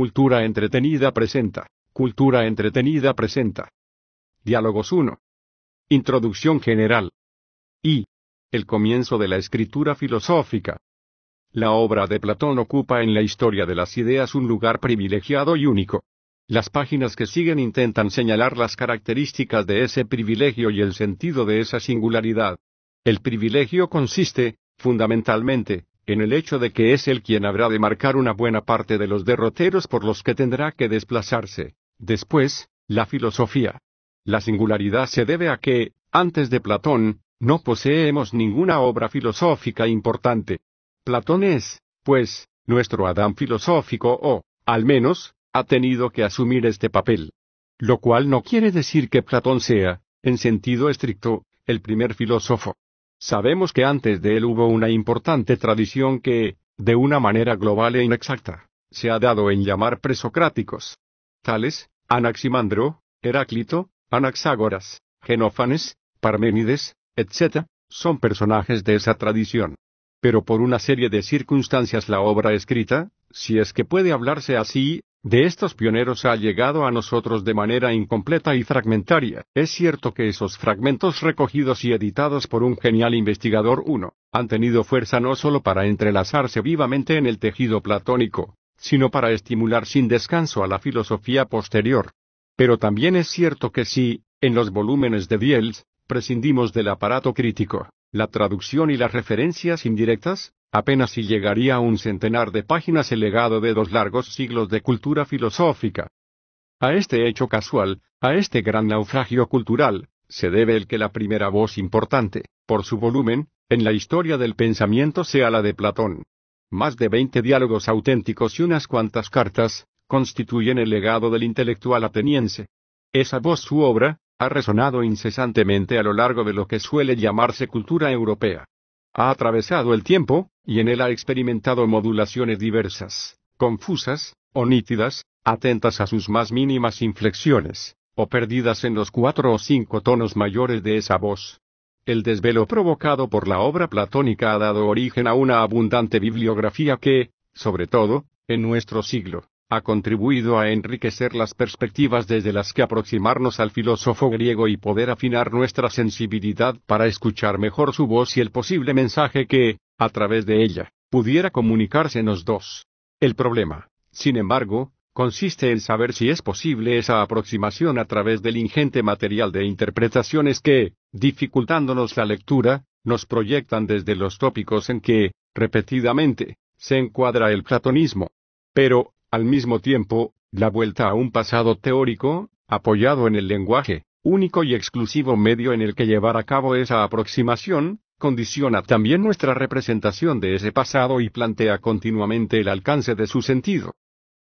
Cultura entretenida presenta. Cultura entretenida presenta. Diálogos 1. Introducción general. Y. El comienzo de la escritura filosófica. La obra de Platón ocupa en la historia de las ideas un lugar privilegiado y único. Las páginas que siguen intentan señalar las características de ese privilegio y el sentido de esa singularidad. El privilegio consiste, fundamentalmente, en el hecho de que es él quien habrá de marcar una buena parte de los derroteros por los que tendrá que desplazarse. Después, la filosofía. La singularidad se debe a que, antes de Platón, no poseemos ninguna obra filosófica importante. Platón es, pues, nuestro Adán filosófico o, al menos, ha tenido que asumir este papel. Lo cual no quiere decir que Platón sea, en sentido estricto, el primer filósofo. Sabemos que antes de él hubo una importante tradición que, de una manera global e inexacta, se ha dado en llamar presocráticos. Tales, Anaximandro, Heráclito, Anaxágoras, Genófanes, Parménides, etc., son personajes de esa tradición. Pero por una serie de circunstancias la obra escrita, si es que puede hablarse así, de estos pioneros ha llegado a nosotros de manera incompleta y fragmentaria. Es cierto que esos fragmentos recogidos y editados por un genial investigador uno, han tenido fuerza no sólo para entrelazarse vivamente en el tejido platónico, sino para estimular sin descanso a la filosofía posterior. Pero también es cierto que si, en los volúmenes de Diels, prescindimos del aparato crítico, la traducción y las referencias indirectas, apenas si llegaría a un centenar de páginas el legado de dos largos siglos de cultura filosófica. A este hecho casual, a este gran naufragio cultural, se debe el que la primera voz importante, por su volumen, en la historia del pensamiento sea la de Platón. Más de veinte diálogos auténticos y unas cuantas cartas, constituyen el legado del intelectual ateniense. Esa voz su obra, ha resonado incesantemente a lo largo de lo que suele llamarse cultura europea. Ha atravesado el tiempo, y en él ha experimentado modulaciones diversas, confusas, o nítidas, atentas a sus más mínimas inflexiones, o perdidas en los cuatro o cinco tonos mayores de esa voz. El desvelo provocado por la obra platónica ha dado origen a una abundante bibliografía que, sobre todo, en nuestro siglo, ha contribuido a enriquecer las perspectivas desde las que aproximarnos al filósofo griego y poder afinar nuestra sensibilidad para escuchar mejor su voz y el posible mensaje que, a través de ella, pudiera comunicársenos dos. El problema, sin embargo, consiste en saber si es posible esa aproximación a través del ingente material de interpretaciones que, dificultándonos la lectura, nos proyectan desde los tópicos en que, repetidamente, se encuadra el platonismo. Pero, al mismo tiempo, la vuelta a un pasado teórico, apoyado en el lenguaje, único y exclusivo medio en el que llevar a cabo esa aproximación, condiciona también nuestra representación de ese pasado y plantea continuamente el alcance de su sentido.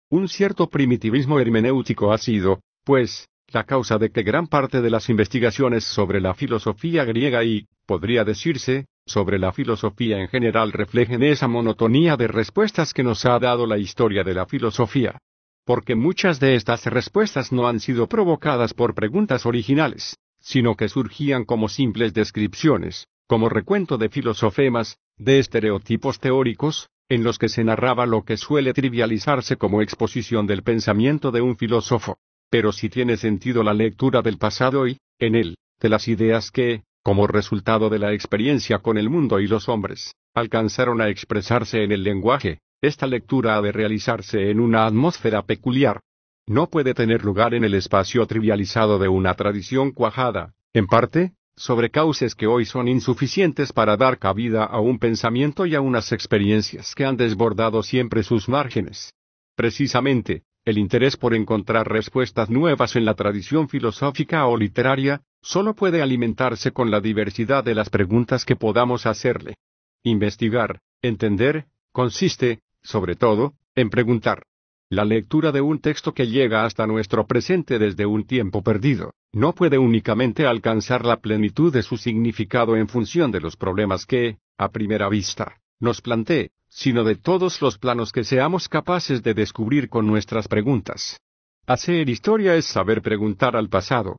Un cierto primitivismo hermenéutico ha sido, pues, la causa de que gran parte de las investigaciones sobre la filosofía griega y, podría decirse, sobre la filosofía en general reflejen esa monotonía de respuestas que nos ha dado la historia de la filosofía. Porque muchas de estas respuestas no han sido provocadas por preguntas originales, sino que surgían como simples descripciones, como recuento de filosofemas, de estereotipos teóricos, en los que se narraba lo que suele trivializarse como exposición del pensamiento de un filósofo. Pero si tiene sentido la lectura del pasado y, en él, de las ideas que, como resultado de la experiencia con el mundo y los hombres, alcanzaron a expresarse en el lenguaje, esta lectura ha de realizarse en una atmósfera peculiar. No puede tener lugar en el espacio trivializado de una tradición cuajada, en parte, sobre causas que hoy son insuficientes para dar cabida a un pensamiento y a unas experiencias que han desbordado siempre sus márgenes. Precisamente, el interés por encontrar respuestas nuevas en la tradición filosófica o literaria, solo puede alimentarse con la diversidad de las preguntas que podamos hacerle. Investigar, entender, consiste, sobre todo, en preguntar. La lectura de un texto que llega hasta nuestro presente desde un tiempo perdido, no puede únicamente alcanzar la plenitud de su significado en función de los problemas que, a primera vista, nos plantee, sino de todos los planos que seamos capaces de descubrir con nuestras preguntas. Hacer historia es saber preguntar al pasado.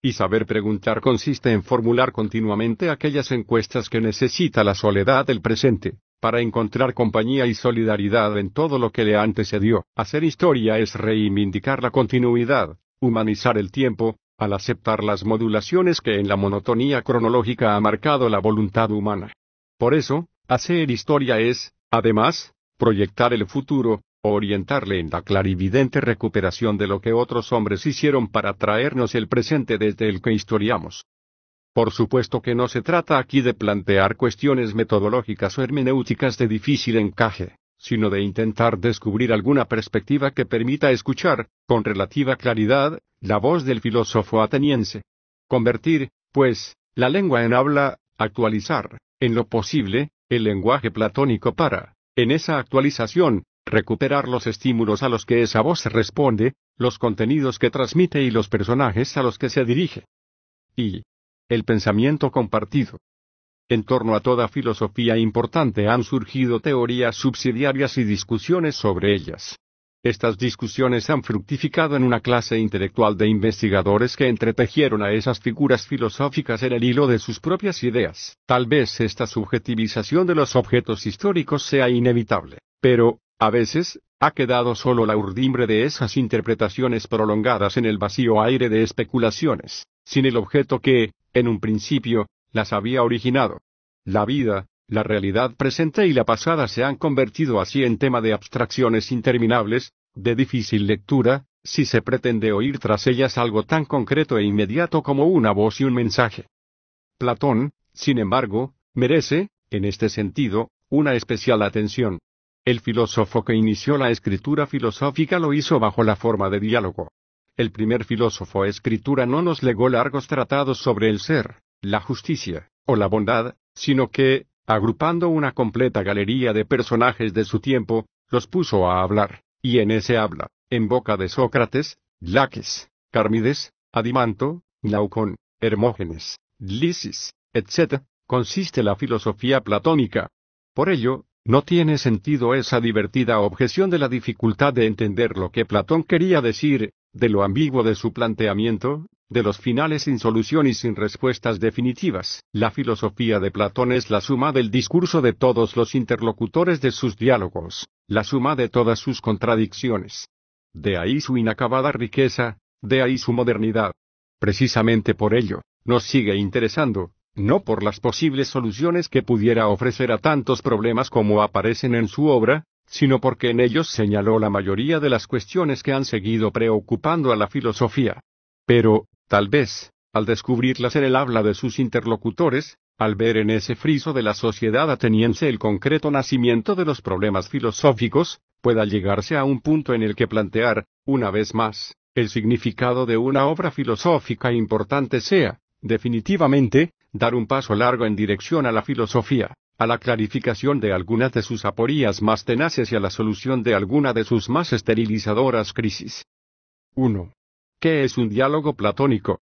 Y saber preguntar consiste en formular continuamente aquellas encuestas que necesita la soledad del presente, para encontrar compañía y solidaridad en todo lo que le antecedió. Hacer historia es reivindicar la continuidad, humanizar el tiempo, al aceptar las modulaciones que en la monotonía cronológica ha marcado la voluntad humana. Por eso, hacer historia es, Además, proyectar el futuro, orientarle en la clarividente recuperación de lo que otros hombres hicieron para traernos el presente desde el que historiamos. Por supuesto que no se trata aquí de plantear cuestiones metodológicas o hermenéuticas de difícil encaje, sino de intentar descubrir alguna perspectiva que permita escuchar, con relativa claridad, la voz del filósofo ateniense. Convertir, pues, la lengua en habla, actualizar, en lo posible, el lenguaje platónico para, en esa actualización, recuperar los estímulos a los que esa voz responde, los contenidos que transmite y los personajes a los que se dirige. Y. El pensamiento compartido. En torno a toda filosofía importante han surgido teorías subsidiarias y discusiones sobre ellas. Estas discusiones han fructificado en una clase intelectual de investigadores que entretejieron a esas figuras filosóficas en el hilo de sus propias ideas. Tal vez esta subjetivización de los objetos históricos sea inevitable, pero, a veces, ha quedado solo la urdimbre de esas interpretaciones prolongadas en el vacío aire de especulaciones, sin el objeto que, en un principio, las había originado. La vida, la realidad presente y la pasada se han convertido así en tema de abstracciones interminables, de difícil lectura, si se pretende oír tras ellas algo tan concreto e inmediato como una voz y un mensaje. Platón, sin embargo, merece, en este sentido, una especial atención. El filósofo que inició la escritura filosófica lo hizo bajo la forma de diálogo. El primer filósofo escritura no nos legó largos tratados sobre el ser, la justicia, o la bondad, sino que, Agrupando una completa galería de personajes de su tiempo, los puso a hablar, y en ese habla, en boca de Sócrates, Laques, Carmides, Adimanto, Naucón, Hermógenes, Lisis, etc., consiste la filosofía platónica. Por ello, no tiene sentido esa divertida objeción de la dificultad de entender lo que Platón quería decir, de lo ambiguo de su planteamiento, de los finales sin solución y sin respuestas definitivas. La filosofía de Platón es la suma del discurso de todos los interlocutores de sus diálogos, la suma de todas sus contradicciones. De ahí su inacabada riqueza, de ahí su modernidad. Precisamente por ello, nos sigue interesando, no por las posibles soluciones que pudiera ofrecer a tantos problemas como aparecen en su obra, sino porque en ellos señaló la mayoría de las cuestiones que han seguido preocupando a la filosofía. Pero, Tal vez, al descubrirlas en el habla de sus interlocutores, al ver en ese friso de la sociedad ateniense el concreto nacimiento de los problemas filosóficos, pueda llegarse a un punto en el que plantear, una vez más, el significado de una obra filosófica importante sea, definitivamente, dar un paso largo en dirección a la filosofía, a la clarificación de algunas de sus aporías más tenaces y a la solución de alguna de sus más esterilizadoras crisis. 1. ¿Qué es un diálogo platónico?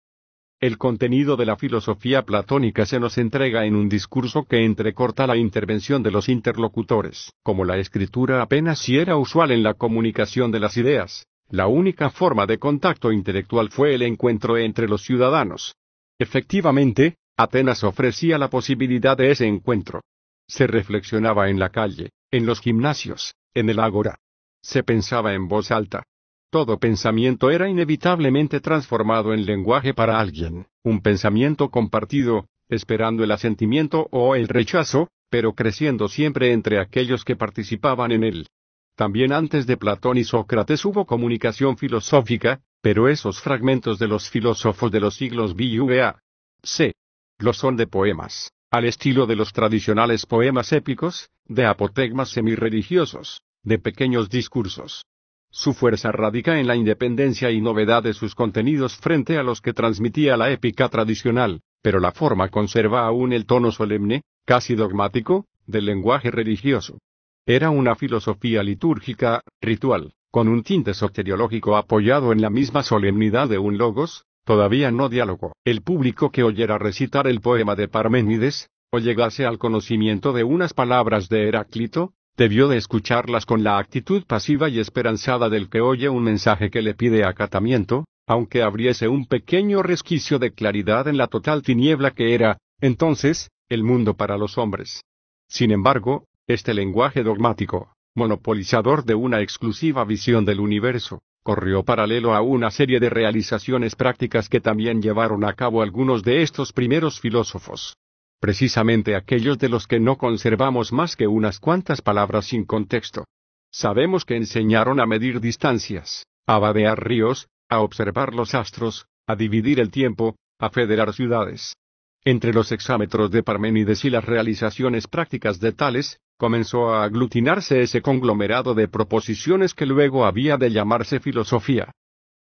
El contenido de la filosofía platónica se nos entrega en un discurso que entrecorta la intervención de los interlocutores. Como la escritura apenas si era usual en la comunicación de las ideas, la única forma de contacto intelectual fue el encuentro entre los ciudadanos. Efectivamente, Atenas ofrecía la posibilidad de ese encuentro. Se reflexionaba en la calle, en los gimnasios, en el ágora. Se pensaba en voz alta, todo pensamiento era inevitablemente transformado en lenguaje para alguien, un pensamiento compartido, esperando el asentimiento o el rechazo, pero creciendo siempre entre aquellos que participaban en él. También antes de Platón y Sócrates hubo comunicación filosófica, pero esos fragmentos de los filósofos de los siglos a. C. Lo son de poemas, al estilo de los tradicionales poemas épicos, de apotegmas semirreligiosos, de pequeños discursos, su fuerza radica en la independencia y novedad de sus contenidos frente a los que transmitía la épica tradicional, pero la forma conserva aún el tono solemne, casi dogmático, del lenguaje religioso. Era una filosofía litúrgica, ritual, con un tinte soteriológico apoyado en la misma solemnidad de un logos, todavía no diálogo. El público que oyera recitar el poema de Parménides, o llegase al conocimiento de unas palabras de Heráclito, Debió de escucharlas con la actitud pasiva y esperanzada del que oye un mensaje que le pide acatamiento, aunque abriese un pequeño resquicio de claridad en la total tiniebla que era, entonces, el mundo para los hombres. Sin embargo, este lenguaje dogmático, monopolizador de una exclusiva visión del universo, corrió paralelo a una serie de realizaciones prácticas que también llevaron a cabo algunos de estos primeros filósofos precisamente aquellos de los que no conservamos más que unas cuantas palabras sin contexto. Sabemos que enseñaron a medir distancias, a vadear ríos, a observar los astros, a dividir el tiempo, a federar ciudades. Entre los exámetros de Parménides y las realizaciones prácticas de Tales, comenzó a aglutinarse ese conglomerado de proposiciones que luego había de llamarse filosofía.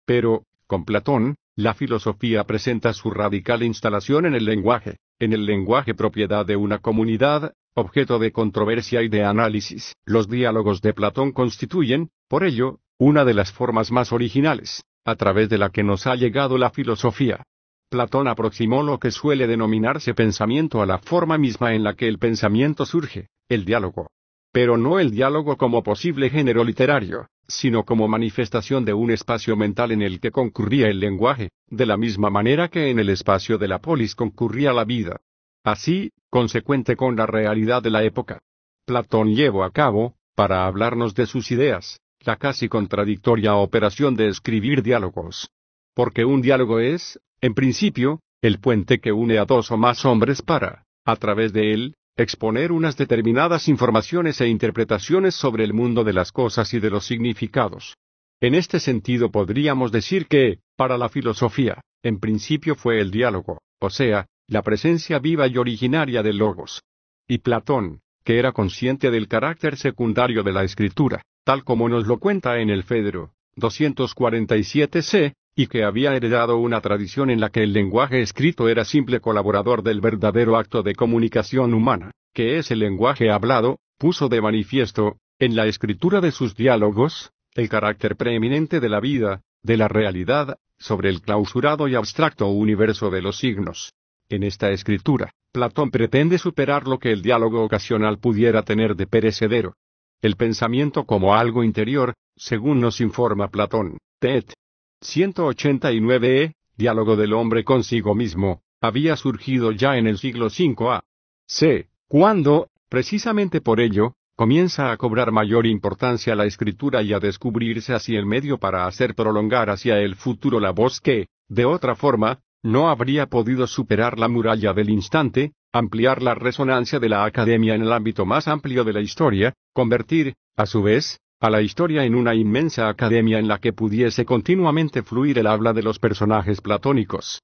Pero, con Platón, la filosofía presenta su radical instalación en el lenguaje en el lenguaje propiedad de una comunidad, objeto de controversia y de análisis. Los diálogos de Platón constituyen, por ello, una de las formas más originales, a través de la que nos ha llegado la filosofía. Platón aproximó lo que suele denominarse pensamiento a la forma misma en la que el pensamiento surge, el diálogo. Pero no el diálogo como posible género literario, sino como manifestación de un espacio mental en el que concurría el lenguaje, de la misma manera que en el espacio de la polis concurría la vida. Así, consecuente con la realidad de la época. Platón llevó a cabo, para hablarnos de sus ideas, la casi contradictoria operación de escribir diálogos. Porque un diálogo es, en principio, el puente que une a dos o más hombres para, a través de él, exponer unas determinadas informaciones e interpretaciones sobre el mundo de las cosas y de los significados. En este sentido podríamos decir que, para la filosofía, en principio fue el diálogo, o sea, la presencia viva y originaria del logos. Y Platón, que era consciente del carácter secundario de la escritura, tal como nos lo cuenta en el Fedro 247c, y que había heredado una tradición en la que el lenguaje escrito era simple colaborador del verdadero acto de comunicación humana, que es el lenguaje hablado, puso de manifiesto, en la escritura de sus diálogos, el carácter preeminente de la vida, de la realidad, sobre el clausurado y abstracto universo de los signos. En esta escritura, Platón pretende superar lo que el diálogo ocasional pudiera tener de perecedero. El pensamiento como algo interior, según nos informa Platón, Tet, 189e, e, Diálogo del hombre consigo mismo, había surgido ya en el siglo V a. c. cuando, precisamente por ello, comienza a cobrar mayor importancia la escritura y a descubrirse así el medio para hacer prolongar hacia el futuro la voz que, de otra forma, no habría podido superar la muralla del instante, ampliar la resonancia de la academia en el ámbito más amplio de la historia, convertir, a su vez, a la historia en una inmensa academia en la que pudiese continuamente fluir el habla de los personajes platónicos.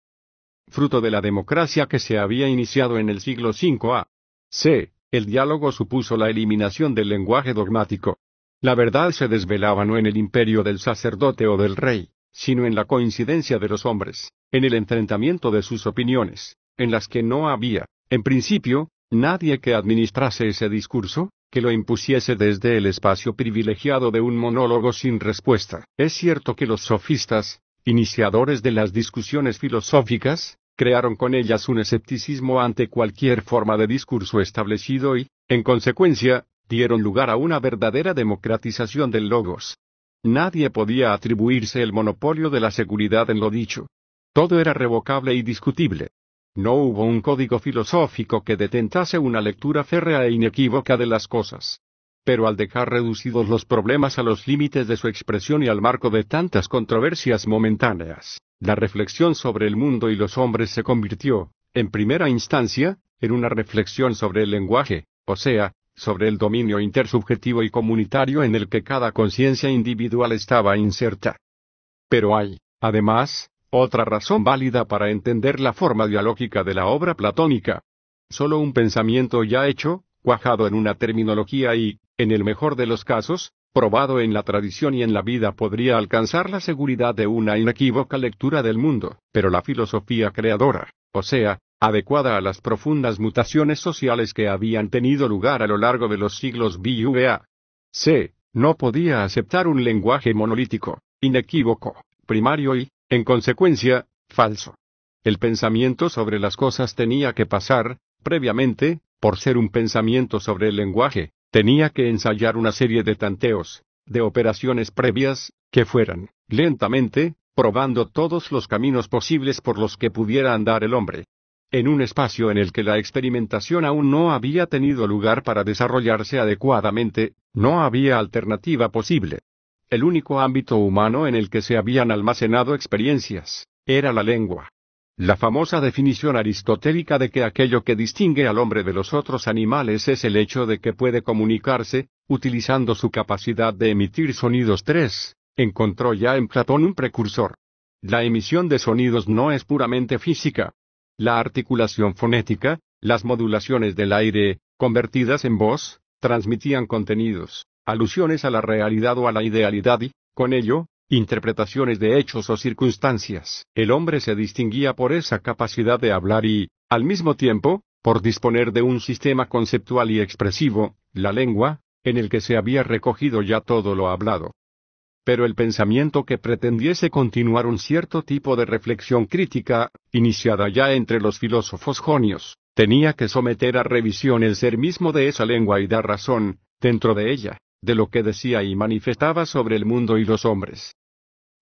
Fruto de la democracia que se había iniciado en el siglo V a. C. El diálogo supuso la eliminación del lenguaje dogmático. La verdad se desvelaba no en el imperio del sacerdote o del rey, sino en la coincidencia de los hombres, en el enfrentamiento de sus opiniones, en las que no había, en principio, nadie que administrase ese discurso, que lo impusiese desde el espacio privilegiado de un monólogo sin respuesta. Es cierto que los sofistas, iniciadores de las discusiones filosóficas, crearon con ellas un escepticismo ante cualquier forma de discurso establecido y, en consecuencia, dieron lugar a una verdadera democratización del logos. Nadie podía atribuirse el monopolio de la seguridad en lo dicho. Todo era revocable y discutible. No hubo un código filosófico que detentase una lectura férrea e inequívoca de las cosas. Pero al dejar reducidos los problemas a los límites de su expresión y al marco de tantas controversias momentáneas, la reflexión sobre el mundo y los hombres se convirtió, en primera instancia, en una reflexión sobre el lenguaje, o sea, sobre el dominio intersubjetivo y comunitario en el que cada conciencia individual estaba inserta. Pero hay, además, otra razón válida para entender la forma dialógica de la obra platónica. Solo un pensamiento ya hecho, cuajado en una terminología y, en el mejor de los casos, probado en la tradición y en la vida podría alcanzar la seguridad de una inequívoca lectura del mundo, pero la filosofía creadora, o sea, adecuada a las profundas mutaciones sociales que habían tenido lugar a lo largo de los siglos B.U.V.A. C. No podía aceptar un lenguaje monolítico, inequívoco, primario y, en consecuencia, falso. El pensamiento sobre las cosas tenía que pasar, previamente, por ser un pensamiento sobre el lenguaje, tenía que ensayar una serie de tanteos, de operaciones previas, que fueran, lentamente, probando todos los caminos posibles por los que pudiera andar el hombre. En un espacio en el que la experimentación aún no había tenido lugar para desarrollarse adecuadamente, no había alternativa posible. El único ámbito humano en el que se habían almacenado experiencias, era la lengua. La famosa definición aristotélica de que aquello que distingue al hombre de los otros animales es el hecho de que puede comunicarse, utilizando su capacidad de emitir sonidos 3, encontró ya en Platón un precursor. La emisión de sonidos no es puramente física. La articulación fonética, las modulaciones del aire, convertidas en voz, transmitían contenidos alusiones a la realidad o a la idealidad y, con ello, interpretaciones de hechos o circunstancias. El hombre se distinguía por esa capacidad de hablar y, al mismo tiempo, por disponer de un sistema conceptual y expresivo, la lengua, en el que se había recogido ya todo lo hablado. Pero el pensamiento que pretendiese continuar un cierto tipo de reflexión crítica, iniciada ya entre los filósofos jonios, tenía que someter a revisión el ser mismo de esa lengua y dar razón, dentro de ella, de lo que decía y manifestaba sobre el mundo y los hombres.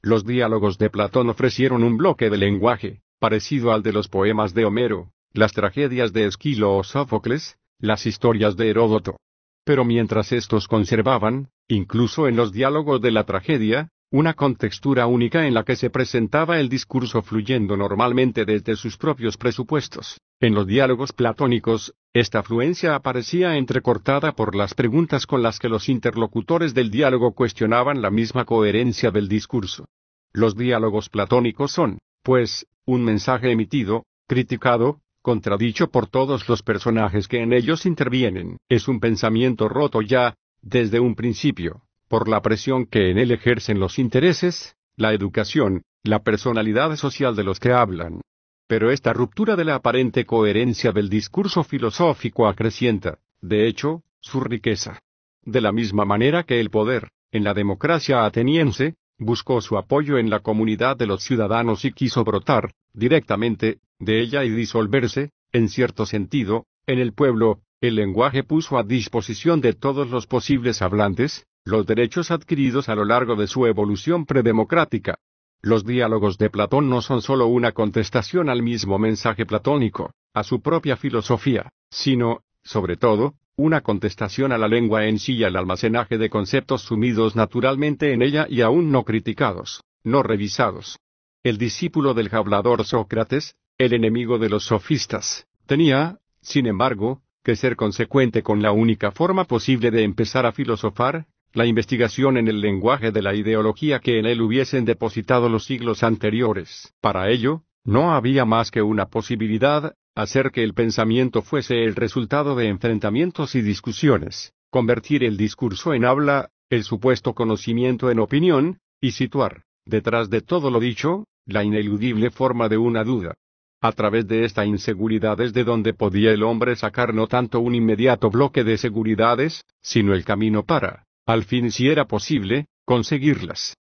Los diálogos de Platón ofrecieron un bloque de lenguaje, parecido al de los poemas de Homero, las tragedias de Esquilo o Sófocles, las historias de Heródoto. Pero mientras estos conservaban, incluso en los diálogos de la tragedia, una contextura única en la que se presentaba el discurso fluyendo normalmente desde sus propios presupuestos. En los diálogos platónicos, esta fluencia aparecía entrecortada por las preguntas con las que los interlocutores del diálogo cuestionaban la misma coherencia del discurso. Los diálogos platónicos son, pues, un mensaje emitido, criticado, contradicho por todos los personajes que en ellos intervienen. Es un pensamiento roto ya, desde un principio, por la presión que en él ejercen los intereses, la educación, la personalidad social de los que hablan. Pero esta ruptura de la aparente coherencia del discurso filosófico acrecienta, de hecho, su riqueza. De la misma manera que el poder, en la democracia ateniense, buscó su apoyo en la comunidad de los ciudadanos y quiso brotar, directamente, de ella y disolverse, en cierto sentido, en el pueblo, el lenguaje puso a disposición de todos los posibles hablantes, los derechos adquiridos a lo largo de su evolución predemocrática. Los diálogos de Platón no son sólo una contestación al mismo mensaje platónico, a su propia filosofía, sino, sobre todo, una contestación a la lengua en sí y al almacenaje de conceptos sumidos naturalmente en ella y aún no criticados, no revisados. El discípulo del hablador Sócrates, el enemigo de los sofistas, tenía, sin embargo, que ser consecuente con la única forma posible de empezar a filosofar, la investigación en el lenguaje de la ideología que en él hubiesen depositado los siglos anteriores. Para ello, no había más que una posibilidad, hacer que el pensamiento fuese el resultado de enfrentamientos y discusiones, convertir el discurso en habla, el supuesto conocimiento en opinión, y situar, detrás de todo lo dicho, la ineludible forma de una duda. A través de esta inseguridad es de donde podía el hombre sacar no tanto un inmediato bloque de seguridades, sino el camino para al fin si era posible, conseguirlas.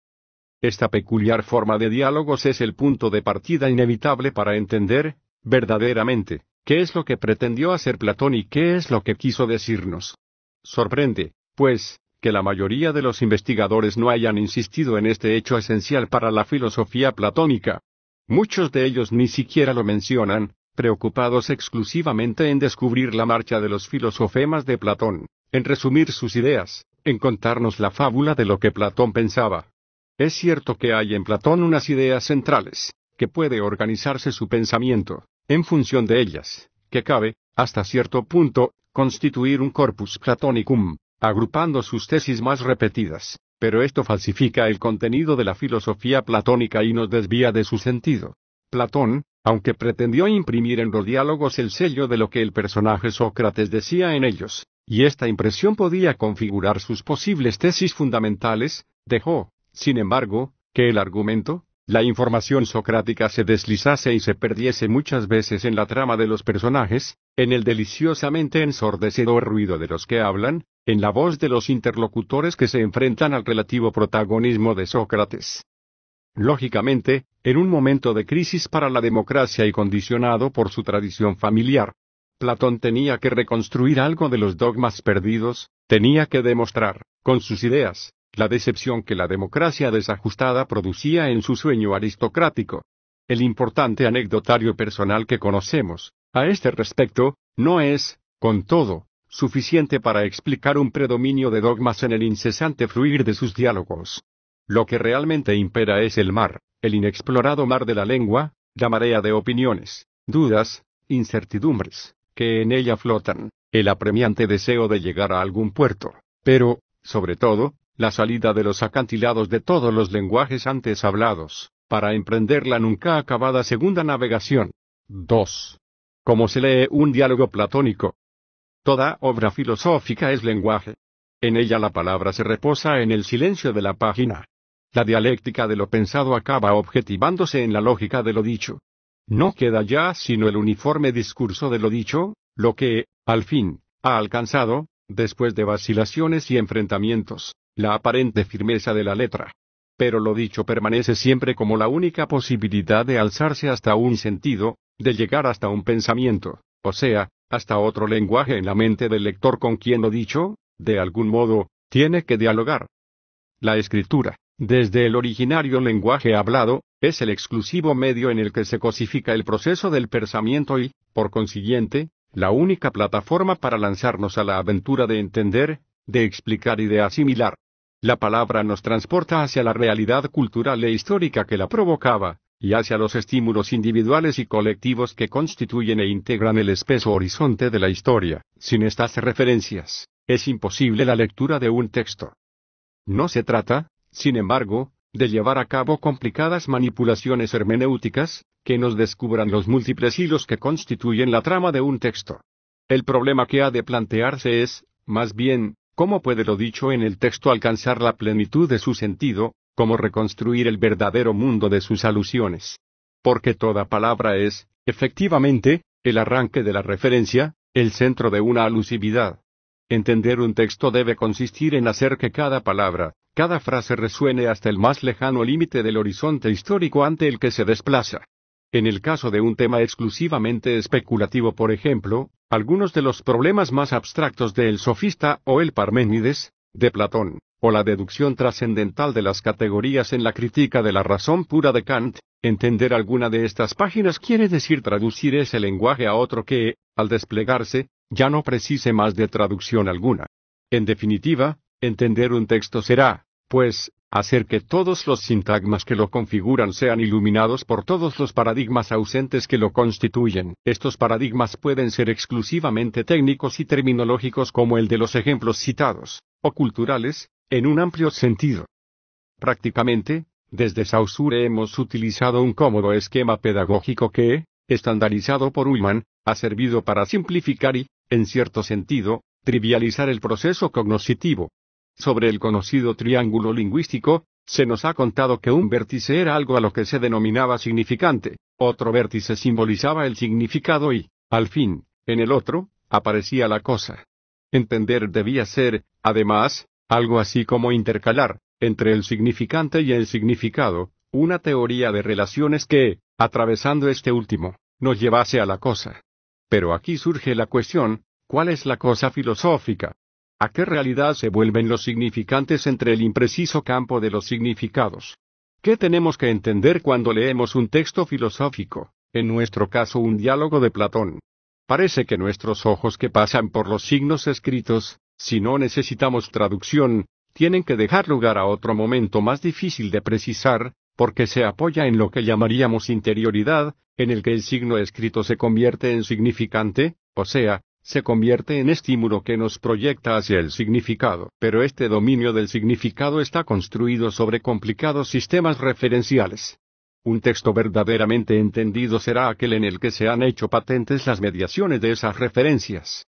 Esta peculiar forma de diálogos es el punto de partida inevitable para entender, verdaderamente, qué es lo que pretendió hacer Platón y qué es lo que quiso decirnos. Sorprende, pues, que la mayoría de los investigadores no hayan insistido en este hecho esencial para la filosofía platónica. Muchos de ellos ni siquiera lo mencionan, preocupados exclusivamente en descubrir la marcha de los filosofemas de Platón, en resumir sus ideas, en contarnos la fábula de lo que Platón pensaba. Es cierto que hay en Platón unas ideas centrales, que puede organizarse su pensamiento, en función de ellas, que cabe, hasta cierto punto, constituir un corpus platonicum, agrupando sus tesis más repetidas, pero esto falsifica el contenido de la filosofía platónica y nos desvía de su sentido. Platón, aunque pretendió imprimir en los diálogos el sello de lo que el personaje Sócrates decía en ellos, y esta impresión podía configurar sus posibles tesis fundamentales, dejó, sin embargo, que el argumento, la información socrática se deslizase y se perdiese muchas veces en la trama de los personajes, en el deliciosamente ensordecedor ruido de los que hablan, en la voz de los interlocutores que se enfrentan al relativo protagonismo de Sócrates. Lógicamente, en un momento de crisis para la democracia y condicionado por su tradición familiar, Platón tenía que reconstruir algo de los dogmas perdidos, tenía que demostrar, con sus ideas, la decepción que la democracia desajustada producía en su sueño aristocrático. El importante anecdotario personal que conocemos, a este respecto, no es, con todo, suficiente para explicar un predominio de dogmas en el incesante fluir de sus diálogos. Lo que realmente impera es el mar, el inexplorado mar de la lengua, la marea de opiniones, dudas, incertidumbres, que en ella flotan, el apremiante deseo de llegar a algún puerto, pero, sobre todo, la salida de los acantilados de todos los lenguajes antes hablados, para emprender la nunca acabada segunda navegación. 2. Como se lee un diálogo platónico. Toda obra filosófica es lenguaje. En ella la palabra se reposa en el silencio de la página. La dialéctica de lo pensado acaba objetivándose en la lógica de lo dicho. No queda ya sino el uniforme discurso de lo dicho, lo que, al fin, ha alcanzado, después de vacilaciones y enfrentamientos, la aparente firmeza de la letra. Pero lo dicho permanece siempre como la única posibilidad de alzarse hasta un sentido, de llegar hasta un pensamiento, o sea, hasta otro lenguaje en la mente del lector con quien lo dicho, de algún modo, tiene que dialogar. La escritura, desde el originario lenguaje hablado, es el exclusivo medio en el que se cosifica el proceso del pensamiento y, por consiguiente, la única plataforma para lanzarnos a la aventura de entender, de explicar y de asimilar. La palabra nos transporta hacia la realidad cultural e histórica que la provocaba, y hacia los estímulos individuales y colectivos que constituyen e integran el espeso horizonte de la historia. Sin estas referencias, es imposible la lectura de un texto. No se trata, sin embargo, de llevar a cabo complicadas manipulaciones hermenéuticas, que nos descubran los múltiples hilos que constituyen la trama de un texto. El problema que ha de plantearse es, más bien, cómo puede lo dicho en el texto alcanzar la plenitud de su sentido, cómo reconstruir el verdadero mundo de sus alusiones. Porque toda palabra es, efectivamente, el arranque de la referencia, el centro de una alusividad. Entender un texto debe consistir en hacer que cada palabra, cada frase resuene hasta el más lejano límite del horizonte histórico ante el que se desplaza. En el caso de un tema exclusivamente especulativo, por ejemplo, algunos de los problemas más abstractos del sofista o el Parménides, de Platón, o la deducción trascendental de las categorías en la crítica de la razón pura de Kant, entender alguna de estas páginas quiere decir traducir ese lenguaje a otro que, al desplegarse, ya no precise más de traducción alguna. En definitiva, Entender un texto será, pues, hacer que todos los sintagmas que lo configuran sean iluminados por todos los paradigmas ausentes que lo constituyen. Estos paradigmas pueden ser exclusivamente técnicos y terminológicos como el de los ejemplos citados, o culturales, en un amplio sentido. Prácticamente, desde Saussure hemos utilizado un cómodo esquema pedagógico que, estandarizado por Ullman, ha servido para simplificar y, en cierto sentido, trivializar el proceso cognoscitivo. Sobre el conocido triángulo lingüístico, se nos ha contado que un vértice era algo a lo que se denominaba significante, otro vértice simbolizaba el significado y, al fin, en el otro, aparecía la cosa. Entender debía ser, además, algo así como intercalar, entre el significante y el significado, una teoría de relaciones que, atravesando este último, nos llevase a la cosa. Pero aquí surge la cuestión, ¿cuál es la cosa filosófica? a qué realidad se vuelven los significantes entre el impreciso campo de los significados. ¿Qué tenemos que entender cuando leemos un texto filosófico, en nuestro caso un diálogo de Platón? Parece que nuestros ojos que pasan por los signos escritos, si no necesitamos traducción, tienen que dejar lugar a otro momento más difícil de precisar, porque se apoya en lo que llamaríamos interioridad, en el que el signo escrito se convierte en significante, o sea, se convierte en estímulo que nos proyecta hacia el significado, pero este dominio del significado está construido sobre complicados sistemas referenciales. Un texto verdaderamente entendido será aquel en el que se han hecho patentes las mediaciones de esas referencias.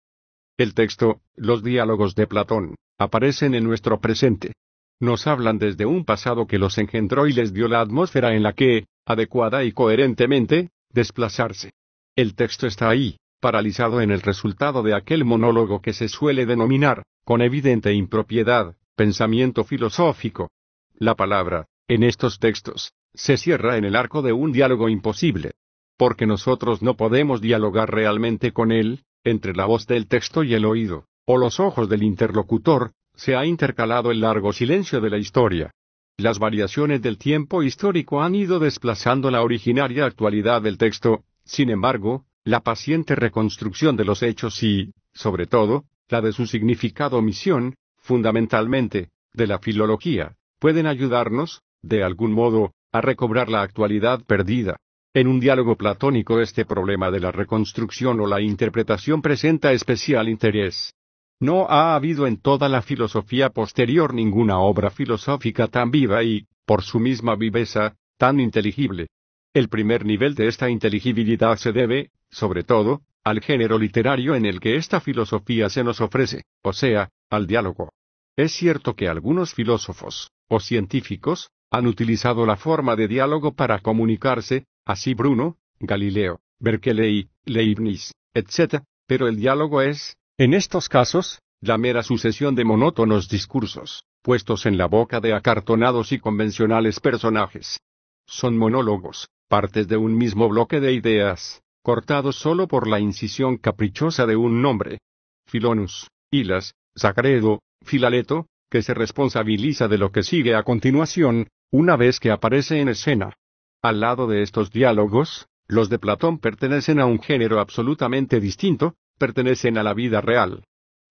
El texto, los diálogos de Platón, aparecen en nuestro presente. Nos hablan desde un pasado que los engendró y les dio la atmósfera en la que, adecuada y coherentemente, desplazarse. El texto está ahí, paralizado en el resultado de aquel monólogo que se suele denominar, con evidente impropiedad, pensamiento filosófico. La palabra, en estos textos, se cierra en el arco de un diálogo imposible. Porque nosotros no podemos dialogar realmente con él, entre la voz del texto y el oído, o los ojos del interlocutor, se ha intercalado el largo silencio de la historia. Las variaciones del tiempo histórico han ido desplazando la originaria actualidad del texto, sin embargo, la paciente reconstrucción de los hechos y, sobre todo, la de su significado o misión, fundamentalmente, de la filología, pueden ayudarnos, de algún modo, a recobrar la actualidad perdida. En un diálogo platónico este problema de la reconstrucción o la interpretación presenta especial interés. No ha habido en toda la filosofía posterior ninguna obra filosófica tan viva y, por su misma viveza, tan inteligible. El primer nivel de esta inteligibilidad se debe, sobre todo, al género literario en el que esta filosofía se nos ofrece, o sea, al diálogo. Es cierto que algunos filósofos, o científicos, han utilizado la forma de diálogo para comunicarse, así Bruno, Galileo, Berkeley, Leibniz, etc., pero el diálogo es, en estos casos, la mera sucesión de monótonos discursos, puestos en la boca de acartonados y convencionales personajes. Son monólogos, partes de un mismo bloque de ideas, cortados solo por la incisión caprichosa de un nombre. Filonus, Hilas, Sagredo, Filaleto, que se responsabiliza de lo que sigue a continuación, una vez que aparece en escena. Al lado de estos diálogos, los de Platón pertenecen a un género absolutamente distinto, pertenecen a la vida real.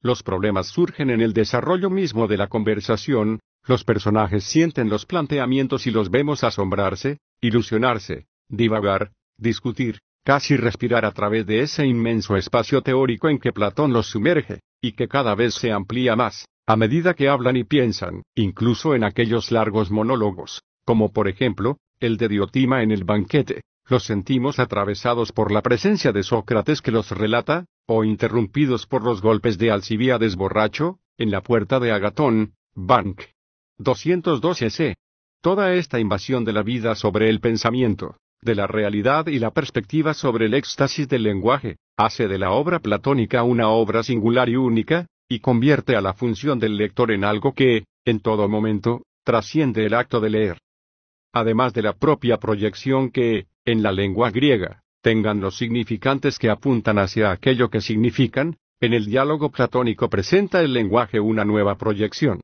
Los problemas surgen en el desarrollo mismo de la conversación, los personajes sienten los planteamientos y los vemos asombrarse, ilusionarse, divagar, discutir, casi respirar a través de ese inmenso espacio teórico en que Platón los sumerge, y que cada vez se amplía más, a medida que hablan y piensan, incluso en aquellos largos monólogos, como por ejemplo, el de Diotima en el banquete, los sentimos atravesados por la presencia de Sócrates que los relata, o interrumpidos por los golpes de Alcibíades borracho, en la puerta de Agatón, Bank. 212 c. Toda esta invasión de la vida sobre el pensamiento, de la realidad y la perspectiva sobre el éxtasis del lenguaje, hace de la obra platónica una obra singular y única, y convierte a la función del lector en algo que, en todo momento, trasciende el acto de leer. Además de la propia proyección que, en la lengua griega, tengan los significantes que apuntan hacia aquello que significan, en el diálogo platónico presenta el lenguaje una nueva proyección,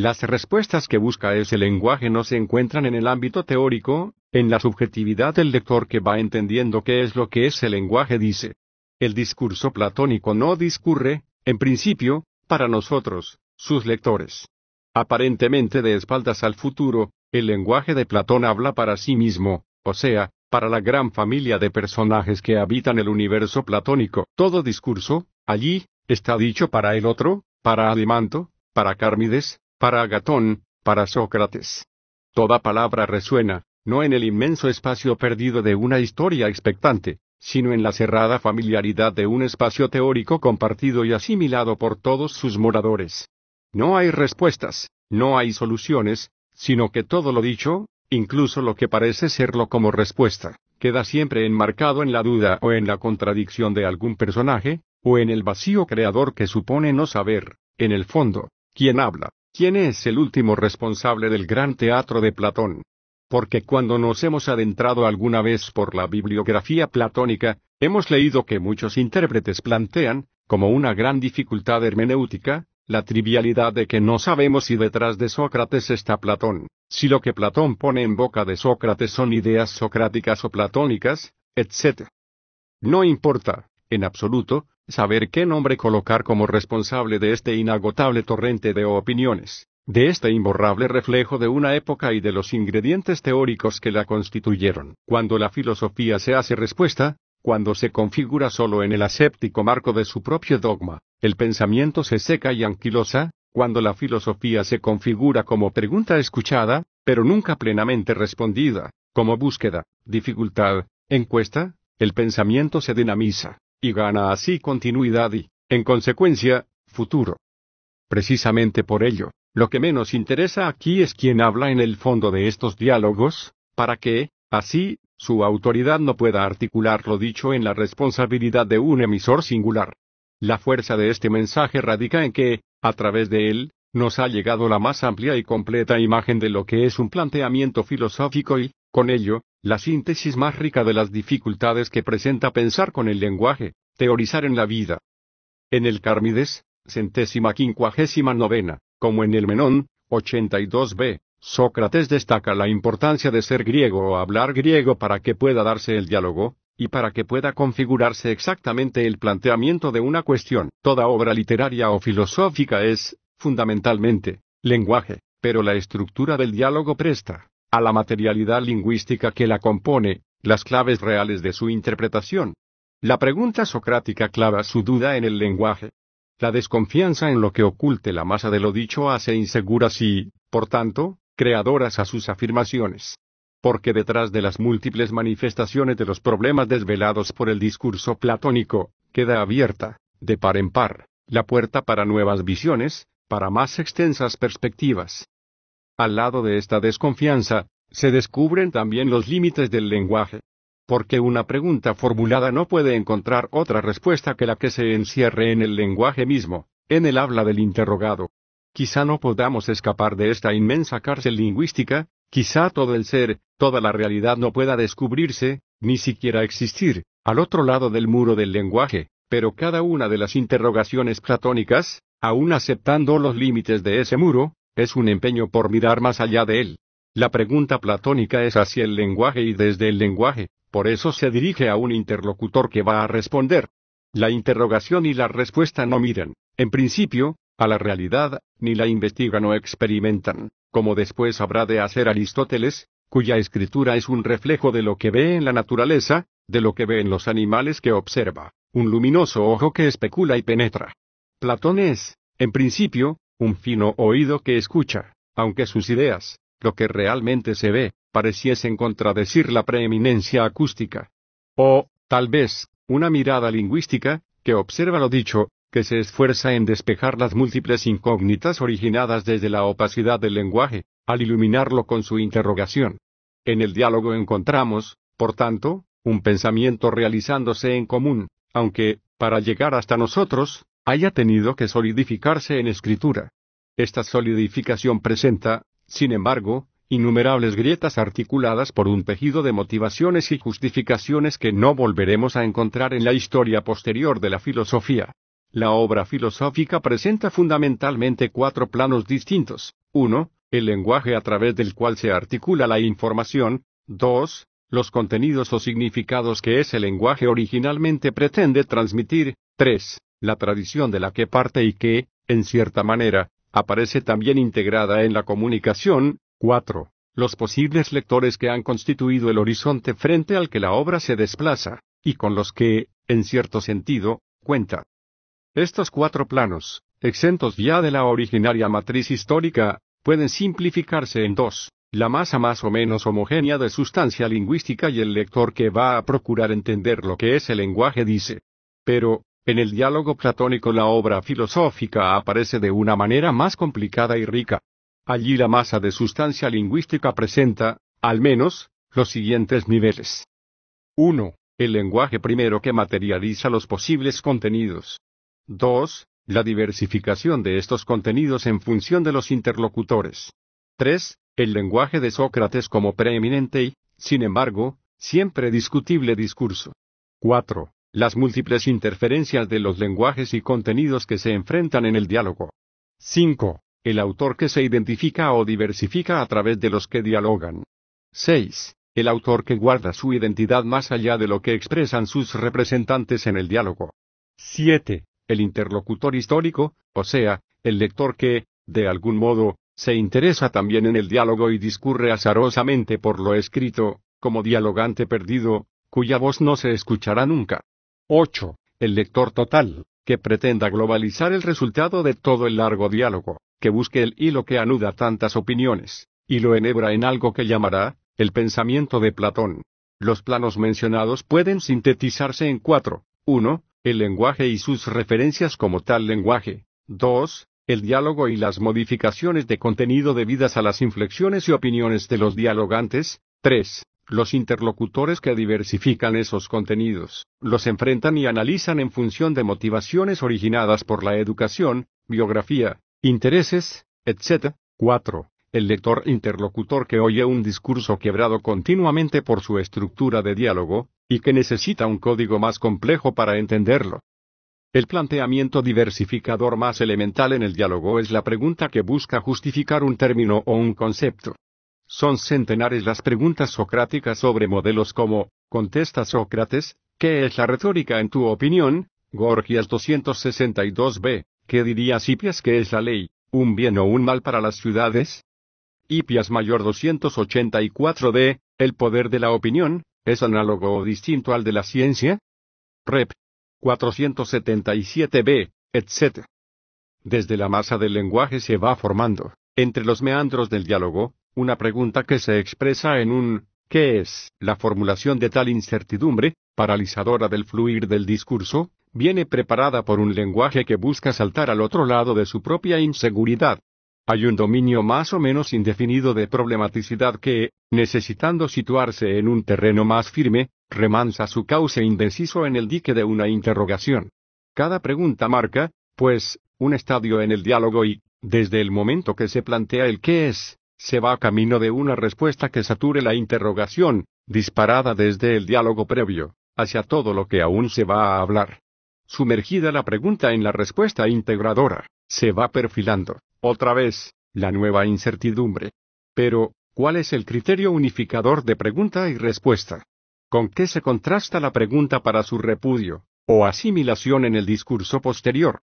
las respuestas que busca ese lenguaje no se encuentran en el ámbito teórico, en la subjetividad del lector que va entendiendo qué es lo que ese lenguaje dice. El discurso platónico no discurre, en principio, para nosotros, sus lectores. Aparentemente de espaldas al futuro, el lenguaje de Platón habla para sí mismo, o sea, para la gran familia de personajes que habitan el universo platónico. Todo discurso, allí, está dicho para el otro, para Adimanto, para Cármides, para Agatón, para Sócrates. Toda palabra resuena, no en el inmenso espacio perdido de una historia expectante, sino en la cerrada familiaridad de un espacio teórico compartido y asimilado por todos sus moradores. No hay respuestas, no hay soluciones, sino que todo lo dicho, incluso lo que parece serlo como respuesta, queda siempre enmarcado en la duda o en la contradicción de algún personaje, o en el vacío creador que supone no saber, en el fondo, quién habla. ¿Quién es el último responsable del gran teatro de Platón? Porque cuando nos hemos adentrado alguna vez por la bibliografía platónica, hemos leído que muchos intérpretes plantean, como una gran dificultad hermenéutica, la trivialidad de que no sabemos si detrás de Sócrates está Platón, si lo que Platón pone en boca de Sócrates son ideas socráticas o platónicas, etc. No importa, en absoluto, saber qué nombre colocar como responsable de este inagotable torrente de opiniones, de este imborrable reflejo de una época y de los ingredientes teóricos que la constituyeron. Cuando la filosofía se hace respuesta, cuando se configura solo en el aséptico marco de su propio dogma, el pensamiento se seca y anquilosa, cuando la filosofía se configura como pregunta escuchada, pero nunca plenamente respondida, como búsqueda, dificultad, encuesta, el pensamiento se dinamiza y gana así continuidad y, en consecuencia, futuro. Precisamente por ello, lo que menos interesa aquí es quien habla en el fondo de estos diálogos, para que, así, su autoridad no pueda articular lo dicho en la responsabilidad de un emisor singular. La fuerza de este mensaje radica en que, a través de él, nos ha llegado la más amplia y completa imagen de lo que es un planteamiento filosófico y, con ello, la síntesis más rica de las dificultades que presenta pensar con el lenguaje, teorizar en la vida. En el Cármides, centésima quincuagésima novena, como en el Menón, 82b, Sócrates destaca la importancia de ser griego o hablar griego para que pueda darse el diálogo, y para que pueda configurarse exactamente el planteamiento de una cuestión. Toda obra literaria o filosófica es, fundamentalmente, lenguaje, pero la estructura del diálogo presta a la materialidad lingüística que la compone, las claves reales de su interpretación. La pregunta socrática clava su duda en el lenguaje. La desconfianza en lo que oculte la masa de lo dicho hace inseguras y, por tanto, creadoras a sus afirmaciones. Porque detrás de las múltiples manifestaciones de los problemas desvelados por el discurso platónico, queda abierta, de par en par, la puerta para nuevas visiones, para más extensas perspectivas. Al lado de esta desconfianza, se descubren también los límites del lenguaje. Porque una pregunta formulada no puede encontrar otra respuesta que la que se encierre en el lenguaje mismo, en el habla del interrogado. Quizá no podamos escapar de esta inmensa cárcel lingüística, quizá todo el ser, toda la realidad no pueda descubrirse, ni siquiera existir, al otro lado del muro del lenguaje, pero cada una de las interrogaciones platónicas, aun aceptando los límites de ese muro, es un empeño por mirar más allá de él. La pregunta platónica es hacia el lenguaje y desde el lenguaje, por eso se dirige a un interlocutor que va a responder. La interrogación y la respuesta no miran, en principio, a la realidad, ni la investigan o experimentan, como después habrá de hacer Aristóteles, cuya escritura es un reflejo de lo que ve en la naturaleza, de lo que ve en los animales que observa, un luminoso ojo que especula y penetra. Platón es, en principio, un fino oído que escucha, aunque sus ideas, lo que realmente se ve, pareciesen contradecir la preeminencia acústica. O, tal vez, una mirada lingüística, que observa lo dicho, que se esfuerza en despejar las múltiples incógnitas originadas desde la opacidad del lenguaje, al iluminarlo con su interrogación. En el diálogo encontramos, por tanto, un pensamiento realizándose en común, aunque, para llegar hasta nosotros, haya tenido que solidificarse en escritura. Esta solidificación presenta, sin embargo, innumerables grietas articuladas por un tejido de motivaciones y justificaciones que no volveremos a encontrar en la historia posterior de la filosofía. La obra filosófica presenta fundamentalmente cuatro planos distintos. uno, El lenguaje a través del cual se articula la información. dos, Los contenidos o significados que ese lenguaje originalmente pretende transmitir. 3 la tradición de la que parte y que, en cierta manera, aparece también integrada en la comunicación. 4. Los posibles lectores que han constituido el horizonte frente al que la obra se desplaza, y con los que, en cierto sentido, cuenta. Estos cuatro planos, exentos ya de la originaria matriz histórica, pueden simplificarse en dos, la masa más o menos homogénea de sustancia lingüística y el lector que va a procurar entender lo que ese lenguaje dice. Pero, en el diálogo platónico la obra filosófica aparece de una manera más complicada y rica. Allí la masa de sustancia lingüística presenta, al menos, los siguientes niveles. 1. El lenguaje primero que materializa los posibles contenidos. 2. La diversificación de estos contenidos en función de los interlocutores. 3. El lenguaje de Sócrates como preeminente y, sin embargo, siempre discutible discurso. 4 las múltiples interferencias de los lenguajes y contenidos que se enfrentan en el diálogo. 5. El autor que se identifica o diversifica a través de los que dialogan. 6. El autor que guarda su identidad más allá de lo que expresan sus representantes en el diálogo. 7. El interlocutor histórico, o sea, el lector que, de algún modo, se interesa también en el diálogo y discurre azarosamente por lo escrito, como dialogante perdido, cuya voz no se escuchará nunca. 8. El lector total, que pretenda globalizar el resultado de todo el largo diálogo, que busque el hilo que anuda tantas opiniones, y lo enhebra en algo que llamará, el pensamiento de Platón. Los planos mencionados pueden sintetizarse en cuatro. 1. El lenguaje y sus referencias como tal lenguaje. 2. El diálogo y las modificaciones de contenido debidas a las inflexiones y opiniones de los dialogantes. 3 los interlocutores que diversifican esos contenidos, los enfrentan y analizan en función de motivaciones originadas por la educación, biografía, intereses, etc. 4. El lector interlocutor que oye un discurso quebrado continuamente por su estructura de diálogo, y que necesita un código más complejo para entenderlo. El planteamiento diversificador más elemental en el diálogo es la pregunta que busca justificar un término o un concepto. Son centenares las preguntas socráticas sobre modelos como, contesta Sócrates, ¿qué es la retórica en tu opinión? Gorgias 262b, ¿qué dirías Hipias que es la ley, un bien o un mal para las ciudades? Hipias mayor 284d, ¿el poder de la opinión, es análogo o distinto al de la ciencia? Rep. 477b, etc. Desde la masa del lenguaje se va formando, entre los meandros del diálogo, una pregunta que se expresa en un ¿qué es? La formulación de tal incertidumbre, paralizadora del fluir del discurso, viene preparada por un lenguaje que busca saltar al otro lado de su propia inseguridad. Hay un dominio más o menos indefinido de problematicidad que, necesitando situarse en un terreno más firme, remansa su cauce indeciso en el dique de una interrogación. Cada pregunta marca, pues, un estadio en el diálogo y, desde el momento que se plantea el qué es, se va camino de una respuesta que sature la interrogación, disparada desde el diálogo previo, hacia todo lo que aún se va a hablar. Sumergida la pregunta en la respuesta integradora, se va perfilando, otra vez, la nueva incertidumbre. Pero, ¿cuál es el criterio unificador de pregunta y respuesta? ¿Con qué se contrasta la pregunta para su repudio, o asimilación en el discurso posterior?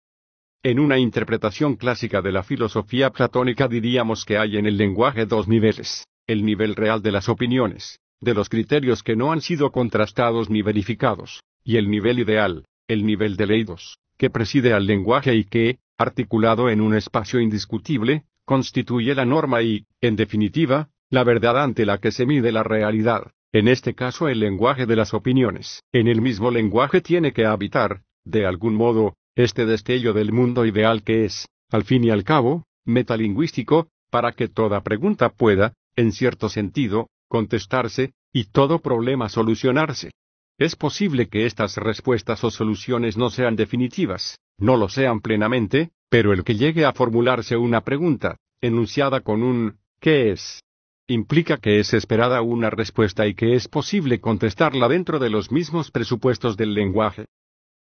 En una interpretación clásica de la filosofía platónica diríamos que hay en el lenguaje dos niveles, el nivel real de las opiniones, de los criterios que no han sido contrastados ni verificados, y el nivel ideal, el nivel de leídos, que preside al lenguaje y que, articulado en un espacio indiscutible, constituye la norma y, en definitiva, la verdad ante la que se mide la realidad, en este caso el lenguaje de las opiniones. En el mismo lenguaje tiene que habitar, de algún modo, este destello del mundo ideal que es, al fin y al cabo, metalingüístico, para que toda pregunta pueda, en cierto sentido, contestarse, y todo problema solucionarse. Es posible que estas respuestas o soluciones no sean definitivas, no lo sean plenamente, pero el que llegue a formularse una pregunta, enunciada con un ¿qué es? implica que es esperada una respuesta y que es posible contestarla dentro de los mismos presupuestos del lenguaje.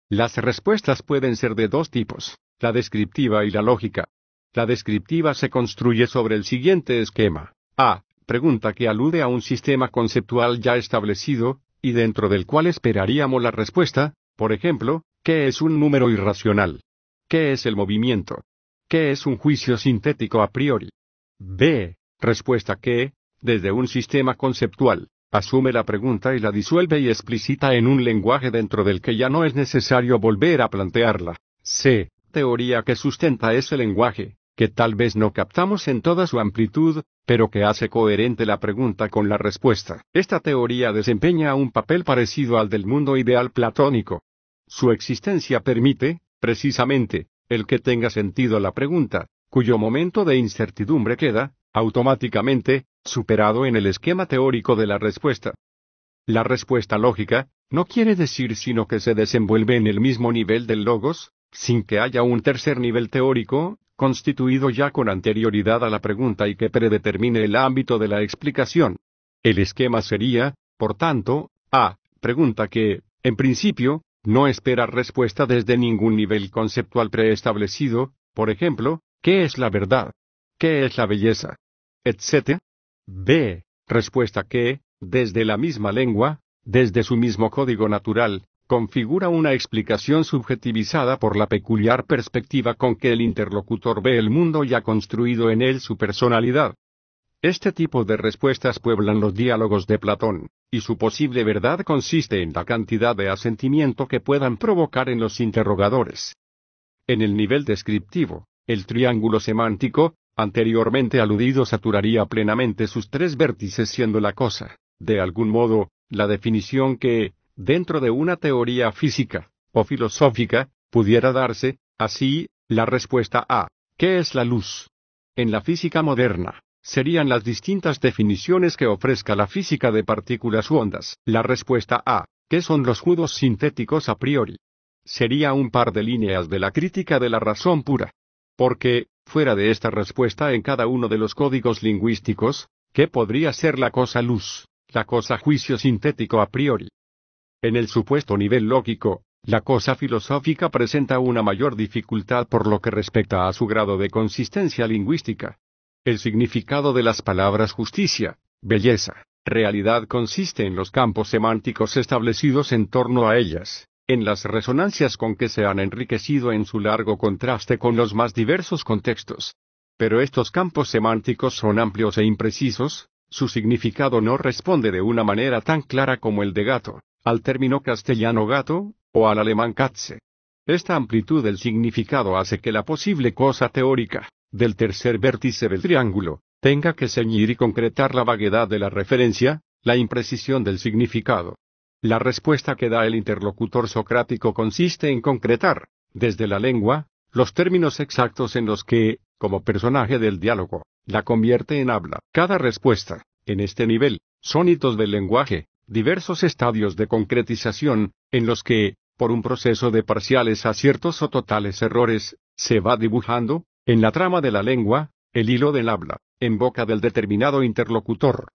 Las respuestas pueden ser de dos tipos, la descriptiva y la lógica. La descriptiva se construye sobre el siguiente esquema. A. Pregunta que alude a un sistema conceptual ya establecido, y dentro del cual esperaríamos la respuesta, por ejemplo, ¿qué es un número irracional? ¿Qué es el movimiento? ¿Qué es un juicio sintético a priori? B. Respuesta que, desde un sistema conceptual, asume la pregunta y la disuelve y explicita en un lenguaje dentro del que ya no es necesario volver a plantearla. C. Teoría que sustenta ese lenguaje, que tal vez no captamos en toda su amplitud, pero que hace coherente la pregunta con la respuesta. Esta teoría desempeña un papel parecido al del mundo ideal platónico. Su existencia permite, precisamente, el que tenga sentido la pregunta, cuyo momento de incertidumbre queda, automáticamente, superado en el esquema teórico de la respuesta. La respuesta lógica, no quiere decir sino que se desenvuelve en el mismo nivel del logos, sin que haya un tercer nivel teórico, constituido ya con anterioridad a la pregunta y que predetermine el ámbito de la explicación. El esquema sería, por tanto, A, pregunta que, en principio, no espera respuesta desde ningún nivel conceptual preestablecido, por ejemplo, ¿qué es la verdad? ¿Qué es la belleza? etc. B. Respuesta que, desde la misma lengua, desde su mismo código natural, configura una explicación subjetivizada por la peculiar perspectiva con que el interlocutor ve el mundo y ha construido en él su personalidad. Este tipo de respuestas pueblan los diálogos de Platón, y su posible verdad consiste en la cantidad de asentimiento que puedan provocar en los interrogadores. En el nivel descriptivo, el triángulo semántico, anteriormente aludido saturaría plenamente sus tres vértices siendo la cosa, de algún modo, la definición que, dentro de una teoría física o filosófica, pudiera darse, así, la respuesta a ¿qué es la luz? En la física moderna, serían las distintas definiciones que ofrezca la física de partículas u ondas. La respuesta a ¿qué son los judos sintéticos a priori? Sería un par de líneas de la crítica de la razón pura, porque, fuera de esta respuesta en cada uno de los códigos lingüísticos, ¿qué podría ser la cosa luz, la cosa juicio sintético a priori? En el supuesto nivel lógico, la cosa filosófica presenta una mayor dificultad por lo que respecta a su grado de consistencia lingüística. El significado de las palabras justicia, belleza, realidad consiste en los campos semánticos establecidos en torno a ellas en las resonancias con que se han enriquecido en su largo contraste con los más diversos contextos. Pero estos campos semánticos son amplios e imprecisos, su significado no responde de una manera tan clara como el de gato, al término castellano gato, o al alemán katze. Esta amplitud del significado hace que la posible cosa teórica, del tercer vértice del triángulo, tenga que ceñir y concretar la vaguedad de la referencia, la imprecisión del significado. La respuesta que da el interlocutor socrático consiste en concretar, desde la lengua, los términos exactos en los que, como personaje del diálogo, la convierte en habla. Cada respuesta, en este nivel, son hitos del lenguaje, diversos estadios de concretización, en los que, por un proceso de parciales aciertos o totales errores, se va dibujando, en la trama de la lengua, el hilo del habla, en boca del determinado interlocutor.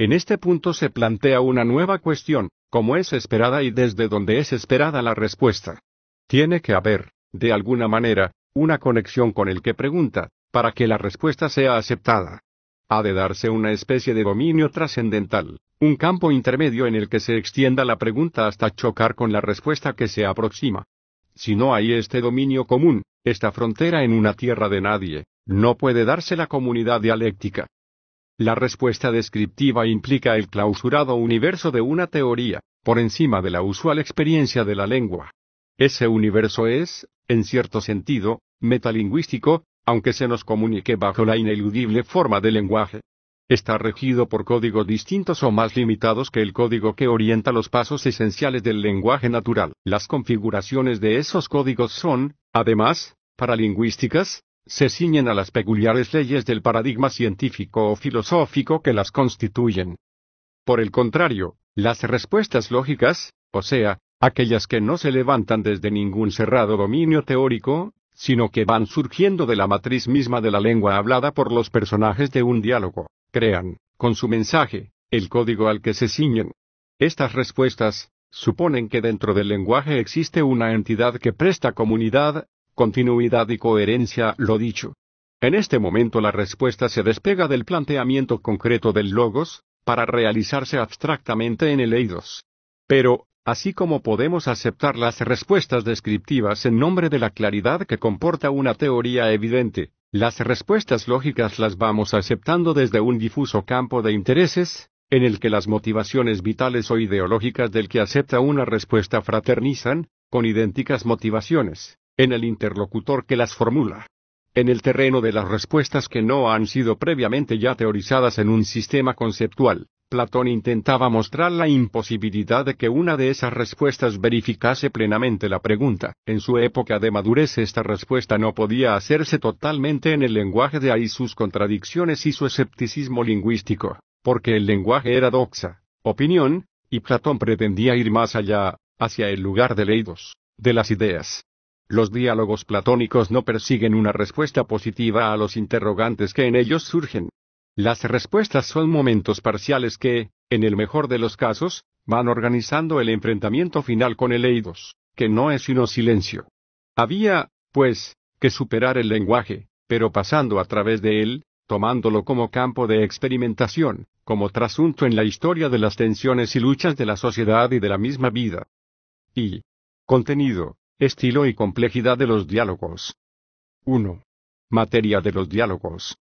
En este punto se plantea una nueva cuestión, como es esperada y desde donde es esperada la respuesta. Tiene que haber, de alguna manera, una conexión con el que pregunta, para que la respuesta sea aceptada. Ha de darse una especie de dominio trascendental, un campo intermedio en el que se extienda la pregunta hasta chocar con la respuesta que se aproxima. Si no hay este dominio común, esta frontera en una tierra de nadie, no puede darse la comunidad dialéctica. La respuesta descriptiva implica el clausurado universo de una teoría, por encima de la usual experiencia de la lengua. Ese universo es, en cierto sentido, metalingüístico, aunque se nos comunique bajo la ineludible forma del lenguaje. Está regido por códigos distintos o más limitados que el código que orienta los pasos esenciales del lenguaje natural. Las configuraciones de esos códigos son, además, paralingüísticas, se ciñen a las peculiares leyes del paradigma científico o filosófico que las constituyen. Por el contrario, las respuestas lógicas, o sea, aquellas que no se levantan desde ningún cerrado dominio teórico, sino que van surgiendo de la matriz misma de la lengua hablada por los personajes de un diálogo, crean, con su mensaje, el código al que se ciñen. Estas respuestas, suponen que dentro del lenguaje existe una entidad que presta comunidad, continuidad y coherencia lo dicho. En este momento la respuesta se despega del planteamiento concreto del logos, para realizarse abstractamente en el eidos. Pero, así como podemos aceptar las respuestas descriptivas en nombre de la claridad que comporta una teoría evidente, las respuestas lógicas las vamos aceptando desde un difuso campo de intereses, en el que las motivaciones vitales o ideológicas del que acepta una respuesta fraternizan, con idénticas motivaciones en el interlocutor que las formula, en el terreno de las respuestas que no han sido previamente ya teorizadas en un sistema conceptual. Platón intentaba mostrar la imposibilidad de que una de esas respuestas verificase plenamente la pregunta. En su época de madurez esta respuesta no podía hacerse totalmente en el lenguaje de ahí sus contradicciones y su escepticismo lingüístico, porque el lenguaje era doxa, opinión, y Platón pretendía ir más allá, hacia el lugar de leídos, de las ideas. Los diálogos platónicos no persiguen una respuesta positiva a los interrogantes que en ellos surgen. Las respuestas son momentos parciales que, en el mejor de los casos, van organizando el enfrentamiento final con el Eidos, que no es sino silencio. Había, pues, que superar el lenguaje, pero pasando a través de él, tomándolo como campo de experimentación, como trasunto en la historia de las tensiones y luchas de la sociedad y de la misma vida. Y. Contenido. Estilo y complejidad de los diálogos. 1. Materia de los diálogos.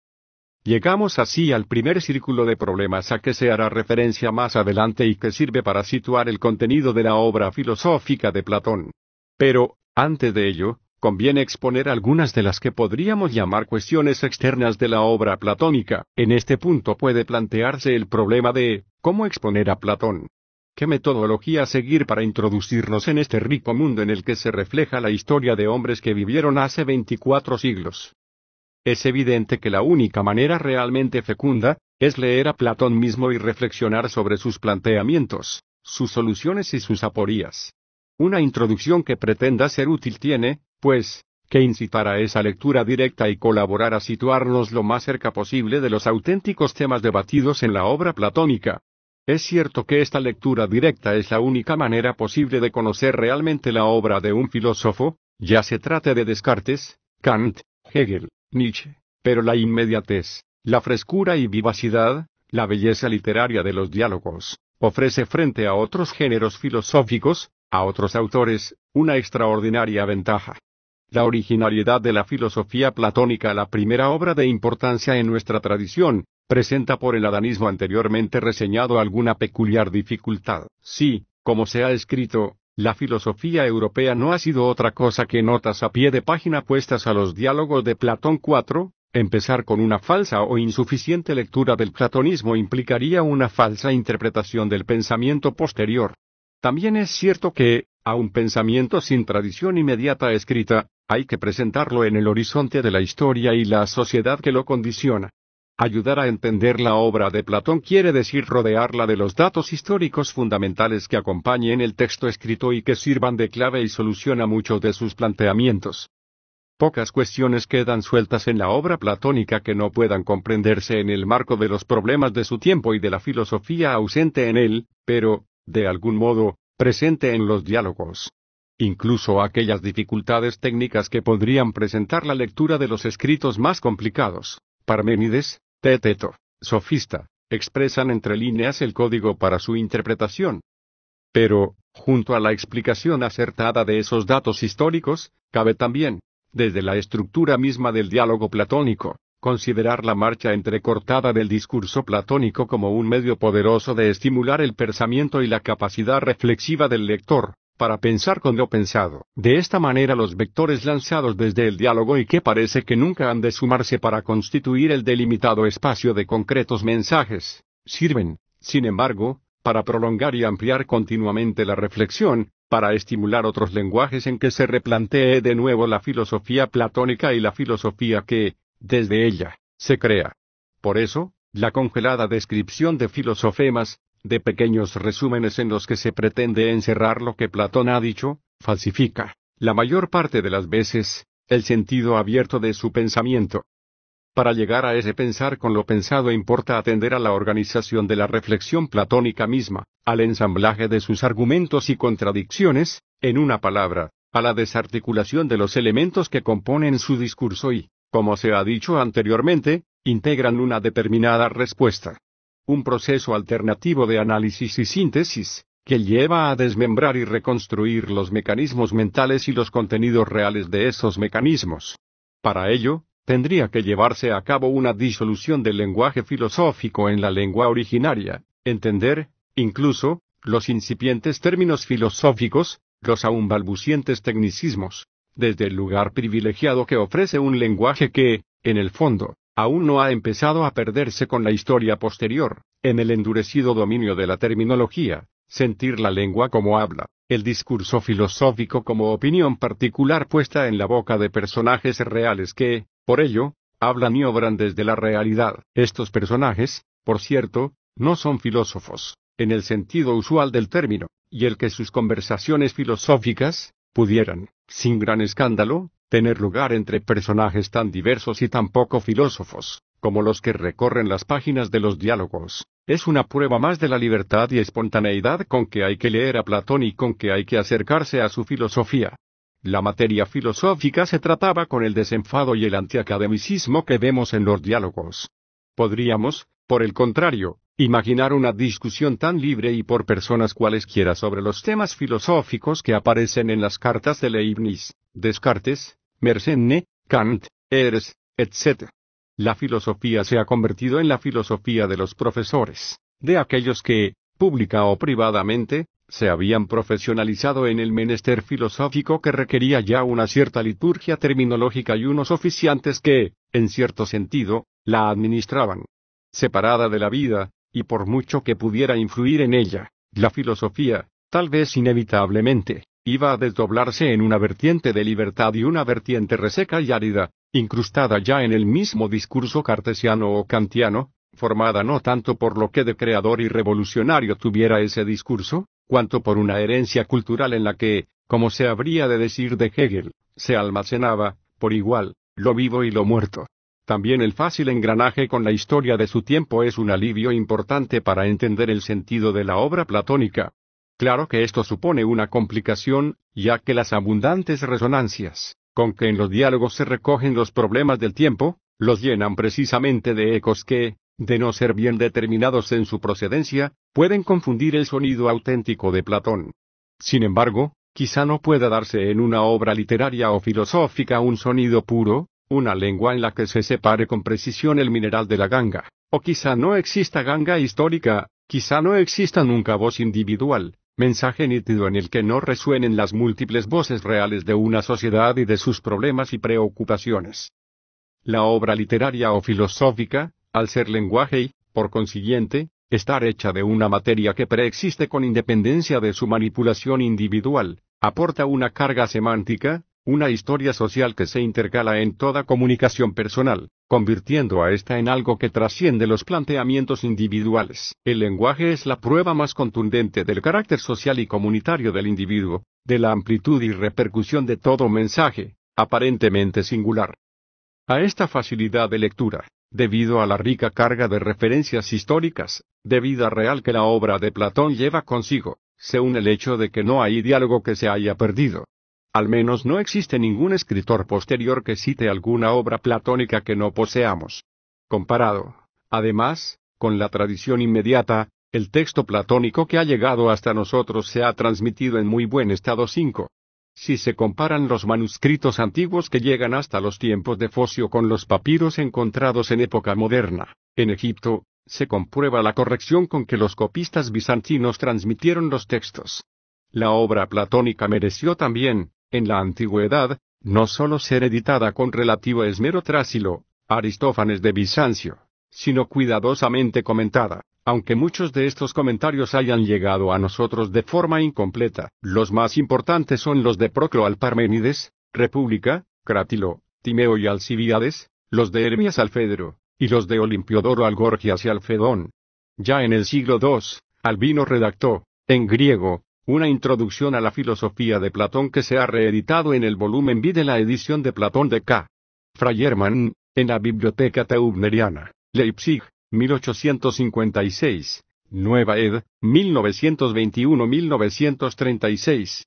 Llegamos así al primer círculo de problemas a que se hará referencia más adelante y que sirve para situar el contenido de la obra filosófica de Platón. Pero, antes de ello, conviene exponer algunas de las que podríamos llamar cuestiones externas de la obra platónica. En este punto puede plantearse el problema de cómo exponer a Platón. ¿Qué metodología seguir para introducirnos en este rico mundo en el que se refleja la historia de hombres que vivieron hace 24 siglos? Es evidente que la única manera realmente fecunda, es leer a Platón mismo y reflexionar sobre sus planteamientos, sus soluciones y sus aporías. Una introducción que pretenda ser útil tiene, pues, que incitar a esa lectura directa y colaborar a situarnos lo más cerca posible de los auténticos temas debatidos en la obra platónica, es cierto que esta lectura directa es la única manera posible de conocer realmente la obra de un filósofo, ya se trate de Descartes, Kant, Hegel, Nietzsche, pero la inmediatez, la frescura y vivacidad, la belleza literaria de los diálogos, ofrece frente a otros géneros filosóficos, a otros autores, una extraordinaria ventaja. La originalidad de la filosofía platónica, la primera obra de importancia en nuestra tradición, presenta por el adanismo anteriormente reseñado alguna peculiar dificultad. Sí, como se ha escrito, la filosofía europea no ha sido otra cosa que notas a pie de página puestas a los diálogos de Platón IV, empezar con una falsa o insuficiente lectura del platonismo implicaría una falsa interpretación del pensamiento posterior. También es cierto que, a un pensamiento sin tradición inmediata escrita, hay que presentarlo en el horizonte de la historia y la sociedad que lo condiciona. Ayudar a entender la obra de Platón quiere decir rodearla de los datos históricos fundamentales que acompañen el texto escrito y que sirvan de clave y solución a muchos de sus planteamientos. Pocas cuestiones quedan sueltas en la obra platónica que no puedan comprenderse en el marco de los problemas de su tiempo y de la filosofía ausente en él, pero, de algún modo, presente en los diálogos. Incluso aquellas dificultades técnicas que podrían presentar la lectura de los escritos más complicados. Parménides, Teteto, sofista, expresan entre líneas el código para su interpretación. Pero, junto a la explicación acertada de esos datos históricos, cabe también, desde la estructura misma del diálogo platónico, considerar la marcha entrecortada del discurso platónico como un medio poderoso de estimular el pensamiento y la capacidad reflexiva del lector para pensar con lo pensado. De esta manera los vectores lanzados desde el diálogo y que parece que nunca han de sumarse para constituir el delimitado espacio de concretos mensajes, sirven, sin embargo, para prolongar y ampliar continuamente la reflexión, para estimular otros lenguajes en que se replantee de nuevo la filosofía platónica y la filosofía que, desde ella, se crea. Por eso, la congelada descripción de filosofemas, de pequeños resúmenes en los que se pretende encerrar lo que Platón ha dicho, falsifica, la mayor parte de las veces, el sentido abierto de su pensamiento. Para llegar a ese pensar con lo pensado importa atender a la organización de la reflexión platónica misma, al ensamblaje de sus argumentos y contradicciones, en una palabra, a la desarticulación de los elementos que componen su discurso y, como se ha dicho anteriormente, integran una determinada respuesta un proceso alternativo de análisis y síntesis, que lleva a desmembrar y reconstruir los mecanismos mentales y los contenidos reales de esos mecanismos. Para ello, tendría que llevarse a cabo una disolución del lenguaje filosófico en la lengua originaria, entender, incluso, los incipientes términos filosóficos, los aún balbucientes tecnicismos, desde el lugar privilegiado que ofrece un lenguaje que, en el fondo, aún no ha empezado a perderse con la historia posterior, en el endurecido dominio de la terminología, sentir la lengua como habla, el discurso filosófico como opinión particular puesta en la boca de personajes reales que, por ello, hablan y obran desde la realidad. Estos personajes, por cierto, no son filósofos, en el sentido usual del término, y el que sus conversaciones filosóficas, pudieran, sin gran escándalo, tener lugar entre personajes tan diversos y tan poco filósofos, como los que recorren las páginas de los diálogos, es una prueba más de la libertad y espontaneidad con que hay que leer a Platón y con que hay que acercarse a su filosofía. La materia filosófica se trataba con el desenfado y el antiacademicismo que vemos en los diálogos. Podríamos, por el contrario, imaginar una discusión tan libre y por personas cualesquiera sobre los temas filosóficos que aparecen en las cartas de Leibniz, Descartes, Mersenne, Kant, Ers, etc. La filosofía se ha convertido en la filosofía de los profesores, de aquellos que, pública o privadamente, se habían profesionalizado en el menester filosófico que requería ya una cierta liturgia terminológica y unos oficiantes que, en cierto sentido, la administraban. Separada de la vida, y por mucho que pudiera influir en ella, la filosofía, tal vez inevitablemente, Iba a desdoblarse en una vertiente de libertad y una vertiente reseca y árida, incrustada ya en el mismo discurso cartesiano o kantiano, formada no tanto por lo que de creador y revolucionario tuviera ese discurso, cuanto por una herencia cultural en la que, como se habría de decir de Hegel, se almacenaba, por igual, lo vivo y lo muerto. También el fácil engranaje con la historia de su tiempo es un alivio importante para entender el sentido de la obra platónica, Claro que esto supone una complicación, ya que las abundantes resonancias, con que en los diálogos se recogen los problemas del tiempo, los llenan precisamente de ecos que, de no ser bien determinados en su procedencia, pueden confundir el sonido auténtico de Platón. Sin embargo, quizá no pueda darse en una obra literaria o filosófica un sonido puro, una lengua en la que se separe con precisión el mineral de la ganga, o quizá no exista ganga histórica, quizá no exista nunca voz individual, mensaje nítido en el que no resuenen las múltiples voces reales de una sociedad y de sus problemas y preocupaciones. La obra literaria o filosófica, al ser lenguaje y, por consiguiente, estar hecha de una materia que preexiste con independencia de su manipulación individual, aporta una carga semántica, una historia social que se intercala en toda comunicación personal, convirtiendo a esta en algo que trasciende los planteamientos individuales. El lenguaje es la prueba más contundente del carácter social y comunitario del individuo, de la amplitud y repercusión de todo mensaje, aparentemente singular. A esta facilidad de lectura, debido a la rica carga de referencias históricas, de vida real que la obra de Platón lleva consigo, se une el hecho de que no hay diálogo que se haya perdido, al menos no existe ningún escritor posterior que cite alguna obra platónica que no poseamos. Comparado, además, con la tradición inmediata, el texto platónico que ha llegado hasta nosotros se ha transmitido en muy buen estado 5. Si se comparan los manuscritos antiguos que llegan hasta los tiempos de Focio con los papiros encontrados en época moderna, en Egipto, se comprueba la corrección con que los copistas bizantinos transmitieron los textos. La obra platónica mereció también, en la antigüedad, no solo ser editada con relativo esmero Trácilo, Aristófanes de Bizancio, sino cuidadosamente comentada, aunque muchos de estos comentarios hayan llegado a nosotros de forma incompleta. Los más importantes son los de Proclo al Parménides, República, Crátilo, Timeo y Alcibiades, los de Hermias al Fedro, y los de Olimpiodoro al Gorgias y al Fedón. Ya en el siglo II, Albino redactó, en griego, una introducción a la filosofía de Platón que se ha reeditado en el volumen B de la edición de Platón de K. Frayermann, en la Biblioteca Teubneriana, Leipzig, 1856, Nueva Ed, 1921-1936.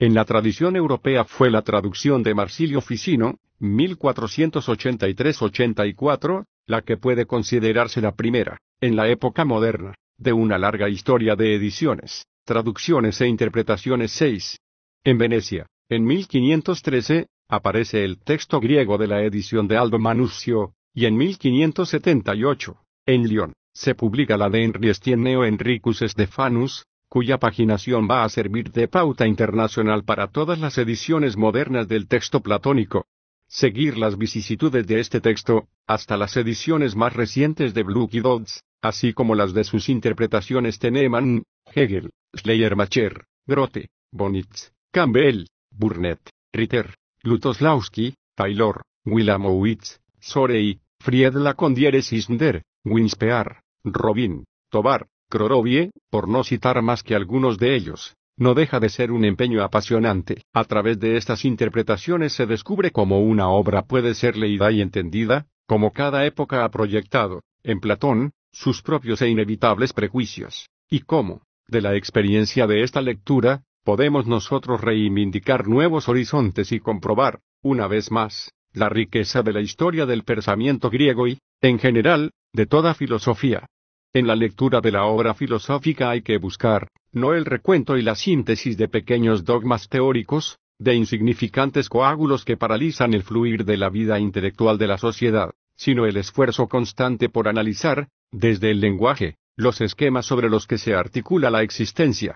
En la tradición europea fue la traducción de Marsilio Ficino, 1483-84, la que puede considerarse la primera, en la época moderna, de una larga historia de ediciones. Traducciones e Interpretaciones 6. En Venecia, en 1513, aparece el texto griego de la edición de Aldo Manusio, y en 1578, en Lyon, se publica la de Neo Enricus Stephanus, cuya paginación va a servir de pauta internacional para todas las ediciones modernas del texto platónico. Seguir las vicisitudes de este texto, hasta las ediciones más recientes de Blue Dodds, así como las de sus interpretaciones Tenemann, Hegel, Schleiermacher, Grote, Bonitz, Campbell, Burnett, Ritter, Lutoslawski, Taylor, Willamowitz, Sorey, Friedla Condieres Isnder, Winspear, Robin, Tobar, Krorovie, por no citar más que algunos de ellos. No deja de ser un empeño apasionante. A través de estas interpretaciones se descubre cómo una obra puede ser leída y entendida, como cada época ha proyectado, en Platón, sus propios e inevitables prejuicios, y cómo, de la experiencia de esta lectura, podemos nosotros reivindicar nuevos horizontes y comprobar, una vez más, la riqueza de la historia del pensamiento griego y, en general, de toda filosofía. En la lectura de la obra filosófica hay que buscar, no el recuento y la síntesis de pequeños dogmas teóricos, de insignificantes coágulos que paralizan el fluir de la vida intelectual de la sociedad, sino el esfuerzo constante por analizar, desde el lenguaje, los esquemas sobre los que se articula la existencia.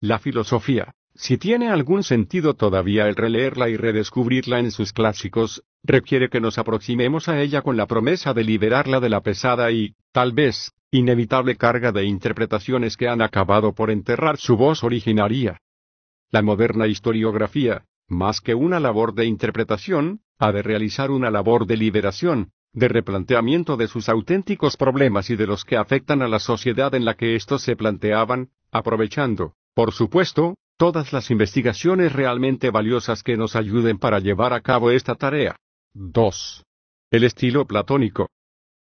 La filosofía, si tiene algún sentido todavía el releerla y redescubrirla en sus clásicos, requiere que nos aproximemos a ella con la promesa de liberarla de la pesada y, tal vez, inevitable carga de interpretaciones que han acabado por enterrar su voz originaria. La moderna historiografía, más que una labor de interpretación, ha de realizar una labor de liberación, de replanteamiento de sus auténticos problemas y de los que afectan a la sociedad en la que estos se planteaban, aprovechando, por supuesto, todas las investigaciones realmente valiosas que nos ayuden para llevar a cabo esta tarea. 2. El estilo platónico.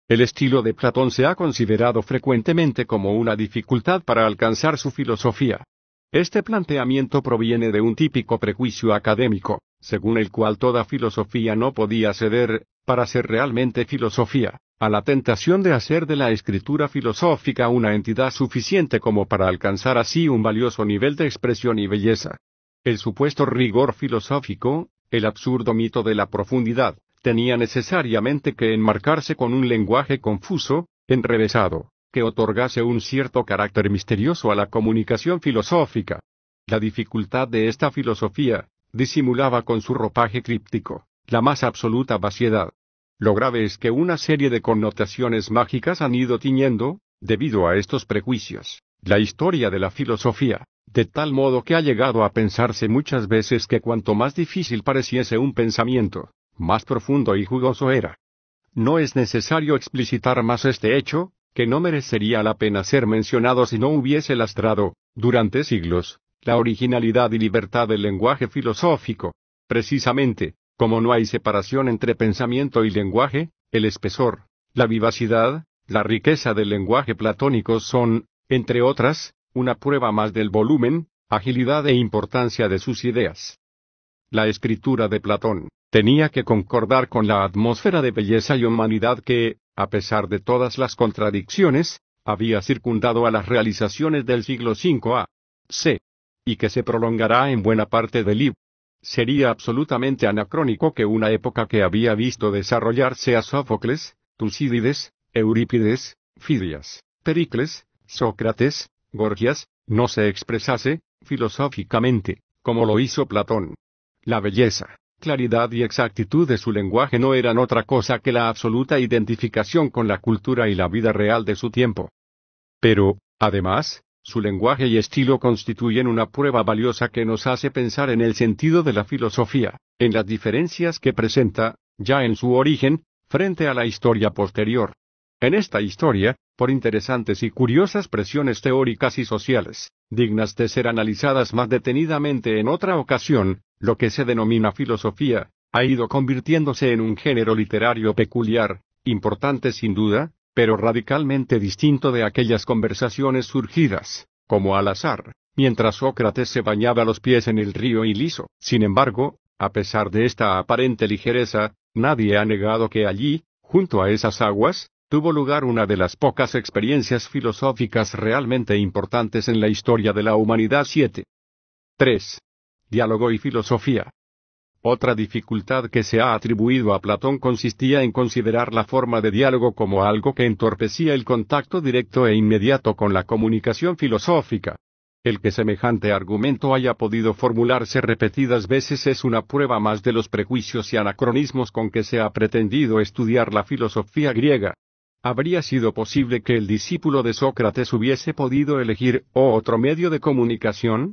El estilo de Platón se ha considerado frecuentemente como una dificultad para alcanzar su filosofía. Este planteamiento proviene de un típico prejuicio académico, según el cual toda filosofía no podía ceder, para ser realmente filosofía, a la tentación de hacer de la escritura filosófica una entidad suficiente como para alcanzar así un valioso nivel de expresión y belleza. El supuesto rigor filosófico, el absurdo mito de la profundidad, tenía necesariamente que enmarcarse con un lenguaje confuso, enrevesado, que otorgase un cierto carácter misterioso a la comunicación filosófica. La dificultad de esta filosofía, disimulaba con su ropaje críptico, la más absoluta vaciedad. Lo grave es que una serie de connotaciones mágicas han ido tiñendo, debido a estos prejuicios, la historia de la filosofía, de tal modo que ha llegado a pensarse muchas veces que cuanto más difícil pareciese un pensamiento, más profundo y jugoso era. No es necesario explicitar más este hecho, que no merecería la pena ser mencionado si no hubiese lastrado, durante siglos, la originalidad y libertad del lenguaje filosófico. Precisamente, como no hay separación entre pensamiento y lenguaje, el espesor, la vivacidad, la riqueza del lenguaje platónico son, entre otras, una prueba más del volumen, agilidad e importancia de sus ideas. La escritura de Platón tenía que concordar con la atmósfera de belleza y humanidad que, a pesar de todas las contradicciones, había circundado a las realizaciones del siglo V a. C y que se prolongará en buena parte del libro. Sería absolutamente anacrónico que una época que había visto desarrollarse a Sófocles, Tucídides, Eurípides, Fidias, Pericles, Sócrates, Gorgias, no se expresase, filosóficamente, como lo hizo Platón. La belleza, claridad y exactitud de su lenguaje no eran otra cosa que la absoluta identificación con la cultura y la vida real de su tiempo. Pero, además, su lenguaje y estilo constituyen una prueba valiosa que nos hace pensar en el sentido de la filosofía, en las diferencias que presenta, ya en su origen, frente a la historia posterior. En esta historia, por interesantes y curiosas presiones teóricas y sociales, dignas de ser analizadas más detenidamente en otra ocasión, lo que se denomina filosofía, ha ido convirtiéndose en un género literario peculiar, importante sin duda, pero radicalmente distinto de aquellas conversaciones surgidas, como al azar, mientras Sócrates se bañaba los pies en el río Iliso. Sin embargo, a pesar de esta aparente ligereza, nadie ha negado que allí, junto a esas aguas, tuvo lugar una de las pocas experiencias filosóficas realmente importantes en la historia de la humanidad. 7. 3. Diálogo y filosofía. Otra dificultad que se ha atribuido a Platón consistía en considerar la forma de diálogo como algo que entorpecía el contacto directo e inmediato con la comunicación filosófica. El que semejante argumento haya podido formularse repetidas veces es una prueba más de los prejuicios y anacronismos con que se ha pretendido estudiar la filosofía griega. Habría sido posible que el discípulo de Sócrates hubiese podido elegir otro medio de comunicación,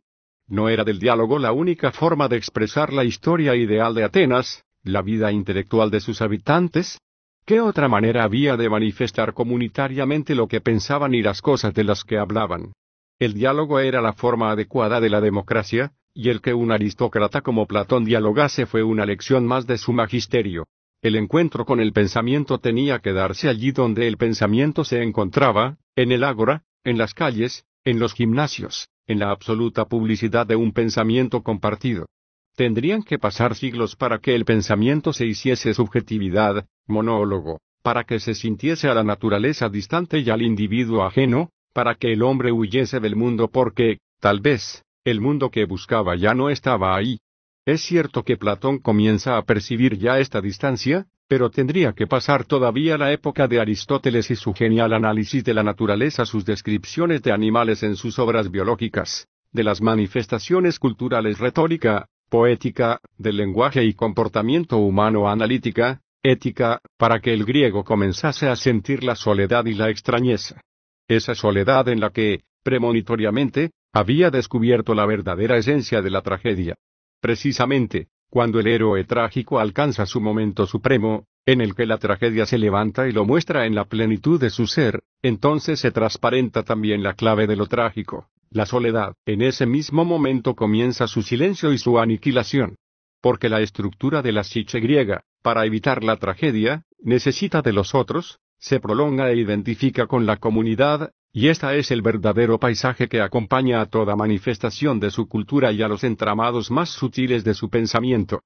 no era del diálogo la única forma de expresar la historia ideal de Atenas, la vida intelectual de sus habitantes? ¿Qué otra manera había de manifestar comunitariamente lo que pensaban y las cosas de las que hablaban? El diálogo era la forma adecuada de la democracia, y el que un aristócrata como Platón dialogase fue una lección más de su magisterio. El encuentro con el pensamiento tenía que darse allí donde el pensamiento se encontraba, en el ágora, en las calles, en los gimnasios en la absoluta publicidad de un pensamiento compartido. Tendrían que pasar siglos para que el pensamiento se hiciese subjetividad, monólogo, para que se sintiese a la naturaleza distante y al individuo ajeno, para que el hombre huyese del mundo porque, tal vez, el mundo que buscaba ya no estaba ahí. Es cierto que Platón comienza a percibir ya esta distancia, pero tendría que pasar todavía la época de Aristóteles y su genial análisis de la naturaleza, sus descripciones de animales en sus obras biológicas, de las manifestaciones culturales retórica, poética, del lenguaje y comportamiento humano analítica, ética, para que el griego comenzase a sentir la soledad y la extrañeza. Esa soledad en la que, premonitoriamente, había descubierto la verdadera esencia de la tragedia. Precisamente, cuando el héroe trágico alcanza su momento supremo, en el que la tragedia se levanta y lo muestra en la plenitud de su ser, entonces se transparenta también la clave de lo trágico, la soledad. En ese mismo momento comienza su silencio y su aniquilación. Porque la estructura de la psiche griega, para evitar la tragedia, necesita de los otros, se prolonga e identifica con la comunidad, y esta es el verdadero paisaje que acompaña a toda manifestación de su cultura y a los entramados más sutiles de su pensamiento.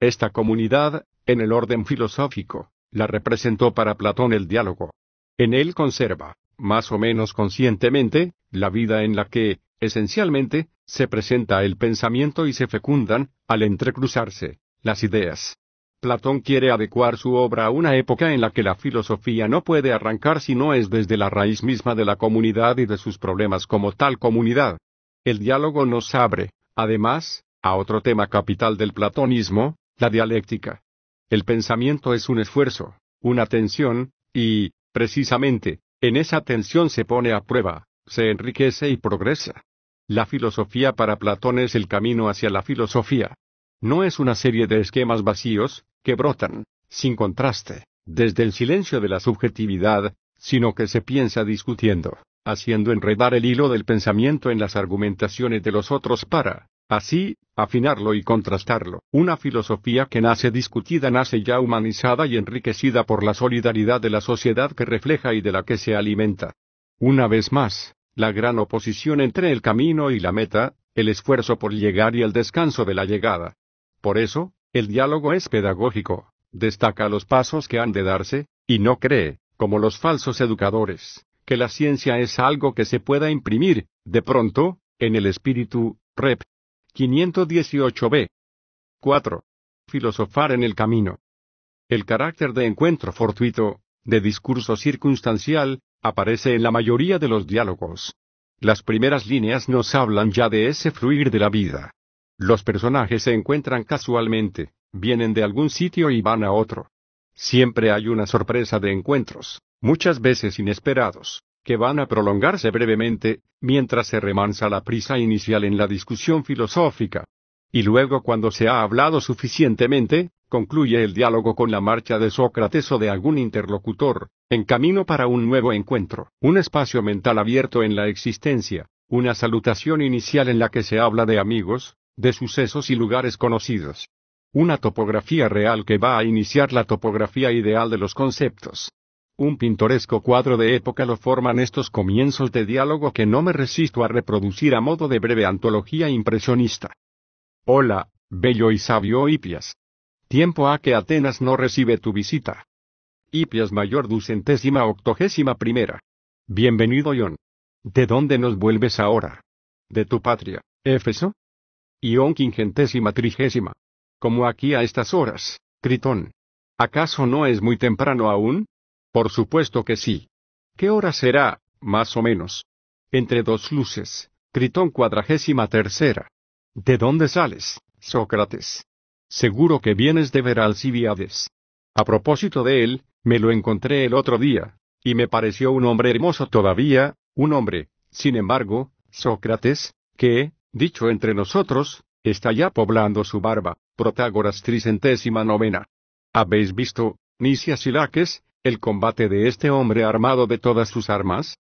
Esta comunidad, en el orden filosófico, la representó para Platón el diálogo. En él conserva, más o menos conscientemente, la vida en la que, esencialmente, se presenta el pensamiento y se fecundan, al entrecruzarse, las ideas. Platón quiere adecuar su obra a una época en la que la filosofía no puede arrancar si no es desde la raíz misma de la comunidad y de sus problemas como tal comunidad. El diálogo nos abre, además, a otro tema capital del platonismo, la dialéctica. El pensamiento es un esfuerzo, una tensión, y, precisamente, en esa tensión se pone a prueba, se enriquece y progresa. La filosofía para Platón es el camino hacia la filosofía. No es una serie de esquemas vacíos que brotan, sin contraste, desde el silencio de la subjetividad, sino que se piensa discutiendo, haciendo enredar el hilo del pensamiento en las argumentaciones de los otros para, así, afinarlo y contrastarlo. Una filosofía que nace discutida nace ya humanizada y enriquecida por la solidaridad de la sociedad que refleja y de la que se alimenta. Una vez más, la gran oposición entre el camino y la meta, el esfuerzo por llegar y el descanso de la llegada, por eso, el diálogo es pedagógico, destaca los pasos que han de darse, y no cree, como los falsos educadores, que la ciencia es algo que se pueda imprimir, de pronto, en el espíritu, rep. 518b. 4. Filosofar en el camino. El carácter de encuentro fortuito, de discurso circunstancial, aparece en la mayoría de los diálogos. Las primeras líneas nos hablan ya de ese fluir de la vida, los personajes se encuentran casualmente, vienen de algún sitio y van a otro. Siempre hay una sorpresa de encuentros, muchas veces inesperados, que van a prolongarse brevemente, mientras se remansa la prisa inicial en la discusión filosófica. Y luego cuando se ha hablado suficientemente, concluye el diálogo con la marcha de Sócrates o de algún interlocutor, en camino para un nuevo encuentro, un espacio mental abierto en la existencia, una salutación inicial en la que se habla de amigos, de sucesos y lugares conocidos. Una topografía real que va a iniciar la topografía ideal de los conceptos. Un pintoresco cuadro de época lo forman estos comienzos de diálogo que no me resisto a reproducir a modo de breve antología impresionista. Hola, bello y sabio Hipias. Tiempo ha que Atenas no recibe tu visita. Hipias mayor ducentésima octogésima primera. Bienvenido Ion. ¿De dónde nos vuelves ahora? ¿De tu patria, Éfeso? quingentésima trigésima. Como aquí a estas horas, Critón. ¿Acaso no es muy temprano aún? Por supuesto que sí. ¿Qué hora será, más o menos? Entre dos luces, Critón cuadragésima tercera. ¿De dónde sales, Sócrates? Seguro que vienes de ver a Alcibiades. A propósito de él, me lo encontré el otro día, y me pareció un hombre hermoso todavía, un hombre, sin embargo, Sócrates, que, dicho entre nosotros, está ya poblando su barba. Protágoras tricentésima novena. ¿Habéis visto, Nicias y Laques, el combate de este hombre armado de todas sus armas?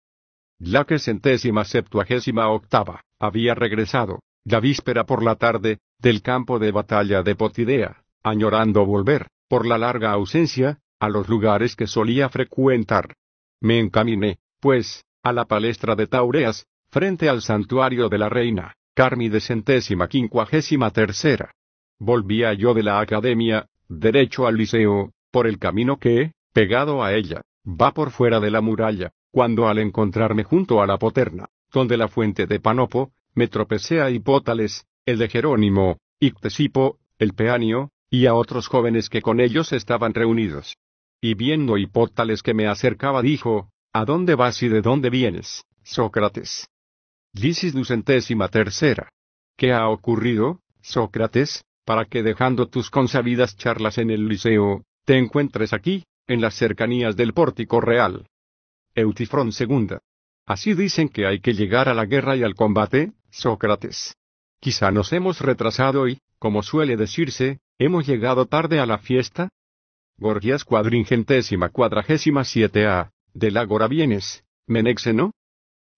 Laques centésima septuagésima octava, había regresado, la víspera por la tarde, del campo de batalla de Potidea, añorando volver, por la larga ausencia, a los lugares que solía frecuentar. Me encaminé, pues, a la palestra de Taureas, frente al santuario de la reina. Carmi de centésima quincuagésima tercera. Volvía yo de la academia, derecho al liceo, por el camino que, pegado a ella, va por fuera de la muralla, cuando al encontrarme junto a la poterna, donde la fuente de Panopo, me tropecé a Hipótales, el de Jerónimo, Ictesipo, el peanio, y a otros jóvenes que con ellos estaban reunidos. Y viendo Hipótales que me acercaba dijo, ¿A dónde vas y de dónde vienes, Sócrates? Lysis ducentésima tercera. ¿Qué ha ocurrido, Sócrates, para que dejando tus consabidas charlas en el liceo, te encuentres aquí, en las cercanías del pórtico real? Eutifrón segunda. Así dicen que hay que llegar a la guerra y al combate, Sócrates. Quizá nos hemos retrasado y, como suele decirse, hemos llegado tarde a la fiesta. Gorgias cuadringentésima cuadragésima siete a, del Ágora vienes, Menexeno,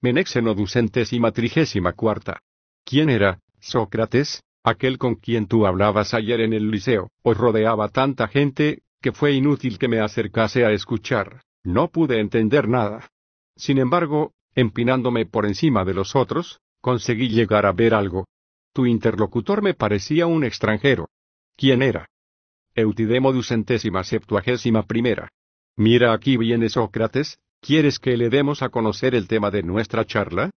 Menexeno y trigésima cuarta. ¿Quién era, Sócrates? Aquel con quien tú hablabas ayer en el liceo, os rodeaba tanta gente, que fue inútil que me acercase a escuchar. No pude entender nada. Sin embargo, empinándome por encima de los otros, conseguí llegar a ver algo. Tu interlocutor me parecía un extranjero. ¿Quién era? Eutidemo ducentésima septuagésima primera. Mira aquí viene Sócrates, ¿Quieres que le demos a conocer el tema de nuestra charla?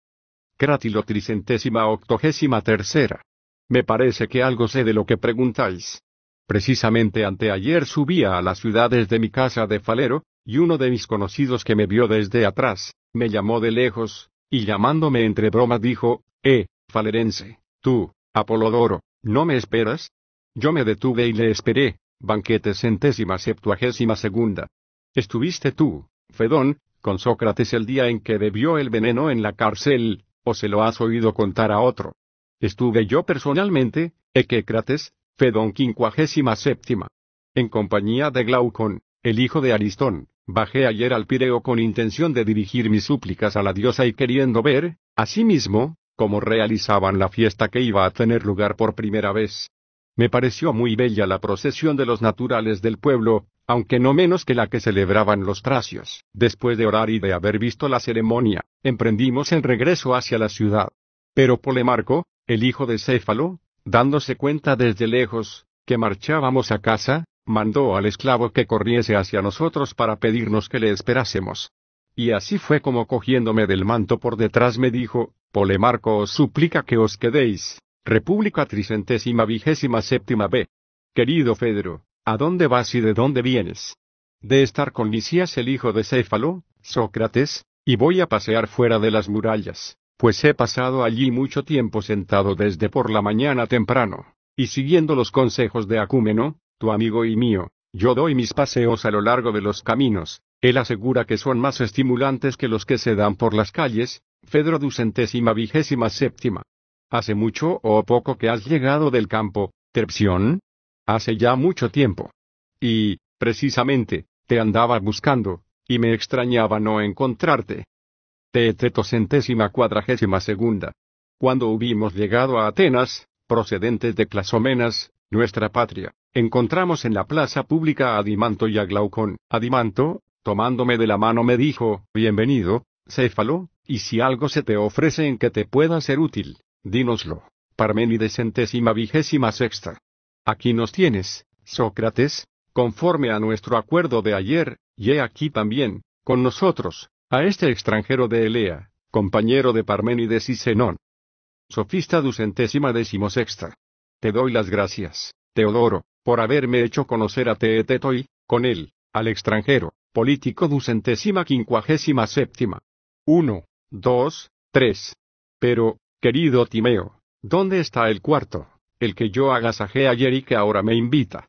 Crátilo tricentésima octogésima tercera. Me parece que algo sé de lo que preguntáis. Precisamente anteayer subía a las ciudades de mi casa de Falero, y uno de mis conocidos que me vio desde atrás, me llamó de lejos, y llamándome entre bromas dijo, Eh, Falerense, tú, Apolodoro, ¿no me esperas? Yo me detuve y le esperé, banquete centésima septuagésima segunda. Estuviste tú, Fedón, con Sócrates el día en que bebió el veneno en la cárcel, o se lo has oído contar a otro. Estuve yo personalmente, Equécrates, Fedón quincuagésima séptima. En compañía de Glaucon, el hijo de Aristón, bajé ayer al Pireo con intención de dirigir mis súplicas a la diosa y queriendo ver, asimismo, cómo realizaban la fiesta que iba a tener lugar por primera vez. Me pareció muy bella la procesión de los naturales del pueblo, aunque no menos que la que celebraban los tracios. Después de orar y de haber visto la ceremonia, emprendimos el regreso hacia la ciudad. Pero Polemarco, el hijo de Céfalo, dándose cuenta desde lejos, que marchábamos a casa, mandó al esclavo que corriese hacia nosotros para pedirnos que le esperásemos. Y así fue como cogiéndome del manto por detrás me dijo, Polemarco os suplica que os quedéis. República Tricentésima Vigésima Séptima B. Querido Fedro. ¿A dónde vas y de dónde vienes? De estar con Lisias el hijo de Céfalo, Sócrates, y voy a pasear fuera de las murallas, pues he pasado allí mucho tiempo sentado desde por la mañana temprano, y siguiendo los consejos de Acúmeno, tu amigo y mío, yo doy mis paseos a lo largo de los caminos, él asegura que son más estimulantes que los que se dan por las calles, Fedro ducentésima vigésima séptima. Hace mucho o poco que has llegado del campo, Terpsión, Hace ya mucho tiempo. Y, precisamente, te andaba buscando, y me extrañaba no encontrarte. Centésima cuadragésima segunda. Cuando hubimos llegado a Atenas, procedentes de Clasomenas, nuestra patria, encontramos en la plaza pública a Adimanto y a Glaucón. Adimanto, tomándome de la mano me dijo, Bienvenido, Céfalo, y si algo se te ofrece en que te pueda ser útil, dínoslo. Parmenides centésima vigésima sexta. Aquí nos tienes, Sócrates, conforme a nuestro acuerdo de ayer, y he aquí también, con nosotros, a este extranjero de Elea, compañero de Parménides y Zenón. Sofista ducentésima SEXTA. Te doy las gracias, Teodoro, por haberme hecho conocer a Teeteto y, con él, al extranjero, político ducentésima quincuagésima séptima. Uno, dos, tres. Pero, querido Timeo, ¿dónde está el cuarto? el que yo agasajé ayer y que ahora me invita.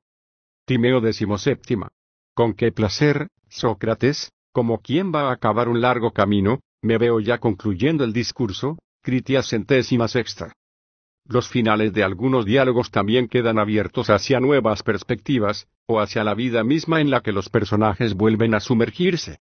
Timeo XVII. Con qué placer, Sócrates, como quien va a acabar un largo camino, me veo ya concluyendo el discurso, Critias centésima sexta. Los finales de algunos diálogos también quedan abiertos hacia nuevas perspectivas, o hacia la vida misma en la que los personajes vuelven a sumergirse.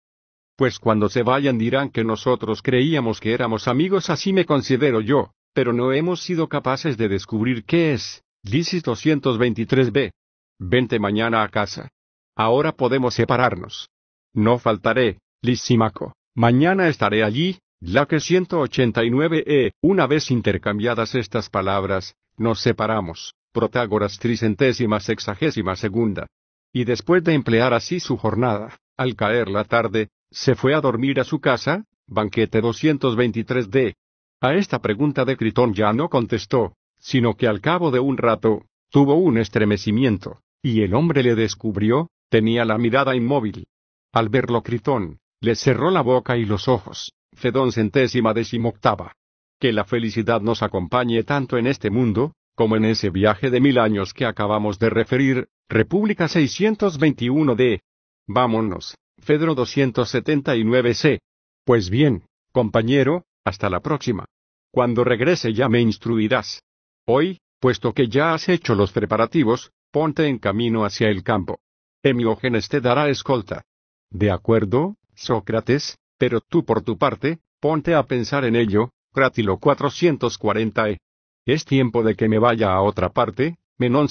Pues cuando se vayan dirán que nosotros creíamos que éramos amigos, así me considero yo pero no hemos sido capaces de descubrir qué es. Lisis 223b. Vente mañana a casa. Ahora podemos separarnos. No faltaré, Lysimaco, Mañana estaré allí. La que 189e. Una vez intercambiadas estas palabras, nos separamos. Protágoras tricentésima sexagésima segunda. Y después de emplear así su jornada, al caer la tarde, se fue a dormir a su casa, banquete 223d. A esta pregunta de Critón ya no contestó, sino que al cabo de un rato, tuvo un estremecimiento, y el hombre le descubrió, tenía la mirada inmóvil. Al verlo Critón, le cerró la boca y los ojos. Fedón centésima decimoctava. Que la felicidad nos acompañe tanto en este mundo, como en ese viaje de mil años que acabamos de referir, República 621 d Vámonos, Fedro 279 C. Pues bien, compañero, hasta la próxima. Cuando regrese ya me instruirás. Hoy, puesto que ya has hecho los preparativos, ponte en camino hacia el campo. Hemiógenes te dará escolta. De acuerdo, Sócrates, pero tú por tu parte, ponte a pensar en ello, Crátilo 440e. Es tiempo de que me vaya a otra parte, Menón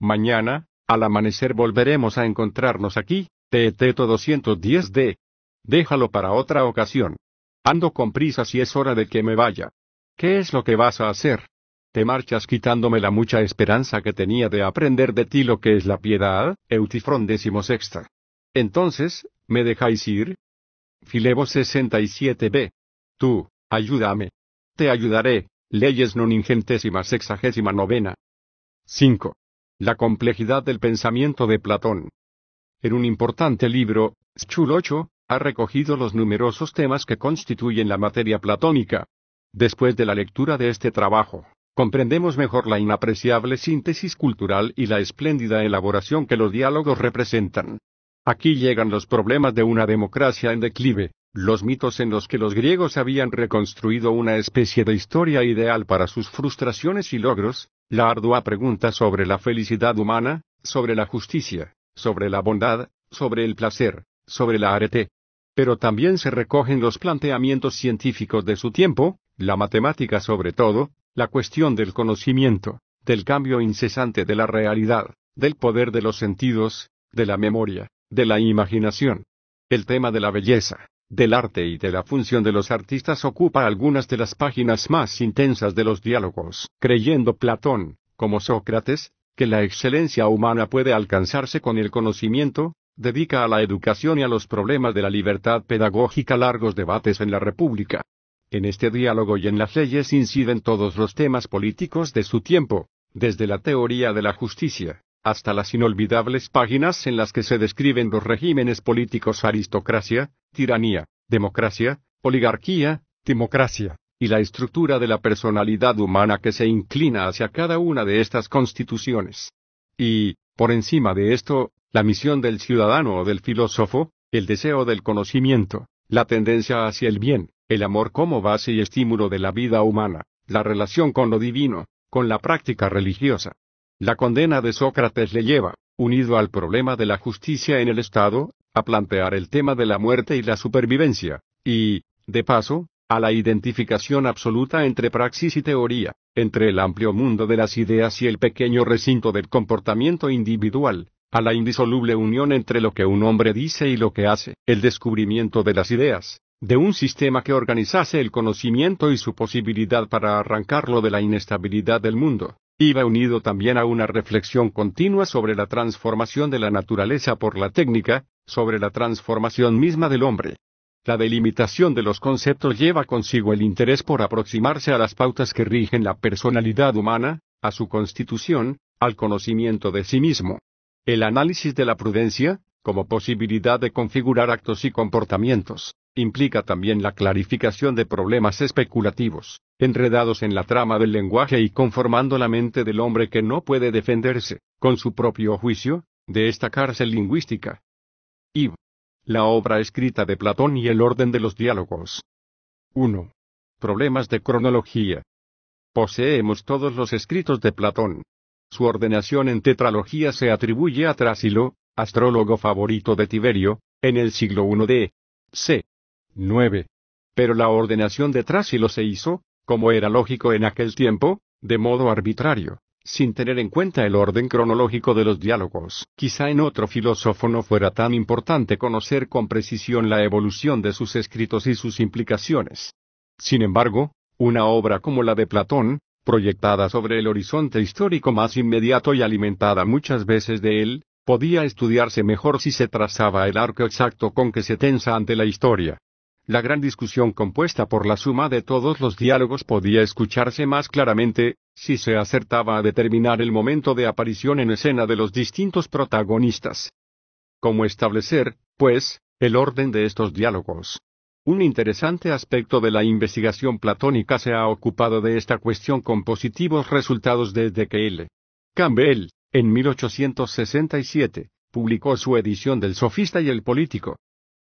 Mañana, al amanecer volveremos a encontrarnos aquí, Teeteto 210d. Déjalo para otra ocasión. Ando con prisas y es hora de que me vaya. ¿Qué es lo que vas a hacer? Te marchas quitándome la mucha esperanza que tenía de aprender de ti lo que es la piedad, Eutifrón sexta. Entonces, ¿me dejáis ir? Filebo 67b. Tú, ayúdame. Te ayudaré. Leyes non ingentésima sexagésima novena. 5. La complejidad del pensamiento de Platón. En un importante libro, Schul ha recogido los numerosos temas que constituyen la materia platónica. Después de la lectura de este trabajo, comprendemos mejor la inapreciable síntesis cultural y la espléndida elaboración que los diálogos representan. Aquí llegan los problemas de una democracia en declive, los mitos en los que los griegos habían reconstruido una especie de historia ideal para sus frustraciones y logros, la ardua pregunta sobre la felicidad humana, sobre la justicia, sobre la bondad, sobre el placer, sobre la arete, pero también se recogen los planteamientos científicos de su tiempo, la matemática sobre todo, la cuestión del conocimiento, del cambio incesante de la realidad, del poder de los sentidos, de la memoria, de la imaginación. El tema de la belleza, del arte y de la función de los artistas ocupa algunas de las páginas más intensas de los diálogos, creyendo Platón, como Sócrates, que la excelencia humana puede alcanzarse con el conocimiento, dedica a la educación y a los problemas de la libertad pedagógica largos debates en la República. En este diálogo y en las leyes inciden todos los temas políticos de su tiempo, desde la teoría de la justicia, hasta las inolvidables páginas en las que se describen los regímenes políticos aristocracia, tiranía, democracia, oligarquía, timocracia, y la estructura de la personalidad humana que se inclina hacia cada una de estas constituciones. Y, por encima de esto, la misión del ciudadano o del filósofo, el deseo del conocimiento, la tendencia hacia el bien, el amor como base y estímulo de la vida humana, la relación con lo divino, con la práctica religiosa. La condena de Sócrates le lleva, unido al problema de la justicia en el Estado, a plantear el tema de la muerte y la supervivencia, y, de paso, a la identificación absoluta entre praxis y teoría, entre el amplio mundo de las ideas y el pequeño recinto del comportamiento individual, a la indisoluble unión entre lo que un hombre dice y lo que hace, el descubrimiento de las ideas, de un sistema que organizase el conocimiento y su posibilidad para arrancarlo de la inestabilidad del mundo. Iba unido también a una reflexión continua sobre la transformación de la naturaleza por la técnica, sobre la transformación misma del hombre. La delimitación de los conceptos lleva consigo el interés por aproximarse a las pautas que rigen la personalidad humana, a su constitución, al conocimiento de sí mismo. El análisis de la prudencia, como posibilidad de configurar actos y comportamientos, implica también la clarificación de problemas especulativos, enredados en la trama del lenguaje y conformando la mente del hombre que no puede defenderse, con su propio juicio, de esta cárcel lingüística. IV. La obra escrita de Platón y el orden de los diálogos. 1. Problemas de cronología. Poseemos todos los escritos de Platón, su ordenación en tetralogía se atribuye a Trásilo, astrólogo favorito de Tiberio, en el siglo I de C. 9. Pero la ordenación de Trásilo se hizo, como era lógico en aquel tiempo, de modo arbitrario, sin tener en cuenta el orden cronológico de los diálogos. Quizá en otro filósofo no fuera tan importante conocer con precisión la evolución de sus escritos y sus implicaciones. Sin embargo, una obra como la de Platón, proyectada sobre el horizonte histórico más inmediato y alimentada muchas veces de él, podía estudiarse mejor si se trazaba el arco exacto con que se tensa ante la historia. La gran discusión compuesta por la suma de todos los diálogos podía escucharse más claramente, si se acertaba a determinar el momento de aparición en escena de los distintos protagonistas. ¿Cómo establecer, pues, el orden de estos diálogos? Un interesante aspecto de la investigación platónica se ha ocupado de esta cuestión con positivos resultados desde que L. Campbell, en 1867, publicó su edición del Sofista y el Político.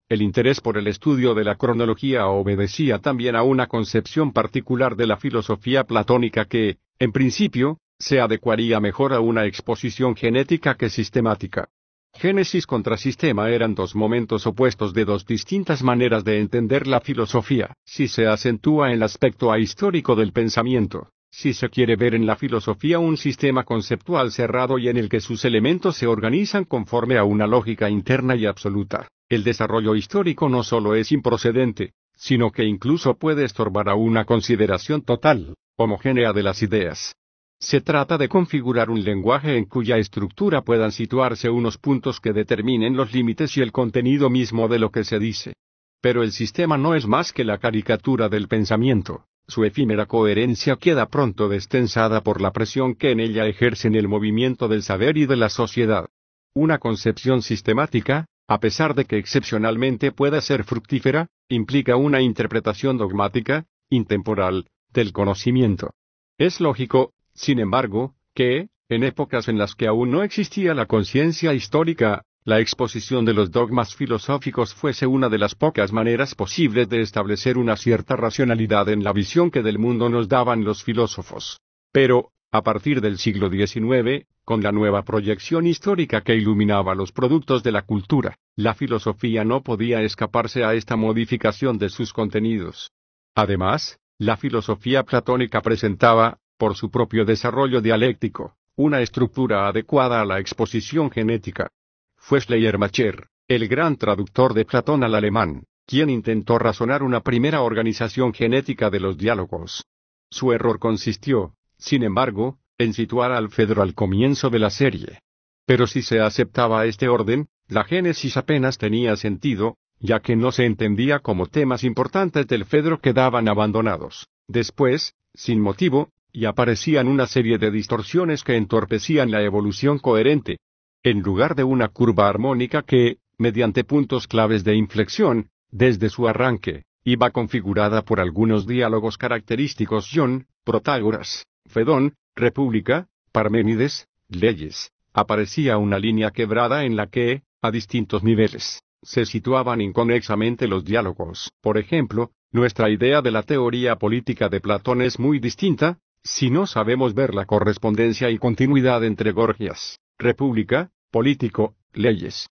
El interés por el estudio de la cronología obedecía también a una concepción particular de la filosofía platónica que, en principio, se adecuaría mejor a una exposición genética que sistemática. Génesis contra sistema eran dos momentos opuestos de dos distintas maneras de entender la filosofía, si se acentúa el aspecto ahistórico del pensamiento. Si se quiere ver en la filosofía un sistema conceptual cerrado y en el que sus elementos se organizan conforme a una lógica interna y absoluta, el desarrollo histórico no solo es improcedente, sino que incluso puede estorbar a una consideración total, homogénea de las ideas. Se trata de configurar un lenguaje en cuya estructura puedan situarse unos puntos que determinen los límites y el contenido mismo de lo que se dice. Pero el sistema no es más que la caricatura del pensamiento. Su efímera coherencia queda pronto destensada por la presión que en ella ejercen el movimiento del saber y de la sociedad. Una concepción sistemática, a pesar de que excepcionalmente pueda ser fructífera, implica una interpretación dogmática, intemporal, del conocimiento. Es lógico, sin embargo, que, en épocas en las que aún no existía la conciencia histórica, la exposición de los dogmas filosóficos fuese una de las pocas maneras posibles de establecer una cierta racionalidad en la visión que del mundo nos daban los filósofos. Pero, a partir del siglo XIX, con la nueva proyección histórica que iluminaba los productos de la cultura, la filosofía no podía escaparse a esta modificación de sus contenidos. Además, la filosofía platónica presentaba, por su propio desarrollo dialéctico, una estructura adecuada a la exposición genética. Fue Schleyer-Macher, el gran traductor de Platón al alemán, quien intentó razonar una primera organización genética de los diálogos. Su error consistió, sin embargo, en situar al Fedro al comienzo de la serie. Pero si se aceptaba este orden, la Génesis apenas tenía sentido, ya que no se entendía como temas importantes del Fedro quedaban abandonados. Después, sin motivo, y aparecían una serie de distorsiones que entorpecían la evolución coherente. En lugar de una curva armónica que, mediante puntos claves de inflexión, desde su arranque, iba configurada por algunos diálogos característicos John, Protágoras, Fedón, República, Parménides, Leyes, aparecía una línea quebrada en la que, a distintos niveles, se situaban inconexamente los diálogos. Por ejemplo, nuestra idea de la teoría política de Platón es muy distinta, si no sabemos ver la correspondencia y continuidad entre Gorgias, República, Político, Leyes.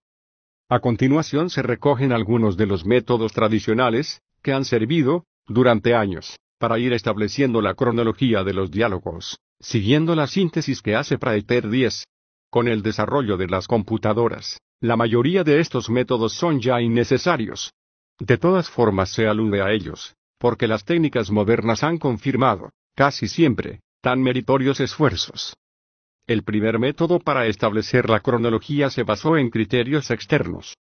A continuación se recogen algunos de los métodos tradicionales, que han servido, durante años, para ir estableciendo la cronología de los diálogos, siguiendo la síntesis que hace Praeter 10. Con el desarrollo de las computadoras, la mayoría de estos métodos son ya innecesarios. De todas formas se alude a ellos, porque las técnicas modernas han confirmado, casi siempre, tan meritorios esfuerzos. El primer método para establecer la cronología se basó en criterios externos.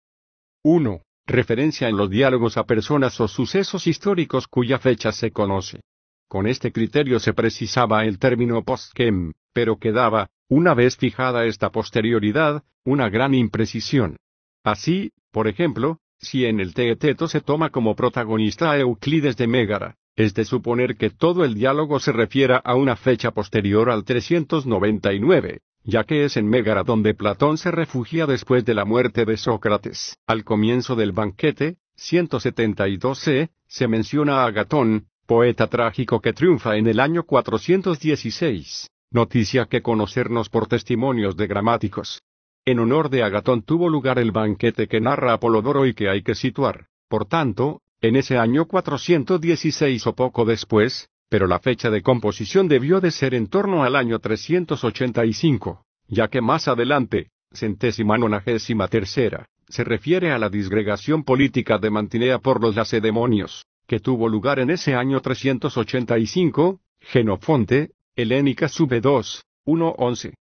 1. Referencia en los diálogos a personas o sucesos históricos cuya fecha se conoce. Con este criterio se precisaba el término post quem, pero quedaba, una vez fijada esta posterioridad, una gran imprecisión. Así, por ejemplo, si en el Teeteto se toma como protagonista a Euclides de Mégara, es de suponer que todo el diálogo se refiera a una fecha posterior al 399, ya que es en Mégara donde Platón se refugia después de la muerte de Sócrates. Al comienzo del banquete, 172c, se menciona a Agatón, poeta trágico que triunfa en el año 416, noticia que conocernos por testimonios de gramáticos. En honor de Agatón tuvo lugar el banquete que narra Apolodoro y que hay que situar, por tanto, en ese año 416 o poco después, pero la fecha de composición debió de ser en torno al año 385, ya que más adelante, centésima nonagésima tercera, se refiere a la disgregación política de Mantinea por los lacedemonios, que tuvo lugar en ese año 385, Genofonte, Helénica sube 2, 1-11.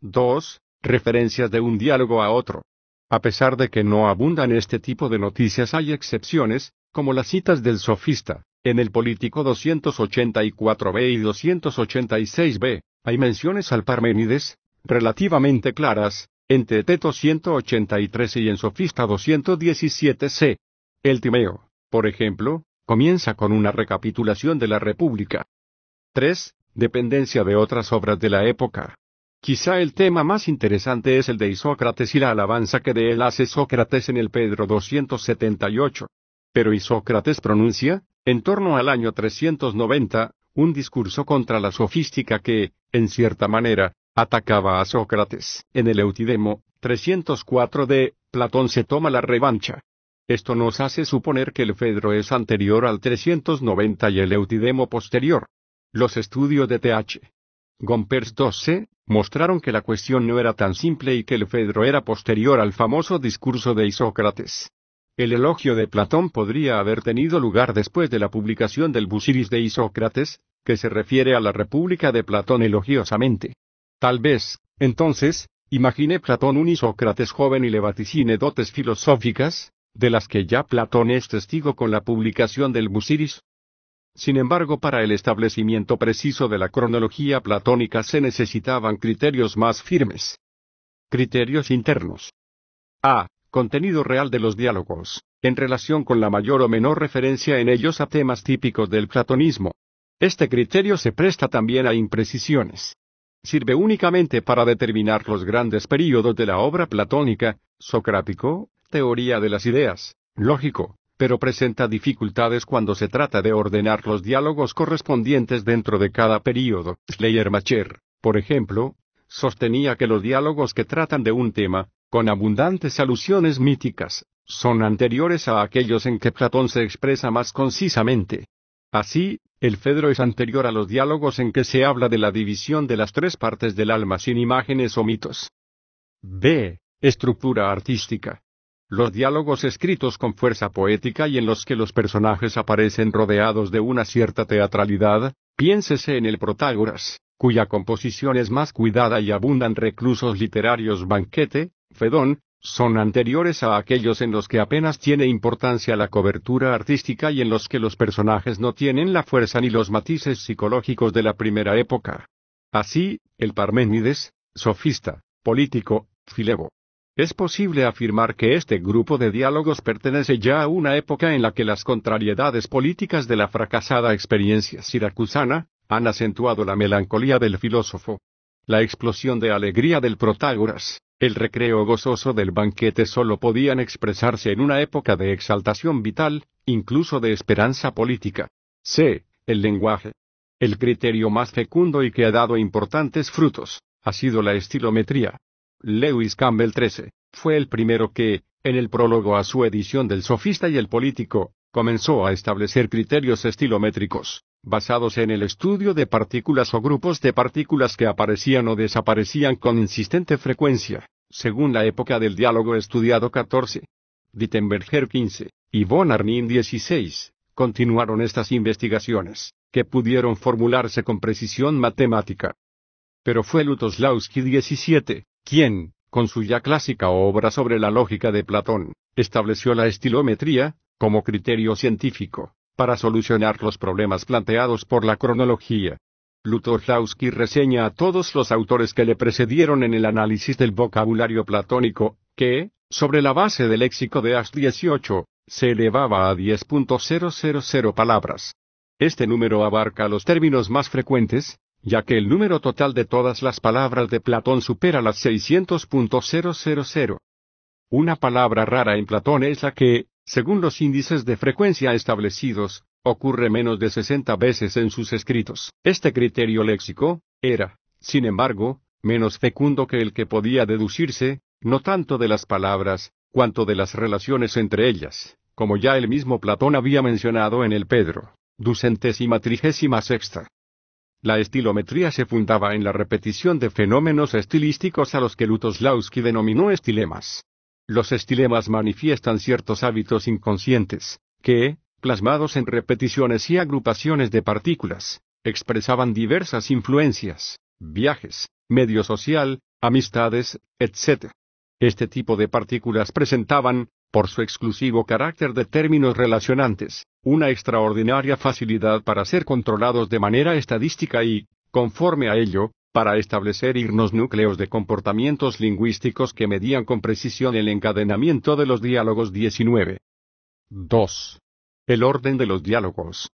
2. Referencias de un diálogo a otro. A pesar de que no abundan este tipo de noticias hay excepciones, como las citas del sofista. En el Político 284b y 286b, hay menciones al Parménides, relativamente claras, en Teteto 183 y en Sofista 217c. El Timeo, por ejemplo, comienza con una recapitulación de la República. 3. Dependencia de otras obras de la época. Quizá el tema más interesante es el de Isócrates y la alabanza que de él hace Sócrates en el Pedro 278. Pero Isócrates pronuncia, en torno al año 390, un discurso contra la sofística que, en cierta manera, atacaba a Sócrates. En el Eutidemo 304 de Platón se toma la revancha. Esto nos hace suponer que el Pedro es anterior al 390 y el Eutidemo posterior. Los estudios de TH Gompers 12, mostraron que la cuestión no era tan simple y que el Fedro era posterior al famoso discurso de Isócrates. El elogio de Platón podría haber tenido lugar después de la publicación del Busiris de Isócrates, que se refiere a la República de Platón elogiosamente. Tal vez, entonces, imagine Platón un Isócrates joven y le vaticine dotes filosóficas, de las que ya Platón es testigo con la publicación del Busiris, sin embargo, para el establecimiento preciso de la cronología platónica se necesitaban criterios más firmes. Criterios internos. A. Contenido real de los diálogos, en relación con la mayor o menor referencia en ellos a temas típicos del platonismo. Este criterio se presta también a imprecisiones. Sirve únicamente para determinar los grandes períodos de la obra platónica, socrático, teoría de las ideas, lógico, pero presenta dificultades cuando se trata de ordenar los diálogos correspondientes dentro de cada período. Schleiermacher, por ejemplo, sostenía que los diálogos que tratan de un tema, con abundantes alusiones míticas, son anteriores a aquellos en que Platón se expresa más concisamente. Así, el Fedro es anterior a los diálogos en que se habla de la división de las tres partes del alma sin imágenes o mitos. B. Estructura artística los diálogos escritos con fuerza poética y en los que los personajes aparecen rodeados de una cierta teatralidad, piénsese en el Protágoras, cuya composición es más cuidada y abundan reclusos literarios banquete, Fedón, son anteriores a aquellos en los que apenas tiene importancia la cobertura artística y en los que los personajes no tienen la fuerza ni los matices psicológicos de la primera época. Así, el Parménides, sofista, político, Filebo, es posible afirmar que este grupo de diálogos pertenece ya a una época en la que las contrariedades políticas de la fracasada experiencia siracusana han acentuado la melancolía del filósofo. La explosión de alegría del Protágoras, el recreo gozoso del banquete solo podían expresarse en una época de exaltación vital, incluso de esperanza política. C. El lenguaje. El criterio más fecundo y que ha dado importantes frutos, ha sido la estilometría Lewis Campbell XIII, fue el primero que, en el prólogo a su edición del Sofista y el Político, comenzó a establecer criterios estilométricos, basados en el estudio de partículas o grupos de partículas que aparecían o desaparecían con insistente frecuencia, según la época del diálogo estudiado 14. Dittenberger 15 y Von Arnim 16 continuaron estas investigaciones, que pudieron formularse con precisión matemática. Pero fue Lutoslawski 17, quien, con su ya clásica obra sobre la lógica de Platón, estableció la estilometría, como criterio científico, para solucionar los problemas planteados por la cronología. Lutoslawski reseña a todos los autores que le precedieron en el análisis del vocabulario platónico, que, sobre la base del léxico de Ash 18, se elevaba a 10.000 palabras. Este número abarca los términos más frecuentes, ya que el número total de todas las palabras de Platón supera las 600.000. Una palabra rara en Platón es la que, según los índices de frecuencia establecidos, ocurre menos de 60 veces en sus escritos. Este criterio léxico, era, sin embargo, menos fecundo que el que podía deducirse, no tanto de las palabras, cuanto de las relaciones entre ellas, como ya el mismo Platón había mencionado en el Pedro, ducentésima trigésima sexta. La estilometría se fundaba en la repetición de fenómenos estilísticos a los que Lutoslawski denominó estilemas. Los estilemas manifiestan ciertos hábitos inconscientes, que, plasmados en repeticiones y agrupaciones de partículas, expresaban diversas influencias, viajes, medio social, amistades, etc. Este tipo de partículas presentaban, por su exclusivo carácter de términos relacionantes, una extraordinaria facilidad para ser controlados de manera estadística y, conforme a ello, para establecer irnos núcleos de comportamientos lingüísticos que medían con precisión el encadenamiento de los diálogos 19. 2. El orden de los diálogos.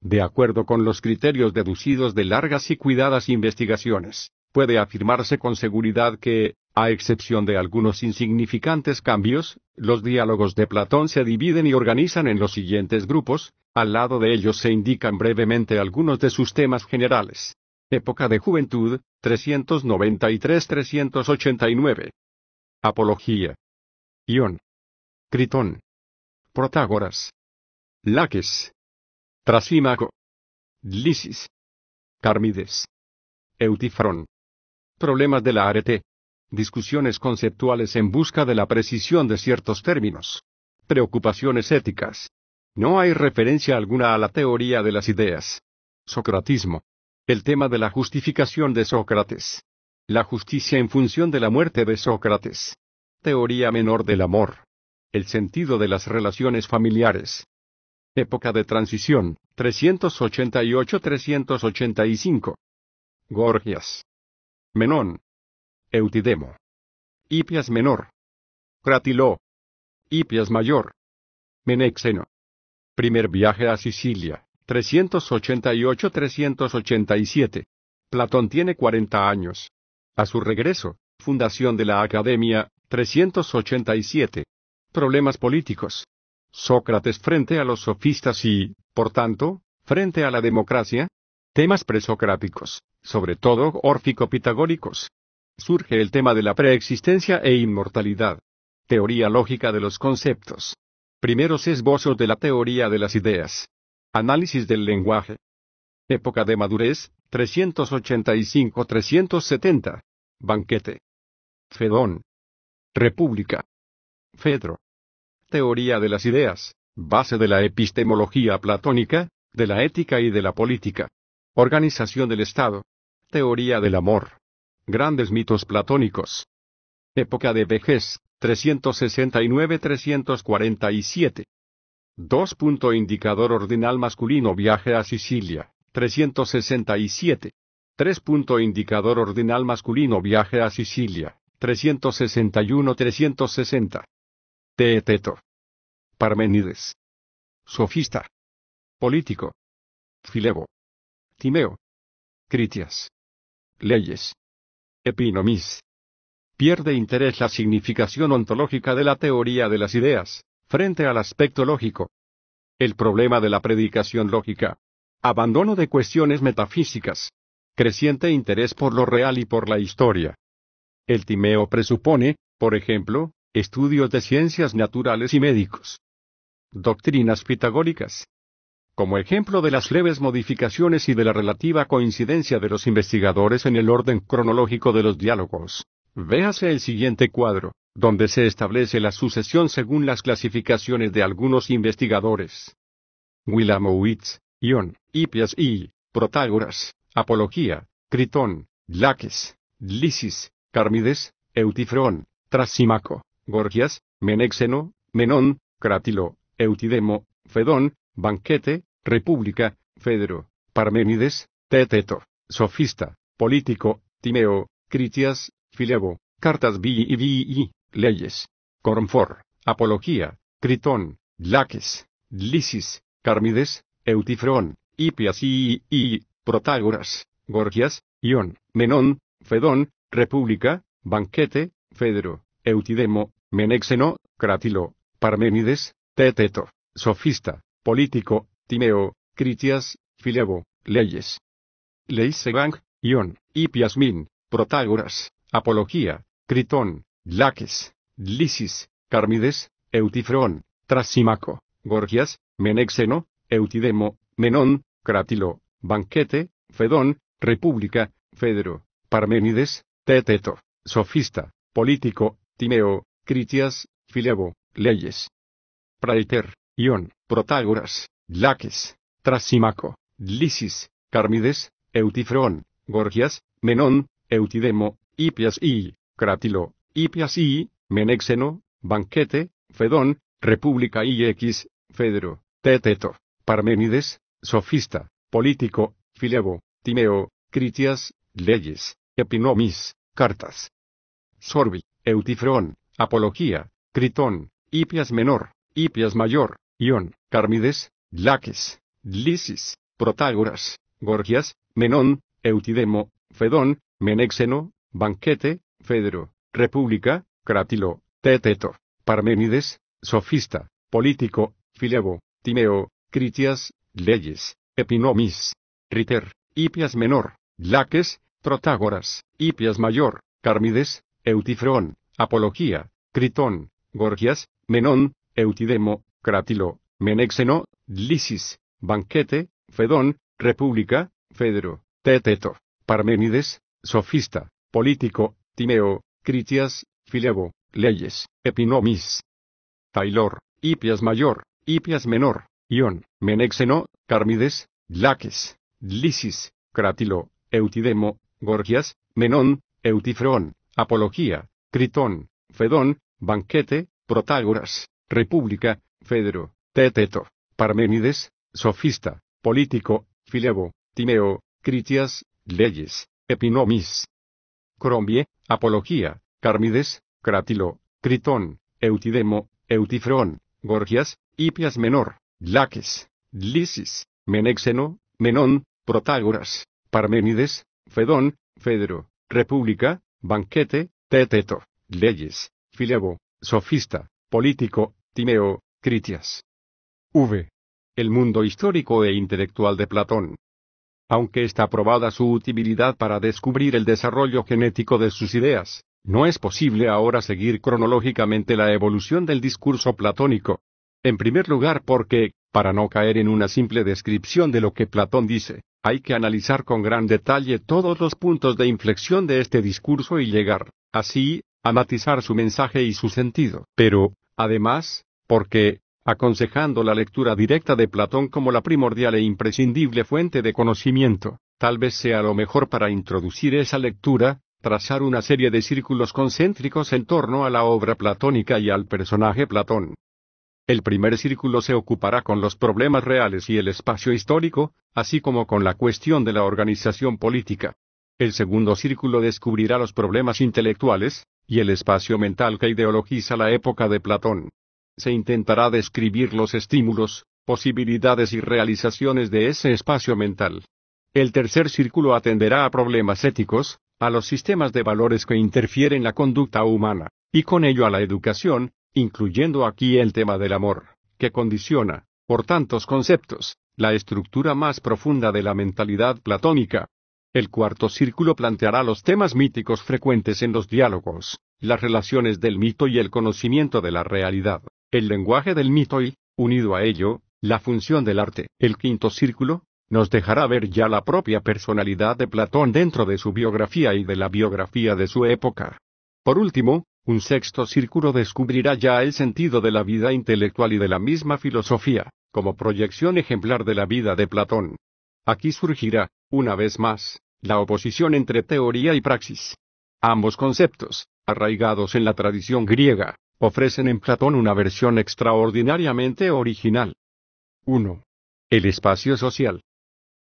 De acuerdo con los criterios deducidos de largas y cuidadas investigaciones, puede afirmarse con seguridad que, a excepción de algunos insignificantes cambios, los diálogos de Platón se dividen y organizan en los siguientes grupos, al lado de ellos se indican brevemente algunos de sus temas generales. Época de Juventud, 393-389. Apología. Ión. Critón. Protágoras. Láquez. Trasímaco. Lisis. Carmides. Eutifrón. Problemas de la arete discusiones conceptuales en busca de la precisión de ciertos términos, preocupaciones éticas. No hay referencia alguna a la teoría de las ideas. Socratismo. El tema de la justificación de Sócrates. La justicia en función de la muerte de Sócrates. Teoría menor del amor. El sentido de las relaciones familiares. Época de transición, 388-385. Gorgias. Menón, Eutidemo. Hipias menor. Cratilo. Hipias mayor. Menexeno. Primer viaje a Sicilia, 388-387. Platón tiene 40 años. A su regreso, fundación de la Academia, 387. Problemas políticos. Sócrates frente a los sofistas y, por tanto, frente a la democracia. Temas presocráticos, sobre todo órfico-pitagóricos surge el tema de la preexistencia e inmortalidad. Teoría lógica de los conceptos. Primeros esbozos de la teoría de las ideas. Análisis del lenguaje. Época de madurez, 385-370. Banquete. Fedón. República. Fedro. Teoría de las ideas, base de la epistemología platónica, de la ética y de la política. Organización del Estado. Teoría del amor. Grandes mitos platónicos. Época de vejez, 369-347. 2. Indicador ordinal masculino viaje a Sicilia, 367. 3. Indicador ordinal masculino viaje a Sicilia, 361-360. Teeteto. Parmenides. Sofista. Político. Filebo. Timeo. Critias. Leyes. Epinomis. Pierde interés la significación ontológica de la teoría de las ideas, frente al aspecto lógico. El problema de la predicación lógica. Abandono de cuestiones metafísicas. Creciente interés por lo real y por la historia. El Timeo presupone, por ejemplo, estudios de ciencias naturales y médicos. Doctrinas pitagóricas, como ejemplo de las leves modificaciones y de la relativa coincidencia de los investigadores en el orden cronológico de los diálogos, véase el siguiente cuadro, donde se establece la sucesión según las clasificaciones de algunos investigadores. Willamowitz, Ion, Hipias y Protágoras, Apología, Critón, Laques, Lysis, Carmides, Eutifrón, Trasímaco, Gorgias, Menexeno, Menón, Crátilo, Eutidemo, Fedón, Banquete, República, Fedro, Parménides, Teteto, Sofista, Político, Timeo, Critias, Filebo, Cartas vii, y Leyes, Cormfor, Apología, Critón, Laques, Lisis, Carmides, Eutifrón, Ipias y, Protágoras, Gorgias, Ión, Menón, Fedón, República, Banquete, Fedro, Eutidemo, Menexeno, Cratilo, Parménides, Teteto, Sofista, Político, Timeo, Critias, Filebo, Leyes. Leisebang, Ion, Ipiasmin, Protágoras, Apología, Critón, Laques, Lisis, Carmides, Eutifrón, Trasímaco, Gorgias, Menexeno, Eutidemo, Menón, Crátilo, Banquete, Fedón, República, Fedro, Parménides, Teteto, Sofista, Político, Timeo, Critias, Filebo, Leyes. Praeter, Ion, Protágoras, Laques, Trasímaco, Lisis, Carmides, Eutifrón, Gorgias, Menón, Eutidemo, Ipias I, Cratilo, Ipias I, Menexeno, Banquete, Fedón, República Ix, X, Fedro, Teteto, Parménides, Sofista, Político, Filebo, Timeo, Critias, Leyes, Epinomis, Cartas. Sorbi, Eutifrón, Apología, Critón, Ipias menor, Ipias mayor, Ión, Carmides, Laques, Lisis, Protágoras, Gorgias, Menón, Eutidemo, Fedón, Menexeno, Banquete, Fedro, República, Crátilo, Teteto, PARMENIDES, Sofista, Político, Filebo, Timeo, Critias, Leyes, Epinomis, Riter, Hipias Menor, Laques, Protágoras, Hipias Mayor, Carmides, Eutifrón, Apología, Critón, Gorgias, Menón, Eutidemo, Crátilo, Menexeno, Lisis, Banquete, Fedón, República, Fedro, Teteto, Parménides, Sofista, Político, Timeo, Critias, Filebo, Leyes, Epinomis. Taylor, Hipias Mayor, Hipias Menor, Ion, Menexeno, Carmides, Laques, Lisis, Crátilo, Eutidemo, Gorgias, Menón, Eutifrón, Apología, Critón, Fedón, Banquete, Protágoras, República, Fedro, Teteto, Parménides, sofista, político, Filebo, Timeo, Critias, leyes, epinomis. Crombie, apología, Carmides, Crátilo, Critón, Eutidemo, Eutifrón, Gorgias, Hipias menor, Laques, Lisis, Menexeno, Menón, Protágoras, Parménides, Fedón, Fedro, República, Banquete, Teteto, Leyes, Filebo, Sofista, Político, Timeo, Critias. V. El mundo histórico e intelectual de Platón. Aunque está probada su utilidad para descubrir el desarrollo genético de sus ideas, no es posible ahora seguir cronológicamente la evolución del discurso platónico. En primer lugar porque, para no caer en una simple descripción de lo que Platón dice, hay que analizar con gran detalle todos los puntos de inflexión de este discurso y llegar, así, a matizar su mensaje y su sentido. Pero, además, porque, aconsejando la lectura directa de Platón como la primordial e imprescindible fuente de conocimiento. Tal vez sea lo mejor para introducir esa lectura, trazar una serie de círculos concéntricos en torno a la obra platónica y al personaje Platón. El primer círculo se ocupará con los problemas reales y el espacio histórico, así como con la cuestión de la organización política. El segundo círculo descubrirá los problemas intelectuales, y el espacio mental que ideologiza la época de Platón se intentará describir los estímulos, posibilidades y realizaciones de ese espacio mental. El tercer círculo atenderá a problemas éticos, a los sistemas de valores que interfieren la conducta humana, y con ello a la educación, incluyendo aquí el tema del amor, que condiciona, por tantos conceptos, la estructura más profunda de la mentalidad platónica. El cuarto círculo planteará los temas míticos frecuentes en los diálogos, las relaciones del mito y el conocimiento de la realidad, el lenguaje del mito y, unido a ello, la función del arte. El quinto círculo, nos dejará ver ya la propia personalidad de Platón dentro de su biografía y de la biografía de su época. Por último, un sexto círculo descubrirá ya el sentido de la vida intelectual y de la misma filosofía, como proyección ejemplar de la vida de Platón. Aquí surgirá, una vez más, la oposición entre teoría y praxis. Ambos conceptos, arraigados en la tradición griega, ofrecen en Platón una versión extraordinariamente original. 1. El espacio social.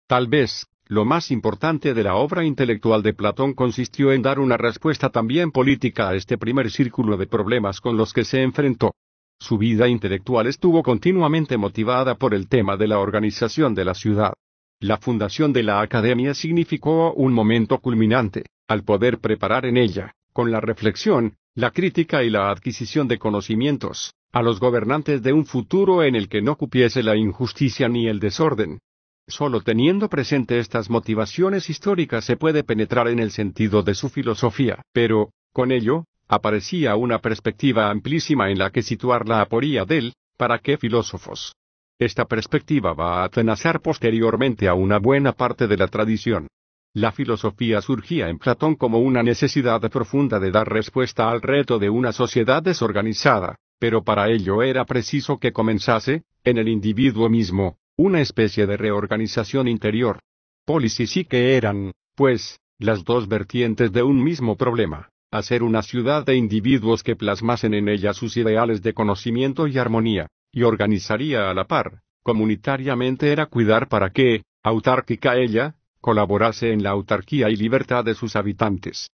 Tal vez, lo más importante de la obra intelectual de Platón consistió en dar una respuesta también política a este primer círculo de problemas con los que se enfrentó. Su vida intelectual estuvo continuamente motivada por el tema de la organización de la ciudad. La fundación de la academia significó un momento culminante, al poder preparar en ella, con la reflexión, la crítica y la adquisición de conocimientos, a los gobernantes de un futuro en el que no cupiese la injusticia ni el desorden. Solo teniendo presente estas motivaciones históricas se puede penetrar en el sentido de su filosofía, pero, con ello, aparecía una perspectiva amplísima en la que situar la aporía del, ¿para qué filósofos? Esta perspectiva va a atenazar posteriormente a una buena parte de la tradición. La filosofía surgía en Platón como una necesidad profunda de dar respuesta al reto de una sociedad desorganizada, pero para ello era preciso que comenzase, en el individuo mismo, una especie de reorganización interior. Polis y que eran, pues, las dos vertientes de un mismo problema, hacer una ciudad de individuos que plasmasen en ella sus ideales de conocimiento y armonía, y organizaría a la par, comunitariamente era cuidar para que, autárquica ella, colaborase en la autarquía y libertad de sus habitantes.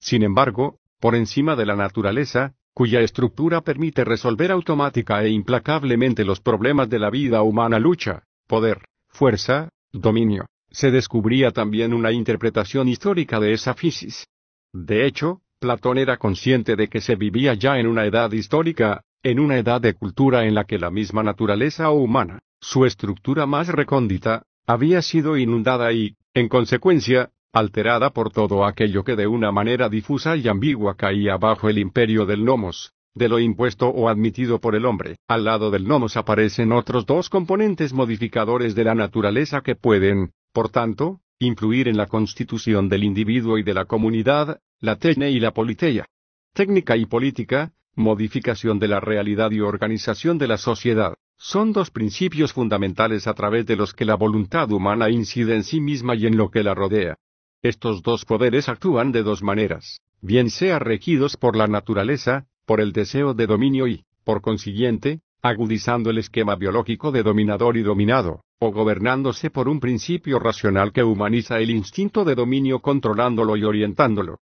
Sin embargo, por encima de la naturaleza, cuya estructura permite resolver automática e implacablemente los problemas de la vida humana lucha, poder, fuerza, dominio, se descubría también una interpretación histórica de esa fisis. De hecho, Platón era consciente de que se vivía ya en una edad histórica, en una edad de cultura en la que la misma naturaleza humana, su estructura más recóndita, había sido inundada y, en consecuencia, alterada por todo aquello que de una manera difusa y ambigua caía bajo el imperio del nomos, de lo impuesto o admitido por el hombre. Al lado del nomos aparecen otros dos componentes modificadores de la naturaleza que pueden, por tanto, influir en la constitución del individuo y de la comunidad, la tecne y la politeia. Técnica y política, modificación de la realidad y organización de la sociedad son dos principios fundamentales a través de los que la voluntad humana incide en sí misma y en lo que la rodea. Estos dos poderes actúan de dos maneras, bien sea regidos por la naturaleza, por el deseo de dominio y, por consiguiente, agudizando el esquema biológico de dominador y dominado, o gobernándose por un principio racional que humaniza el instinto de dominio controlándolo y orientándolo.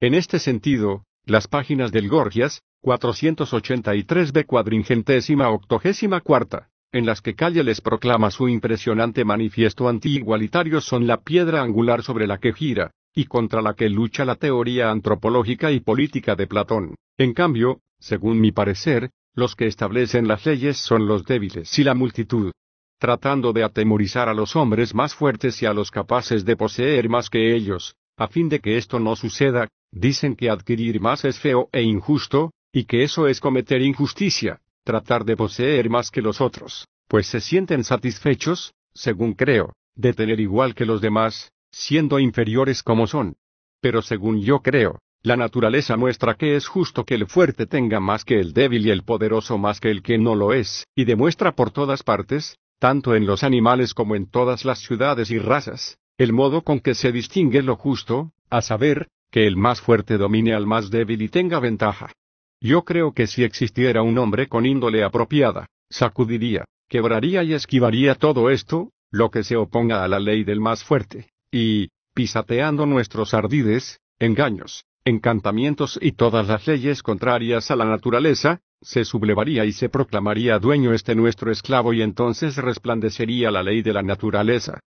En este sentido, las páginas del Gorgias, 483 de cuadringentésima octogésima cuarta, en las que Calle les proclama su impresionante manifiesto antiigualitario son la piedra angular sobre la que gira, y contra la que lucha la teoría antropológica y política de Platón. En cambio, según mi parecer, los que establecen las leyes son los débiles y la multitud. Tratando de atemorizar a los hombres más fuertes y a los capaces de poseer más que ellos, a fin de que esto no suceda, dicen que adquirir más es feo e injusto, y que eso es cometer injusticia, tratar de poseer más que los otros, pues se sienten satisfechos, según creo, de tener igual que los demás, siendo inferiores como son. Pero según yo creo, la naturaleza muestra que es justo que el fuerte tenga más que el débil y el poderoso más que el que no lo es, y demuestra por todas partes, tanto en los animales como en todas las ciudades y razas, el modo con que se distingue lo justo, a saber, que el más fuerte domine al más débil y tenga ventaja. Yo creo que si existiera un hombre con índole apropiada, sacudiría, quebraría y esquivaría todo esto, lo que se oponga a la ley del más fuerte, y, pisateando nuestros ardides, engaños, encantamientos y todas las leyes contrarias a la naturaleza, se sublevaría y se proclamaría dueño este nuestro esclavo y entonces resplandecería la ley de la naturaleza.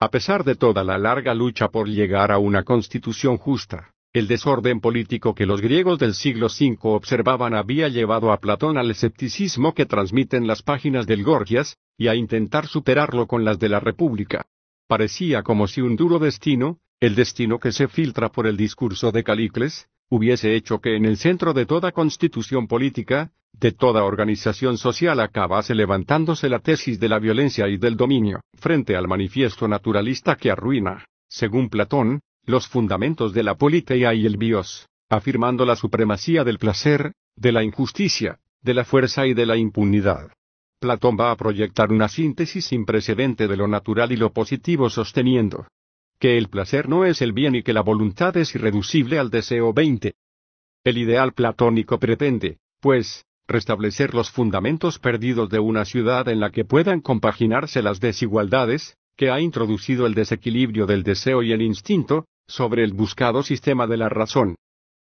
A pesar de toda la larga lucha por llegar a una constitución justa, el desorden político que los griegos del siglo V observaban había llevado a Platón al escepticismo que transmiten las páginas del Gorgias, y a intentar superarlo con las de la República. Parecía como si un duro destino, el destino que se filtra por el discurso de Calicles, hubiese hecho que en el centro de toda constitución política, de toda organización social acabase levantándose la tesis de la violencia y del dominio, frente al manifiesto naturalista que arruina, según Platón, los fundamentos de la politeía y el bios, afirmando la supremacía del placer, de la injusticia, de la fuerza y de la impunidad. Platón va a proyectar una síntesis sin precedente de lo natural y lo positivo sosteniendo que el placer no es el bien y que la voluntad es irreducible al deseo 20. El ideal platónico pretende, pues, restablecer los fundamentos perdidos de una ciudad en la que puedan compaginarse las desigualdades, que ha introducido el desequilibrio del deseo y el instinto, sobre el buscado sistema de la razón.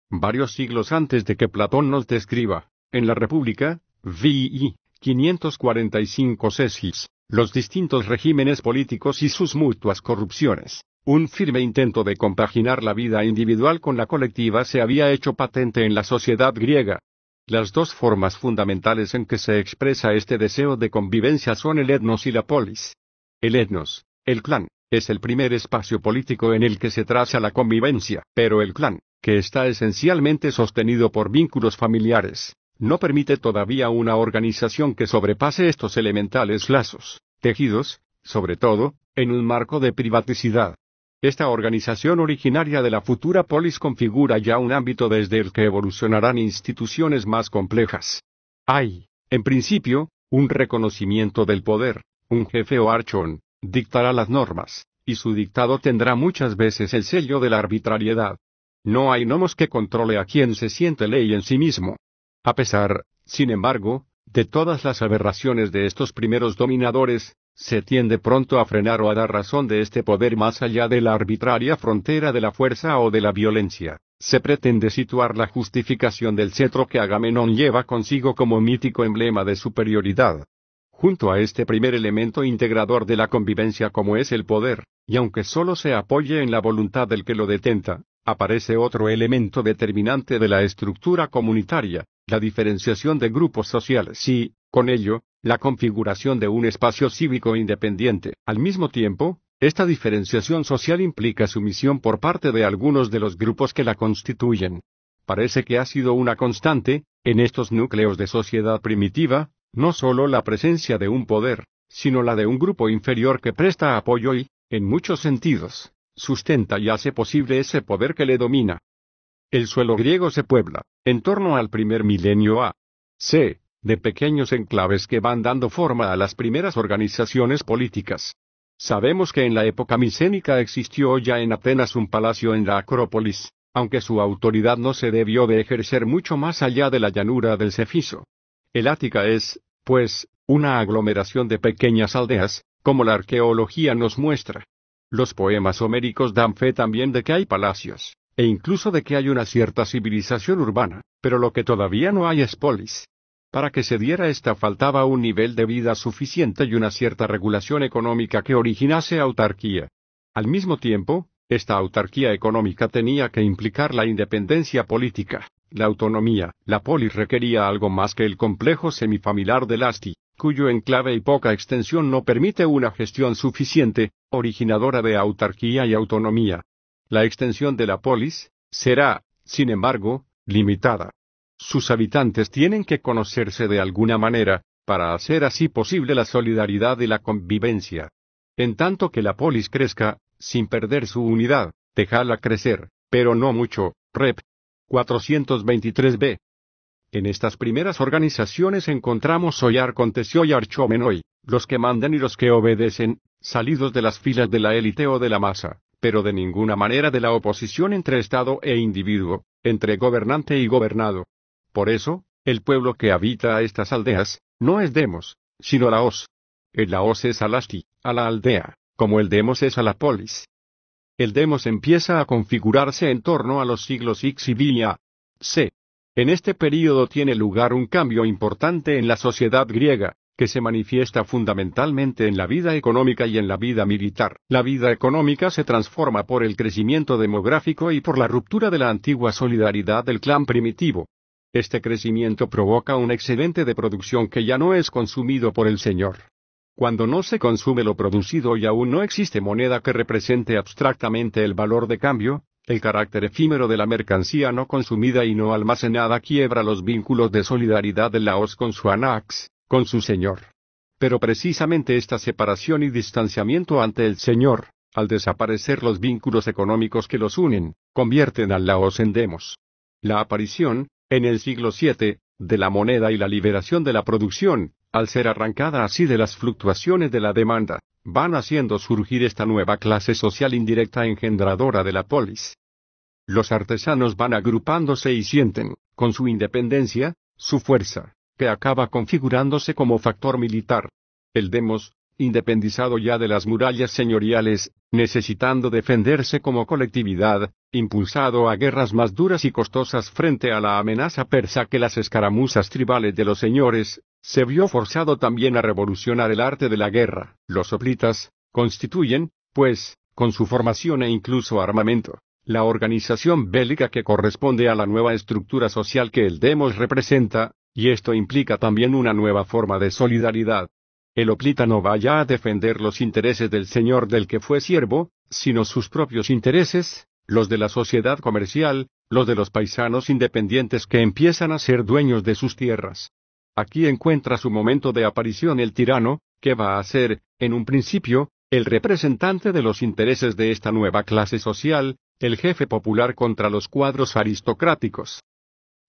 Varios siglos antes de que Platón nos describa, en la República, VI, 545 Cesis, los distintos regímenes políticos y sus mutuas corrupciones. Un firme intento de compaginar la vida individual con la colectiva se había hecho patente en la sociedad griega. Las dos formas fundamentales en que se expresa este deseo de convivencia son el etnos y la polis. El etnos, el clan, es el primer espacio político en el que se traza la convivencia, pero el clan, que está esencialmente sostenido por vínculos familiares, no permite todavía una organización que sobrepase estos elementales lazos, tejidos, sobre todo, en un marco de privaticidad. Esta organización originaria de la futura polis configura ya un ámbito desde el que evolucionarán instituciones más complejas. Hay, en principio, un reconocimiento del poder, un jefe o archón dictará las normas, y su dictado tendrá muchas veces el sello de la arbitrariedad. No hay nomos que controle a quien se siente ley en sí mismo. A pesar, sin embargo, de todas las aberraciones de estos primeros dominadores, se tiende pronto a frenar o a dar razón de este poder más allá de la arbitraria frontera de la fuerza o de la violencia. Se pretende situar la justificación del cetro que Agamenón lleva consigo como mítico emblema de superioridad, junto a este primer elemento integrador de la convivencia como es el poder, y aunque solo se apoye en la voluntad del que lo detenta, aparece otro elemento determinante de la estructura comunitaria, la diferenciación de grupos sociales y, con ello, la configuración de un espacio cívico independiente. Al mismo tiempo, esta diferenciación social implica sumisión por parte de algunos de los grupos que la constituyen. Parece que ha sido una constante, en estos núcleos de sociedad primitiva, no solo la presencia de un poder, sino la de un grupo inferior que presta apoyo y, en muchos sentidos, sustenta y hace posible ese poder que le domina. El suelo griego se puebla, en torno al primer milenio a. C. de pequeños enclaves que van dando forma a las primeras organizaciones políticas. Sabemos que en la época micénica existió ya en Atenas un palacio en la Acrópolis, aunque su autoridad no se debió de ejercer mucho más allá de la llanura del Cefiso. El Ática es, pues, una aglomeración de pequeñas aldeas, como la arqueología nos muestra. Los poemas homéricos dan fe también de que hay palacios, e incluso de que hay una cierta civilización urbana, pero lo que todavía no hay es polis. Para que se diera esta faltaba un nivel de vida suficiente y una cierta regulación económica que originase autarquía. Al mismo tiempo, esta autarquía económica tenía que implicar la independencia política. La autonomía, la polis requería algo más que el complejo semifamiliar de Lasti, cuyo enclave y poca extensión no permite una gestión suficiente, originadora de autarquía y autonomía. La extensión de la polis será, sin embargo, limitada. Sus habitantes tienen que conocerse de alguna manera, para hacer así posible la solidaridad y la convivencia. En tanto que la polis crezca, sin perder su unidad, déjala crecer, pero no mucho, rep, 423b. En estas primeras organizaciones encontramos Soyar Contesio y Archomenoi, los que mandan y los que obedecen, salidos de las filas de la élite o de la masa, pero de ninguna manera de la oposición entre Estado e individuo, entre gobernante y gobernado. Por eso, el pueblo que habita estas aldeas, no es Demos, sino Laos. El Laos es Alasti, a la aldea, como el Demos es a la polis, el demos empieza a configurarse en torno a los siglos X y y C. En este período tiene lugar un cambio importante en la sociedad griega, que se manifiesta fundamentalmente en la vida económica y en la vida militar. La vida económica se transforma por el crecimiento demográfico y por la ruptura de la antigua solidaridad del clan primitivo. Este crecimiento provoca un excedente de producción que ya no es consumido por el señor. Cuando no se consume lo producido y aún no existe moneda que represente abstractamente el valor de cambio, el carácter efímero de la mercancía no consumida y no almacenada quiebra los vínculos de solidaridad de Laos con su Anax, con su Señor. Pero precisamente esta separación y distanciamiento ante el Señor, al desaparecer los vínculos económicos que los unen, convierten al Laos en demos. La aparición, en el siglo VII, de la moneda y la liberación de la producción, al ser arrancada así de las fluctuaciones de la demanda, van haciendo surgir esta nueva clase social indirecta engendradora de la polis. Los artesanos van agrupándose y sienten, con su independencia, su fuerza, que acaba configurándose como factor militar. El demos, independizado ya de las murallas señoriales, necesitando defenderse como colectividad, impulsado a guerras más duras y costosas frente a la amenaza persa que las escaramuzas tribales de los señores, se vio forzado también a revolucionar el arte de la guerra. Los hoplitas constituyen, pues, con su formación e incluso armamento, la organización bélica que corresponde a la nueva estructura social que el Demos representa, y esto implica también una nueva forma de solidaridad. El hoplita no vaya a defender los intereses del señor del que fue siervo, sino sus propios intereses, los de la sociedad comercial, los de los paisanos independientes que empiezan a ser dueños de sus tierras. Aquí encuentra su momento de aparición el tirano, que va a ser, en un principio, el representante de los intereses de esta nueva clase social, el jefe popular contra los cuadros aristocráticos.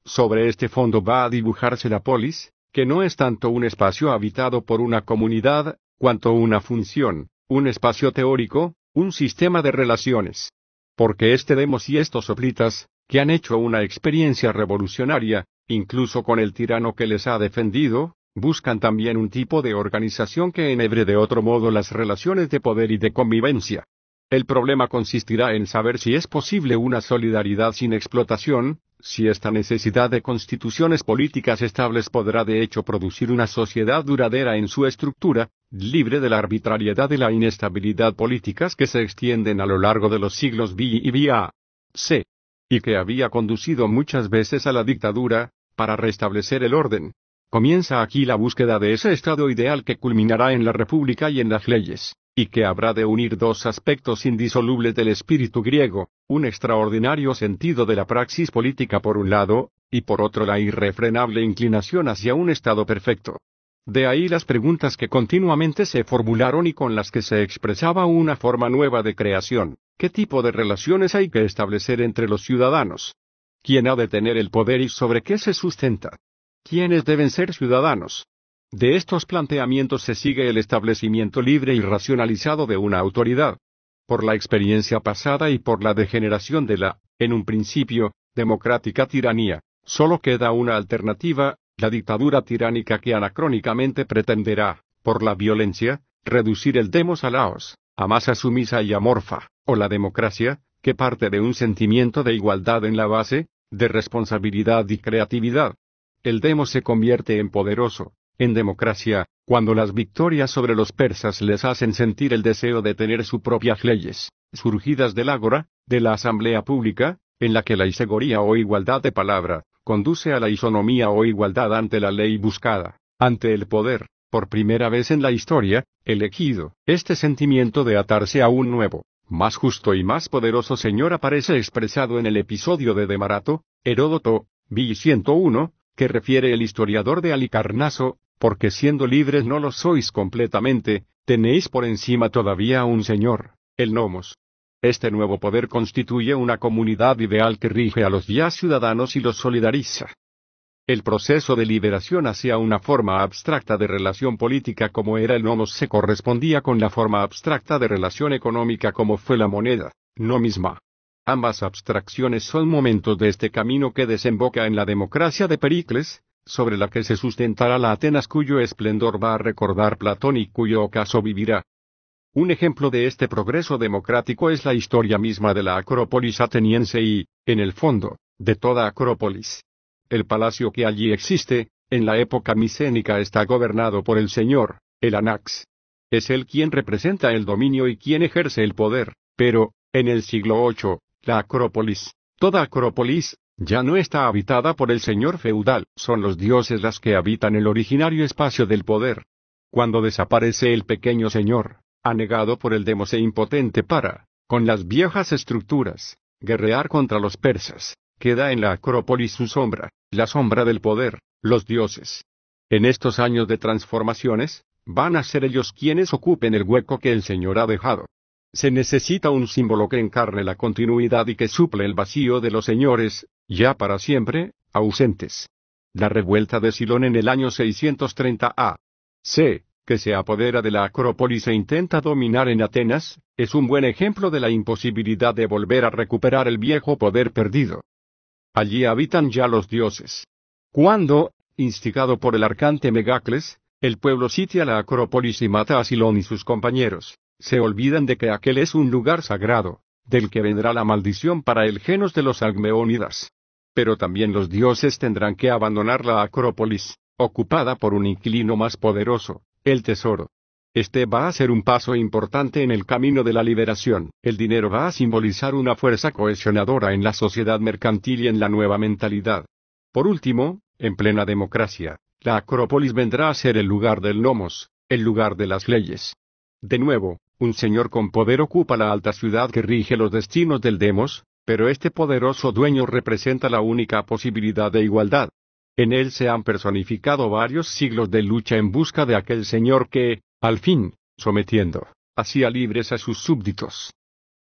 Sobre este fondo va a dibujarse la polis, que no es tanto un espacio habitado por una comunidad, cuanto una función, un espacio teórico, un sistema de relaciones. Porque este demos y estos soplitas, que han hecho una experiencia revolucionaria, incluso con el tirano que les ha defendido, buscan también un tipo de organización que enhebre de otro modo las relaciones de poder y de convivencia. El problema consistirá en saber si es posible una solidaridad sin explotación, si esta necesidad de constituciones políticas estables podrá de hecho producir una sociedad duradera en su estructura, libre de la arbitrariedad y la inestabilidad políticas que se extienden a lo largo de los siglos B y a C. Y que había conducido muchas veces a la dictadura, para restablecer el orden. Comienza aquí la búsqueda de ese estado ideal que culminará en la República y en las leyes, y que habrá de unir dos aspectos indisolubles del espíritu griego, un extraordinario sentido de la praxis política por un lado, y por otro la irrefrenable inclinación hacia un estado perfecto. De ahí las preguntas que continuamente se formularon y con las que se expresaba una forma nueva de creación. ¿Qué tipo de relaciones hay que establecer entre los ciudadanos? ¿Quién ha de tener el poder y sobre qué se sustenta? ¿Quiénes deben ser ciudadanos? De estos planteamientos se sigue el establecimiento libre y racionalizado de una autoridad. Por la experiencia pasada y por la degeneración de la, en un principio, democrática tiranía, solo queda una alternativa, la dictadura tiránica que anacrónicamente pretenderá, por la violencia, reducir el demos a laos, a masa sumisa y amorfa, o la democracia, que parte de un sentimiento de igualdad en la base, de responsabilidad y creatividad. El demo se convierte en poderoso, en democracia, cuando las victorias sobre los persas les hacen sentir el deseo de tener sus propias leyes, surgidas del ágora, de la asamblea pública, en la que la isegoría o igualdad de palabra, conduce a la isonomía o igualdad ante la ley buscada, ante el poder, por primera vez en la historia, elegido, este sentimiento de atarse a un nuevo, más justo y más poderoso Señor aparece expresado en el episodio de Demarato, Heródoto, v 101, que refiere el historiador de Alicarnaso, porque siendo libres no lo sois completamente, tenéis por encima todavía un Señor, el Nomos. Este nuevo poder constituye una comunidad ideal que rige a los ya ciudadanos y los solidariza. El proceso de liberación hacia una forma abstracta de relación política como era el nomos se correspondía con la forma abstracta de relación económica como fue la moneda, no misma. Ambas abstracciones son momentos de este camino que desemboca en la democracia de Pericles, sobre la que se sustentará la Atenas cuyo esplendor va a recordar Platón y cuyo ocaso vivirá. Un ejemplo de este progreso democrático es la historia misma de la Acrópolis ateniense y, en el fondo, de toda Acrópolis. El palacio que allí existe, en la época micénica está gobernado por el señor, el Anax. Es él quien representa el dominio y quien ejerce el poder, pero, en el siglo VIII, la Acrópolis, toda Acrópolis, ya no está habitada por el señor feudal, son los dioses las que habitan el originario espacio del poder. Cuando desaparece el pequeño señor, anegado por el demos e impotente para, con las viejas estructuras, guerrear contra los persas, queda en la Acrópolis su sombra, la sombra del poder, los dioses. En estos años de transformaciones, van a ser ellos quienes ocupen el hueco que el Señor ha dejado. Se necesita un símbolo que encarne la continuidad y que suple el vacío de los señores, ya para siempre, ausentes. La revuelta de Silón en el año 630 A. C que se apodera de la Acrópolis e intenta dominar en Atenas, es un buen ejemplo de la imposibilidad de volver a recuperar el viejo poder perdido. Allí habitan ya los dioses. Cuando, instigado por el arcante Megacles, el pueblo sitia la Acrópolis y mata a Silón y sus compañeros, se olvidan de que aquel es un lugar sagrado, del que vendrá la maldición para el genos de los Agmeónidas. Pero también los dioses tendrán que abandonar la Acrópolis, ocupada por un inquilino más poderoso, el tesoro, este va a ser un paso importante en el camino de la liberación. El dinero va a simbolizar una fuerza cohesionadora en la sociedad mercantil y en la nueva mentalidad. Por último, en plena democracia, la Acrópolis vendrá a ser el lugar del nomos, el lugar de las leyes. De nuevo, un señor con poder ocupa la alta ciudad que rige los destinos del demos, pero este poderoso dueño representa la única posibilidad de igualdad. En él se han personificado varios siglos de lucha en busca de aquel señor que, al fin, sometiendo, hacía libres a sus súbditos.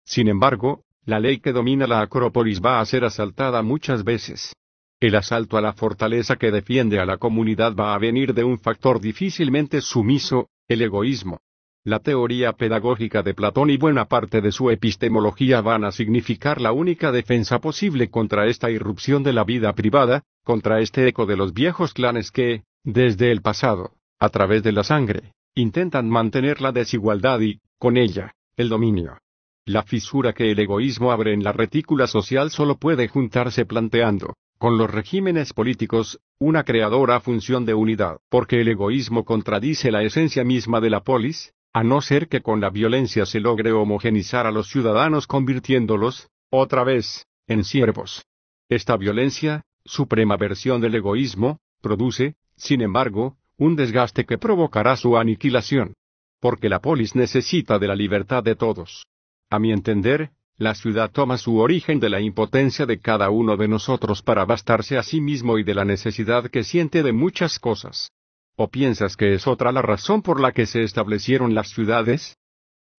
Sin embargo, la ley que domina la Acrópolis va a ser asaltada muchas veces. El asalto a la fortaleza que defiende a la comunidad va a venir de un factor difícilmente sumiso, el egoísmo. La teoría pedagógica de Platón y buena parte de su epistemología van a significar la única defensa posible contra esta irrupción de la vida privada, contra este eco de los viejos clanes que, desde el pasado, a través de la sangre, Intentan mantener la desigualdad y, con ella, el dominio. La fisura que el egoísmo abre en la retícula social solo puede juntarse planteando, con los regímenes políticos, una creadora función de unidad, porque el egoísmo contradice la esencia misma de la polis, a no ser que con la violencia se logre homogenizar a los ciudadanos convirtiéndolos, otra vez, en siervos. Esta violencia, suprema versión del egoísmo, produce, sin embargo, un desgaste que provocará su aniquilación. Porque la polis necesita de la libertad de todos. A mi entender, la ciudad toma su origen de la impotencia de cada uno de nosotros para bastarse a sí mismo y de la necesidad que siente de muchas cosas. ¿O piensas que es otra la razón por la que se establecieron las ciudades?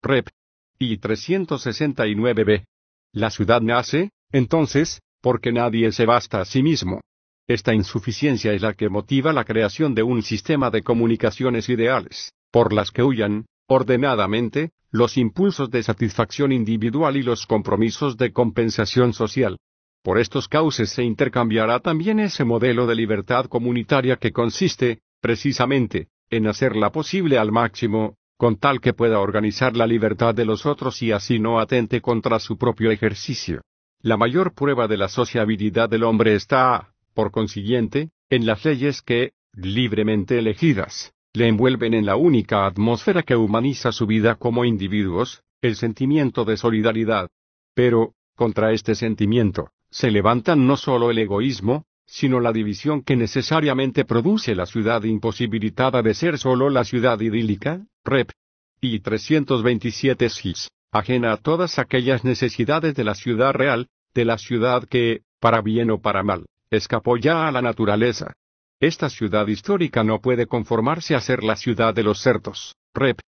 Rep. Y 369b. La ciudad nace, entonces, porque nadie se basta a sí mismo. Esta insuficiencia es la que motiva la creación de un sistema de comunicaciones ideales, por las que huyan, ordenadamente, los impulsos de satisfacción individual y los compromisos de compensación social. Por estos cauces se intercambiará también ese modelo de libertad comunitaria que consiste, precisamente, en hacerla posible al máximo, con tal que pueda organizar la libertad de los otros y así no atente contra su propio ejercicio. La mayor prueba de la sociabilidad del hombre está, por consiguiente, en las leyes que, libremente elegidas, le envuelven en la única atmósfera que humaniza su vida como individuos, el sentimiento de solidaridad. Pero, contra este sentimiento, se levantan no solo el egoísmo, sino la división que necesariamente produce la ciudad imposibilitada de ser solo la ciudad idílica, Rep. y 327 SIS, ajena a todas aquellas necesidades de la ciudad real, de la ciudad que, para bien o para mal, escapó ya a la naturaleza. Esta ciudad histórica no puede conformarse a ser la ciudad de los certos rep.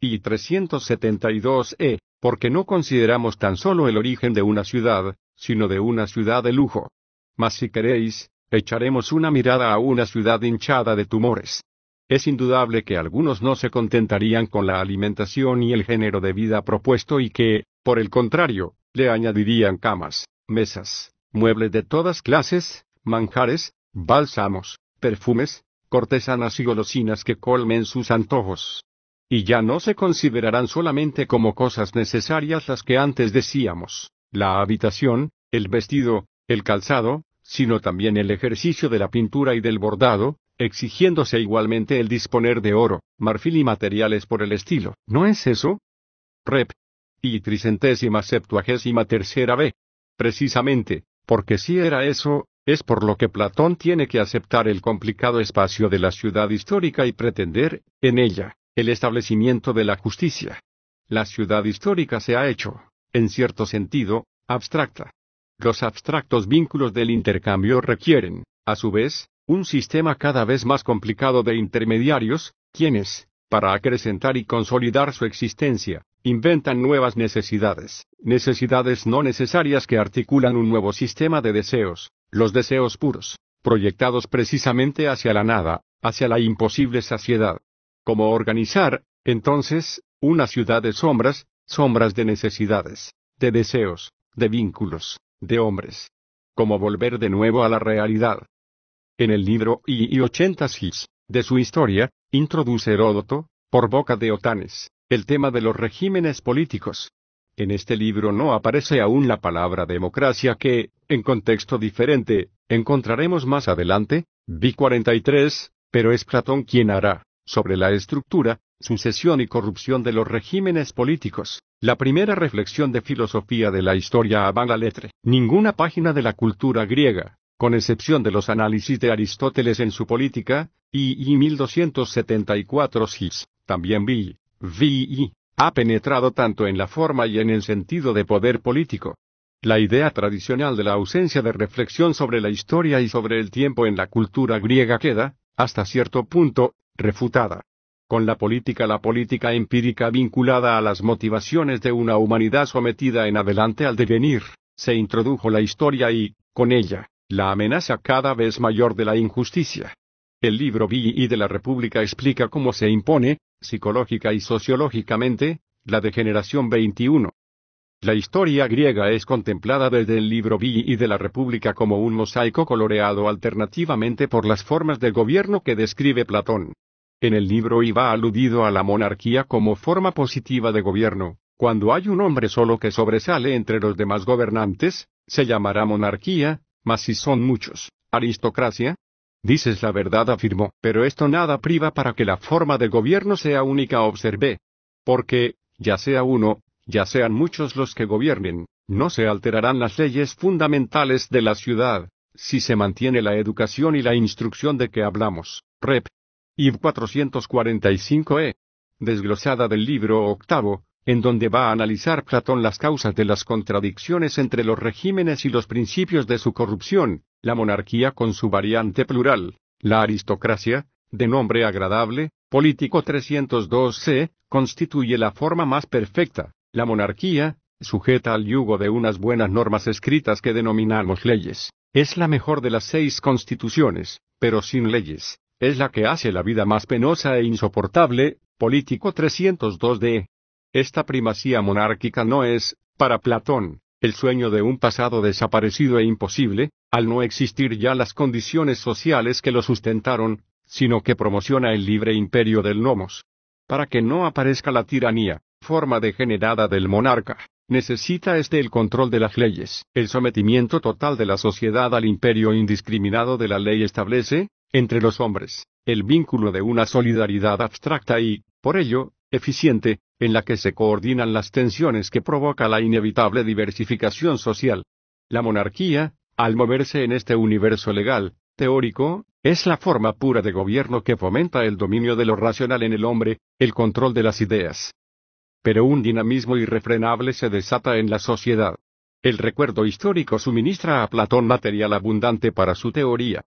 Y 372e, porque no consideramos tan solo el origen de una ciudad, sino de una ciudad de lujo. Mas si queréis, echaremos una mirada a una ciudad hinchada de tumores. Es indudable que algunos no se contentarían con la alimentación y el género de vida propuesto y que, por el contrario, le añadirían camas, mesas, muebles de todas clases, manjares, bálsamos, perfumes, cortesanas y golosinas que colmen sus antojos. Y ya no se considerarán solamente como cosas necesarias las que antes decíamos, la habitación, el vestido, el calzado, sino también el ejercicio de la pintura y del bordado, exigiéndose igualmente el disponer de oro, marfil y materiales por el estilo. ¿No es eso? Rep. Y tricentésima septuagésima tercera B. Precisamente, porque si era eso, es por lo que Platón tiene que aceptar el complicado espacio de la ciudad histórica y pretender, en ella, el establecimiento de la justicia. La ciudad histórica se ha hecho, en cierto sentido, abstracta. Los abstractos vínculos del intercambio requieren, a su vez, un sistema cada vez más complicado de intermediarios, quienes, para acrecentar y consolidar su existencia, inventan nuevas necesidades, necesidades no necesarias que articulan un nuevo sistema de deseos, los deseos puros, proyectados precisamente hacia la nada, hacia la imposible saciedad. ¿Cómo organizar, entonces, una ciudad de sombras, sombras de necesidades, de deseos, de vínculos, de hombres? ¿Cómo volver de nuevo a la realidad? En el libro I 80 de su historia, introduce Heródoto, por boca de Otanes, el tema de los regímenes políticos, en este libro no aparece aún la palabra democracia que, en contexto diferente, encontraremos más adelante, vi 43, pero es Platón quien hará, sobre la estructura, sucesión y corrupción de los regímenes políticos. La primera reflexión de filosofía de la historia a bala letra. Ninguna página de la cultura griega, con excepción de los análisis de Aristóteles en su política, y, y 1274 cis, también vi, vi ha penetrado tanto en la forma y en el sentido de poder político. La idea tradicional de la ausencia de reflexión sobre la historia y sobre el tiempo en la cultura griega queda, hasta cierto punto, refutada. Con la política la política empírica vinculada a las motivaciones de una humanidad sometida en adelante al devenir, se introdujo la historia y, con ella, la amenaza cada vez mayor de la injusticia. El libro B.I. de la República explica cómo se impone, psicológica y sociológicamente, la de generación 21. La historia griega es contemplada desde el libro Vi y de la República como un mosaico coloreado alternativamente por las formas de gobierno que describe Platón. En el libro I va aludido a la monarquía como forma positiva de gobierno. Cuando hay un hombre solo que sobresale entre los demás gobernantes, se llamará monarquía, mas si son muchos, aristocracia, Dices la verdad, afirmó, pero esto nada priva para que la forma de gobierno sea única, observé. Porque, ya sea uno, ya sean muchos los que gobiernen, no se alterarán las leyes fundamentales de la ciudad, si se mantiene la educación y la instrucción de que hablamos. Rep. IV 445e. Desglosada del libro octavo, en donde va a analizar Platón las causas de las contradicciones entre los regímenes y los principios de su corrupción, la monarquía con su variante plural, la aristocracia, de nombre agradable, político 302c, constituye la forma más perfecta, la monarquía, sujeta al yugo de unas buenas normas escritas que denominamos leyes, es la mejor de las seis constituciones, pero sin leyes, es la que hace la vida más penosa e insoportable, político 302d, esta primacía monárquica no es, para Platón, el sueño de un pasado desaparecido e imposible, al no existir ya las condiciones sociales que lo sustentaron, sino que promociona el libre imperio del nomos. Para que no aparezca la tiranía, forma degenerada del monarca, necesita este el control de las leyes. El sometimiento total de la sociedad al imperio indiscriminado de la ley establece, entre los hombres, el vínculo de una solidaridad abstracta y, por ello, eficiente, en la que se coordinan las tensiones que provoca la inevitable diversificación social. La monarquía, al moverse en este universo legal, teórico, es la forma pura de gobierno que fomenta el dominio de lo racional en el hombre, el control de las ideas. Pero un dinamismo irrefrenable se desata en la sociedad. El recuerdo histórico suministra a Platón material abundante para su teoría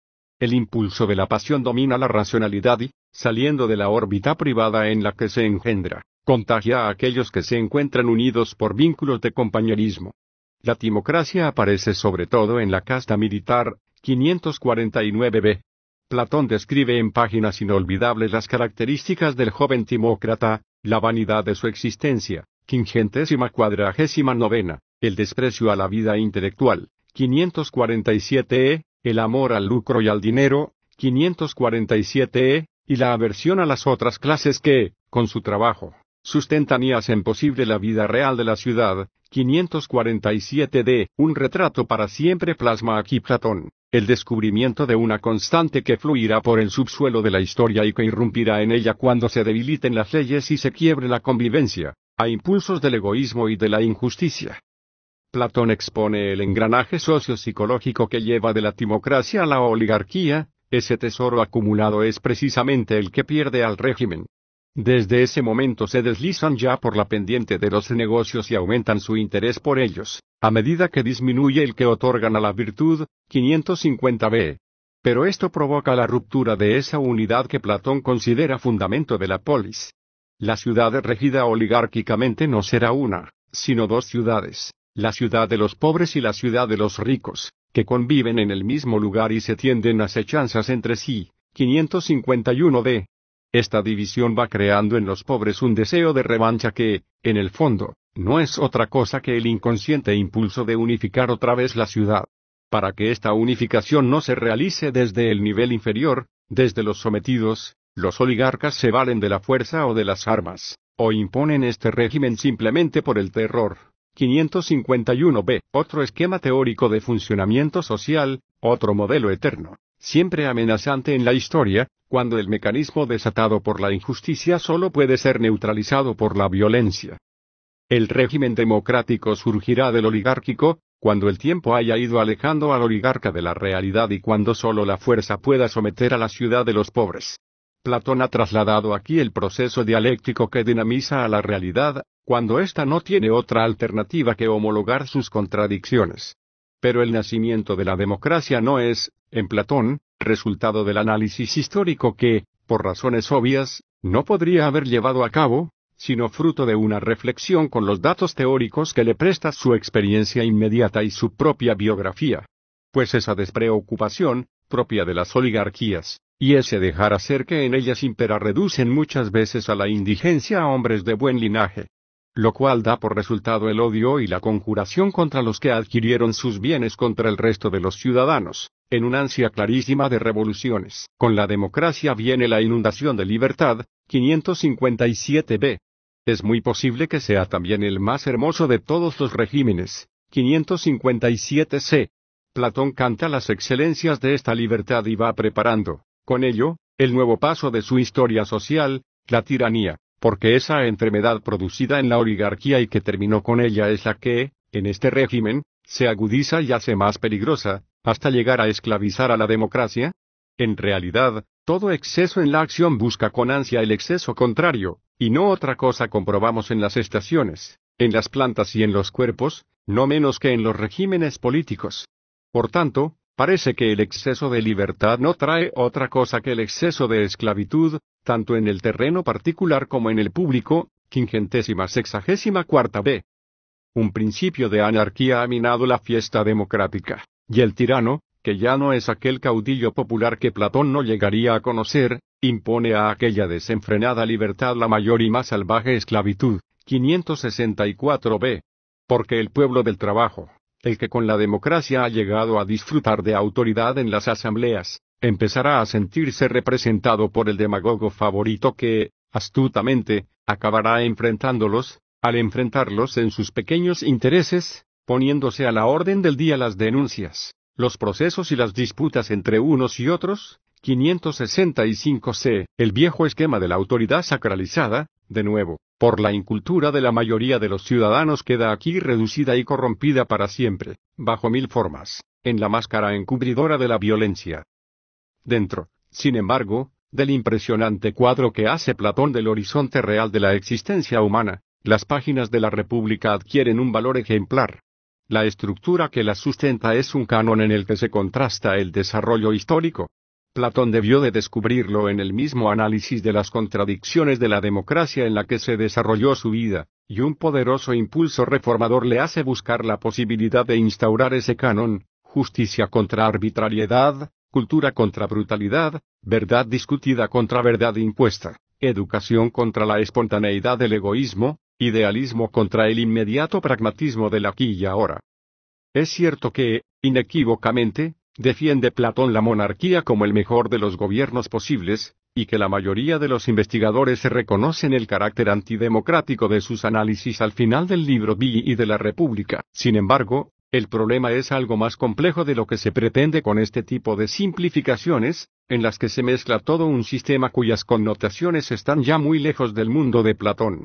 el impulso de la pasión domina la racionalidad y, saliendo de la órbita privada en la que se engendra, contagia a aquellos que se encuentran unidos por vínculos de compañerismo. La timocracia aparece sobre todo en la casta militar, 549b. Platón describe en páginas inolvidables las características del joven timócrata, la vanidad de su existencia, 549, cuadragésima novena, el desprecio a la vida intelectual, 547e, el amor al lucro y al dinero, 547e, e, y la aversión a las otras clases que, con su trabajo, sustentan y hacen posible la vida real de la ciudad, 547d, un retrato para siempre plasma aquí Platón, el descubrimiento de una constante que fluirá por el subsuelo de la historia y que irrumpirá en ella cuando se debiliten las leyes y se quiebre la convivencia, a impulsos del egoísmo y de la injusticia, Platón expone el engranaje sociopsicológico que lleva de la timocracia a la oligarquía, ese tesoro acumulado es precisamente el que pierde al régimen. Desde ese momento se deslizan ya por la pendiente de los negocios y aumentan su interés por ellos, a medida que disminuye el que otorgan a la virtud, 550b. Pero esto provoca la ruptura de esa unidad que Platón considera fundamento de la polis. La ciudad regida oligárquicamente no será una, sino dos ciudades, la ciudad de los pobres y la ciudad de los ricos, que conviven en el mismo lugar y se tienden acechanzas entre sí. 551 d. Esta división va creando en los pobres un deseo de revancha que, en el fondo, no es otra cosa que el inconsciente impulso de unificar otra vez la ciudad. Para que esta unificación no se realice desde el nivel inferior, desde los sometidos, los oligarcas se valen de la fuerza o de las armas, o imponen este régimen simplemente por el terror, 551b, otro esquema teórico de funcionamiento social, otro modelo eterno, siempre amenazante en la historia, cuando el mecanismo desatado por la injusticia solo puede ser neutralizado por la violencia. El régimen democrático surgirá del oligárquico, cuando el tiempo haya ido alejando al oligarca de la realidad y cuando solo la fuerza pueda someter a la ciudad de los pobres. Platón ha trasladado aquí el proceso dialéctico que dinamiza a la realidad, cuando ésta no tiene otra alternativa que homologar sus contradicciones. Pero el nacimiento de la democracia no es, en Platón, resultado del análisis histórico que, por razones obvias, no podría haber llevado a cabo, sino fruto de una reflexión con los datos teóricos que le presta su experiencia inmediata y su propia biografía. Pues esa despreocupación, propia de las oligarquías, y ese dejar hacer que en ellas impera reducen muchas veces a la indigencia a hombres de buen linaje lo cual da por resultado el odio y la conjuración contra los que adquirieron sus bienes contra el resto de los ciudadanos, en una ansia clarísima de revoluciones. Con la democracia viene la inundación de libertad, 557b. Es muy posible que sea también el más hermoso de todos los regímenes, 557c. Platón canta las excelencias de esta libertad y va preparando, con ello, el nuevo paso de su historia social, la tiranía porque esa enfermedad producida en la oligarquía y que terminó con ella es la que, en este régimen, se agudiza y hace más peligrosa, hasta llegar a esclavizar a la democracia? En realidad, todo exceso en la acción busca con ansia el exceso contrario, y no otra cosa comprobamos en las estaciones, en las plantas y en los cuerpos, no menos que en los regímenes políticos. Por tanto, parece que el exceso de libertad no trae otra cosa que el exceso de esclavitud, tanto en el terreno particular como en el público, quingentésima cuarta B. Un principio de anarquía ha minado la fiesta democrática, y el tirano, que ya no es aquel caudillo popular que Platón no llegaría a conocer, impone a aquella desenfrenada libertad la mayor y más salvaje esclavitud. 564 b. Porque el pueblo del trabajo, el que con la democracia ha llegado a disfrutar de autoridad en las asambleas, empezará a sentirse representado por el demagogo favorito que, astutamente, acabará enfrentándolos, al enfrentarlos en sus pequeños intereses, poniéndose a la orden del día las denuncias, los procesos y las disputas entre unos y otros. 565c, el viejo esquema de la autoridad sacralizada, de nuevo, por la incultura de la mayoría de los ciudadanos queda aquí reducida y corrompida para siempre, bajo mil formas, en la máscara encubridora de la violencia, dentro, sin embargo, del impresionante cuadro que hace Platón del horizonte real de la existencia humana, las páginas de la República adquieren un valor ejemplar. La estructura que las sustenta es un canon en el que se contrasta el desarrollo histórico. Platón debió de descubrirlo en el mismo análisis de las contradicciones de la democracia en la que se desarrolló su vida, y un poderoso impulso reformador le hace buscar la posibilidad de instaurar ese canon, justicia contra arbitrariedad, cultura contra brutalidad, verdad discutida contra verdad impuesta, educación contra la espontaneidad del egoísmo, idealismo contra el inmediato pragmatismo del aquí y ahora. Es cierto que, inequívocamente, defiende Platón la monarquía como el mejor de los gobiernos posibles, y que la mayoría de los investigadores reconocen el carácter antidemocrático de sus análisis al final del libro B y de la República. Sin embargo, el problema es algo más complejo de lo que se pretende con este tipo de simplificaciones, en las que se mezcla todo un sistema cuyas connotaciones están ya muy lejos del mundo de Platón.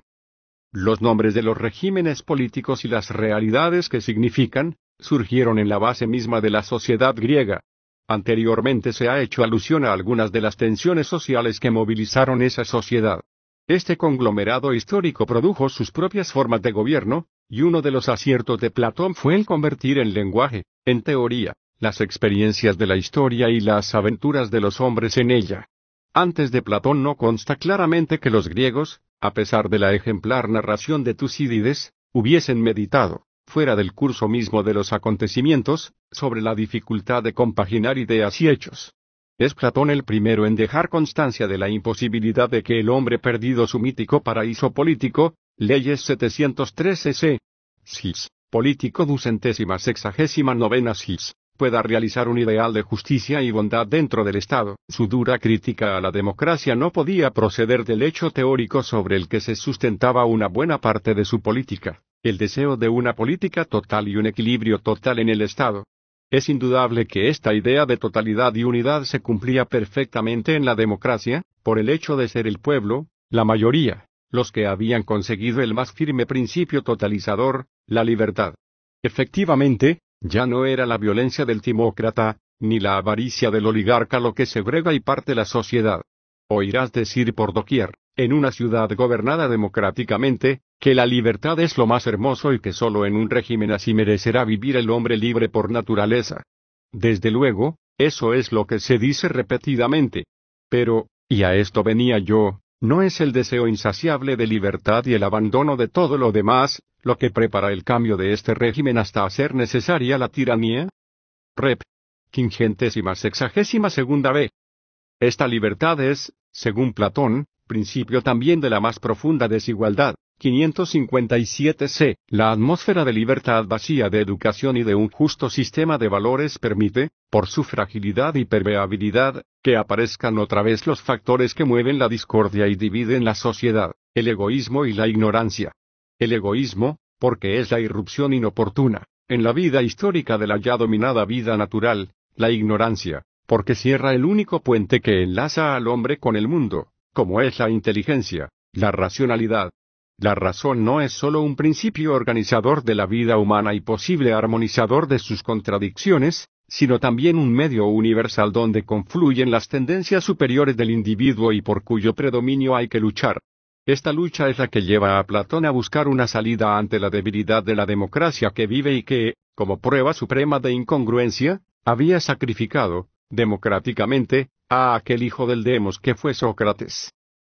Los nombres de los regímenes políticos y las realidades que significan, surgieron en la base misma de la sociedad griega. Anteriormente se ha hecho alusión a algunas de las tensiones sociales que movilizaron esa sociedad. Este conglomerado histórico produjo sus propias formas de gobierno, y uno de los aciertos de Platón fue el convertir en lenguaje, en teoría, las experiencias de la historia y las aventuras de los hombres en ella. Antes de Platón no consta claramente que los griegos, a pesar de la ejemplar narración de Tucídides, hubiesen meditado, fuera del curso mismo de los acontecimientos, sobre la dificultad de compaginar ideas y hechos. Es Platón el primero en dejar constancia de la imposibilidad de que el hombre perdido su mítico paraíso político, Leyes 713 c. político ducentésima sexagésima novena pueda realizar un ideal de justicia y bondad dentro del Estado. Su dura crítica a la democracia no podía proceder del hecho teórico sobre el que se sustentaba una buena parte de su política, el deseo de una política total y un equilibrio total en el Estado. Es indudable que esta idea de totalidad y unidad se cumplía perfectamente en la democracia, por el hecho de ser el pueblo, la mayoría, los que habían conseguido el más firme principio totalizador, la libertad. Efectivamente, ya no era la violencia del timócrata, ni la avaricia del oligarca lo que segrega y parte la sociedad. Oirás decir por doquier, en una ciudad gobernada democráticamente, que la libertad es lo más hermoso y que solo en un régimen así merecerá vivir el hombre libre por naturaleza. Desde luego, eso es lo que se dice repetidamente. Pero, y a esto venía yo, no es el deseo insaciable de libertad y el abandono de todo lo demás, lo que prepara el cambio de este régimen hasta hacer necesaria la tiranía. Rep. Quingentésima sexagésima segunda B. Esta libertad es, según Platón, principio también de la más profunda desigualdad. 557c. La atmósfera de libertad vacía de educación y de un justo sistema de valores permite, por su fragilidad y permeabilidad, que aparezcan otra vez los factores que mueven la discordia y dividen la sociedad, el egoísmo y la ignorancia. El egoísmo, porque es la irrupción inoportuna, en la vida histórica de la ya dominada vida natural, la ignorancia, porque cierra el único puente que enlaza al hombre con el mundo, como es la inteligencia, la racionalidad, la razón no es sólo un principio organizador de la vida humana y posible armonizador de sus contradicciones, sino también un medio universal donde confluyen las tendencias superiores del individuo y por cuyo predominio hay que luchar. Esta lucha es la que lleva a Platón a buscar una salida ante la debilidad de la democracia que vive y que, como prueba suprema de incongruencia, había sacrificado, democráticamente, a aquel hijo del Demos que fue Sócrates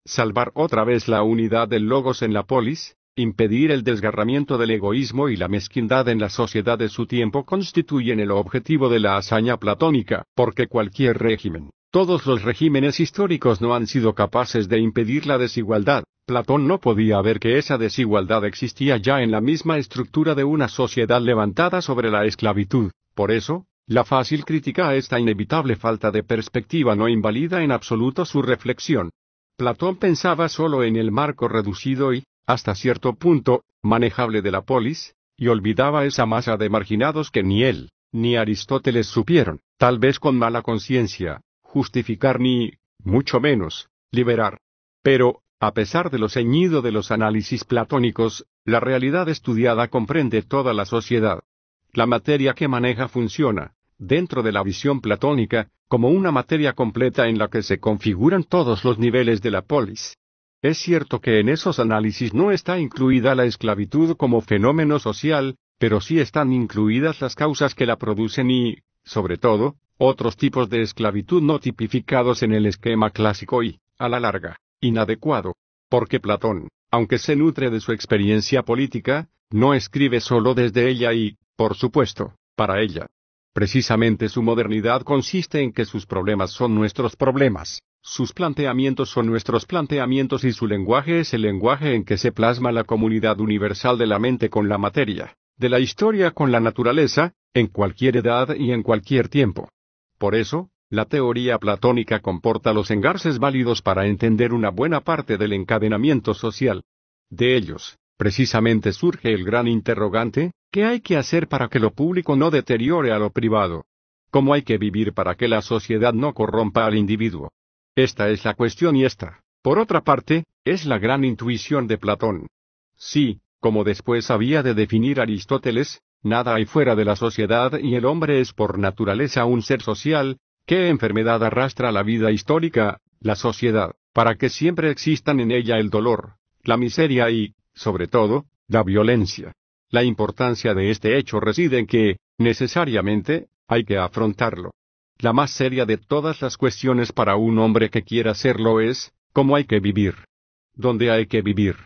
salvar otra vez la unidad del logos en la polis, impedir el desgarramiento del egoísmo y la mezquindad en la sociedad de su tiempo constituyen el objetivo de la hazaña platónica, porque cualquier régimen, todos los regímenes históricos no han sido capaces de impedir la desigualdad. Platón no podía ver que esa desigualdad existía ya en la misma estructura de una sociedad levantada sobre la esclavitud. Por eso, la fácil crítica a esta inevitable falta de perspectiva no invalida en absoluto su reflexión, Platón pensaba sólo en el marco reducido y, hasta cierto punto, manejable de la polis, y olvidaba esa masa de marginados que ni él, ni Aristóteles supieron, tal vez con mala conciencia, justificar ni, mucho menos, liberar. Pero, a pesar de lo ceñido de los análisis platónicos, la realidad estudiada comprende toda la sociedad. La materia que maneja funciona, dentro de la visión platónica, como una materia completa en la que se configuran todos los niveles de la polis. Es cierto que en esos análisis no está incluida la esclavitud como fenómeno social, pero sí están incluidas las causas que la producen y, sobre todo, otros tipos de esclavitud no tipificados en el esquema clásico y, a la larga, inadecuado. Porque Platón, aunque se nutre de su experiencia política, no escribe solo desde ella y, por supuesto, para ella. Precisamente su modernidad consiste en que sus problemas son nuestros problemas, sus planteamientos son nuestros planteamientos y su lenguaje es el lenguaje en que se plasma la comunidad universal de la mente con la materia, de la historia con la naturaleza, en cualquier edad y en cualquier tiempo. Por eso, la teoría platónica comporta los engarces válidos para entender una buena parte del encadenamiento social. De ellos, precisamente surge el gran interrogante, ¿qué hay que hacer para que lo público no deteriore a lo privado? ¿Cómo hay que vivir para que la sociedad no corrompa al individuo? Esta es la cuestión y esta, por otra parte, es la gran intuición de Platón. Sí, como después había de definir Aristóteles, nada hay fuera de la sociedad y el hombre es por naturaleza un ser social, ¿qué enfermedad arrastra la vida histórica, la sociedad, para que siempre existan en ella el dolor, la miseria y, sobre todo, la violencia. La importancia de este hecho reside en que, necesariamente, hay que afrontarlo. La más seria de todas las cuestiones para un hombre que quiera hacerlo es, ¿cómo hay que vivir? ¿Dónde hay que vivir?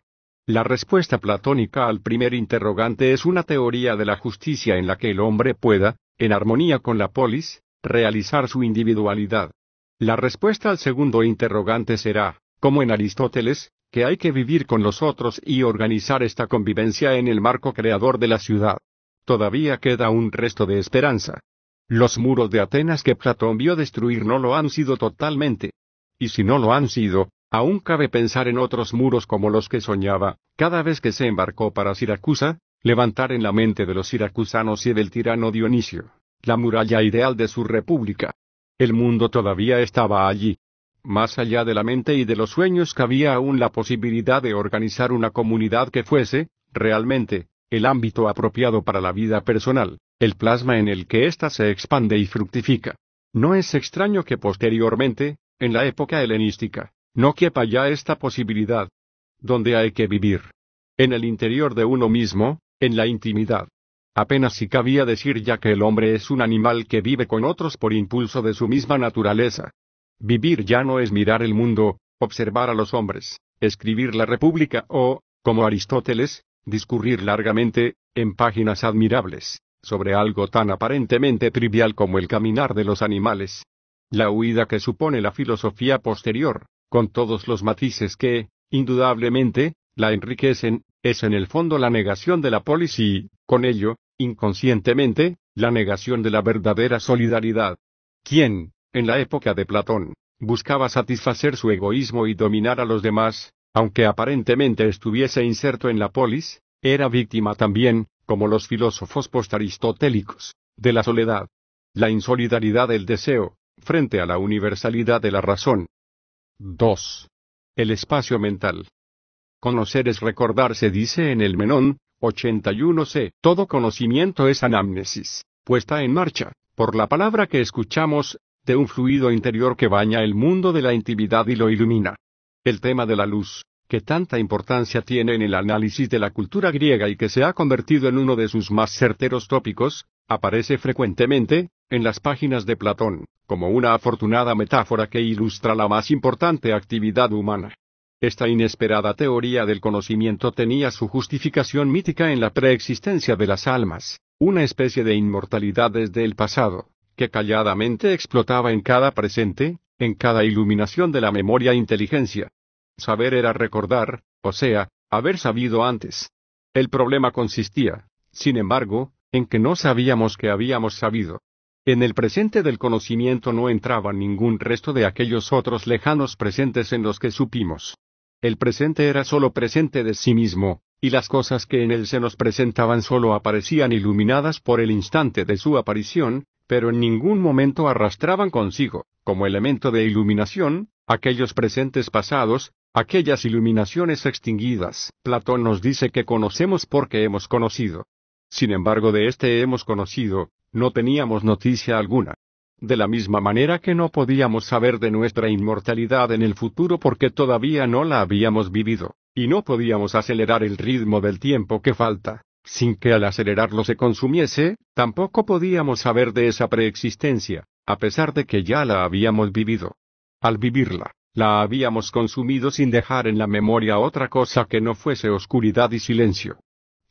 La respuesta platónica al primer interrogante es una teoría de la justicia en la que el hombre pueda, en armonía con la polis, realizar su individualidad. La respuesta al segundo interrogante será, como en Aristóteles, que hay que vivir con los otros y organizar esta convivencia en el marco creador de la ciudad. Todavía queda un resto de esperanza. Los muros de Atenas que Platón vio destruir no lo han sido totalmente. Y si no lo han sido, aún cabe pensar en otros muros como los que soñaba, cada vez que se embarcó para Siracusa, levantar en la mente de los siracusanos y del tirano Dionisio, la muralla ideal de su república. El mundo todavía estaba allí, más allá de la mente y de los sueños cabía aún la posibilidad de organizar una comunidad que fuese, realmente, el ámbito apropiado para la vida personal, el plasma en el que ésta se expande y fructifica. No es extraño que posteriormente, en la época helenística, no quepa ya esta posibilidad. Donde hay que vivir. En el interior de uno mismo, en la intimidad. Apenas si cabía decir ya que el hombre es un animal que vive con otros por impulso de su misma naturaleza, Vivir ya no es mirar el mundo, observar a los hombres, escribir la República o, como Aristóteles, discurrir largamente, en páginas admirables, sobre algo tan aparentemente trivial como el caminar de los animales. La huida que supone la filosofía posterior, con todos los matices que, indudablemente, la enriquecen, es en el fondo la negación de la polis y, con ello, inconscientemente, la negación de la verdadera solidaridad. ¿Quién, en la época de Platón, buscaba satisfacer su egoísmo y dominar a los demás, aunque aparentemente estuviese inserto en la polis, era víctima también, como los filósofos postaristotélicos, de la soledad, la insolidaridad del deseo, frente a la universalidad de la razón. 2. El espacio mental. Conocer es recordarse, dice en el Menón, 81c. Todo conocimiento es anamnesis, puesta en marcha, por la palabra que escuchamos, de un fluido interior que baña el mundo de la intimidad y lo ilumina. El tema de la luz, que tanta importancia tiene en el análisis de la cultura griega y que se ha convertido en uno de sus más certeros tópicos, aparece frecuentemente, en las páginas de Platón, como una afortunada metáfora que ilustra la más importante actividad humana. Esta inesperada teoría del conocimiento tenía su justificación mítica en la preexistencia de las almas, una especie de inmortalidad desde el pasado, que calladamente explotaba en cada presente, en cada iluminación de la memoria inteligencia. Saber era recordar, o sea, haber sabido antes. El problema consistía, sin embargo, en que no sabíamos que habíamos sabido. En el presente del conocimiento no entraba ningún resto de aquellos otros lejanos presentes en los que supimos. El presente era sólo presente de sí mismo, y las cosas que en él se nos presentaban sólo aparecían iluminadas por el instante de su aparición, pero en ningún momento arrastraban consigo, como elemento de iluminación, aquellos presentes pasados, aquellas iluminaciones extinguidas. Platón nos dice que conocemos porque hemos conocido. Sin embargo, de este hemos conocido, no teníamos noticia alguna. De la misma manera que no podíamos saber de nuestra inmortalidad en el futuro porque todavía no la habíamos vivido, y no podíamos acelerar el ritmo del tiempo que falta sin que al acelerarlo se consumiese, tampoco podíamos saber de esa preexistencia, a pesar de que ya la habíamos vivido. Al vivirla, la habíamos consumido sin dejar en la memoria otra cosa que no fuese oscuridad y silencio.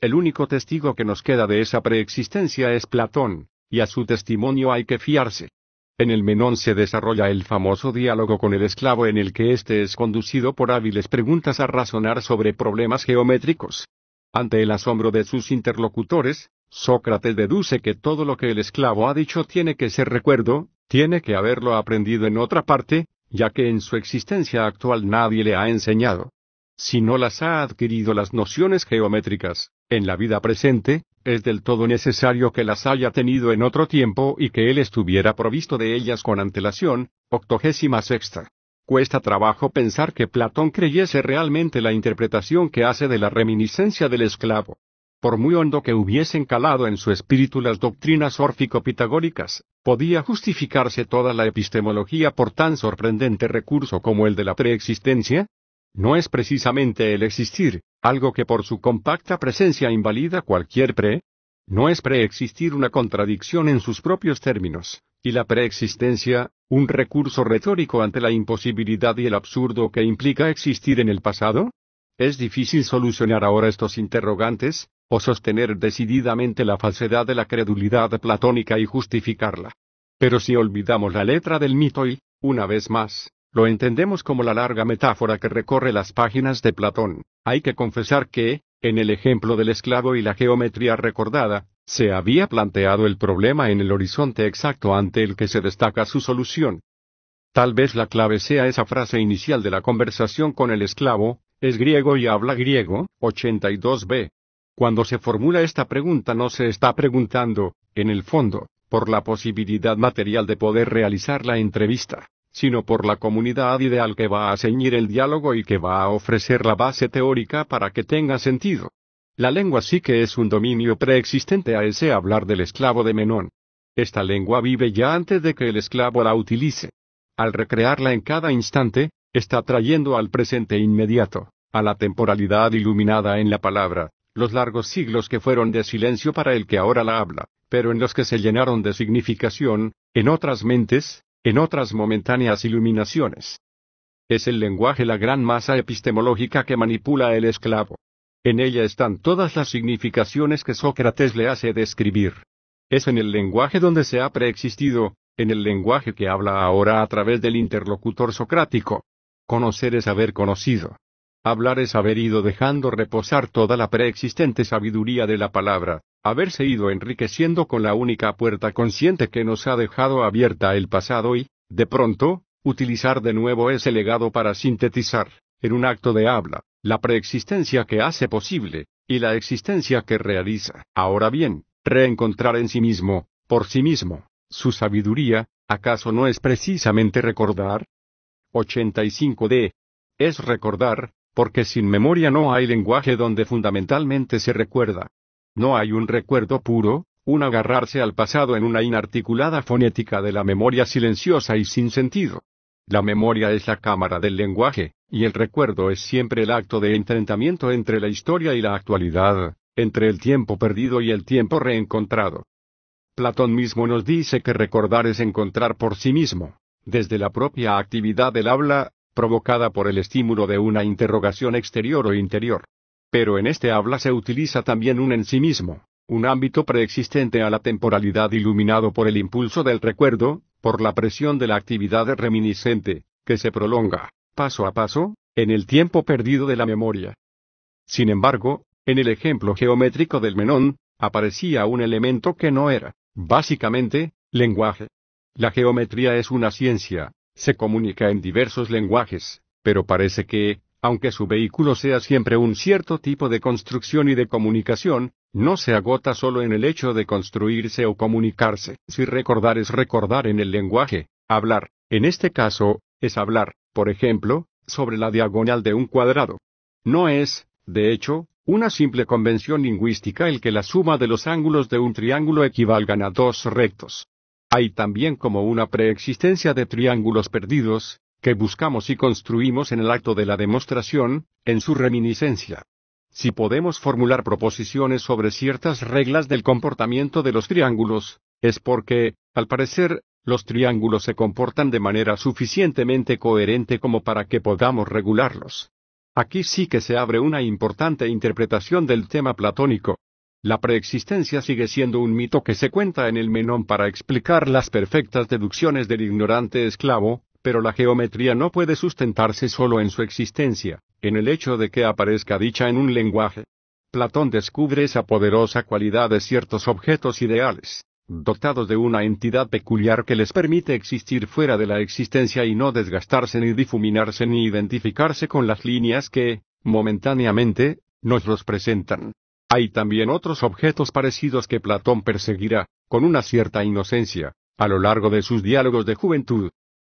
El único testigo que nos queda de esa preexistencia es Platón, y a su testimonio hay que fiarse. En el Menón se desarrolla el famoso diálogo con el esclavo en el que éste es conducido por hábiles preguntas a razonar sobre problemas geométricos, ante el asombro de sus interlocutores, Sócrates deduce que todo lo que el esclavo ha dicho tiene que ser recuerdo, tiene que haberlo aprendido en otra parte, ya que en su existencia actual nadie le ha enseñado. Si no las ha adquirido las nociones geométricas, en la vida presente, es del todo necesario que las haya tenido en otro tiempo y que él estuviera provisto de ellas con antelación, octogésima sexta. Cuesta trabajo pensar que Platón creyese realmente la interpretación que hace de la reminiscencia del esclavo. Por muy hondo que hubiesen calado en su espíritu las doctrinas órfico-pitagóricas, podía justificarse toda la epistemología por tan sorprendente recurso como el de la preexistencia, no es precisamente el existir, algo que por su compacta presencia invalida cualquier pre, no es preexistir una contradicción en sus propios términos, y la preexistencia, un recurso retórico ante la imposibilidad y el absurdo que implica existir en el pasado? ¿Es difícil solucionar ahora estos interrogantes, o sostener decididamente la falsedad de la credulidad platónica y justificarla? Pero si olvidamos la letra del mito y, una vez más, lo entendemos como la larga metáfora que recorre las páginas de Platón, hay que confesar que, en el ejemplo del esclavo y la geometría recordada, se había planteado el problema en el horizonte exacto ante el que se destaca su solución. Tal vez la clave sea esa frase inicial de la conversación con el esclavo, es griego y habla griego, 82b. Cuando se formula esta pregunta no se está preguntando, en el fondo, por la posibilidad material de poder realizar la entrevista, sino por la comunidad ideal que va a ceñir el diálogo y que va a ofrecer la base teórica para que tenga sentido. La lengua sí que es un dominio preexistente a ese hablar del esclavo de Menón. Esta lengua vive ya antes de que el esclavo la utilice. Al recrearla en cada instante, está trayendo al presente inmediato, a la temporalidad iluminada en la palabra, los largos siglos que fueron de silencio para el que ahora la habla, pero en los que se llenaron de significación, en otras mentes, en otras momentáneas iluminaciones. Es el lenguaje la gran masa epistemológica que manipula el esclavo, en ella están todas las significaciones que Sócrates le hace describir. Es en el lenguaje donde se ha preexistido, en el lenguaje que habla ahora a través del interlocutor socrático. Conocer es haber conocido. Hablar es haber ido dejando reposar toda la preexistente sabiduría de la palabra, haberse ido enriqueciendo con la única puerta consciente que nos ha dejado abierta el pasado y, de pronto, utilizar de nuevo ese legado para sintetizar, en un acto de habla, la preexistencia que hace posible, y la existencia que realiza. Ahora bien, reencontrar en sí mismo, por sí mismo, su sabiduría, ¿acaso no es precisamente recordar? 85d. Es recordar, porque sin memoria no hay lenguaje donde fundamentalmente se recuerda. No hay un recuerdo puro, un agarrarse al pasado en una inarticulada fonética de la memoria silenciosa y sin sentido. La memoria es la cámara del lenguaje, y el recuerdo es siempre el acto de enfrentamiento entre la historia y la actualidad, entre el tiempo perdido y el tiempo reencontrado. Platón mismo nos dice que recordar es encontrar por sí mismo, desde la propia actividad del habla, provocada por el estímulo de una interrogación exterior o interior. Pero en este habla se utiliza también un en sí mismo, un ámbito preexistente a la temporalidad iluminado por el impulso del recuerdo, por la presión de la actividad reminiscente, que se prolonga, paso a paso, en el tiempo perdido de la memoria. Sin embargo, en el ejemplo geométrico del menón, aparecía un elemento que no era, básicamente, lenguaje. La geometría es una ciencia, se comunica en diversos lenguajes, pero parece que, aunque su vehículo sea siempre un cierto tipo de construcción y de comunicación, no se agota solo en el hecho de construirse o comunicarse, si recordar es recordar en el lenguaje, hablar, en este caso, es hablar, por ejemplo, sobre la diagonal de un cuadrado. No es, de hecho, una simple convención lingüística el que la suma de los ángulos de un triángulo equivalgan a dos rectos. Hay también como una preexistencia de triángulos perdidos, que buscamos y construimos en el acto de la demostración, en su reminiscencia. Si podemos formular proposiciones sobre ciertas reglas del comportamiento de los triángulos, es porque, al parecer, los triángulos se comportan de manera suficientemente coherente como para que podamos regularlos. Aquí sí que se abre una importante interpretación del tema platónico. La preexistencia sigue siendo un mito que se cuenta en el Menón para explicar las perfectas deducciones del ignorante esclavo, pero la geometría no puede sustentarse solo en su existencia en el hecho de que aparezca dicha en un lenguaje. Platón descubre esa poderosa cualidad de ciertos objetos ideales, dotados de una entidad peculiar que les permite existir fuera de la existencia y no desgastarse ni difuminarse ni identificarse con las líneas que, momentáneamente, nos los presentan. Hay también otros objetos parecidos que Platón perseguirá, con una cierta inocencia, a lo largo de sus diálogos de juventud.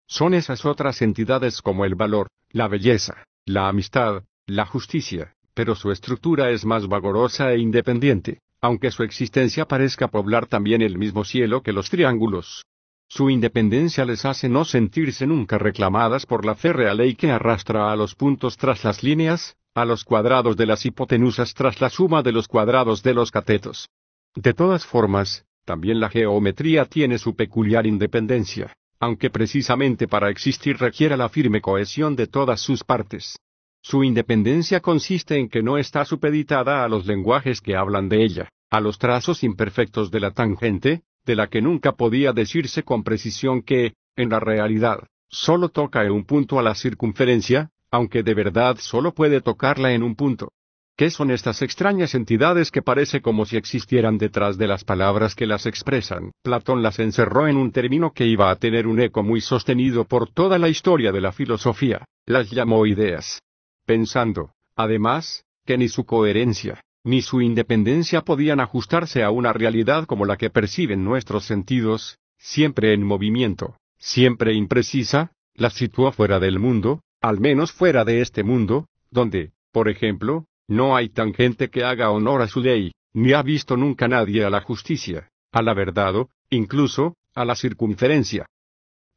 Son esas otras entidades como el valor, la belleza, la amistad, la justicia, pero su estructura es más vagorosa e independiente, aunque su existencia parezca poblar también el mismo cielo que los triángulos. Su independencia les hace no sentirse nunca reclamadas por la férrea ley que arrastra a los puntos tras las líneas, a los cuadrados de las hipotenusas tras la suma de los cuadrados de los catetos. De todas formas, también la geometría tiene su peculiar independencia aunque precisamente para existir requiera la firme cohesión de todas sus partes. Su independencia consiste en que no está supeditada a los lenguajes que hablan de ella, a los trazos imperfectos de la tangente, de la que nunca podía decirse con precisión que, en la realidad, sólo toca en un punto a la circunferencia, aunque de verdad sólo puede tocarla en un punto. ¿Qué son estas extrañas entidades que parece como si existieran detrás de las palabras que las expresan? Platón las encerró en un término que iba a tener un eco muy sostenido por toda la historia de la filosofía. Las llamó ideas. Pensando, además, que ni su coherencia, ni su independencia podían ajustarse a una realidad como la que perciben nuestros sentidos, siempre en movimiento, siempre imprecisa, las situó fuera del mundo, al menos fuera de este mundo, donde, por ejemplo, no hay tan gente que haga honor a su ley, ni ha visto nunca nadie a la justicia, a la verdad o, incluso, a la circunferencia.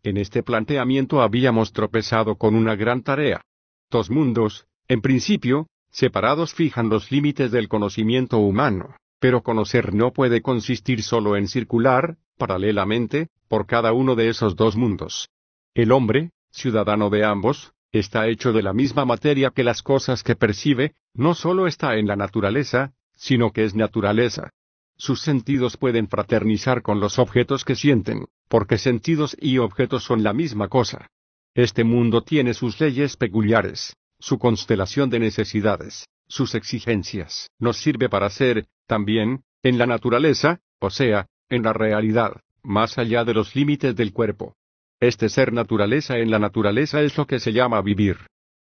En este planteamiento habíamos tropezado con una gran tarea. Dos mundos, en principio, separados fijan los límites del conocimiento humano, pero conocer no puede consistir solo en circular, paralelamente, por cada uno de esos dos mundos. El hombre, ciudadano de ambos, está hecho de la misma materia que las cosas que percibe, no solo está en la naturaleza, sino que es naturaleza. Sus sentidos pueden fraternizar con los objetos que sienten, porque sentidos y objetos son la misma cosa. Este mundo tiene sus leyes peculiares, su constelación de necesidades, sus exigencias. Nos sirve para ser, también, en la naturaleza, o sea, en la realidad, más allá de los límites del cuerpo. Este ser naturaleza en la naturaleza es lo que se llama vivir.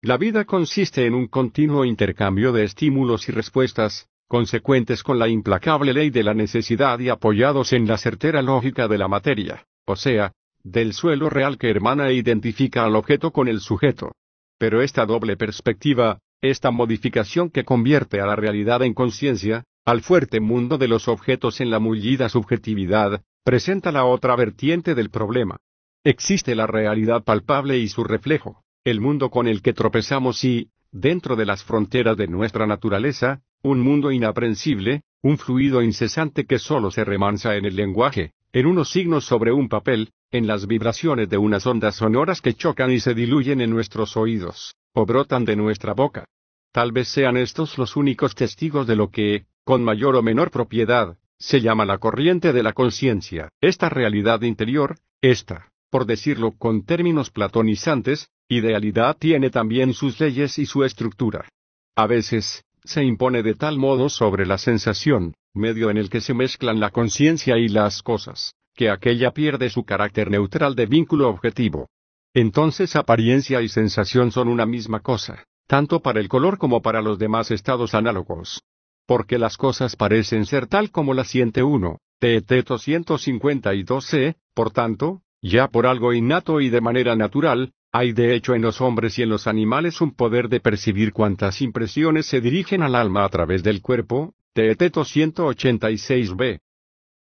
La vida consiste en un continuo intercambio de estímulos y respuestas, consecuentes con la implacable ley de la necesidad y apoyados en la certera lógica de la materia, o sea, del suelo real que hermana e identifica al objeto con el sujeto. Pero esta doble perspectiva, esta modificación que convierte a la realidad en conciencia, al fuerte mundo de los objetos en la mullida subjetividad, presenta la otra vertiente del problema. Existe la realidad palpable y su reflejo, el mundo con el que tropezamos y, dentro de las fronteras de nuestra naturaleza, un mundo inaprensible, un fluido incesante que solo se remansa en el lenguaje, en unos signos sobre un papel, en las vibraciones de unas ondas sonoras que chocan y se diluyen en nuestros oídos, o brotan de nuestra boca. Tal vez sean estos los únicos testigos de lo que, con mayor o menor propiedad, se llama la corriente de la conciencia, esta realidad interior, esta por decirlo con términos platonizantes, idealidad tiene también sus leyes y su estructura. A veces, se impone de tal modo sobre la sensación, medio en el que se mezclan la conciencia y las cosas, que aquella pierde su carácter neutral de vínculo objetivo. Entonces apariencia y sensación son una misma cosa, tanto para el color como para los demás estados análogos. Porque las cosas parecen ser tal como las siente uno, TT 252C, por tanto, ya por algo innato y de manera natural, hay de hecho en los hombres y en los animales un poder de percibir cuantas impresiones se dirigen al alma a través del cuerpo, Teeteto 186b.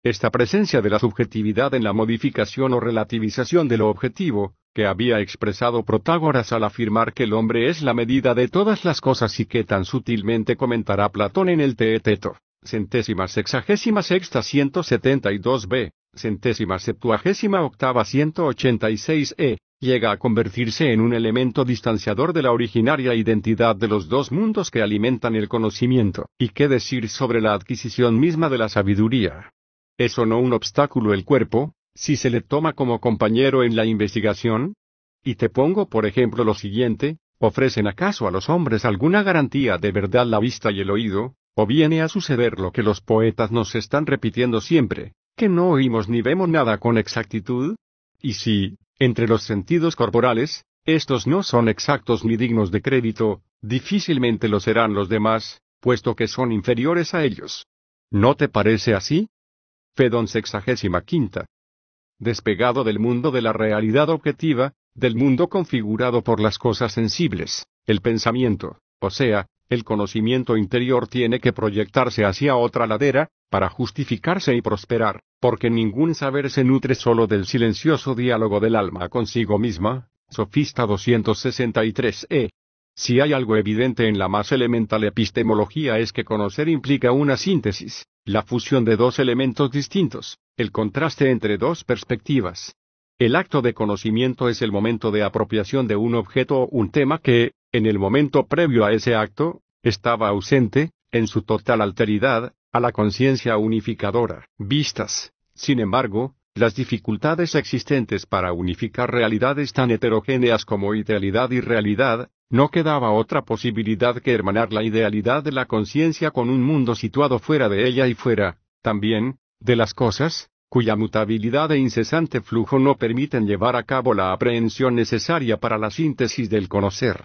Esta presencia de la subjetividad en la modificación o relativización de lo objetivo, que había expresado Protágoras al afirmar que el hombre es la medida de todas las cosas y que tan sutilmente comentará Platón en el Teeteto centésima sexagésima sexta 172b, centésima septuagésima octava 186e, llega a convertirse en un elemento distanciador de la originaria identidad de los dos mundos que alimentan el conocimiento, y qué decir sobre la adquisición misma de la sabiduría. ¿Es o no un obstáculo el cuerpo, si se le toma como compañero en la investigación? Y te pongo por ejemplo lo siguiente, ¿ofrecen acaso a los hombres alguna garantía de verdad la vista y el oído, o viene a suceder lo que los poetas nos están repitiendo siempre, que no oímos ni vemos nada con exactitud. Y si, entre los sentidos corporales, estos no son exactos ni dignos de crédito, difícilmente lo serán los demás, puesto que son inferiores a ellos. ¿No te parece así? Fedon sexagésima quinta. Despegado del mundo de la realidad objetiva, del mundo configurado por las cosas sensibles, el pensamiento, o sea, el conocimiento interior tiene que proyectarse hacia otra ladera, para justificarse y prosperar, porque ningún saber se nutre solo del silencioso diálogo del alma consigo misma. Sofista 263e. Si hay algo evidente en la más elemental epistemología es que conocer implica una síntesis, la fusión de dos elementos distintos, el contraste entre dos perspectivas. El acto de conocimiento es el momento de apropiación de un objeto o un tema que, en el momento previo a ese acto, estaba ausente, en su total alteridad, a la conciencia unificadora. Vistas, sin embargo, las dificultades existentes para unificar realidades tan heterogéneas como idealidad y realidad, no quedaba otra posibilidad que hermanar la idealidad de la conciencia con un mundo situado fuera de ella y fuera, también, de las cosas, cuya mutabilidad e incesante flujo no permiten llevar a cabo la aprehensión necesaria para la síntesis del conocer.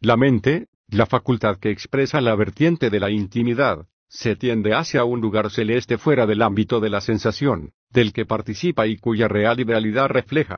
La mente, la facultad que expresa la vertiente de la intimidad, se tiende hacia un lugar celeste fuera del ámbito de la sensación, del que participa y cuya real idealidad refleja.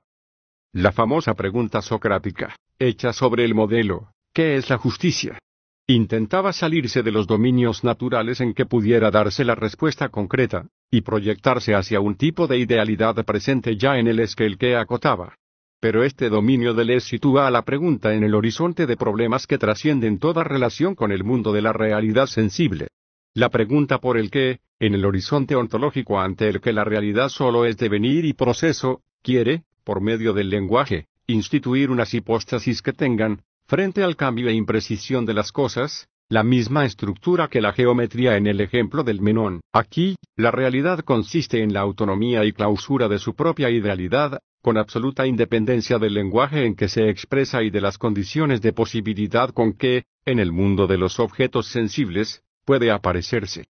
La famosa pregunta socrática, hecha sobre el modelo, ¿qué es la justicia? Intentaba salirse de los dominios naturales en que pudiera darse la respuesta concreta, y proyectarse hacia un tipo de idealidad presente ya en el esquel que acotaba. Pero este dominio de es sitúa a la pregunta en el horizonte de problemas que trascienden toda relación con el mundo de la realidad sensible. La pregunta por el que, en el horizonte ontológico ante el que la realidad solo es devenir y proceso, quiere, por medio del lenguaje, instituir unas hipóstasis que tengan, frente al cambio e imprecisión de las cosas, la misma estructura que la geometría en el ejemplo del menón. Aquí, la realidad consiste en la autonomía y clausura de su propia idealidad, con absoluta independencia del lenguaje en que se expresa y de las condiciones de posibilidad con que, en el mundo de los objetos sensibles, puede aparecerse.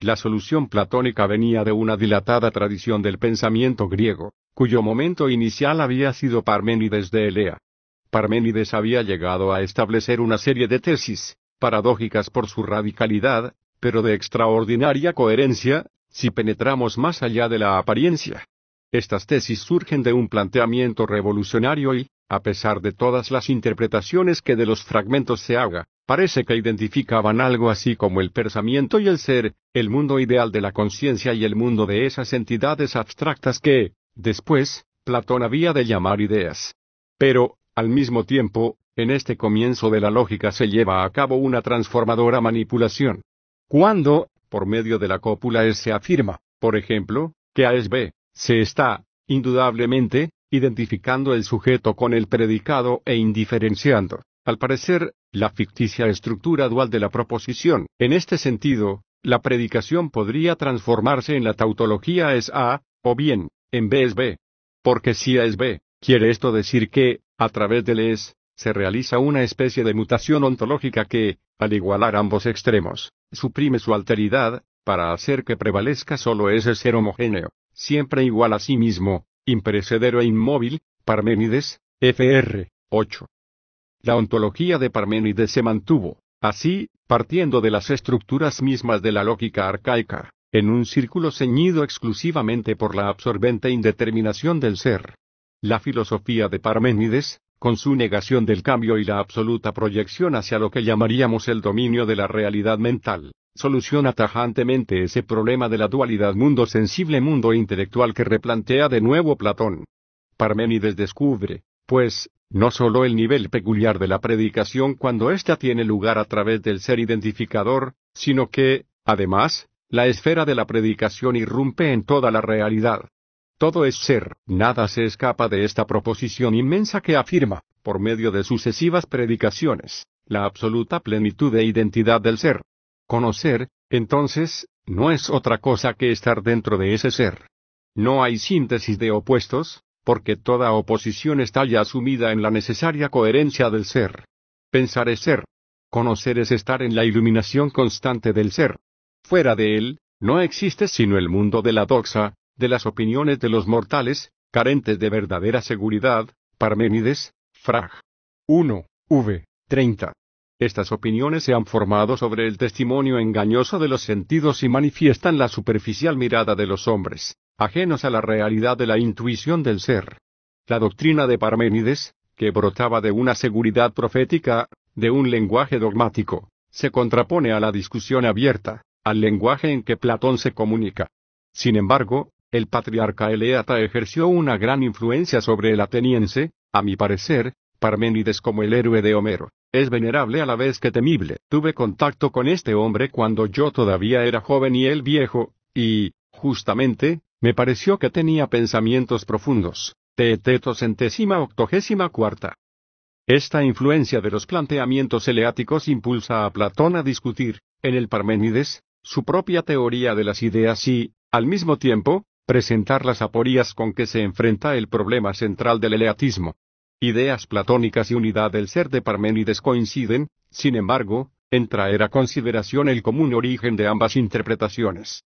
La solución platónica venía de una dilatada tradición del pensamiento griego, cuyo momento inicial había sido Parménides de Elea. Parménides había llegado a establecer una serie de tesis, paradójicas por su radicalidad, pero de extraordinaria coherencia, si penetramos más allá de la apariencia. Estas tesis surgen de un planteamiento revolucionario y, a pesar de todas las interpretaciones que de los fragmentos se haga, parece que identificaban algo así como el pensamiento y el ser, el mundo ideal de la conciencia y el mundo de esas entidades abstractas que, después, Platón había de llamar ideas. Pero, al mismo tiempo, en este comienzo de la lógica se lleva a cabo una transformadora manipulación. Cuando, por medio de la cópula S se afirma, por ejemplo, que A es B, se está, indudablemente, identificando el sujeto con el predicado e indiferenciando, al parecer, la ficticia estructura dual de la proposición. En este sentido, la predicación podría transformarse en la tautología es A, o bien, en B es B. Porque si A es B, quiere esto decir que, a través del es, se realiza una especie de mutación ontológica que, al igualar ambos extremos, suprime su alteridad, para hacer que prevalezca solo ese ser homogéneo siempre igual a sí mismo, imperecedero e inmóvil, Parménides, Fr. 8. La ontología de Parménides se mantuvo, así, partiendo de las estructuras mismas de la lógica arcaica, en un círculo ceñido exclusivamente por la absorbente indeterminación del ser. La filosofía de Parménides, con su negación del cambio y la absoluta proyección hacia lo que llamaríamos el dominio de la realidad mental, soluciona tajantemente ese problema de la dualidad mundo sensible-mundo intelectual que replantea de nuevo Platón. Parménides descubre, pues, no sólo el nivel peculiar de la predicación cuando ésta tiene lugar a través del ser identificador, sino que, además, la esfera de la predicación irrumpe en toda la realidad. Todo es ser, nada se escapa de esta proposición inmensa que afirma, por medio de sucesivas predicaciones, la absoluta plenitud e identidad del ser conocer, entonces, no es otra cosa que estar dentro de ese ser. No hay síntesis de opuestos, porque toda oposición está ya asumida en la necesaria coherencia del ser. Pensar es ser. Conocer es estar en la iluminación constante del ser. Fuera de él, no existe sino el mundo de la doxa, de las opiniones de los mortales, carentes de verdadera seguridad, Parménides, Frag. 1, v. 30. Estas opiniones se han formado sobre el testimonio engañoso de los sentidos y manifiestan la superficial mirada de los hombres, ajenos a la realidad de la intuición del ser. La doctrina de Parménides, que brotaba de una seguridad profética, de un lenguaje dogmático, se contrapone a la discusión abierta, al lenguaje en que Platón se comunica. Sin embargo, el patriarca Eleata ejerció una gran influencia sobre el ateniense, a mi parecer, Parménides como el héroe de Homero. Es venerable a la vez que temible. Tuve contacto con este hombre cuando yo todavía era joven y él viejo, y, justamente, me pareció que tenía pensamientos profundos. Teeteto centésima octogésima cuarta. Esta influencia de los planteamientos eleáticos impulsa a Platón a discutir, en el Parménides, su propia teoría de las ideas y, al mismo tiempo, presentar las aporías con que se enfrenta el problema central del eleatismo ideas platónicas y unidad del ser de Parménides coinciden, sin embargo, en traer a consideración el común origen de ambas interpretaciones.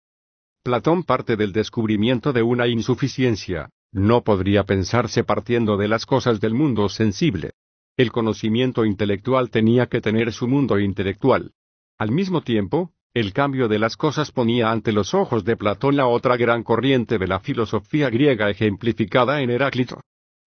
Platón parte del descubrimiento de una insuficiencia, no podría pensarse partiendo de las cosas del mundo sensible. El conocimiento intelectual tenía que tener su mundo intelectual. Al mismo tiempo, el cambio de las cosas ponía ante los ojos de Platón la otra gran corriente de la filosofía griega ejemplificada en Heráclito.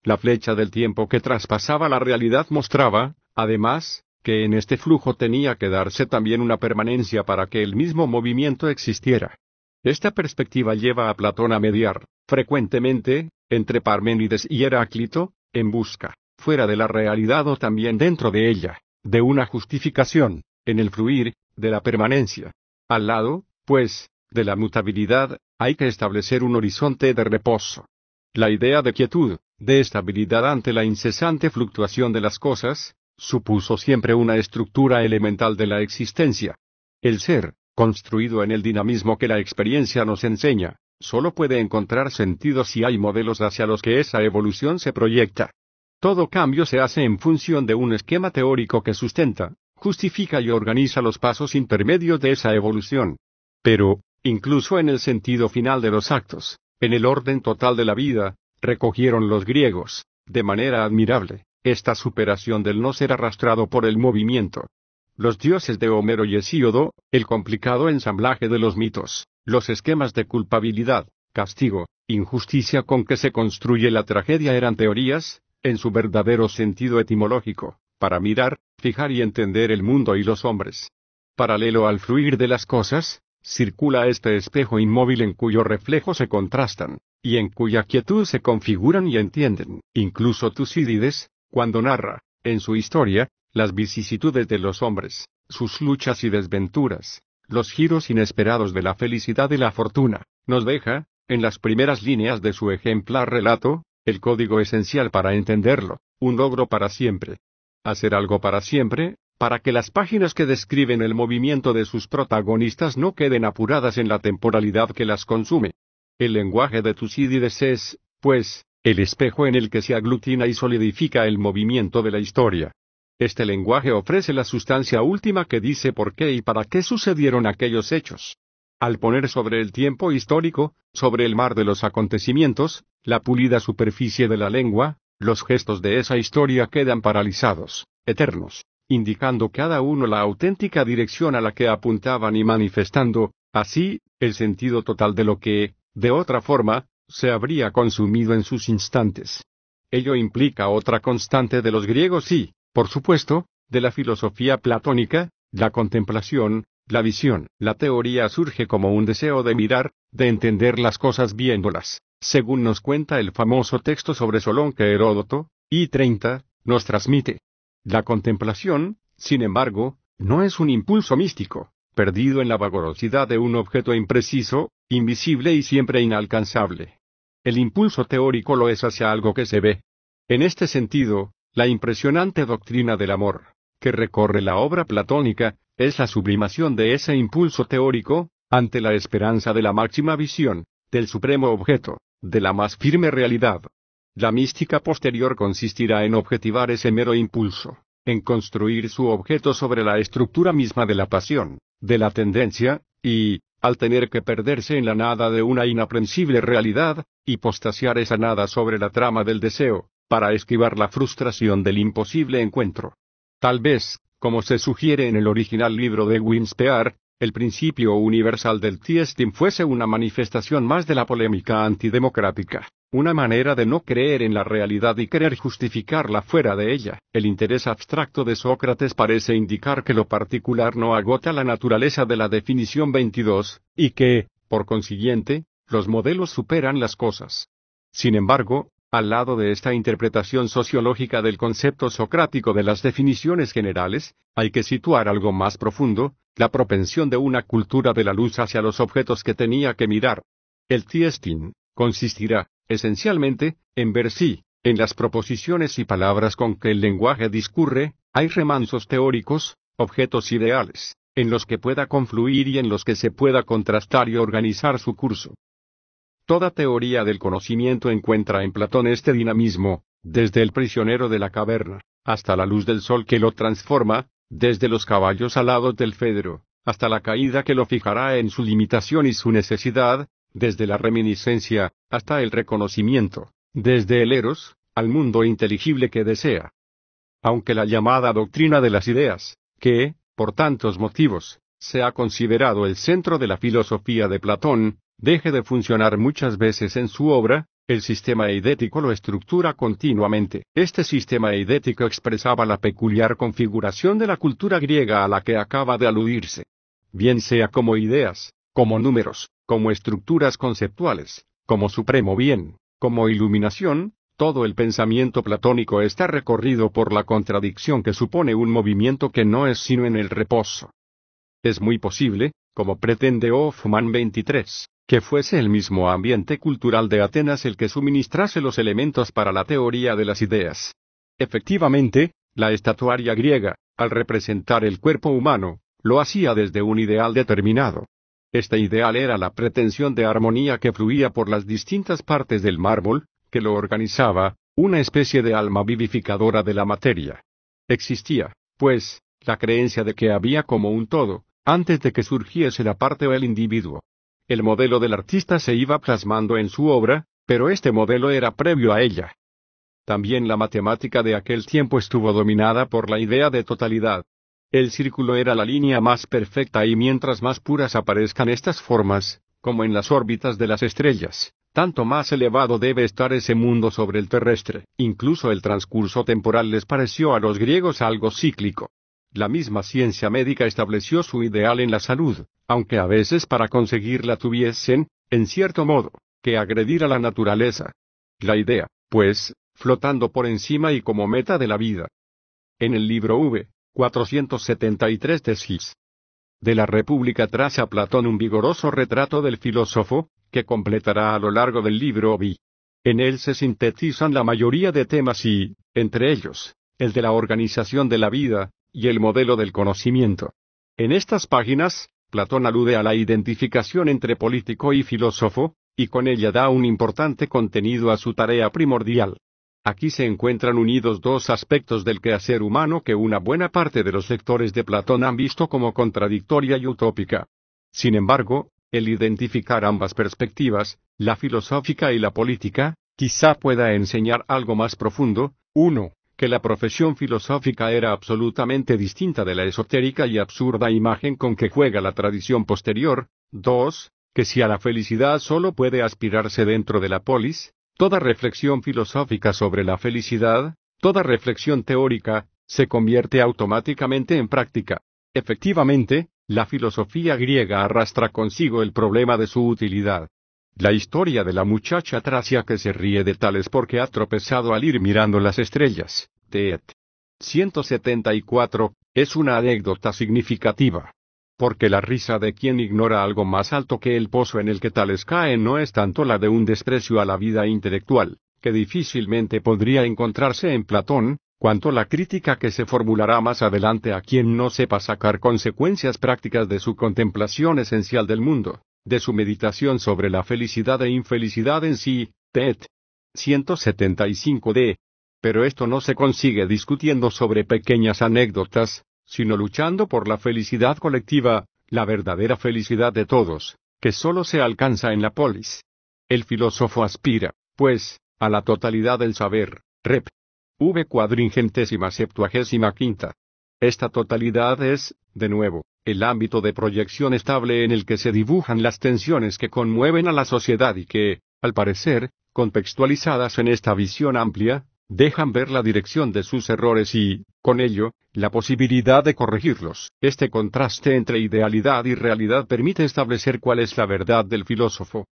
La flecha del tiempo que traspasaba la realidad mostraba, además, que en este flujo tenía que darse también una permanencia para que el mismo movimiento existiera. Esta perspectiva lleva a Platón a mediar, frecuentemente, entre Parménides y Heráclito, en busca, fuera de la realidad o también dentro de ella, de una justificación, en el fluir, de la permanencia. Al lado, pues, de la mutabilidad, hay que establecer un horizonte de reposo. La idea de quietud, de estabilidad ante la incesante fluctuación de las cosas, supuso siempre una estructura elemental de la existencia. El ser, construido en el dinamismo que la experiencia nos enseña, solo puede encontrar sentido si hay modelos hacia los que esa evolución se proyecta. Todo cambio se hace en función de un esquema teórico que sustenta, justifica y organiza los pasos intermedios de esa evolución. Pero, incluso en el sentido final de los actos, en el orden total de la vida, recogieron los griegos, de manera admirable, esta superación del no ser arrastrado por el movimiento. Los dioses de Homero y Hesíodo, el complicado ensamblaje de los mitos, los esquemas de culpabilidad, castigo, injusticia con que se construye la tragedia eran teorías, en su verdadero sentido etimológico, para mirar, fijar y entender el mundo y los hombres. Paralelo al fluir de las cosas, circula este espejo inmóvil en cuyo reflejo se contrastan, y en cuya quietud se configuran y entienden. Incluso Tucídides, cuando narra, en su historia, las vicisitudes de los hombres, sus luchas y desventuras, los giros inesperados de la felicidad y la fortuna, nos deja, en las primeras líneas de su ejemplar relato, el código esencial para entenderlo, un logro para siempre. Hacer algo para siempre, para que las páginas que describen el movimiento de sus protagonistas no queden apuradas en la temporalidad que las consume. El lenguaje de Tucídides es, pues, el espejo en el que se aglutina y solidifica el movimiento de la historia. Este lenguaje ofrece la sustancia última que dice por qué y para qué sucedieron aquellos hechos. Al poner sobre el tiempo histórico, sobre el mar de los acontecimientos, la pulida superficie de la lengua, los gestos de esa historia quedan paralizados, eternos indicando cada uno la auténtica dirección a la que apuntaban y manifestando, así, el sentido total de lo que, de otra forma, se habría consumido en sus instantes. Ello implica otra constante de los griegos y, por supuesto, de la filosofía platónica, la contemplación, la visión. La teoría surge como un deseo de mirar, de entender las cosas viéndolas, según nos cuenta el famoso texto sobre Solón que Heródoto, I 30, nos transmite. La contemplación, sin embargo, no es un impulso místico, perdido en la vagorosidad de un objeto impreciso, invisible y siempre inalcanzable. El impulso teórico lo es hacia algo que se ve. En este sentido, la impresionante doctrina del amor, que recorre la obra platónica, es la sublimación de ese impulso teórico, ante la esperanza de la máxima visión, del supremo objeto, de la más firme realidad. La mística posterior consistirá en objetivar ese mero impulso, en construir su objeto sobre la estructura misma de la pasión, de la tendencia, y, al tener que perderse en la nada de una inaprensible realidad, y esa nada sobre la trama del deseo, para esquivar la frustración del imposible encuentro. Tal vez, como se sugiere en el original libro de Winspear, el principio universal del Tiestin fuese una manifestación más de la polémica antidemocrática una manera de no creer en la realidad y querer justificarla fuera de ella. El interés abstracto de Sócrates parece indicar que lo particular no agota la naturaleza de la definición 22, y que, por consiguiente, los modelos superan las cosas. Sin embargo, al lado de esta interpretación sociológica del concepto socrático de las definiciones generales, hay que situar algo más profundo, la propensión de una cultura de la luz hacia los objetos que tenía que mirar. El tiestin consistirá, Esencialmente, en ver sí, en las proposiciones y palabras con que el lenguaje discurre, hay remansos teóricos, objetos ideales, en los que pueda confluir y en los que se pueda contrastar y organizar su curso. Toda teoría del conocimiento encuentra en Platón este dinamismo, desde el prisionero de la caverna, hasta la luz del sol que lo transforma, desde los caballos alados del Fedro, hasta la caída que lo fijará en su limitación y su necesidad, desde la reminiscencia hasta el reconocimiento, desde el eros al mundo inteligible que desea. Aunque la llamada doctrina de las ideas, que, por tantos motivos, se ha considerado el centro de la filosofía de Platón, deje de funcionar muchas veces en su obra, el sistema eidético lo estructura continuamente. Este sistema eidético expresaba la peculiar configuración de la cultura griega a la que acaba de aludirse. Bien sea como ideas, como números, como estructuras conceptuales, como supremo bien, como iluminación, todo el pensamiento platónico está recorrido por la contradicción que supone un movimiento que no es sino en el reposo. Es muy posible, como pretende Hoffman 23, que fuese el mismo ambiente cultural de Atenas el que suministrase los elementos para la teoría de las ideas. Efectivamente, la estatuaria griega, al representar el cuerpo humano, lo hacía desde un ideal determinado, este ideal era la pretensión de armonía que fluía por las distintas partes del mármol, que lo organizaba, una especie de alma vivificadora de la materia. Existía, pues, la creencia de que había como un todo, antes de que surgiese la parte o el individuo. El modelo del artista se iba plasmando en su obra, pero este modelo era previo a ella. También la matemática de aquel tiempo estuvo dominada por la idea de totalidad, el círculo era la línea más perfecta y mientras más puras aparezcan estas formas, como en las órbitas de las estrellas, tanto más elevado debe estar ese mundo sobre el terrestre. Incluso el transcurso temporal les pareció a los griegos algo cíclico. La misma ciencia médica estableció su ideal en la salud, aunque a veces para conseguirla tuviesen, en cierto modo, que agredir a la naturaleza. La idea, pues, flotando por encima y como meta de la vida. En el libro V, 473 tesis. De la República traza Platón un vigoroso retrato del filósofo, que completará a lo largo del libro Vi. En él se sintetizan la mayoría de temas y, entre ellos, el de la organización de la vida, y el modelo del conocimiento. En estas páginas, Platón alude a la identificación entre político y filósofo, y con ella da un importante contenido a su tarea primordial. Aquí se encuentran unidos dos aspectos del quehacer humano que una buena parte de los lectores de Platón han visto como contradictoria y utópica. Sin embargo, el identificar ambas perspectivas, la filosófica y la política, quizá pueda enseñar algo más profundo, 1. Que la profesión filosófica era absolutamente distinta de la esotérica y absurda imagen con que juega la tradición posterior, 2. Que si a la felicidad solo puede aspirarse dentro de la polis, Toda reflexión filosófica sobre la felicidad, toda reflexión teórica, se convierte automáticamente en práctica. Efectivamente, la filosofía griega arrastra consigo el problema de su utilidad. La historia de la muchacha tracia que se ríe de tales porque ha tropezado al ir mirando las estrellas, Teet. 174, es una anécdota significativa porque la risa de quien ignora algo más alto que el pozo en el que tales caen no es tanto la de un desprecio a la vida intelectual, que difícilmente podría encontrarse en Platón, cuanto la crítica que se formulará más adelante a quien no sepa sacar consecuencias prácticas de su contemplación esencial del mundo, de su meditación sobre la felicidad e infelicidad en sí, TET. 175d. Pero esto no se consigue discutiendo sobre pequeñas anécdotas, sino luchando por la felicidad colectiva, la verdadera felicidad de todos, que sólo se alcanza en la polis. El filósofo aspira, pues, a la totalidad del saber, rep. V cuadringentésima septuagésima quinta. Esta totalidad es, de nuevo, el ámbito de proyección estable en el que se dibujan las tensiones que conmueven a la sociedad y que, al parecer, contextualizadas en esta visión amplia, dejan ver la dirección de sus errores y, con ello, la posibilidad de corregirlos. Este contraste entre idealidad y realidad permite establecer cuál es la verdad del filósofo.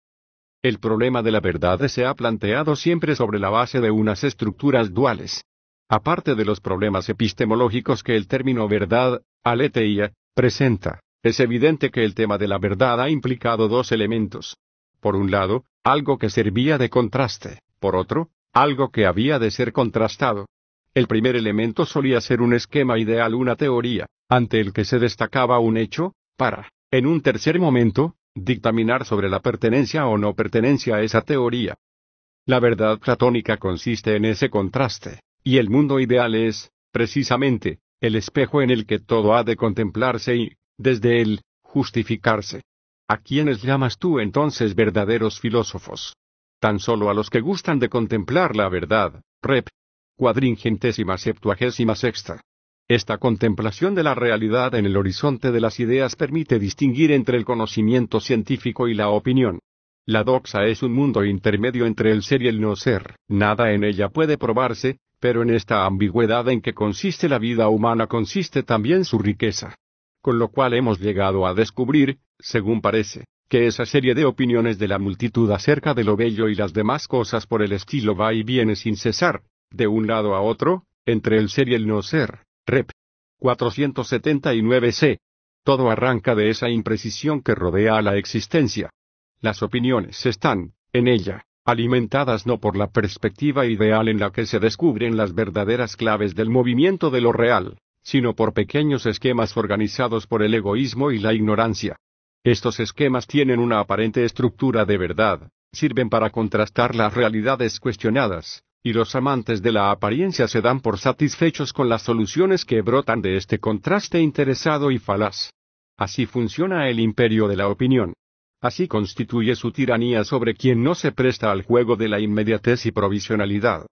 El problema de la verdad se ha planteado siempre sobre la base de unas estructuras duales. Aparte de los problemas epistemológicos que el término verdad, aleteía, presenta, es evidente que el tema de la verdad ha implicado dos elementos. Por un lado, algo que servía de contraste, por otro, algo que había de ser contrastado. El primer elemento solía ser un esquema ideal, una teoría, ante el que se destacaba un hecho, para, en un tercer momento, dictaminar sobre la pertenencia o no pertenencia a esa teoría. La verdad platónica consiste en ese contraste, y el mundo ideal es, precisamente, el espejo en el que todo ha de contemplarse y, desde él, justificarse. ¿A quiénes llamas tú entonces verdaderos filósofos? tan solo a los que gustan de contemplar la verdad. Rep. Cuadringentésima septuagésima sexta. Esta contemplación de la realidad en el horizonte de las ideas permite distinguir entre el conocimiento científico y la opinión. La doxa es un mundo intermedio entre el ser y el no ser. Nada en ella puede probarse, pero en esta ambigüedad en que consiste la vida humana consiste también su riqueza. Con lo cual hemos llegado a descubrir, según parece, que esa serie de opiniones de la multitud acerca de lo bello y las demás cosas por el estilo va y viene sin cesar, de un lado a otro, entre el ser y el no ser. Rep. 479c. Todo arranca de esa imprecisión que rodea a la existencia. Las opiniones están, en ella, alimentadas no por la perspectiva ideal en la que se descubren las verdaderas claves del movimiento de lo real, sino por pequeños esquemas organizados por el egoísmo y la ignorancia, estos esquemas tienen una aparente estructura de verdad, sirven para contrastar las realidades cuestionadas, y los amantes de la apariencia se dan por satisfechos con las soluciones que brotan de este contraste interesado y falaz. Así funciona el imperio de la opinión. Así constituye su tiranía sobre quien no se presta al juego de la inmediatez y provisionalidad.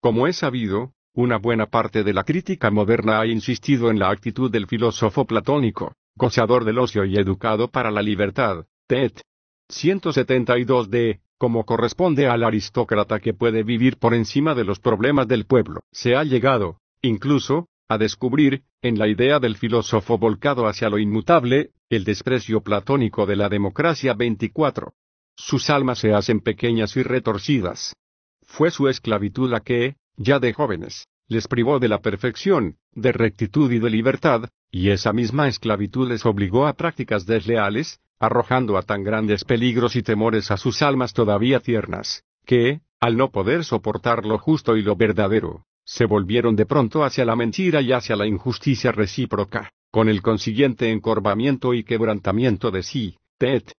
Como es sabido, una buena parte de la crítica moderna ha insistido en la actitud del filósofo platónico, gozador del ocio y educado para la libertad, Tet. 172 d. Como corresponde al aristócrata que puede vivir por encima de los problemas del pueblo, se ha llegado, incluso, a descubrir, en la idea del filósofo volcado hacia lo inmutable, el desprecio platónico de la democracia 24. Sus almas se hacen pequeñas y retorcidas. Fue su esclavitud la que, ya de jóvenes, les privó de la perfección, de rectitud y de libertad, y esa misma esclavitud les obligó a prácticas desleales, arrojando a tan grandes peligros y temores a sus almas todavía tiernas, que, al no poder soportar lo justo y lo verdadero, se volvieron de pronto hacia la mentira y hacia la injusticia recíproca, con el consiguiente encorvamiento y quebrantamiento de sí. Tet.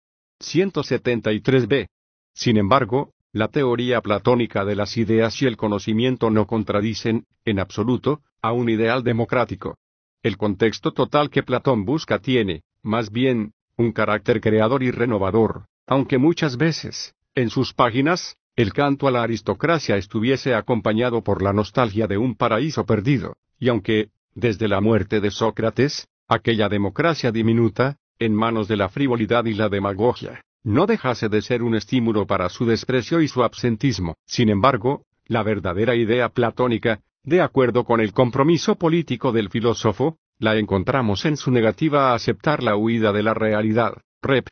173b. Sin embargo, la teoría platónica de las ideas y el conocimiento no contradicen, en absoluto, a un ideal democrático. El contexto total que Platón busca tiene, más bien, un carácter creador y renovador, aunque muchas veces, en sus páginas, el canto a la aristocracia estuviese acompañado por la nostalgia de un paraíso perdido, y aunque, desde la muerte de Sócrates, aquella democracia diminuta, en manos de la frivolidad y la demagogia, no dejase de ser un estímulo para su desprecio y su absentismo. Sin embargo, la verdadera idea platónica, de acuerdo con el compromiso político del filósofo, la encontramos en su negativa a aceptar la huida de la realidad. Rep.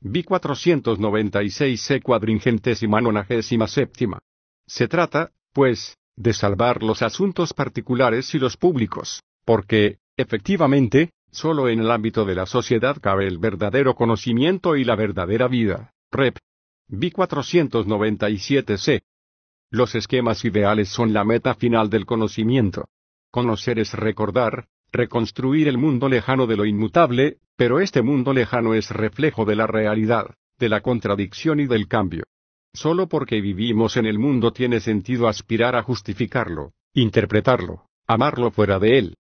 B 496 C cuadringentésima nonagésima séptima. Se trata, pues, de salvar los asuntos particulares y los públicos, porque, efectivamente, Solo en el ámbito de la sociedad cabe el verdadero conocimiento y la verdadera vida. Rep. B 497c. Los esquemas ideales son la meta final del conocimiento. Conocer es recordar, reconstruir el mundo lejano de lo inmutable, pero este mundo lejano es reflejo de la realidad, de la contradicción y del cambio. Solo porque vivimos en el mundo tiene sentido aspirar a justificarlo, interpretarlo, amarlo fuera de él.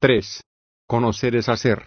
3. Conocer es hacer.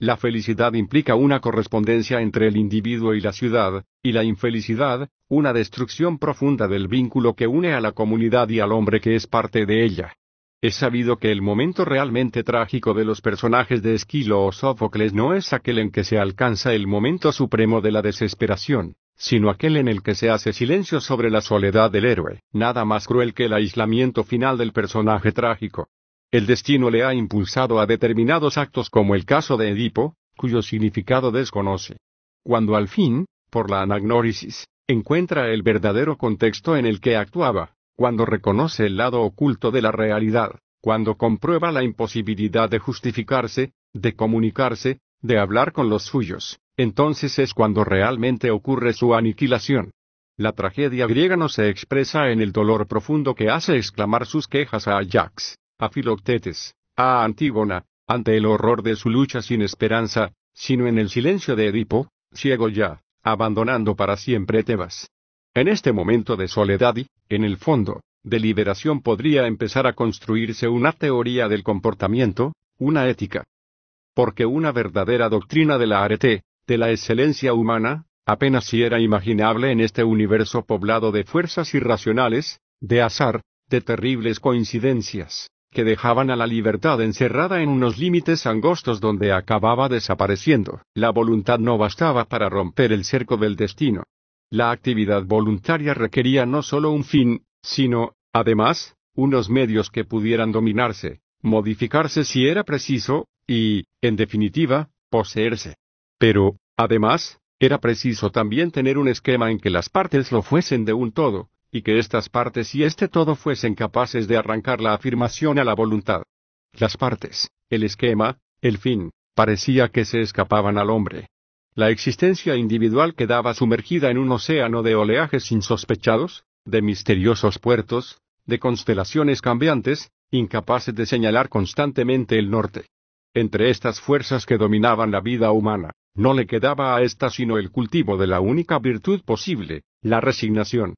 La felicidad implica una correspondencia entre el individuo y la ciudad, y la infelicidad, una destrucción profunda del vínculo que une a la comunidad y al hombre que es parte de ella. Es sabido que el momento realmente trágico de los personajes de Esquilo o Sófocles no es aquel en que se alcanza el momento supremo de la desesperación, sino aquel en el que se hace silencio sobre la soledad del héroe, nada más cruel que el aislamiento final del personaje trágico. El destino le ha impulsado a determinados actos como el caso de Edipo, cuyo significado desconoce. Cuando al fin, por la anagnórisis, encuentra el verdadero contexto en el que actuaba, cuando reconoce el lado oculto de la realidad, cuando comprueba la imposibilidad de justificarse, de comunicarse, de hablar con los suyos, entonces es cuando realmente ocurre su aniquilación. La tragedia griega no se expresa en el dolor profundo que hace exclamar sus quejas a Ajax, a Filoctetes, a ah, Antígona, ante el horror de su lucha sin esperanza, sino en el silencio de Edipo, ciego ya, abandonando para siempre Tebas. En este momento de soledad y, en el fondo, de liberación podría empezar a construirse una teoría del comportamiento, una ética. Porque una verdadera doctrina de la arete, de la excelencia humana, apenas si era imaginable en este universo poblado de fuerzas irracionales, de azar, de terribles coincidencias que dejaban a la libertad encerrada en unos límites angostos donde acababa desapareciendo. La voluntad no bastaba para romper el cerco del destino. La actividad voluntaria requería no solo un fin, sino, además, unos medios que pudieran dominarse, modificarse si era preciso, y, en definitiva, poseerse. Pero, además, era preciso también tener un esquema en que las partes lo fuesen de un todo, y que estas partes y este todo fuesen capaces de arrancar la afirmación a la voluntad. Las partes, el esquema, el fin, parecía que se escapaban al hombre. La existencia individual quedaba sumergida en un océano de oleajes insospechados, de misteriosos puertos, de constelaciones cambiantes, incapaces de señalar constantemente el norte. Entre estas fuerzas que dominaban la vida humana, no le quedaba a ésta sino el cultivo de la única virtud posible, la resignación.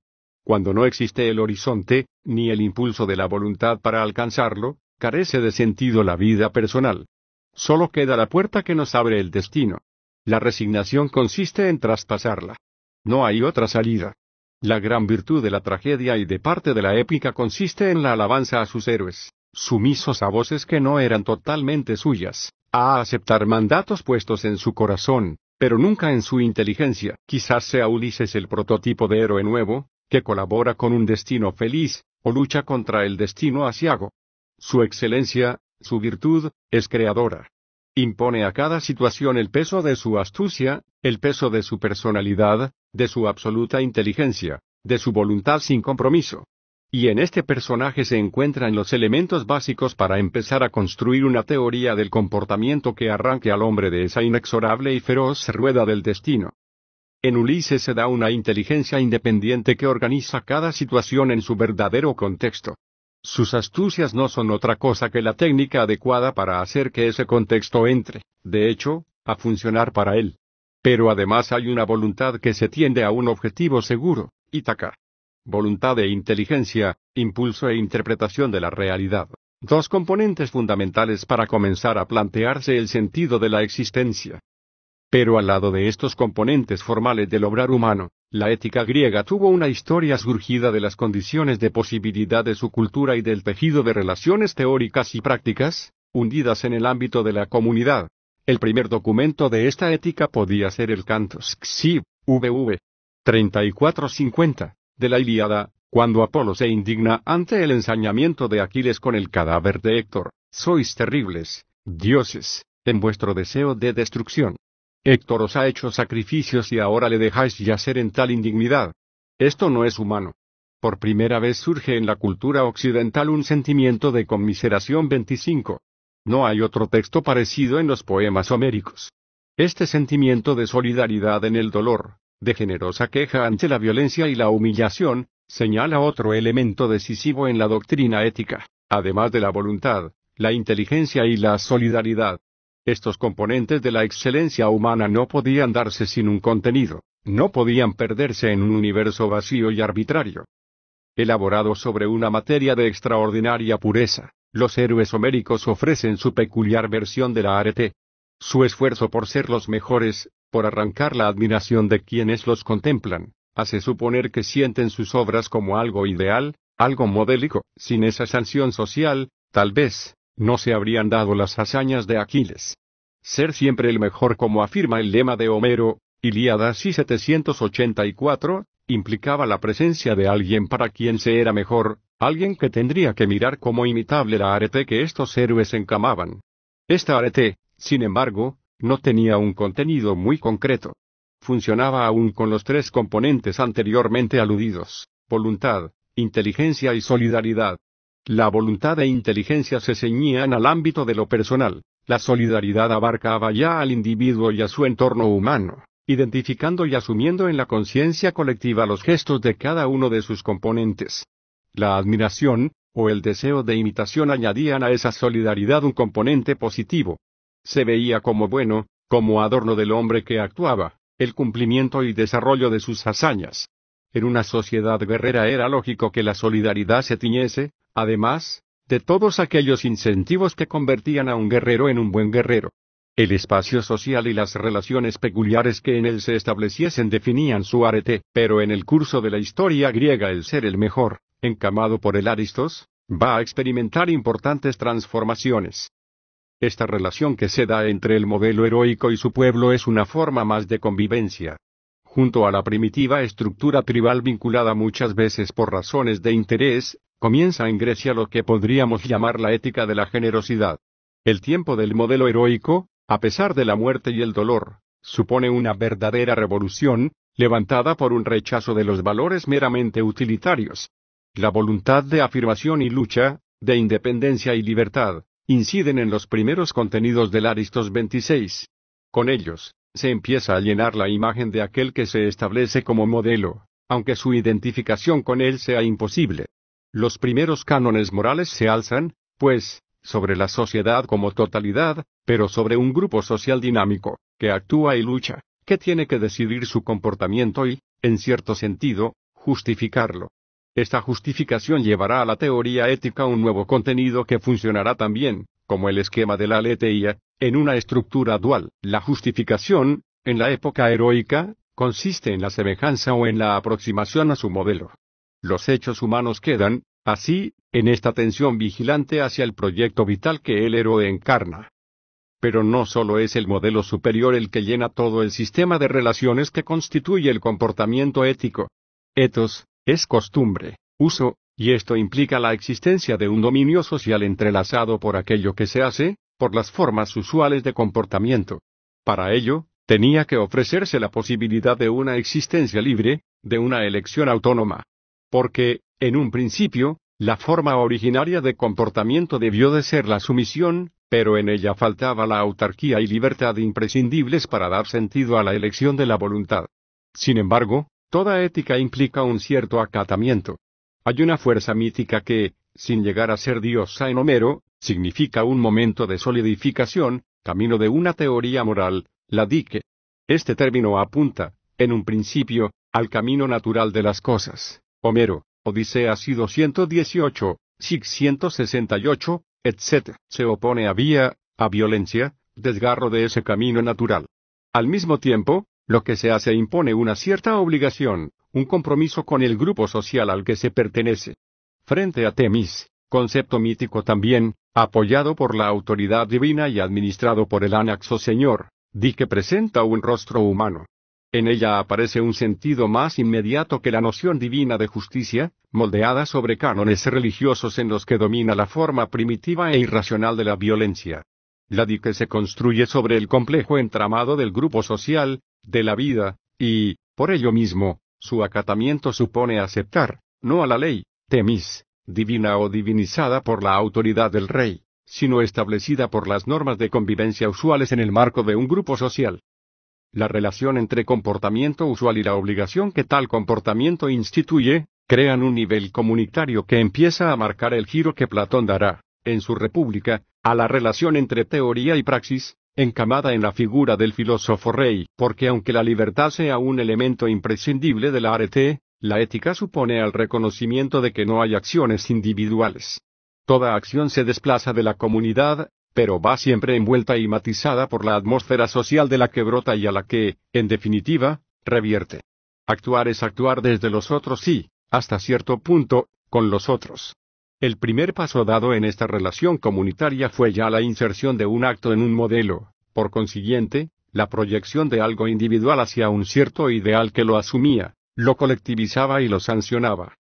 Cuando no existe el horizonte, ni el impulso de la voluntad para alcanzarlo, carece de sentido la vida personal. Solo queda la puerta que nos abre el destino. La resignación consiste en traspasarla. No hay otra salida. La gran virtud de la tragedia y de parte de la épica consiste en la alabanza a sus héroes, sumisos a voces que no eran totalmente suyas, a aceptar mandatos puestos en su corazón, pero nunca en su inteligencia. Quizás sea Ulises el prototipo de héroe nuevo, que colabora con un destino feliz, o lucha contra el destino asiago. Su excelencia, su virtud, es creadora. Impone a cada situación el peso de su astucia, el peso de su personalidad, de su absoluta inteligencia, de su voluntad sin compromiso. Y en este personaje se encuentran los elementos básicos para empezar a construir una teoría del comportamiento que arranque al hombre de esa inexorable y feroz rueda del destino. En Ulises se da una inteligencia independiente que organiza cada situación en su verdadero contexto. Sus astucias no son otra cosa que la técnica adecuada para hacer que ese contexto entre, de hecho, a funcionar para él. Pero además hay una voluntad que se tiende a un objetivo seguro, Ítaca. Voluntad e inteligencia, impulso e interpretación de la realidad. Dos componentes fundamentales para comenzar a plantearse el sentido de la existencia. Pero al lado de estos componentes formales del obrar humano, la ética griega tuvo una historia surgida de las condiciones de posibilidad de su cultura y del tejido de relaciones teóricas y prácticas, hundidas en el ámbito de la comunidad. El primer documento de esta ética podía ser el canto XIV, VV 3450, de la Ilíada, cuando Apolo se indigna ante el ensañamiento de Aquiles con el cadáver de Héctor. Sois terribles, dioses, en vuestro deseo de destrucción. Héctor os ha hecho sacrificios y ahora le dejáis yacer en tal indignidad. Esto no es humano. Por primera vez surge en la cultura occidental un sentimiento de conmiseración 25. No hay otro texto parecido en los poemas homéricos. Este sentimiento de solidaridad en el dolor, de generosa queja ante la violencia y la humillación, señala otro elemento decisivo en la doctrina ética, además de la voluntad, la inteligencia y la solidaridad. Estos componentes de la excelencia humana no podían darse sin un contenido, no podían perderse en un universo vacío y arbitrario. Elaborados sobre una materia de extraordinaria pureza, los héroes homéricos ofrecen su peculiar versión de la arete. Su esfuerzo por ser los mejores, por arrancar la admiración de quienes los contemplan, hace suponer que sienten sus obras como algo ideal, algo modélico, sin esa sanción social, tal vez, no se habrían dado las hazañas de Aquiles. Ser siempre el mejor como afirma el lema de Homero, Ilíada 784, implicaba la presencia de alguien para quien se era mejor, alguien que tendría que mirar como imitable la arete que estos héroes encamaban. Esta arete, sin embargo, no tenía un contenido muy concreto. Funcionaba aún con los tres componentes anteriormente aludidos, voluntad, inteligencia y solidaridad. La voluntad e inteligencia se ceñían al ámbito de lo personal, la solidaridad abarcaba ya al individuo y a su entorno humano, identificando y asumiendo en la conciencia colectiva los gestos de cada uno de sus componentes. La admiración, o el deseo de imitación añadían a esa solidaridad un componente positivo. Se veía como bueno, como adorno del hombre que actuaba, el cumplimiento y desarrollo de sus hazañas. En una sociedad guerrera era lógico que la solidaridad se tiñese, además, de todos aquellos incentivos que convertían a un guerrero en un buen guerrero. El espacio social y las relaciones peculiares que en él se estableciesen definían su arete, pero en el curso de la historia griega el ser el mejor, encamado por el Aristos, va a experimentar importantes transformaciones. Esta relación que se da entre el modelo heroico y su pueblo es una forma más de convivencia. Junto a la primitiva estructura tribal vinculada muchas veces por razones de interés, Comienza en Grecia lo que podríamos llamar la ética de la generosidad. El tiempo del modelo heroico, a pesar de la muerte y el dolor, supone una verdadera revolución, levantada por un rechazo de los valores meramente utilitarios. La voluntad de afirmación y lucha, de independencia y libertad, inciden en los primeros contenidos del Aristos 26. Con ellos, se empieza a llenar la imagen de aquel que se establece como modelo, aunque su identificación con él sea imposible. Los primeros cánones morales se alzan, pues, sobre la sociedad como totalidad, pero sobre un grupo social dinámico, que actúa y lucha, que tiene que decidir su comportamiento y, en cierto sentido, justificarlo. Esta justificación llevará a la teoría ética un nuevo contenido que funcionará también, como el esquema de la aletheia, en una estructura dual. La justificación, en la época heroica, consiste en la semejanza o en la aproximación a su modelo. Los hechos humanos quedan, Así, en esta tensión vigilante hacia el proyecto vital que el héroe encarna. Pero no solo es el modelo superior el que llena todo el sistema de relaciones que constituye el comportamiento ético. Etos, es costumbre, uso, y esto implica la existencia de un dominio social entrelazado por aquello que se hace, por las formas usuales de comportamiento. Para ello, tenía que ofrecerse la posibilidad de una existencia libre, de una elección autónoma, porque, en un principio, la forma originaria de comportamiento debió de ser la sumisión, pero en ella faltaba la autarquía y libertad imprescindibles para dar sentido a la elección de la voluntad. Sin embargo, toda ética implica un cierto acatamiento. Hay una fuerza mítica que, sin llegar a ser diosa en Homero, significa un momento de solidificación, camino de una teoría moral, la dique. Este término apunta, en un principio, al camino natural de las cosas. Homero, Odisea 118, 218, 668, etc. Se opone a vía, a violencia, desgarro de ese camino natural. Al mismo tiempo, lo que se hace impone una cierta obligación, un compromiso con el grupo social al que se pertenece. Frente a Temis, concepto mítico también, apoyado por la autoridad divina y administrado por el anaxo señor, di que presenta un rostro humano. En ella aparece un sentido más inmediato que la noción divina de justicia, moldeada sobre cánones religiosos en los que domina la forma primitiva e irracional de la violencia. La dique se construye sobre el complejo entramado del grupo social, de la vida, y, por ello mismo, su acatamiento supone aceptar, no a la ley, temis, divina o divinizada por la autoridad del rey, sino establecida por las normas de convivencia usuales en el marco de un grupo social la relación entre comportamiento usual y la obligación que tal comportamiento instituye, crean un nivel comunitario que empieza a marcar el giro que Platón dará, en su República, a la relación entre teoría y praxis, encamada en la figura del filósofo rey, porque aunque la libertad sea un elemento imprescindible de la arete, la ética supone al reconocimiento de que no hay acciones individuales. Toda acción se desplaza de la comunidad, pero va siempre envuelta y matizada por la atmósfera social de la que brota y a la que, en definitiva, revierte. Actuar es actuar desde los otros y, hasta cierto punto, con los otros. El primer paso dado en esta relación comunitaria fue ya la inserción de un acto en un modelo, por consiguiente, la proyección de algo individual hacia un cierto ideal que lo asumía, lo colectivizaba y lo sancionaba.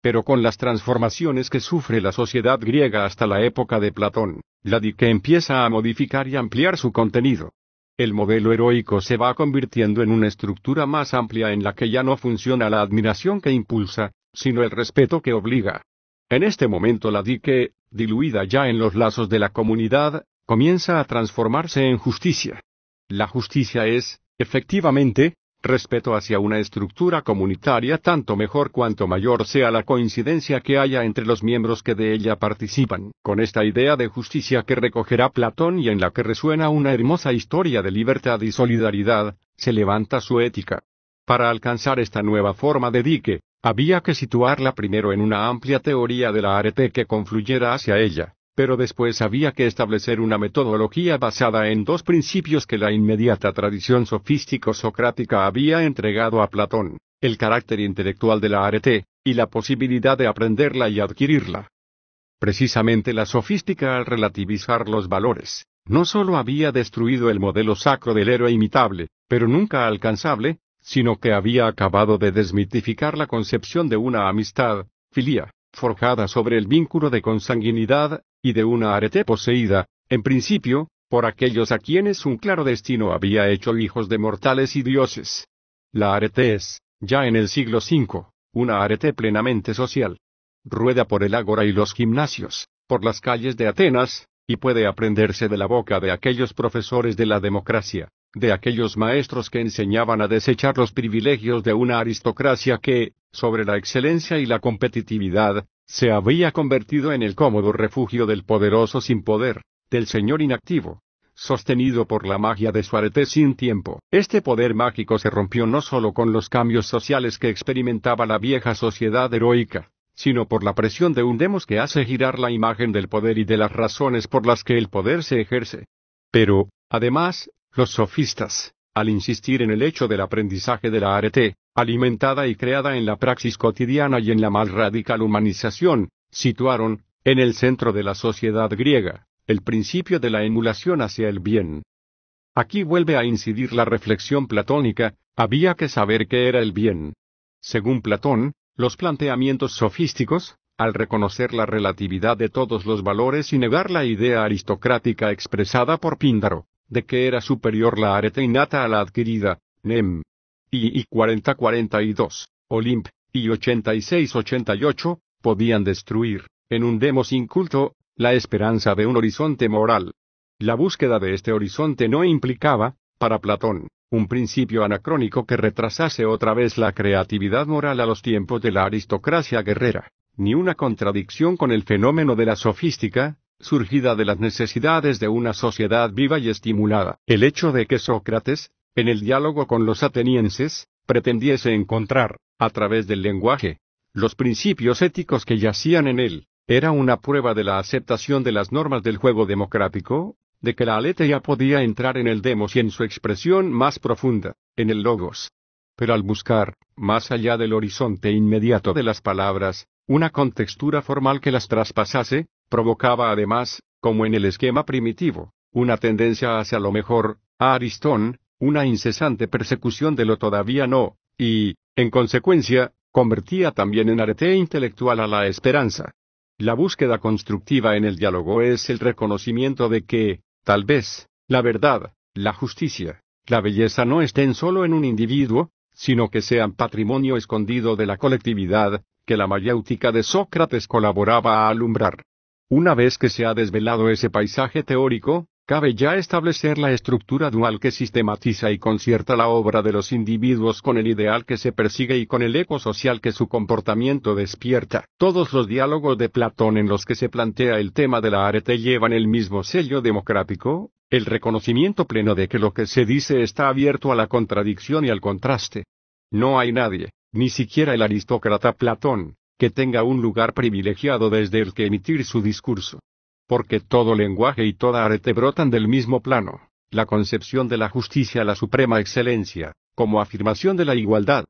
Pero con las transformaciones que sufre la sociedad griega hasta la época de Platón, la dique empieza a modificar y ampliar su contenido. El modelo heroico se va convirtiendo en una estructura más amplia en la que ya no funciona la admiración que impulsa, sino el respeto que obliga. En este momento la dique, diluida ya en los lazos de la comunidad, comienza a transformarse en justicia. La justicia es, efectivamente, respeto hacia una estructura comunitaria tanto mejor cuanto mayor sea la coincidencia que haya entre los miembros que de ella participan, con esta idea de justicia que recogerá Platón y en la que resuena una hermosa historia de libertad y solidaridad, se levanta su ética. Para alcanzar esta nueva forma de dique, había que situarla primero en una amplia teoría de la arete que confluyera hacia ella, pero después había que establecer una metodología basada en dos principios que la inmediata tradición sofístico-socrática había entregado a Platón, el carácter intelectual de la arete, y la posibilidad de aprenderla y adquirirla. Precisamente la sofística al relativizar los valores, no sólo había destruido el modelo sacro del héroe imitable, pero nunca alcanzable, sino que había acabado de desmitificar la concepción de una amistad, filia, forjada sobre el vínculo de consanguinidad, y de una arete poseída, en principio, por aquellos a quienes un claro destino había hecho hijos de mortales y dioses. La arete es, ya en el siglo V, una arete plenamente social. Rueda por el ágora y los gimnasios, por las calles de Atenas, y puede aprenderse de la boca de aquellos profesores de la democracia, de aquellos maestros que enseñaban a desechar los privilegios de una aristocracia que, sobre la excelencia y la competitividad, se había convertido en el cómodo refugio del poderoso sin poder, del señor inactivo, sostenido por la magia de su arete sin tiempo. Este poder mágico se rompió no solo con los cambios sociales que experimentaba la vieja sociedad heroica, sino por la presión de un demos que hace girar la imagen del poder y de las razones por las que el poder se ejerce. Pero, además, los sofistas, al insistir en el hecho del aprendizaje de la arete, alimentada y creada en la praxis cotidiana y en la más radical humanización, situaron, en el centro de la sociedad griega, el principio de la emulación hacia el bien. Aquí vuelve a incidir la reflexión platónica, había que saber qué era el bien. Según Platón, los planteamientos sofísticos, al reconocer la relatividad de todos los valores y negar la idea aristocrática expresada por Píndaro, de que era superior la areta innata a la adquirida, NEM. y 40-42, Olimp, y 86-88, podían destruir, en un demos inculto, la esperanza de un horizonte moral. La búsqueda de este horizonte no implicaba, para Platón, un principio anacrónico que retrasase otra vez la creatividad moral a los tiempos de la aristocracia guerrera, ni una contradicción con el fenómeno de la sofística, surgida de las necesidades de una sociedad viva y estimulada. El hecho de que Sócrates, en el diálogo con los atenienses, pretendiese encontrar, a través del lenguaje, los principios éticos que yacían en él, era una prueba de la aceptación de las normas del juego democrático, de que la ya podía entrar en el demos y en su expresión más profunda, en el logos. Pero al buscar, más allá del horizonte inmediato de las palabras, una contextura formal que las traspasase, Provocaba además, como en el esquema primitivo, una tendencia hacia lo mejor, a Aristón, una incesante persecución de lo todavía no, y, en consecuencia, convertía también en arete intelectual a la esperanza. La búsqueda constructiva en el diálogo es el reconocimiento de que, tal vez, la verdad, la justicia, la belleza no estén solo en un individuo, sino que sean patrimonio escondido de la colectividad, que la mayéutica de Sócrates colaboraba a alumbrar. Una vez que se ha desvelado ese paisaje teórico, cabe ya establecer la estructura dual que sistematiza y concierta la obra de los individuos con el ideal que se persigue y con el eco social que su comportamiento despierta. Todos los diálogos de Platón en los que se plantea el tema de la arete llevan el mismo sello democrático, el reconocimiento pleno de que lo que se dice está abierto a la contradicción y al contraste. No hay nadie, ni siquiera el aristócrata Platón, que tenga un lugar privilegiado desde el que emitir su discurso. Porque todo lenguaje y toda arte brotan del mismo plano, la concepción de la justicia a la suprema excelencia, como afirmación de la igualdad.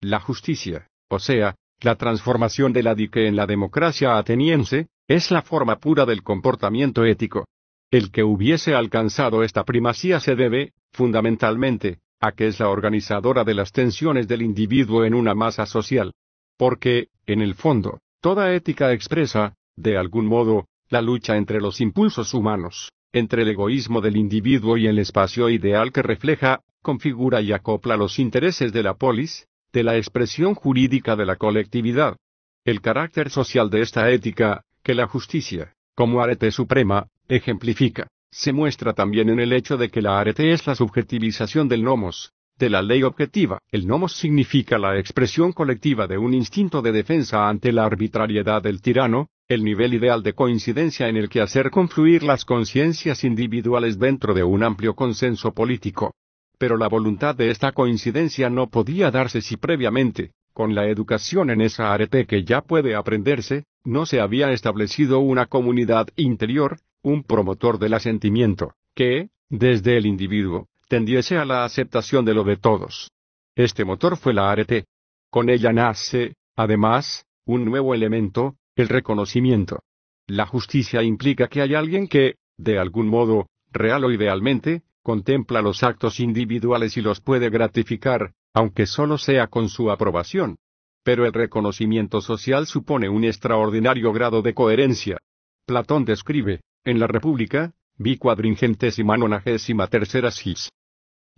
La justicia, o sea, la transformación de la dique en la democracia ateniense, es la forma pura del comportamiento ético. El que hubiese alcanzado esta primacía se debe, fundamentalmente, a que es la organizadora de las tensiones del individuo en una masa social, porque, en el fondo, toda ética expresa, de algún modo, la lucha entre los impulsos humanos, entre el egoísmo del individuo y el espacio ideal que refleja, configura y acopla los intereses de la polis, de la expresión jurídica de la colectividad. El carácter social de esta ética, que la justicia, como arete suprema, ejemplifica, se muestra también en el hecho de que la arete es la subjetivización del nomos, de la ley objetiva. El nomos significa la expresión colectiva de un instinto de defensa ante la arbitrariedad del tirano, el nivel ideal de coincidencia en el que hacer confluir las conciencias individuales dentro de un amplio consenso político. Pero la voluntad de esta coincidencia no podía darse si previamente, con la educación en esa arete que ya puede aprenderse, no se había establecido una comunidad interior, un promotor del asentimiento, que, desde el individuo, tendiese a la aceptación de lo de todos. Este motor fue la arete. Con ella nace, además, un nuevo elemento, el reconocimiento. La justicia implica que hay alguien que, de algún modo, real o idealmente, contempla los actos individuales y los puede gratificar, aunque solo sea con su aprobación. Pero el reconocimiento social supone un extraordinario grado de coherencia. Platón describe, en la República, vi cuadringentesima nonagésima tercera cis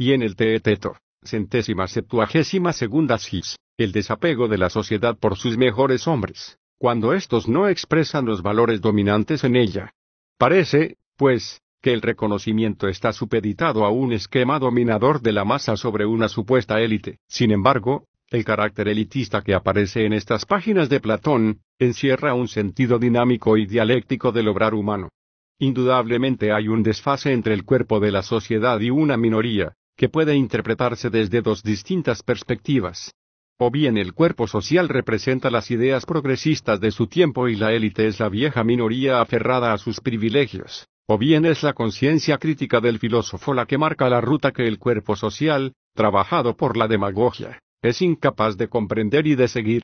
y en el Teeteto, centésima septuagésima segunda cis, el desapego de la sociedad por sus mejores hombres, cuando estos no expresan los valores dominantes en ella. Parece, pues, que el reconocimiento está supeditado a un esquema dominador de la masa sobre una supuesta élite. Sin embargo, el carácter elitista que aparece en estas páginas de Platón, encierra un sentido dinámico y dialéctico del obrar humano. Indudablemente hay un desfase entre el cuerpo de la sociedad y una minoría, que puede interpretarse desde dos distintas perspectivas. O bien el cuerpo social representa las ideas progresistas de su tiempo y la élite es la vieja minoría aferrada a sus privilegios, o bien es la conciencia crítica del filósofo la que marca la ruta que el cuerpo social, trabajado por la demagogia, es incapaz de comprender y de seguir.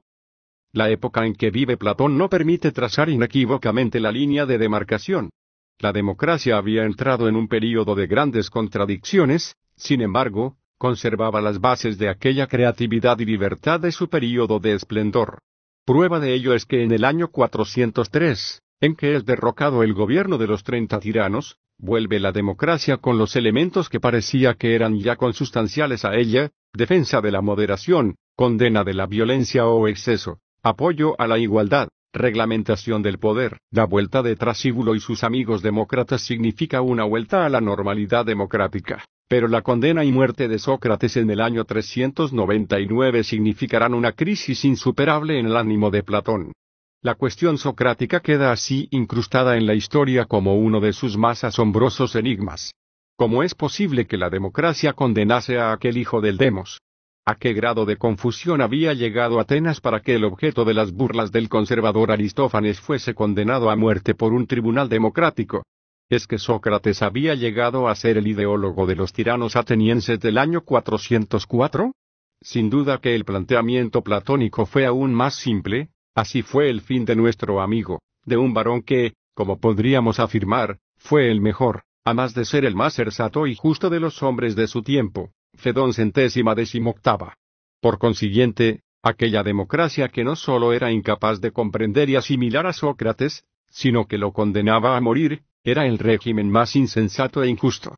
La época en que vive Platón no permite trazar inequívocamente la línea de demarcación. La democracia había entrado en un período de grandes contradicciones, sin embargo, conservaba las bases de aquella creatividad y libertad de su período de esplendor. Prueba de ello es que en el año 403, en que es derrocado el gobierno de los treinta tiranos, vuelve la democracia con los elementos que parecía que eran ya consustanciales a ella, defensa de la moderación, condena de la violencia o exceso, apoyo a la igualdad, reglamentación del poder. La vuelta de Trasíbulo y sus amigos demócratas significa una vuelta a la normalidad democrática. Pero la condena y muerte de Sócrates en el año 399 significarán una crisis insuperable en el ánimo de Platón. La cuestión socrática queda así incrustada en la historia como uno de sus más asombrosos enigmas. ¿Cómo es posible que la democracia condenase a aquel hijo del demos? ¿A qué grado de confusión había llegado Atenas para que el objeto de las burlas del conservador Aristófanes fuese condenado a muerte por un tribunal democrático? es que Sócrates había llegado a ser el ideólogo de los tiranos atenienses del año 404? Sin duda que el planteamiento platónico fue aún más simple, así fue el fin de nuestro amigo, de un varón que, como podríamos afirmar, fue el mejor, a más de ser el más sensato y justo de los hombres de su tiempo, Fedón centésima decimoctava. Por consiguiente, aquella democracia que no sólo era incapaz de comprender y asimilar a Sócrates, sino que lo condenaba a morir, era el régimen más insensato e injusto.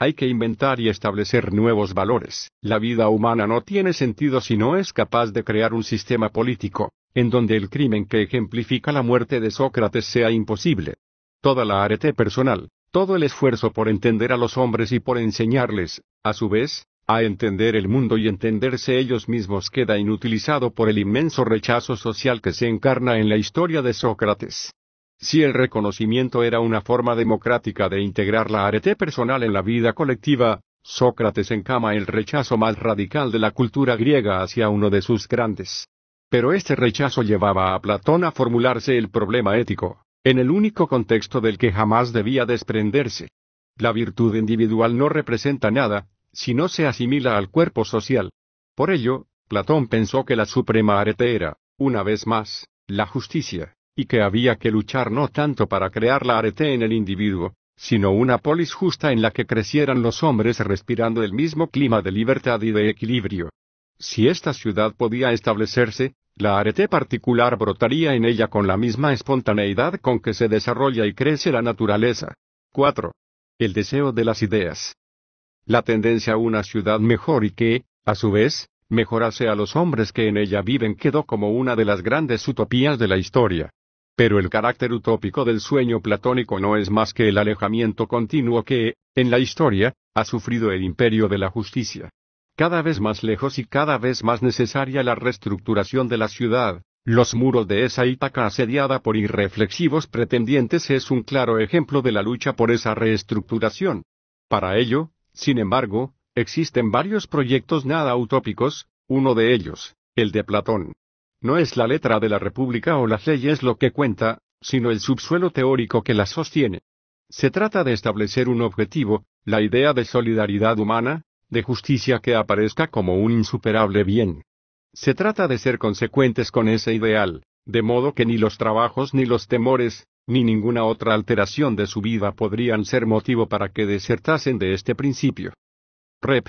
Hay que inventar y establecer nuevos valores. La vida humana no tiene sentido si no es capaz de crear un sistema político, en donde el crimen que ejemplifica la muerte de Sócrates sea imposible. Toda la arete personal, todo el esfuerzo por entender a los hombres y por enseñarles, a su vez, a entender el mundo y entenderse ellos mismos queda inutilizado por el inmenso rechazo social que se encarna en la historia de Sócrates. Si el reconocimiento era una forma democrática de integrar la arete personal en la vida colectiva, Sócrates encama el rechazo más radical de la cultura griega hacia uno de sus grandes. Pero este rechazo llevaba a Platón a formularse el problema ético, en el único contexto del que jamás debía desprenderse. La virtud individual no representa nada, si no se asimila al cuerpo social. Por ello, Platón pensó que la suprema arete era, una vez más, la justicia y que había que luchar no tanto para crear la arete en el individuo, sino una polis justa en la que crecieran los hombres respirando el mismo clima de libertad y de equilibrio. Si esta ciudad podía establecerse, la arete particular brotaría en ella con la misma espontaneidad con que se desarrolla y crece la naturaleza. 4. El deseo de las ideas. La tendencia a una ciudad mejor y que, a su vez, mejorase a los hombres que en ella viven quedó como una de las grandes utopías de la historia. Pero el carácter utópico del sueño platónico no es más que el alejamiento continuo que, en la historia, ha sufrido el imperio de la justicia. Cada vez más lejos y cada vez más necesaria la reestructuración de la ciudad, los muros de esa Ítaca asediada por irreflexivos pretendientes es un claro ejemplo de la lucha por esa reestructuración. Para ello, sin embargo, existen varios proyectos nada utópicos, uno de ellos, el de Platón, no es la letra de la República o las leyes lo que cuenta, sino el subsuelo teórico que las sostiene. Se trata de establecer un objetivo, la idea de solidaridad humana, de justicia que aparezca como un insuperable bien. Se trata de ser consecuentes con ese ideal, de modo que ni los trabajos ni los temores, ni ninguna otra alteración de su vida podrían ser motivo para que desertasen de este principio. Rep.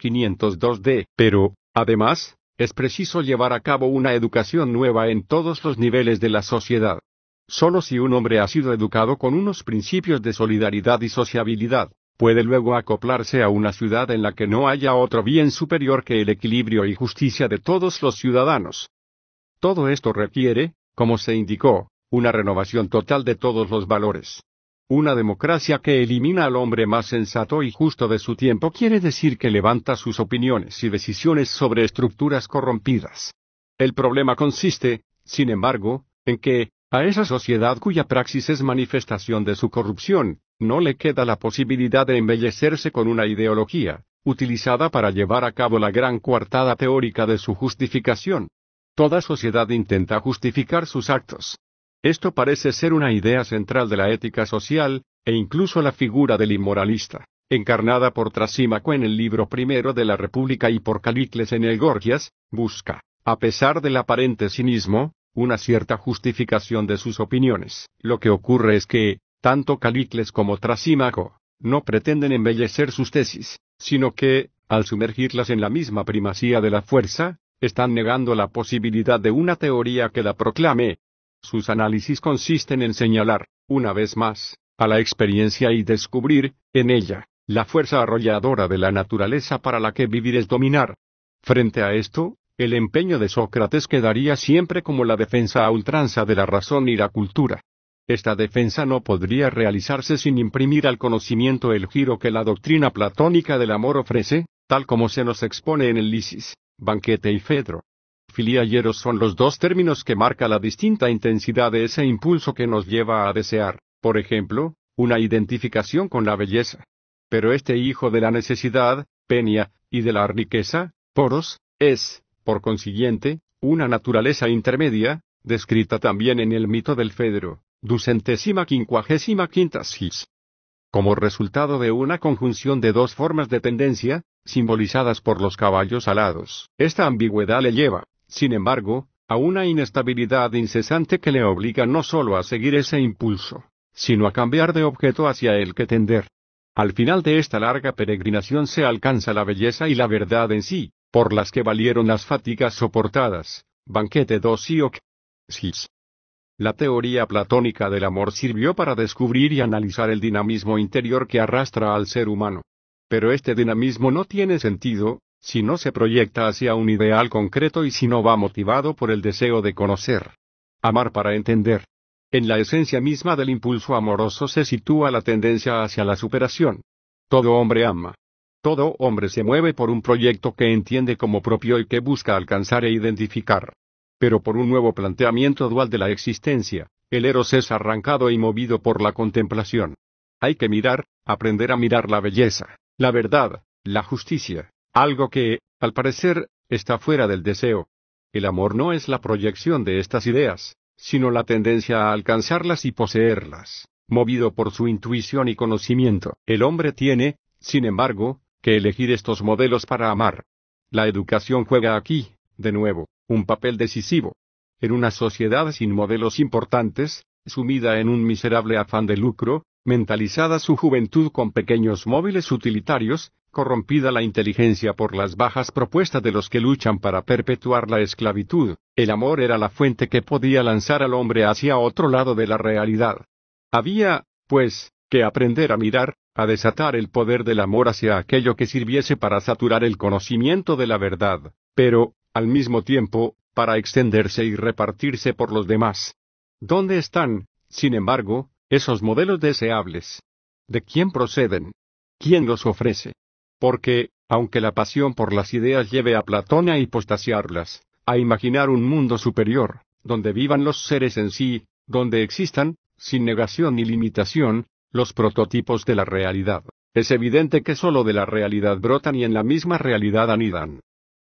502d. Pero, además, es preciso llevar a cabo una educación nueva en todos los niveles de la sociedad. Solo si un hombre ha sido educado con unos principios de solidaridad y sociabilidad, puede luego acoplarse a una ciudad en la que no haya otro bien superior que el equilibrio y justicia de todos los ciudadanos. Todo esto requiere, como se indicó, una renovación total de todos los valores. Una democracia que elimina al hombre más sensato y justo de su tiempo quiere decir que levanta sus opiniones y decisiones sobre estructuras corrompidas. El problema consiste, sin embargo, en que, a esa sociedad cuya praxis es manifestación de su corrupción, no le queda la posibilidad de embellecerse con una ideología, utilizada para llevar a cabo la gran coartada teórica de su justificación. Toda sociedad intenta justificar sus actos, esto parece ser una idea central de la ética social, e incluso la figura del inmoralista, encarnada por Trasímaco en el libro primero de la República y por Calicles en el Gorgias, busca, a pesar del aparente cinismo, una cierta justificación de sus opiniones. Lo que ocurre es que, tanto Calicles como Trasímaco, no pretenden embellecer sus tesis, sino que, al sumergirlas en la misma primacía de la fuerza, están negando la posibilidad de una teoría que la proclame, sus análisis consisten en señalar, una vez más, a la experiencia y descubrir, en ella, la fuerza arrolladora de la naturaleza para la que vivir es dominar. Frente a esto, el empeño de Sócrates quedaría siempre como la defensa a ultranza de la razón y la cultura. Esta defensa no podría realizarse sin imprimir al conocimiento el giro que la doctrina platónica del amor ofrece, tal como se nos expone en el Lisis, Banquete y Fedro. Filia y eros son los dos términos que marca la distinta intensidad de ese impulso que nos lleva a desear, por ejemplo, una identificación con la belleza. Pero este hijo de la necesidad, penia, y de la riqueza, poros, es, por consiguiente, una naturaleza intermedia, descrita también en el mito del Fedro, ducentésima quincuagésima quintasis. Como resultado de una conjunción de dos formas de tendencia, simbolizadas por los caballos alados, esta ambigüedad le lleva, sin embargo, a una inestabilidad incesante que le obliga no sólo a seguir ese impulso, sino a cambiar de objeto hacia el que tender. Al final de esta larga peregrinación se alcanza la belleza y la verdad en sí, por las que valieron las fatigas soportadas. Banquete 2 y La teoría platónica del amor sirvió para descubrir y analizar el dinamismo interior que arrastra al ser humano. Pero este dinamismo no tiene sentido, si no se proyecta hacia un ideal concreto y si no va motivado por el deseo de conocer. Amar para entender. En la esencia misma del impulso amoroso se sitúa la tendencia hacia la superación. Todo hombre ama. Todo hombre se mueve por un proyecto que entiende como propio y que busca alcanzar e identificar. Pero por un nuevo planteamiento dual de la existencia, el eros es arrancado y movido por la contemplación. Hay que mirar, aprender a mirar la belleza, la verdad, la justicia, algo que, al parecer, está fuera del deseo. El amor no es la proyección de estas ideas, sino la tendencia a alcanzarlas y poseerlas. Movido por su intuición y conocimiento, el hombre tiene, sin embargo, que elegir estos modelos para amar. La educación juega aquí, de nuevo, un papel decisivo. En una sociedad sin modelos importantes, sumida en un miserable afán de lucro, mentalizada su juventud con pequeños móviles utilitarios, corrompida la inteligencia por las bajas propuestas de los que luchan para perpetuar la esclavitud, el amor era la fuente que podía lanzar al hombre hacia otro lado de la realidad. Había, pues, que aprender a mirar, a desatar el poder del amor hacia aquello que sirviese para saturar el conocimiento de la verdad, pero, al mismo tiempo, para extenderse y repartirse por los demás. ¿Dónde están, sin embargo, esos modelos deseables. ¿De quién proceden? ¿Quién los ofrece? Porque, aunque la pasión por las ideas lleve a Platón a hipostasiarlas, a imaginar un mundo superior, donde vivan los seres en sí, donde existan, sin negación ni limitación, los prototipos de la realidad. Es evidente que sólo de la realidad brotan y en la misma realidad anidan.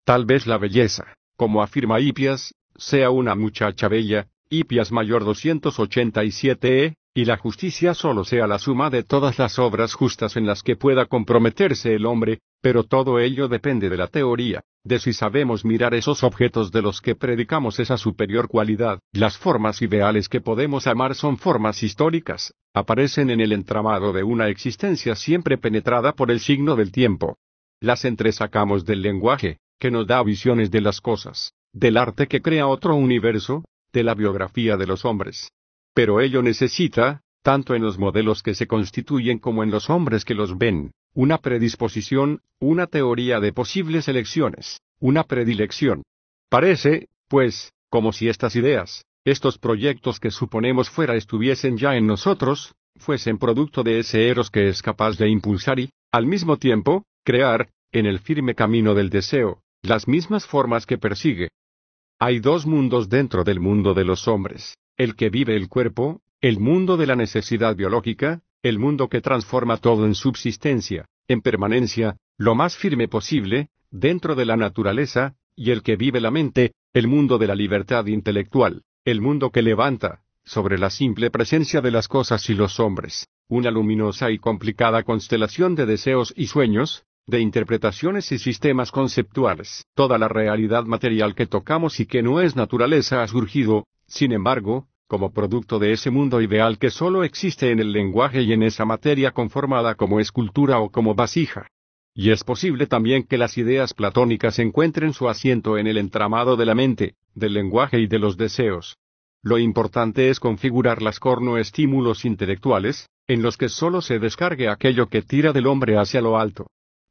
Tal vez la belleza, como afirma Hipias, sea una muchacha bella, Hipias mayor 287e, y la justicia solo sea la suma de todas las obras justas en las que pueda comprometerse el hombre, pero todo ello depende de la teoría, de si sabemos mirar esos objetos de los que predicamos esa superior cualidad. Las formas ideales que podemos amar son formas históricas, aparecen en el entramado de una existencia siempre penetrada por el signo del tiempo. Las entresacamos del lenguaje, que nos da visiones de las cosas, del arte que crea otro universo, de la biografía de los hombres pero ello necesita, tanto en los modelos que se constituyen como en los hombres que los ven, una predisposición, una teoría de posibles elecciones, una predilección. Parece, pues, como si estas ideas, estos proyectos que suponemos fuera estuviesen ya en nosotros, fuesen producto de ese eros que es capaz de impulsar y, al mismo tiempo, crear, en el firme camino del deseo, las mismas formas que persigue. Hay dos mundos dentro del mundo de los hombres, el que vive el cuerpo, el mundo de la necesidad biológica, el mundo que transforma todo en subsistencia, en permanencia, lo más firme posible, dentro de la naturaleza, y el que vive la mente, el mundo de la libertad intelectual, el mundo que levanta, sobre la simple presencia de las cosas y los hombres, una luminosa y complicada constelación de deseos y sueños, de interpretaciones y sistemas conceptuales. Toda la realidad material que tocamos y que no es naturaleza ha surgido, sin embargo, como producto de ese mundo ideal que sólo existe en el lenguaje y en esa materia conformada como escultura o como vasija. Y es posible también que las ideas platónicas encuentren su asiento en el entramado de la mente, del lenguaje y de los deseos. Lo importante es configurar las estímulos intelectuales, en los que sólo se descargue aquello que tira del hombre hacia lo alto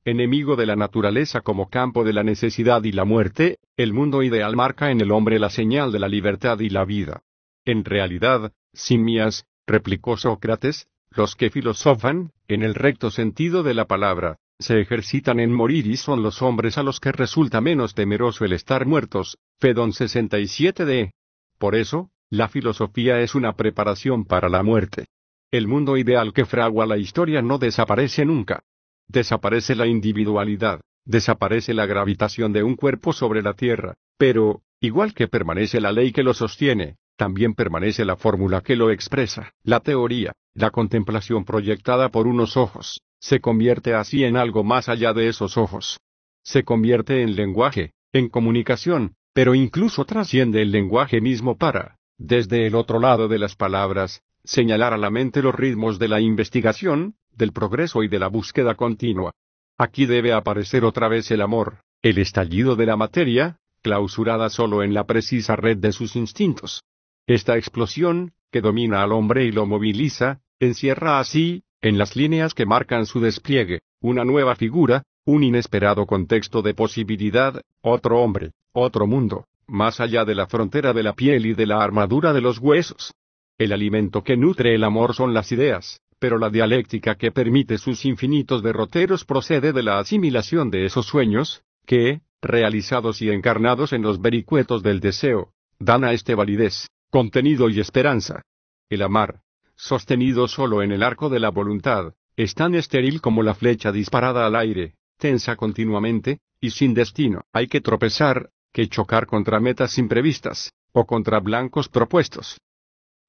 enemigo de la naturaleza como campo de la necesidad y la muerte, el mundo ideal marca en el hombre la señal de la libertad y la vida. En realidad, simias, replicó Sócrates, los que filosofan, en el recto sentido de la palabra, se ejercitan en morir y son los hombres a los que resulta menos temeroso el estar muertos. Fedon 67d. Por eso, la filosofía es una preparación para la muerte. El mundo ideal que fragua la historia no desaparece nunca. Desaparece la individualidad, desaparece la gravitación de un cuerpo sobre la Tierra, pero, igual que permanece la ley que lo sostiene, también permanece la fórmula que lo expresa, la teoría, la contemplación proyectada por unos ojos, se convierte así en algo más allá de esos ojos. Se convierte en lenguaje, en comunicación, pero incluso trasciende el lenguaje mismo para, desde el otro lado de las palabras, señalar a la mente los ritmos de la investigación, del progreso y de la búsqueda continua. Aquí debe aparecer otra vez el amor, el estallido de la materia, clausurada solo en la precisa red de sus instintos. Esta explosión, que domina al hombre y lo moviliza, encierra así, en las líneas que marcan su despliegue, una nueva figura, un inesperado contexto de posibilidad, otro hombre, otro mundo, más allá de la frontera de la piel y de la armadura de los huesos. El alimento que nutre el amor son las ideas, pero la dialéctica que permite sus infinitos derroteros procede de la asimilación de esos sueños, que, realizados y encarnados en los vericuetos del deseo, dan a este validez, contenido y esperanza. El amar, sostenido solo en el arco de la voluntad, es tan estéril como la flecha disparada al aire, tensa continuamente, y sin destino. Hay que tropezar, que chocar contra metas imprevistas, o contra blancos propuestos.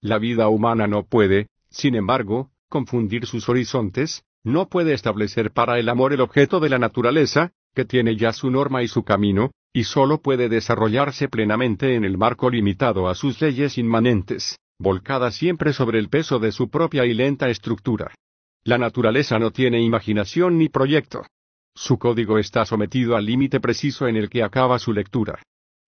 La vida humana no puede, sin embargo, confundir sus horizontes, no puede establecer para el amor el objeto de la naturaleza, que tiene ya su norma y su camino, y sólo puede desarrollarse plenamente en el marco limitado a sus leyes inmanentes, volcada siempre sobre el peso de su propia y lenta estructura. La naturaleza no tiene imaginación ni proyecto. Su código está sometido al límite preciso en el que acaba su lectura.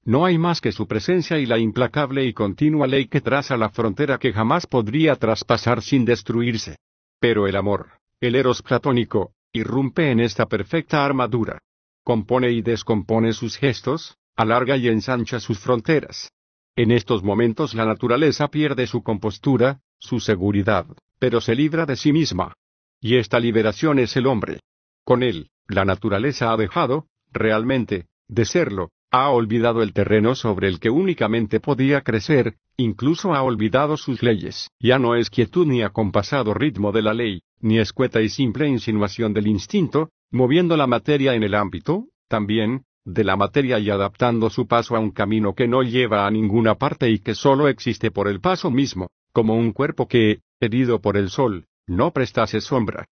No hay más que su presencia y la implacable y continua ley que traza la frontera que jamás podría traspasar sin destruirse. Pero el amor, el eros platónico, irrumpe en esta perfecta armadura. Compone y descompone sus gestos, alarga y ensancha sus fronteras. En estos momentos la naturaleza pierde su compostura, su seguridad, pero se libra de sí misma. Y esta liberación es el hombre. Con él, la naturaleza ha dejado, realmente, de serlo, ha olvidado el terreno sobre el que únicamente podía crecer, incluso ha olvidado sus leyes. Ya no es quietud ni acompasado ritmo de la ley, ni escueta y simple insinuación del instinto, moviendo la materia en el ámbito, también, de la materia y adaptando su paso a un camino que no lleva a ninguna parte y que sólo existe por el paso mismo, como un cuerpo que, herido por el sol, no prestase sombra.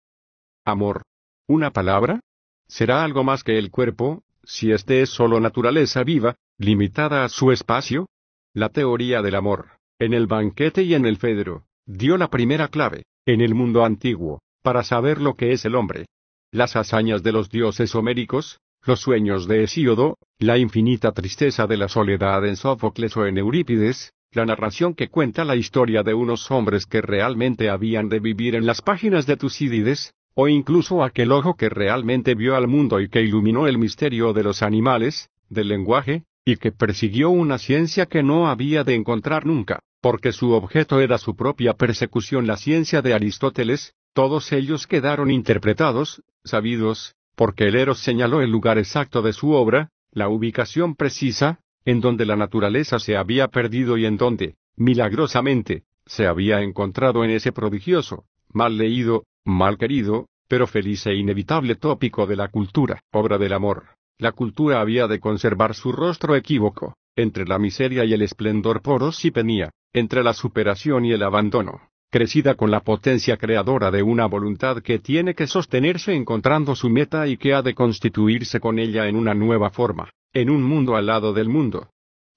Amor. ¿Una palabra? ¿Será algo más que el cuerpo, si éste es solo naturaleza viva, limitada a su espacio? La teoría del amor, en el banquete y en el Fedro, dio la primera clave, en el mundo antiguo, para saber lo que es el hombre. Las hazañas de los dioses homéricos, los sueños de Hesíodo, la infinita tristeza de la soledad en Sófocles o en Eurípides, la narración que cuenta la historia de unos hombres que realmente habían de vivir en las páginas de Tucídides, o incluso aquel ojo que realmente vio al mundo y que iluminó el misterio de los animales, del lenguaje, y que persiguió una ciencia que no había de encontrar nunca, porque su objeto era su propia persecución, la ciencia de Aristóteles, todos ellos quedaron interpretados, sabidos, porque el Eros señaló el lugar exacto de su obra, la ubicación precisa, en donde la naturaleza se había perdido y en donde, milagrosamente, se había encontrado en ese prodigioso, mal leído, mal querido, pero feliz e inevitable tópico de la cultura, obra del amor. La cultura había de conservar su rostro equívoco, entre la miseria y el esplendor poros y penía, entre la superación y el abandono, crecida con la potencia creadora de una voluntad que tiene que sostenerse encontrando su meta y que ha de constituirse con ella en una nueva forma, en un mundo al lado del mundo.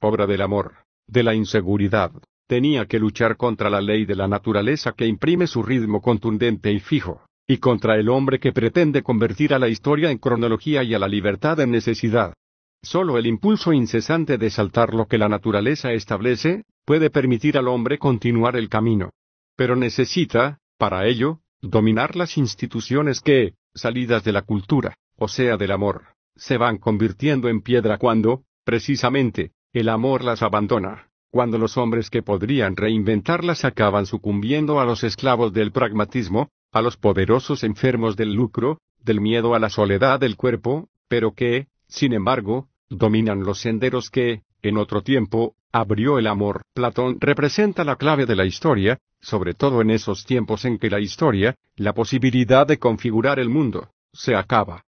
Obra del amor, de la inseguridad, tenía que luchar contra la ley de la naturaleza que imprime su ritmo contundente y fijo, y contra el hombre que pretende convertir a la historia en cronología y a la libertad en necesidad. Solo el impulso incesante de saltar lo que la naturaleza establece, puede permitir al hombre continuar el camino. Pero necesita, para ello, dominar las instituciones que, salidas de la cultura, o sea del amor, se van convirtiendo en piedra cuando, precisamente, el amor las abandona cuando los hombres que podrían reinventarlas acaban sucumbiendo a los esclavos del pragmatismo, a los poderosos enfermos del lucro, del miedo a la soledad del cuerpo, pero que, sin embargo, dominan los senderos que, en otro tiempo, abrió el amor. Platón representa la clave de la historia, sobre todo en esos tiempos en que la historia, la posibilidad de configurar el mundo, se acaba.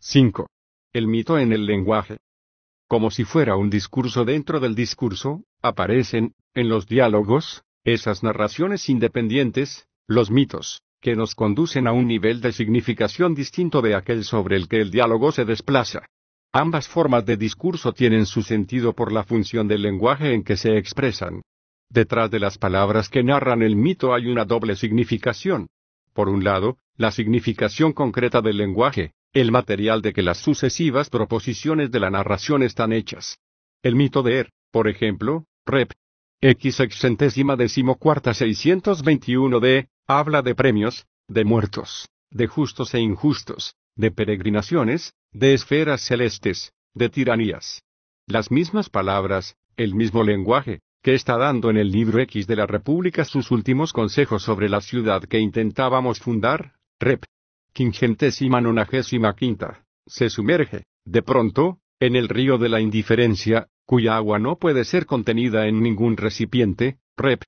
5. El mito en el lenguaje. Como si fuera un discurso dentro del discurso, aparecen, en los diálogos, esas narraciones independientes, los mitos, que nos conducen a un nivel de significación distinto de aquel sobre el que el diálogo se desplaza. Ambas formas de discurso tienen su sentido por la función del lenguaje en que se expresan. Detrás de las palabras que narran el mito hay una doble significación. Por un lado, la significación concreta del lenguaje, el material de que las sucesivas proposiciones de la narración están hechas. El mito de Er, por ejemplo, Rep. X 621 d, habla de premios, de muertos, de justos e injustos, de peregrinaciones, de esferas celestes, de tiranías. Las mismas palabras, el mismo lenguaje, que está dando en el libro X de la República sus últimos consejos sobre la ciudad que intentábamos fundar, Rep. Quingentésima quinta, se sumerge, de pronto, en el río de la indiferencia, cuya agua no puede ser contenida en ningún recipiente, rep.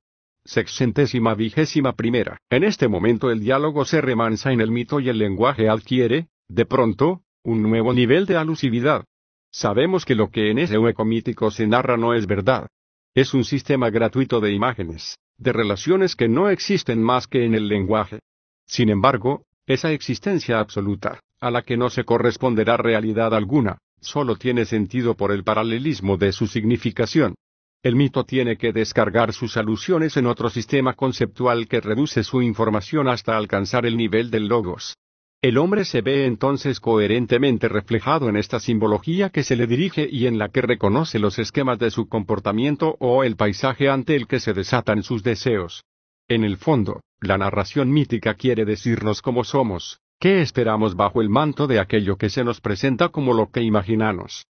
Sexentésima vigésima primera. En este momento el diálogo se remansa en el mito y el lenguaje adquiere, de pronto, un nuevo nivel de alusividad. Sabemos que lo que en ese hueco mítico se narra no es verdad. Es un sistema gratuito de imágenes, de relaciones que no existen más que en el lenguaje. Sin embargo, esa existencia absoluta, a la que no se corresponderá realidad alguna, solo tiene sentido por el paralelismo de su significación. El mito tiene que descargar sus alusiones en otro sistema conceptual que reduce su información hasta alcanzar el nivel del logos. El hombre se ve entonces coherentemente reflejado en esta simbología que se le dirige y en la que reconoce los esquemas de su comportamiento o el paisaje ante el que se desatan sus deseos. En el fondo, la narración mítica quiere decirnos cómo somos, ¿Qué esperamos bajo el manto de aquello que se nos presenta como lo que imaginamos?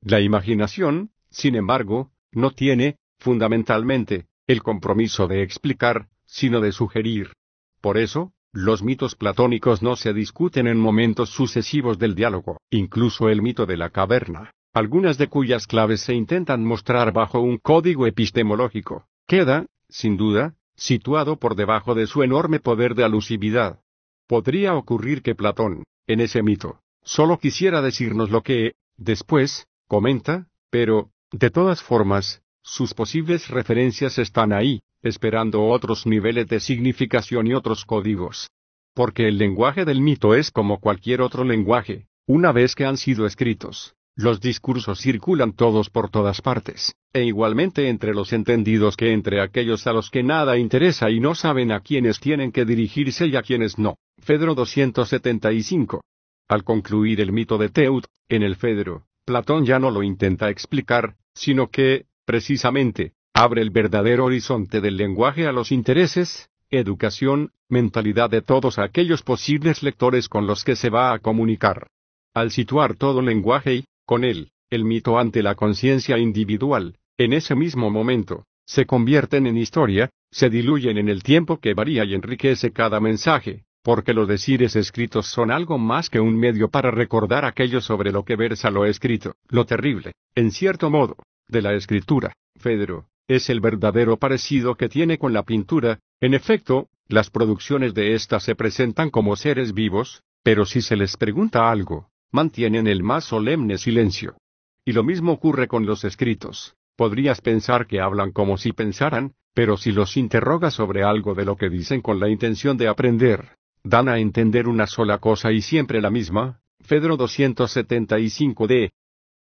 La imaginación, sin embargo, no tiene, fundamentalmente, el compromiso de explicar, sino de sugerir. Por eso, los mitos platónicos no se discuten en momentos sucesivos del diálogo, incluso el mito de la caverna, algunas de cuyas claves se intentan mostrar bajo un código epistemológico, queda, sin duda, situado por debajo de su enorme poder de alusividad. Podría ocurrir que Platón, en ese mito, solo quisiera decirnos lo que, después, comenta, pero, de todas formas, sus posibles referencias están ahí, esperando otros niveles de significación y otros códigos. Porque el lenguaje del mito es como cualquier otro lenguaje, una vez que han sido escritos, los discursos circulan todos por todas partes e igualmente entre los entendidos que entre aquellos a los que nada interesa y no saben a quienes tienen que dirigirse y a quienes no. Fedro 275. Al concluir el mito de Teut, en el Fedro, Platón ya no lo intenta explicar, sino que, precisamente, abre el verdadero horizonte del lenguaje a los intereses, educación, mentalidad de todos aquellos posibles lectores con los que se va a comunicar. Al situar todo lenguaje y, con él, el mito ante la conciencia individual, en ese mismo momento, se convierten en historia, se diluyen en el tiempo que varía y enriquece cada mensaje, porque los decires escritos son algo más que un medio para recordar aquello sobre lo que versa lo escrito. Lo terrible, en cierto modo, de la escritura, Fedro es el verdadero parecido que tiene con la pintura, en efecto, las producciones de ésta se presentan como seres vivos, pero si se les pregunta algo, mantienen el más solemne silencio. Y lo mismo ocurre con los escritos. Podrías pensar que hablan como si pensaran, pero si los interrogas sobre algo de lo que dicen con la intención de aprender, dan a entender una sola cosa y siempre la misma. Fedro 275d.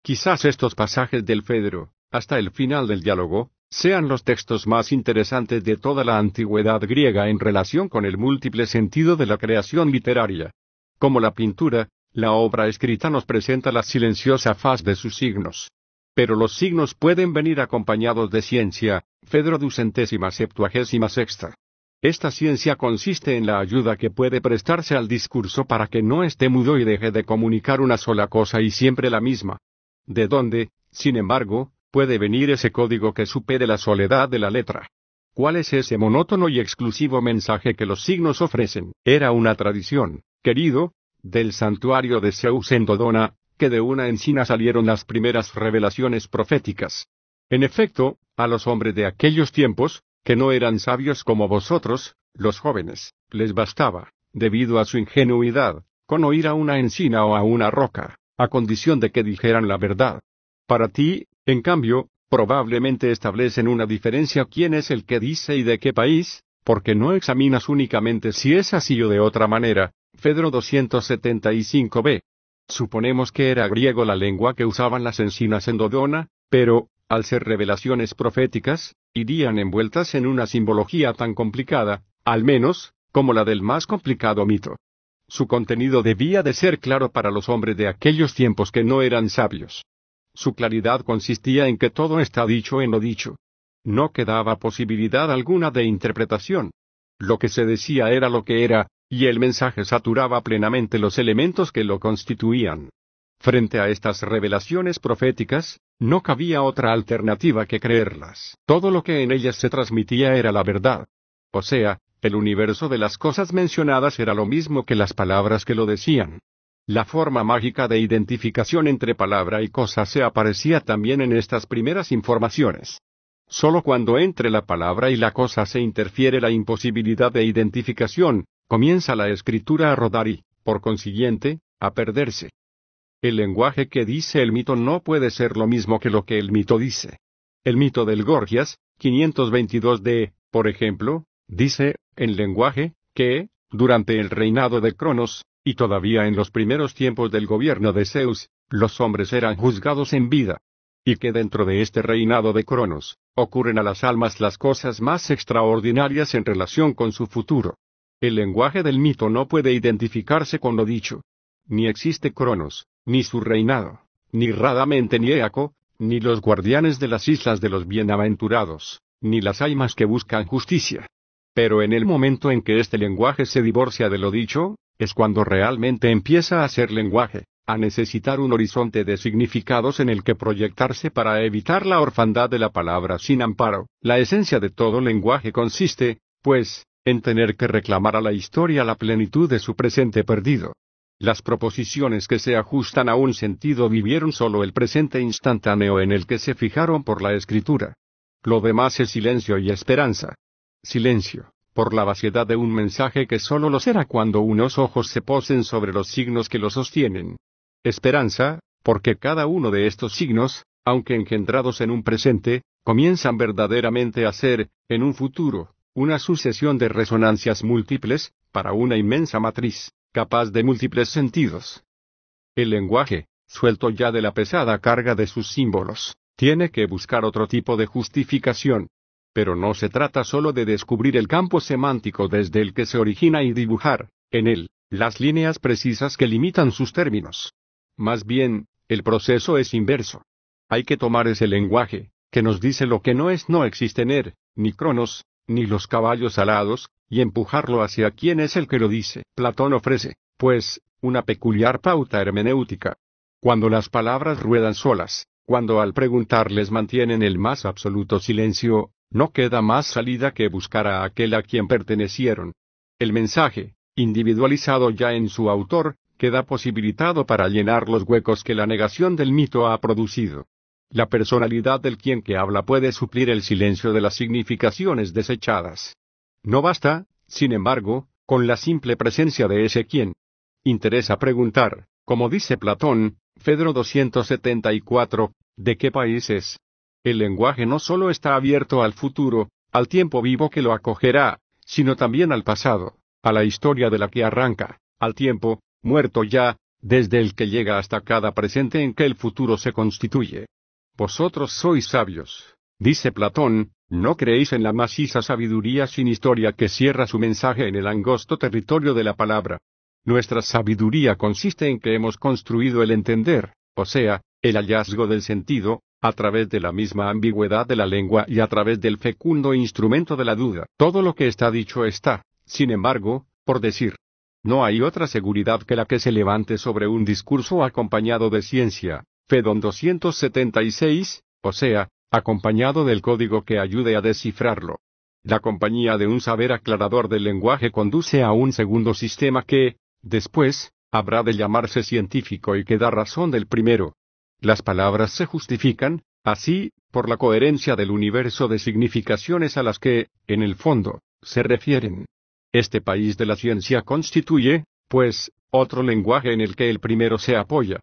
Quizás estos pasajes del Fedro, hasta el final del diálogo, sean los textos más interesantes de toda la antigüedad griega en relación con el múltiple sentido de la creación literaria. Como la pintura, la obra escrita nos presenta la silenciosa faz de sus signos. Pero los signos pueden venir acompañados de ciencia, Fedro septuagésima sexta. Esta ciencia consiste en la ayuda que puede prestarse al discurso para que no esté mudo y deje de comunicar una sola cosa y siempre la misma. De dónde, sin embargo, puede venir ese código que supere la soledad de la letra. ¿Cuál es ese monótono y exclusivo mensaje que los signos ofrecen? Era una tradición, querido, del santuario de Zeus en Dodona, que de una encina salieron las primeras revelaciones proféticas. En efecto, a los hombres de aquellos tiempos, que no eran sabios como vosotros, los jóvenes, les bastaba, debido a su ingenuidad, con oír a una encina o a una roca, a condición de que dijeran la verdad. Para ti, en cambio, probablemente establecen una diferencia quién es el que dice y de qué país, porque no examinas únicamente si es así o de otra manera, Fedro 275b, Suponemos que era griego la lengua que usaban las encinas en Dodona, pero, al ser revelaciones proféticas, irían envueltas en una simbología tan complicada, al menos, como la del más complicado mito. Su contenido debía de ser claro para los hombres de aquellos tiempos que no eran sabios. Su claridad consistía en que todo está dicho en lo dicho. No quedaba posibilidad alguna de interpretación. Lo que se decía era lo que era, y el mensaje saturaba plenamente los elementos que lo constituían. Frente a estas revelaciones proféticas, no cabía otra alternativa que creerlas. Todo lo que en ellas se transmitía era la verdad. O sea, el universo de las cosas mencionadas era lo mismo que las palabras que lo decían. La forma mágica de identificación entre palabra y cosa se aparecía también en estas primeras informaciones. Solo cuando entre la palabra y la cosa se interfiere la imposibilidad de identificación, comienza la escritura a rodar y, por consiguiente, a perderse. El lenguaje que dice el mito no puede ser lo mismo que lo que el mito dice. El mito del Gorgias, 522 d, por ejemplo, dice, en lenguaje, que, durante el reinado de Cronos, y todavía en los primeros tiempos del gobierno de Zeus, los hombres eran juzgados en vida. Y que dentro de este reinado de Cronos, ocurren a las almas las cosas más extraordinarias en relación con su futuro. El lenguaje del mito no puede identificarse con lo dicho. Ni existe Cronos, ni su reinado, ni Radamente ni ni los guardianes de las islas de los bienaventurados, ni las aimas que buscan justicia. Pero en el momento en que este lenguaje se divorcia de lo dicho, es cuando realmente empieza a ser lenguaje, a necesitar un horizonte de significados en el que proyectarse para evitar la orfandad de la palabra sin amparo. La esencia de todo lenguaje consiste, pues, en tener que reclamar a la historia la plenitud de su presente perdido. Las proposiciones que se ajustan a un sentido vivieron solo el presente instantáneo en el que se fijaron por la escritura. Lo demás es silencio y esperanza. Silencio, por la vaciedad de un mensaje que solo lo será cuando unos ojos se posen sobre los signos que lo sostienen. Esperanza, porque cada uno de estos signos, aunque engendrados en un presente, comienzan verdaderamente a ser, en un futuro, una sucesión de resonancias múltiples, para una inmensa matriz, capaz de múltiples sentidos. El lenguaje, suelto ya de la pesada carga de sus símbolos, tiene que buscar otro tipo de justificación. Pero no se trata solo de descubrir el campo semántico desde el que se origina y dibujar, en él, las líneas precisas que limitan sus términos. Más bien, el proceso es inverso. Hay que tomar ese lenguaje, que nos dice lo que no es no existener, ni cronos, ni los caballos alados, y empujarlo hacia quien es el que lo dice. Platón ofrece, pues, una peculiar pauta hermenéutica. Cuando las palabras ruedan solas, cuando al preguntarles mantienen el más absoluto silencio, no queda más salida que buscar a aquel a quien pertenecieron. El mensaje, individualizado ya en su autor, queda posibilitado para llenar los huecos que la negación del mito ha producido. La personalidad del quien que habla puede suplir el silencio de las significaciones desechadas. No basta, sin embargo, con la simple presencia de ese quien. Interesa preguntar, como dice Platón, Fedro 274, ¿de qué país es? El lenguaje no solo está abierto al futuro, al tiempo vivo que lo acogerá, sino también al pasado, a la historia de la que arranca, al tiempo, muerto ya, desde el que llega hasta cada presente en que el futuro se constituye. Vosotros sois sabios. Dice Platón, no creéis en la maciza sabiduría sin historia que cierra su mensaje en el angosto territorio de la palabra. Nuestra sabiduría consiste en que hemos construido el entender, o sea, el hallazgo del sentido, a través de la misma ambigüedad de la lengua y a través del fecundo instrumento de la duda. Todo lo que está dicho está, sin embargo, por decir. No hay otra seguridad que la que se levante sobre un discurso acompañado de ciencia, Fedon 276, o sea, acompañado del código que ayude a descifrarlo. La compañía de un saber aclarador del lenguaje conduce a un segundo sistema que, después, habrá de llamarse científico y que da razón del primero. Las palabras se justifican, así, por la coherencia del universo de significaciones a las que, en el fondo, se refieren. Este país de la ciencia constituye, pues, otro lenguaje en el que el primero se apoya.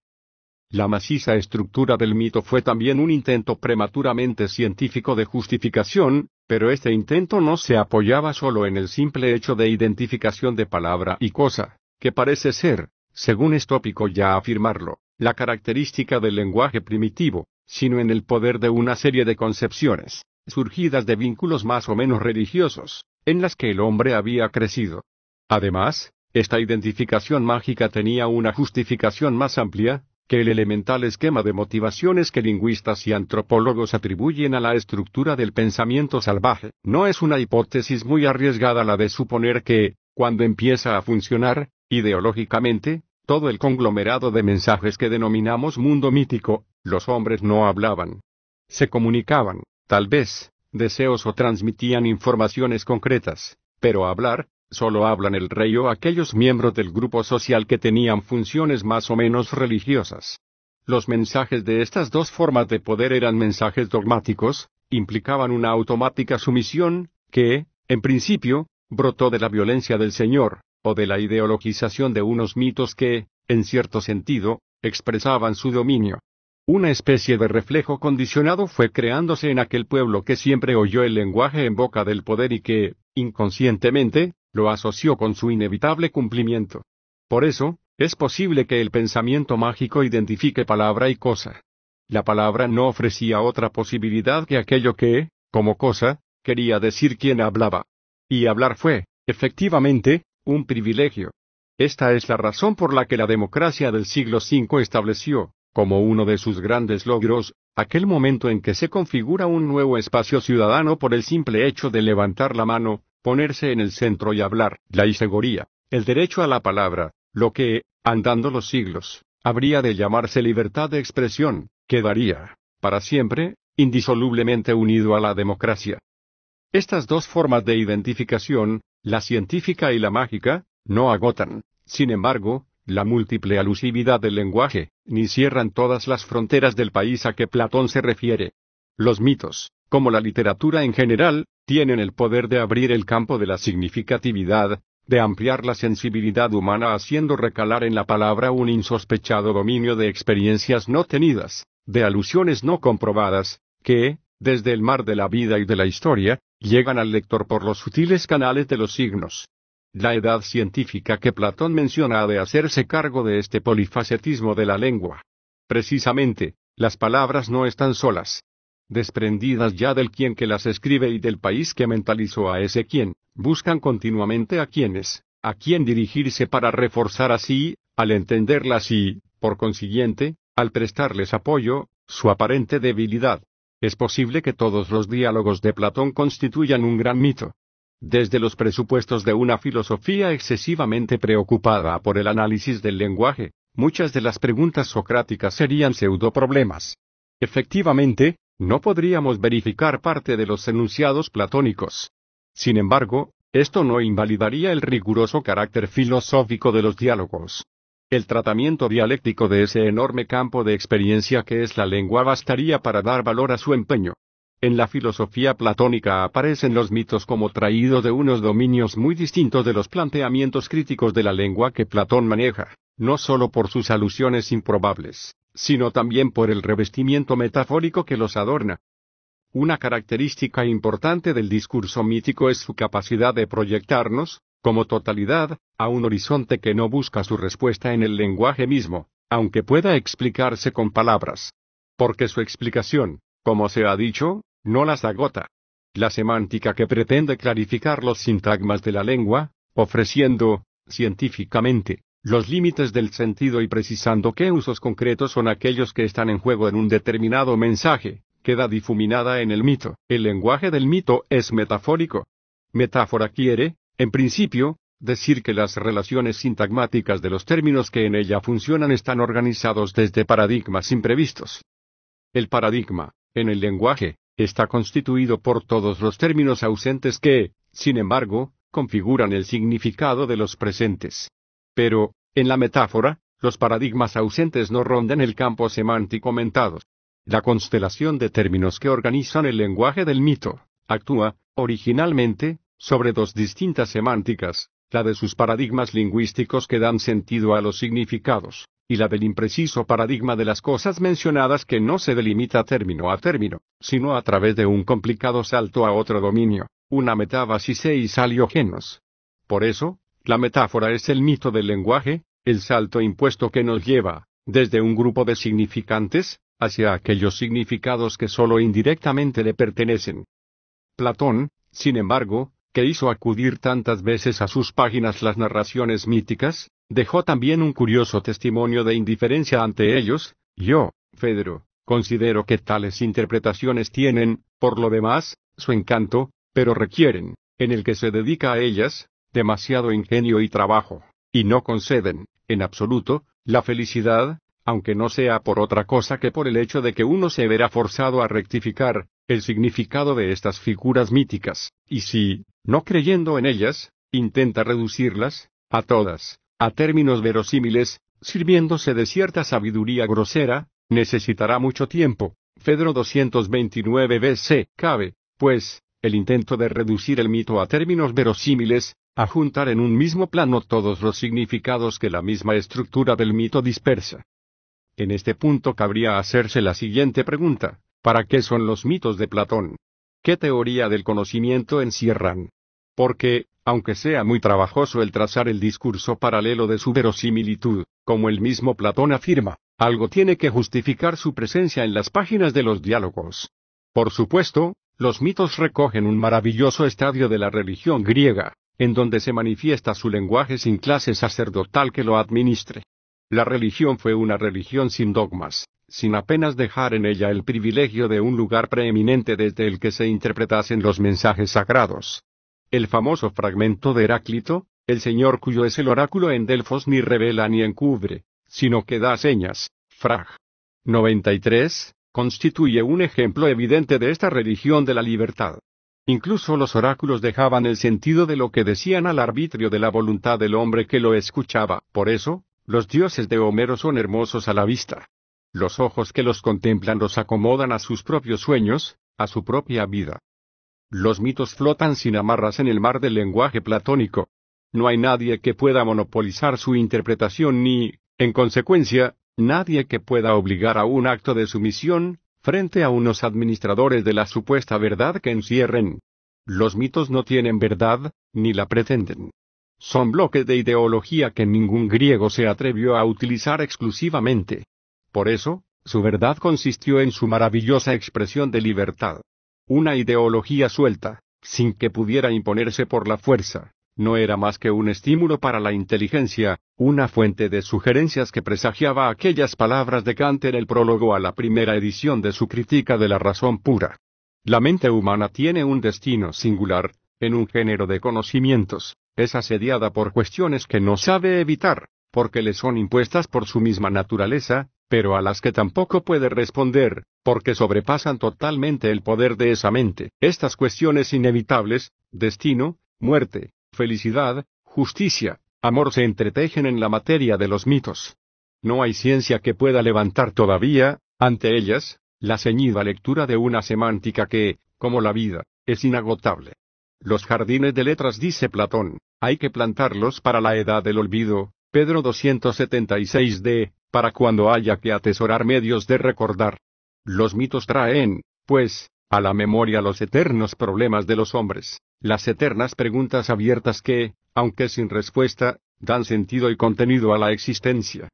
La maciza estructura del mito fue también un intento prematuramente científico de justificación, pero este intento no se apoyaba solo en el simple hecho de identificación de palabra y cosa, que parece ser, según es tópico ya afirmarlo, la característica del lenguaje primitivo, sino en el poder de una serie de concepciones, surgidas de vínculos más o menos religiosos, en las que el hombre había crecido. Además, esta identificación mágica tenía una justificación más amplia, que el elemental esquema de motivaciones que lingüistas y antropólogos atribuyen a la estructura del pensamiento salvaje, no es una hipótesis muy arriesgada la de suponer que, cuando empieza a funcionar, ideológicamente, todo el conglomerado de mensajes que denominamos mundo mítico, los hombres no hablaban. Se comunicaban, tal vez, deseos o transmitían informaciones concretas, pero hablar, solo hablan el rey o aquellos miembros del grupo social que tenían funciones más o menos religiosas. Los mensajes de estas dos formas de poder eran mensajes dogmáticos, implicaban una automática sumisión, que, en principio, brotó de la violencia del Señor, o de la ideologización de unos mitos que, en cierto sentido, expresaban su dominio. Una especie de reflejo condicionado fue creándose en aquel pueblo que siempre oyó el lenguaje en boca del poder y que, inconscientemente, lo asoció con su inevitable cumplimiento. Por eso, es posible que el pensamiento mágico identifique palabra y cosa. La palabra no ofrecía otra posibilidad que aquello que, como cosa, quería decir quien hablaba. Y hablar fue, efectivamente, un privilegio. Esta es la razón por la que la democracia del siglo V estableció, como uno de sus grandes logros, aquel momento en que se configura un nuevo espacio ciudadano por el simple hecho de levantar la mano, ponerse en el centro y hablar, la isegoría, el derecho a la palabra, lo que, andando los siglos, habría de llamarse libertad de expresión, quedaría, para siempre, indisolublemente unido a la democracia. Estas dos formas de identificación, la científica y la mágica, no agotan, sin embargo, la múltiple alusividad del lenguaje, ni cierran todas las fronteras del país a que Platón se refiere. Los mitos, como la literatura en general, tienen el poder de abrir el campo de la significatividad, de ampliar la sensibilidad humana haciendo recalar en la palabra un insospechado dominio de experiencias no tenidas, de alusiones no comprobadas, que, desde el mar de la vida y de la historia, llegan al lector por los sutiles canales de los signos. La edad científica que Platón menciona ha de hacerse cargo de este polifacetismo de la lengua. Precisamente, las palabras no están solas, desprendidas ya del quien que las escribe y del país que mentalizó a ese quien, buscan continuamente a quienes, a quien dirigirse para reforzar así, al entenderlas y, por consiguiente, al prestarles apoyo, su aparente debilidad. Es posible que todos los diálogos de Platón constituyan un gran mito. Desde los presupuestos de una filosofía excesivamente preocupada por el análisis del lenguaje, muchas de las preguntas socráticas serían problemas Efectivamente, no podríamos verificar parte de los enunciados platónicos. Sin embargo, esto no invalidaría el riguroso carácter filosófico de los diálogos. El tratamiento dialéctico de ese enorme campo de experiencia que es la lengua bastaría para dar valor a su empeño. En la filosofía platónica aparecen los mitos como traídos de unos dominios muy distintos de los planteamientos críticos de la lengua que Platón maneja, no solo por sus alusiones improbables, sino también por el revestimiento metafórico que los adorna. Una característica importante del discurso mítico es su capacidad de proyectarnos, como totalidad, a un horizonte que no busca su respuesta en el lenguaje mismo, aunque pueda explicarse con palabras. Porque su explicación, como se ha dicho, no las agota. La semántica que pretende clarificar los sintagmas de la lengua, ofreciendo, científicamente, los límites del sentido y precisando qué usos concretos son aquellos que están en juego en un determinado mensaje, queda difuminada en el mito. El lenguaje del mito es metafórico. Metáfora quiere, en principio, decir que las relaciones sintagmáticas de los términos que en ella funcionan están organizados desde paradigmas imprevistos. El paradigma, en el lenguaje, está constituido por todos los términos ausentes que, sin embargo, configuran el significado de los presentes. Pero, en la metáfora, los paradigmas ausentes no rondan el campo semántico mentado. La constelación de términos que organizan el lenguaje del mito, actúa, originalmente, sobre dos distintas semánticas, la de sus paradigmas lingüísticos que dan sentido a los significados, y la del impreciso paradigma de las cosas mencionadas que no se delimita término a término, sino a través de un complicado salto a otro dominio, una metábasis e Por eso, la metáfora es el mito del lenguaje, el salto impuesto que nos lleva, desde un grupo de significantes, hacia aquellos significados que sólo indirectamente le pertenecen. Platón, sin embargo, que hizo acudir tantas veces a sus páginas las narraciones míticas, dejó también un curioso testimonio de indiferencia ante ellos, yo, Fedro, considero que tales interpretaciones tienen, por lo demás, su encanto, pero requieren, en el que se dedica a ellas, demasiado ingenio y trabajo, y no conceden, en absoluto, la felicidad, aunque no sea por otra cosa que por el hecho de que uno se verá forzado a rectificar el significado de estas figuras míticas, y si, no creyendo en ellas, intenta reducirlas, a todas, a términos verosímiles, sirviéndose de cierta sabiduría grosera, necesitará mucho tiempo. Fedro 229 BC. Cabe, pues, el intento de reducir el mito a términos verosímiles, a juntar en un mismo plano todos los significados que la misma estructura del mito dispersa. En este punto cabría hacerse la siguiente pregunta, ¿para qué son los mitos de Platón? ¿Qué teoría del conocimiento encierran? Porque, aunque sea muy trabajoso el trazar el discurso paralelo de su verosimilitud, como el mismo Platón afirma, algo tiene que justificar su presencia en las páginas de los diálogos. Por supuesto, los mitos recogen un maravilloso estadio de la religión griega, en donde se manifiesta su lenguaje sin clase sacerdotal que lo administre. La religión fue una religión sin dogmas, sin apenas dejar en ella el privilegio de un lugar preeminente desde el que se interpretasen los mensajes sagrados. El famoso fragmento de Heráclito, el Señor cuyo es el oráculo en Delfos ni revela ni encubre, sino que da señas, frag. 93, constituye un ejemplo evidente de esta religión de la libertad. Incluso los oráculos dejaban el sentido de lo que decían al arbitrio de la voluntad del hombre que lo escuchaba. Por eso, los dioses de Homero son hermosos a la vista. Los ojos que los contemplan los acomodan a sus propios sueños, a su propia vida. Los mitos flotan sin amarras en el mar del lenguaje platónico. No hay nadie que pueda monopolizar su interpretación ni, en consecuencia, nadie que pueda obligar a un acto de sumisión, frente a unos administradores de la supuesta verdad que encierren. Los mitos no tienen verdad, ni la pretenden. Son bloques de ideología que ningún griego se atrevió a utilizar exclusivamente. Por eso, su verdad consistió en su maravillosa expresión de libertad. Una ideología suelta, sin que pudiera imponerse por la fuerza, no era más que un estímulo para la inteligencia, una fuente de sugerencias que presagiaba aquellas palabras de Kant en el prólogo a la primera edición de su crítica de la razón pura. La mente humana tiene un destino singular, en un género de conocimientos, es asediada por cuestiones que no sabe evitar, porque le son impuestas por su misma naturaleza, pero a las que tampoco puede responder, porque sobrepasan totalmente el poder de esa mente. Estas cuestiones inevitables, destino, muerte, felicidad, justicia, amor se entretejen en la materia de los mitos. No hay ciencia que pueda levantar todavía, ante ellas, la ceñida lectura de una semántica que, como la vida, es inagotable. Los jardines de letras, dice Platón, hay que plantarlos para la edad del olvido, Pedro 276 d, para cuando haya que atesorar medios de recordar. Los mitos traen, pues, a la memoria los eternos problemas de los hombres las eternas preguntas abiertas que, aunque sin respuesta, dan sentido y contenido a la existencia.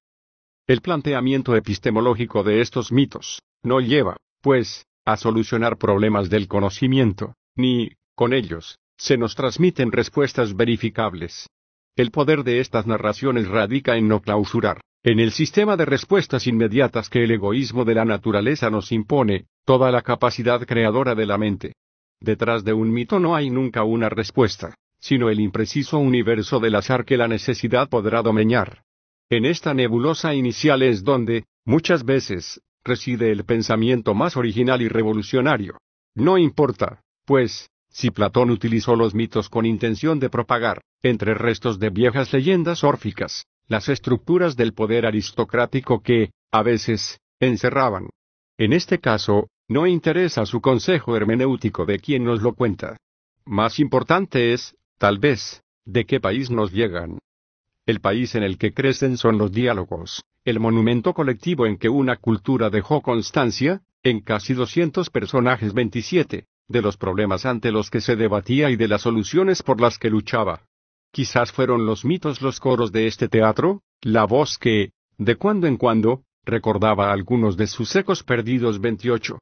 El planteamiento epistemológico de estos mitos no lleva, pues, a solucionar problemas del conocimiento, ni, con ellos, se nos transmiten respuestas verificables. El poder de estas narraciones radica en no clausurar, en el sistema de respuestas inmediatas que el egoísmo de la naturaleza nos impone, toda la capacidad creadora de la mente, Detrás de un mito no hay nunca una respuesta, sino el impreciso universo del azar que la necesidad podrá domeñar. En esta nebulosa inicial es donde, muchas veces, reside el pensamiento más original y revolucionario. No importa, pues, si Platón utilizó los mitos con intención de propagar, entre restos de viejas leyendas órficas, las estructuras del poder aristocrático que, a veces, encerraban. En este caso, no interesa su consejo hermenéutico de quien nos lo cuenta. Más importante es, tal vez, de qué país nos llegan. El país en el que crecen son los diálogos, el monumento colectivo en que una cultura dejó constancia, en casi 200 personajes 27, de los problemas ante los que se debatía y de las soluciones por las que luchaba. Quizás fueron los mitos los coros de este teatro, la voz que, de cuando en cuando, recordaba algunos de sus ecos perdidos 28.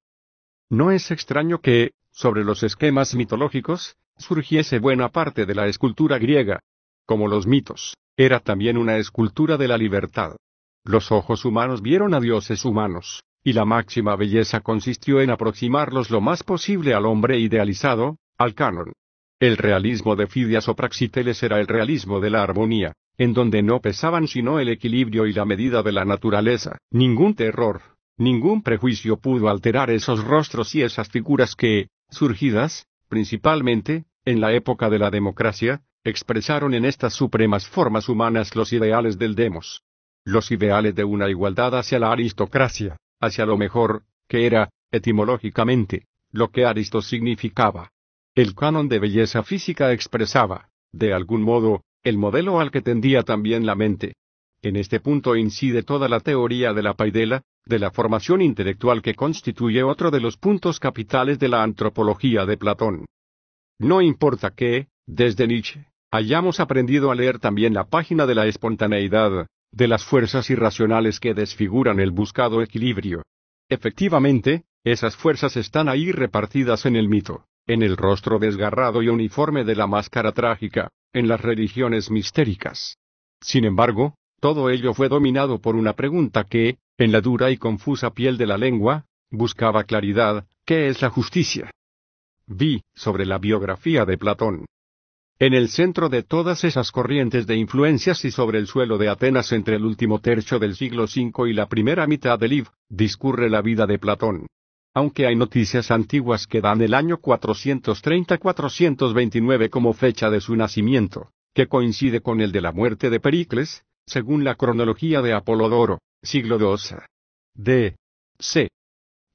No es extraño que, sobre los esquemas mitológicos, surgiese buena parte de la escultura griega. Como los mitos, era también una escultura de la libertad. Los ojos humanos vieron a dioses humanos, y la máxima belleza consistió en aproximarlos lo más posible al hombre idealizado, al canon. El realismo de Fidias o Praxiteles era el realismo de la armonía, en donde no pesaban sino el equilibrio y la medida de la naturaleza, ningún terror, Ningún prejuicio pudo alterar esos rostros y esas figuras que, surgidas, principalmente, en la época de la democracia, expresaron en estas supremas formas humanas los ideales del demos. Los ideales de una igualdad hacia la aristocracia, hacia lo mejor, que era, etimológicamente, lo que Aristo significaba. El canon de belleza física expresaba, de algún modo, el modelo al que tendía también la mente, en este punto incide toda la teoría de la paidela, de la formación intelectual que constituye otro de los puntos capitales de la antropología de Platón. No importa que, desde Nietzsche, hayamos aprendido a leer también la página de la espontaneidad, de las fuerzas irracionales que desfiguran el buscado equilibrio. Efectivamente, esas fuerzas están ahí repartidas en el mito, en el rostro desgarrado y uniforme de la máscara trágica, en las religiones mistéricas. Sin embargo, todo ello fue dominado por una pregunta que, en la dura y confusa piel de la lengua, buscaba claridad, ¿qué es la justicia? Vi, sobre la biografía de Platón. En el centro de todas esas corrientes de influencias y sobre el suelo de Atenas entre el último tercio del siglo V y la primera mitad del IV, discurre la vida de Platón. Aunque hay noticias antiguas que dan el año 430-429 como fecha de su nacimiento, que coincide con el de la muerte de Pericles, según la cronología de Apolodoro, siglo II. D. C.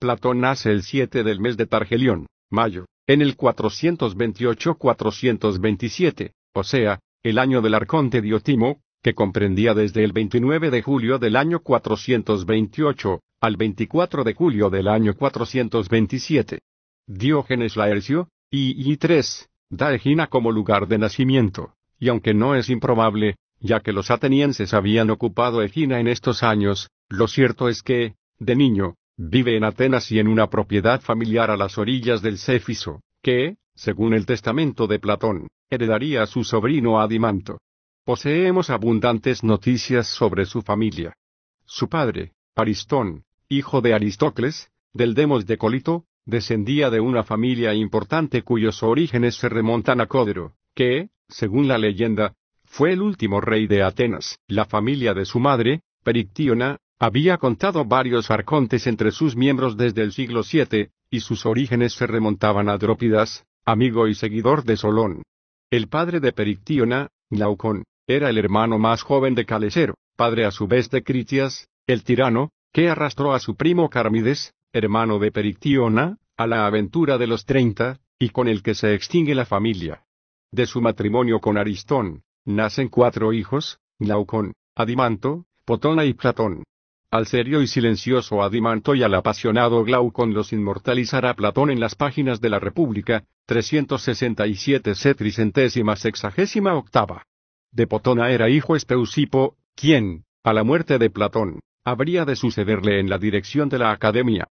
Platón nace el 7 del mes de Targelión, mayo, en el 428-427, o sea, el año del arconte Diotimo, que comprendía desde el 29 de julio del año 428 al 24 de julio del año 427. Diógenes Laercio, y I3, da Egina como lugar de nacimiento, y aunque no es improbable, ya que los atenienses habían ocupado Egina en estos años, lo cierto es que, de niño, vive en Atenas y en una propiedad familiar a las orillas del Céfiso, que, según el testamento de Platón, heredaría a su sobrino Adimanto. Poseemos abundantes noticias sobre su familia. Su padre, Aristón, hijo de Aristocles, del Demos de Colito, descendía de una familia importante cuyos orígenes se remontan a Códero, que, según la leyenda, fue el último rey de Atenas. La familia de su madre, Perictiona, había contado varios arcontes entre sus miembros desde el siglo VII, y sus orígenes se remontaban a Drópidas, amigo y seguidor de Solón. El padre de Perictiona, Naucón, era el hermano más joven de Calesero, padre a su vez de Critias, el tirano, que arrastró a su primo Carmides, hermano de Perictiona, a la aventura de los treinta, y con el que se extingue la familia. De su matrimonio con Aristón, Nacen cuatro hijos, Glaucón, Adimanto, Potona y Platón. Al serio y silencioso Adimanto y al apasionado Glaucon los inmortalizará Platón en las páginas de la República, 367 c. sexagésima De Potona era hijo Espeusipo, quien, a la muerte de Platón, habría de sucederle en la dirección de la Academia.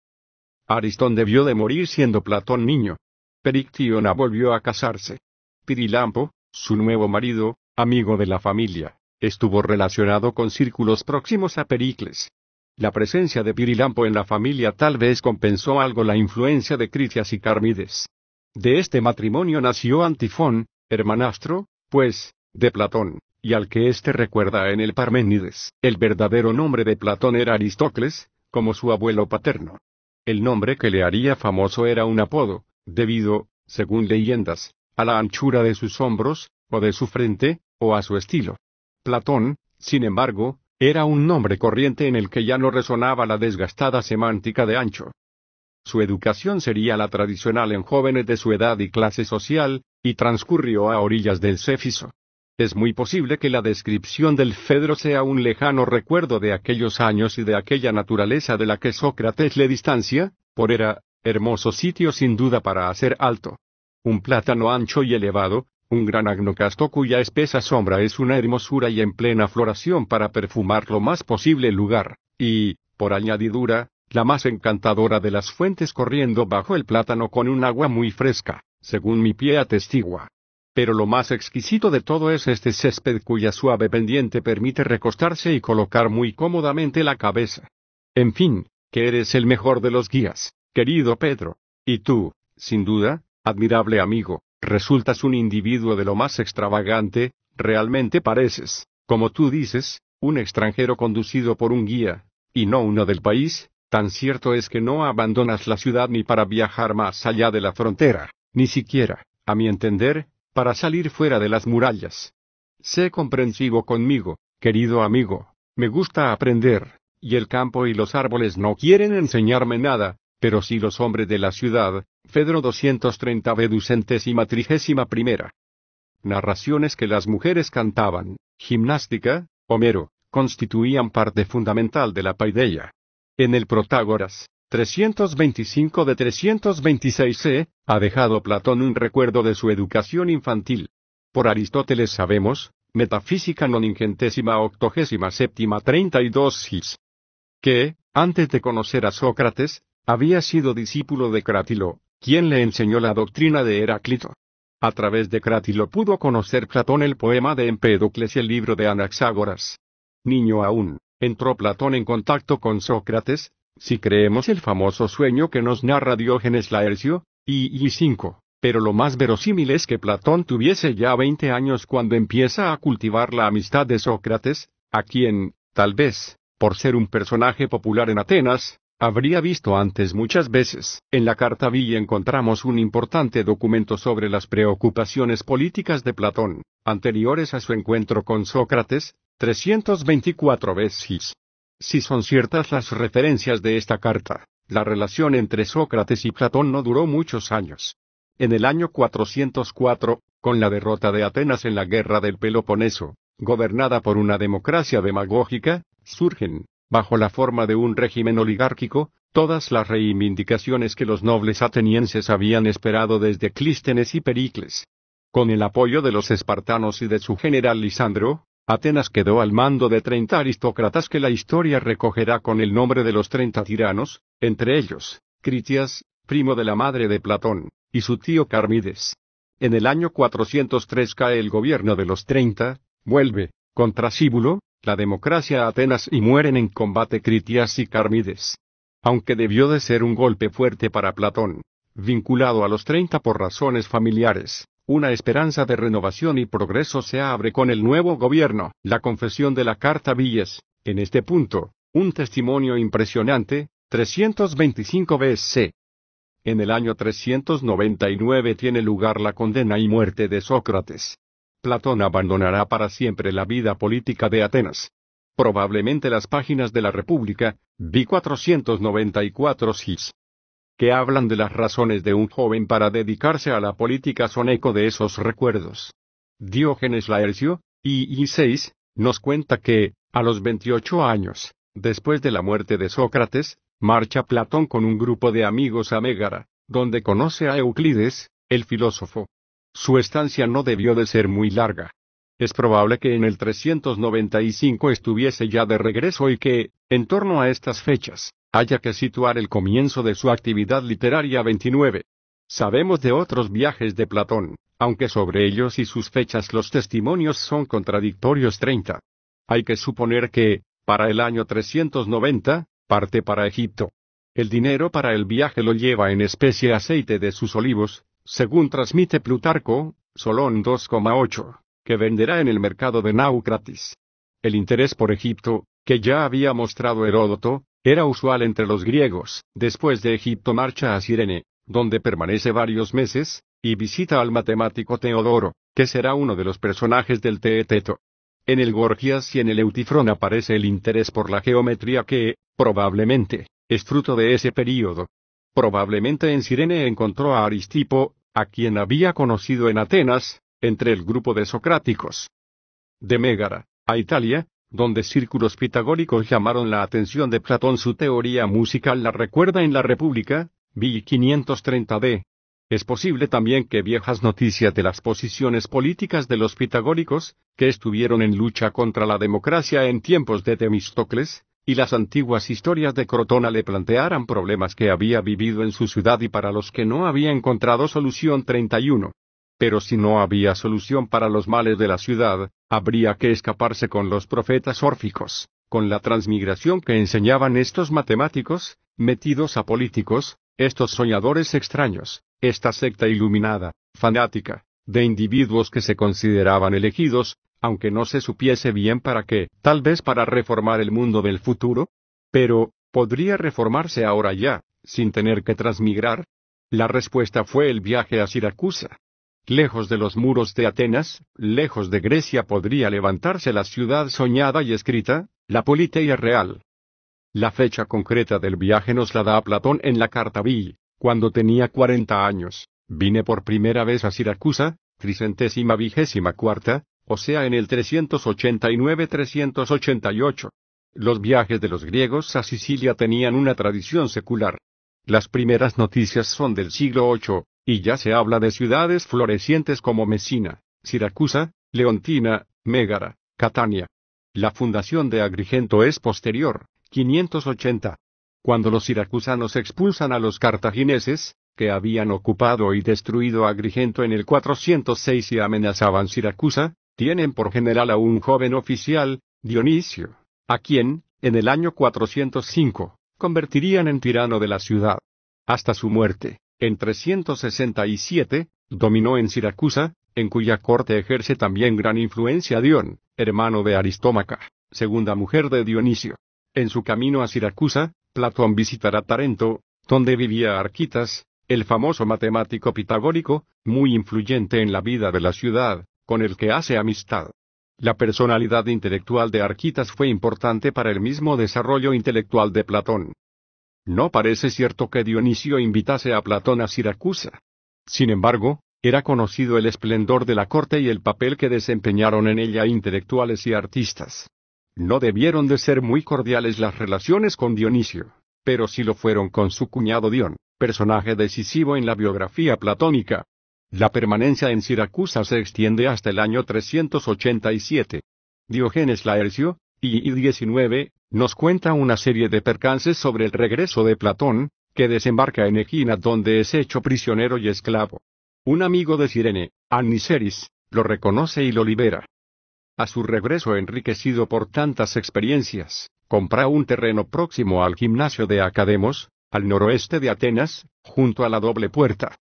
Aristón debió de morir siendo Platón niño. Perictiona volvió a casarse. Pirilampo, su nuevo marido, amigo de la familia, estuvo relacionado con círculos próximos a Pericles. La presencia de Pirilampo en la familia tal vez compensó algo la influencia de Critias y Carmides. De este matrimonio nació Antifón, hermanastro, pues, de Platón, y al que éste recuerda en el Parménides. El verdadero nombre de Platón era Aristocles, como su abuelo paterno. El nombre que le haría famoso era un apodo, debido, según leyendas, a la anchura de sus hombros, o de su frente, o a su estilo. Platón, sin embargo, era un nombre corriente en el que ya no resonaba la desgastada semántica de ancho. Su educación sería la tradicional en jóvenes de su edad y clase social, y transcurrió a orillas del Céfiso. Es muy posible que la descripción del Fedro sea un lejano recuerdo de aquellos años y de aquella naturaleza de la que Sócrates le distancia, por era, hermoso sitio sin duda para hacer alto. Un plátano ancho y elevado, un gran agnocasto cuya espesa sombra es una hermosura y en plena floración para perfumar lo más posible el lugar, y, por añadidura, la más encantadora de las fuentes corriendo bajo el plátano con un agua muy fresca, según mi pie atestigua. Pero lo más exquisito de todo es este césped cuya suave pendiente permite recostarse y colocar muy cómodamente la cabeza. En fin, que eres el mejor de los guías, querido Pedro. Y tú, sin duda, admirable amigo, resultas un individuo de lo más extravagante, realmente pareces, como tú dices, un extranjero conducido por un guía, y no uno del país, tan cierto es que no abandonas la ciudad ni para viajar más allá de la frontera, ni siquiera, a mi entender, para salir fuera de las murallas. Sé comprensivo conmigo, querido amigo, me gusta aprender, y el campo y los árboles no quieren enseñarme nada, pero si los hombres de la ciudad, Fedro 230 y trigésima primera. Narraciones que las mujeres cantaban, gimnástica, Homero, constituían parte fundamental de la paideia. En el Protágoras, 325 de 326 c, ha dejado Platón un recuerdo de su educación infantil. Por Aristóteles sabemos, Metafísica non ingentésima octogésima séptima 32 que, antes de conocer a Sócrates, había sido discípulo de Crátilo, ¿Quién le enseñó la doctrina de Heráclito. A través de Crátilo pudo conocer Platón el poema de Empédocles y el libro de Anaxágoras. Niño aún, entró Platón en contacto con Sócrates, si creemos el famoso sueño que nos narra Diógenes Laercio, y, y 5. Pero lo más verosímil es que Platón tuviese ya veinte años cuando empieza a cultivar la amistad de Sócrates, a quien, tal vez, por ser un personaje popular en Atenas, habría visto antes muchas veces. En la carta y encontramos un importante documento sobre las preocupaciones políticas de Platón, anteriores a su encuentro con Sócrates, 324 veces. Si son ciertas las referencias de esta carta, la relación entre Sócrates y Platón no duró muchos años. En el año 404, con la derrota de Atenas en la guerra del Peloponeso, gobernada por una democracia demagógica, surgen, bajo la forma de un régimen oligárquico, todas las reivindicaciones que los nobles atenienses habían esperado desde Clístenes y Pericles. Con el apoyo de los espartanos y de su general Lisandro, Atenas quedó al mando de treinta aristócratas que la historia recogerá con el nombre de los treinta tiranos, entre ellos, Critias, primo de la madre de Platón, y su tío Carmides. En el año 403 cae el gobierno de los treinta, vuelve, contra la democracia Atenas y mueren en combate Critias y Carmides. Aunque debió de ser un golpe fuerte para Platón, vinculado a los 30 por razones familiares, una esperanza de renovación y progreso se abre con el nuevo gobierno. La confesión de la Carta Villas, en este punto, un testimonio impresionante, 325 BC. En el año 399 tiene lugar la condena y muerte de Sócrates, Platón abandonará para siempre la vida política de Atenas. Probablemente las páginas de la República, vi 494 cis, que hablan de las razones de un joven para dedicarse a la política son eco de esos recuerdos. Diógenes Laercio, y 6, nos cuenta que, a los 28 años, después de la muerte de Sócrates, marcha Platón con un grupo de amigos a Mégara, donde conoce a Euclides, el filósofo, su estancia no debió de ser muy larga. Es probable que en el 395 estuviese ya de regreso y que, en torno a estas fechas, haya que situar el comienzo de su actividad literaria 29. Sabemos de otros viajes de Platón, aunque sobre ellos y sus fechas los testimonios son contradictorios 30. Hay que suponer que, para el año 390, parte para Egipto. El dinero para el viaje lo lleva en especie aceite de sus olivos, según transmite Plutarco, Solón 2,8, que venderá en el mercado de Naucratis. El interés por Egipto, que ya había mostrado Heródoto, era usual entre los griegos, después de Egipto marcha a Sirene, donde permanece varios meses, y visita al matemático Teodoro, que será uno de los personajes del Teeteto. En el Gorgias y en el Eutifrón aparece el interés por la geometría que, probablemente, es fruto de ese período. Probablemente en Sirene encontró a Aristipo, a quien había conocido en Atenas, entre el grupo de socráticos. De Mégara, a Italia, donde círculos pitagóricos llamaron la atención de Platón su teoría musical la recuerda en la República, vii, 530d. Es posible también que viejas noticias de las posiciones políticas de los pitagóricos, que estuvieron en lucha contra la democracia en tiempos de Temistocles, y las antiguas historias de Crotona le plantearan problemas que había vivido en su ciudad y para los que no había encontrado solución 31. Pero si no había solución para los males de la ciudad, habría que escaparse con los profetas órficos, con la transmigración que enseñaban estos matemáticos, metidos a políticos, estos soñadores extraños, esta secta iluminada, fanática, de individuos que se consideraban elegidos, aunque no se supiese bien para qué, tal vez para reformar el mundo del futuro, pero, ¿podría reformarse ahora ya, sin tener que transmigrar? La respuesta fue el viaje a Siracusa. Lejos de los muros de Atenas, lejos de Grecia podría levantarse la ciudad soñada y escrita, la Politeia real. La fecha concreta del viaje nos la da Platón en la carta VI, cuando tenía cuarenta años. Vine por primera vez a Siracusa, tricentésima vigésima cuarta, o sea en el 389-388. Los viajes de los griegos a Sicilia tenían una tradición secular. Las primeras noticias son del siglo VIII, y ya se habla de ciudades florecientes como Mesina, Siracusa, Leontina, Mégara, Catania. La fundación de Agrigento es posterior, 580. Cuando los siracusanos expulsan a los cartagineses, que habían ocupado y destruido Agrigento en el 406 y amenazaban Siracusa, tienen por general a un joven oficial, Dionisio, a quien, en el año 405, convertirían en tirano de la ciudad. Hasta su muerte, en 367, dominó en Siracusa, en cuya corte ejerce también gran influencia Dion, hermano de Aristómaca, segunda mujer de Dionisio. En su camino a Siracusa, Platón visitará Tarento, donde vivía Arquitas, el famoso matemático pitagórico, muy influyente en la vida de la ciudad, con el que hace amistad. La personalidad intelectual de Arquitas fue importante para el mismo desarrollo intelectual de Platón. No parece cierto que Dionisio invitase a Platón a Siracusa. Sin embargo, era conocido el esplendor de la corte y el papel que desempeñaron en ella intelectuales y artistas. No debieron de ser muy cordiales las relaciones con Dionisio, pero sí lo fueron con su cuñado Dion, personaje decisivo en la biografía platónica, la permanencia en Siracusa se extiende hasta el año 387. Diógenes Laercio, y 19, nos cuenta una serie de percances sobre el regreso de Platón, que desembarca en Egina donde es hecho prisionero y esclavo. Un amigo de Sirene, Anniceris, lo reconoce y lo libera. A su regreso enriquecido por tantas experiencias, compra un terreno próximo al gimnasio de Academos, al noroeste de Atenas, junto a la doble puerta.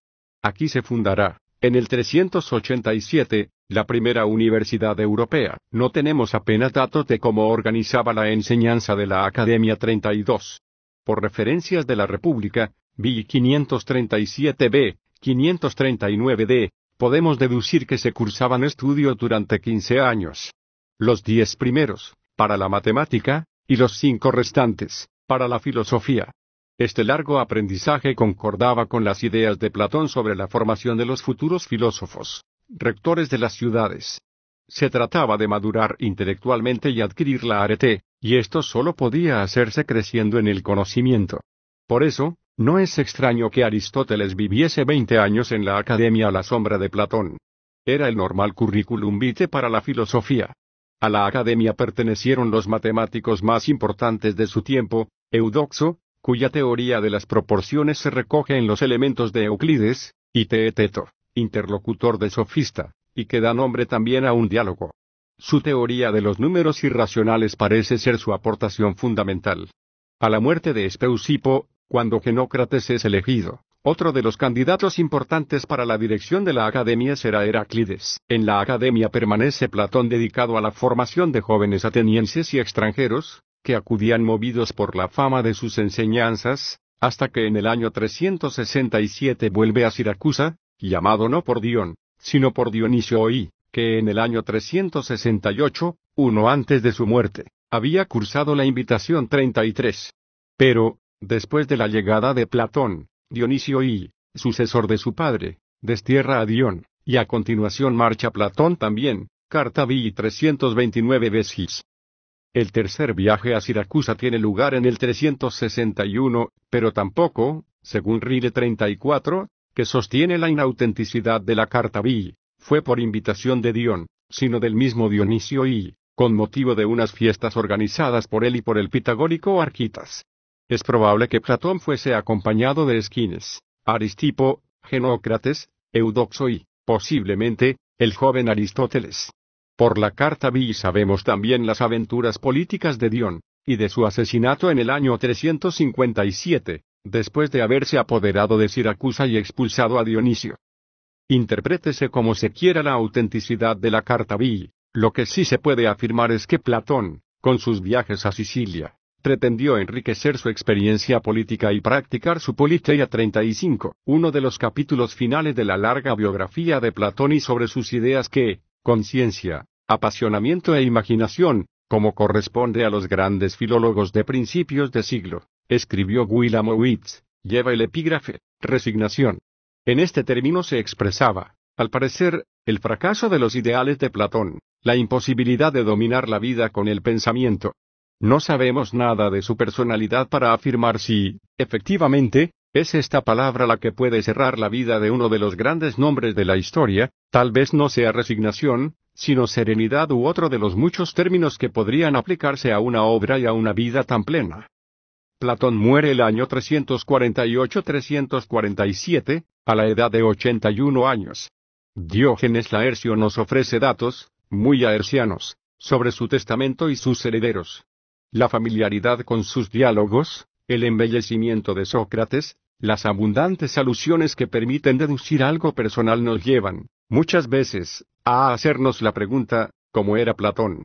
Aquí se fundará, en el 387, la primera universidad europea. No tenemos apenas datos de cómo organizaba la enseñanza de la Academia 32. Por referencias de la República, B 537b, 539d, podemos deducir que se cursaban estudios durante 15 años. Los 10 primeros, para la matemática, y los 5 restantes, para la filosofía. Este largo aprendizaje concordaba con las ideas de Platón sobre la formación de los futuros filósofos, rectores de las ciudades. Se trataba de madurar intelectualmente y adquirir la arete, y esto sólo podía hacerse creciendo en el conocimiento. Por eso, no es extraño que Aristóteles viviese veinte años en la academia a la sombra de Platón. Era el normal currículum vitae para la filosofía. A la academia pertenecieron los matemáticos más importantes de su tiempo, Eudoxo, cuya teoría de las proporciones se recoge en los elementos de Euclides, y Teeteto, interlocutor de sofista, y que da nombre también a un diálogo. Su teoría de los números irracionales parece ser su aportación fundamental. A la muerte de Espeusipo, cuando Genócrates es elegido, otro de los candidatos importantes para la dirección de la academia será Heráclides. En la academia permanece Platón dedicado a la formación de jóvenes atenienses y extranjeros, acudían movidos por la fama de sus enseñanzas, hasta que en el año 367 vuelve a Siracusa, llamado no por Dion, sino por Dionisio I, que en el año 368, uno antes de su muerte, había cursado la invitación 33. Pero, después de la llegada de Platón, Dionisio I, sucesor de su padre, destierra a Dion, y a continuación marcha Platón también, Carta VI 329 veces. El tercer viaje a Siracusa tiene lugar en el 361, pero tampoco, según Rile 34, que sostiene la inautenticidad de la carta B, fue por invitación de Dion, sino del mismo Dionisio y, con motivo de unas fiestas organizadas por él y por el pitagórico Arquitas. Es probable que Platón fuese acompañado de Esquines, Aristipo, Genócrates, Eudoxo y, posiblemente, el joven Aristóteles. Por la carta vi sabemos también las aventuras políticas de Dion, y de su asesinato en el año 357, después de haberse apoderado de Siracusa y expulsado a Dionisio. Interprétese como se quiera la autenticidad de la carta vi, lo que sí se puede afirmar es que Platón, con sus viajes a Sicilia, pretendió enriquecer su experiencia política y practicar su Politeia 35, uno de los capítulos finales de la larga biografía de Platón y sobre sus ideas que, conciencia, apasionamiento e imaginación, como corresponde a los grandes filólogos de principios de siglo, escribió William lleva el epígrafe, resignación. En este término se expresaba, al parecer, el fracaso de los ideales de Platón, la imposibilidad de dominar la vida con el pensamiento. No sabemos nada de su personalidad para afirmar si, efectivamente, es esta palabra la que puede cerrar la vida de uno de los grandes nombres de la historia, tal vez no sea resignación, sino serenidad u otro de los muchos términos que podrían aplicarse a una obra y a una vida tan plena. Platón muere el año 348-347, a la edad de 81 años. Diógenes Laercio nos ofrece datos, muy aercianos, sobre su testamento y sus herederos. La familiaridad con sus diálogos, el embellecimiento de Sócrates, las abundantes alusiones que permiten deducir algo personal nos llevan, muchas veces, a hacernos la pregunta, ¿cómo era Platón.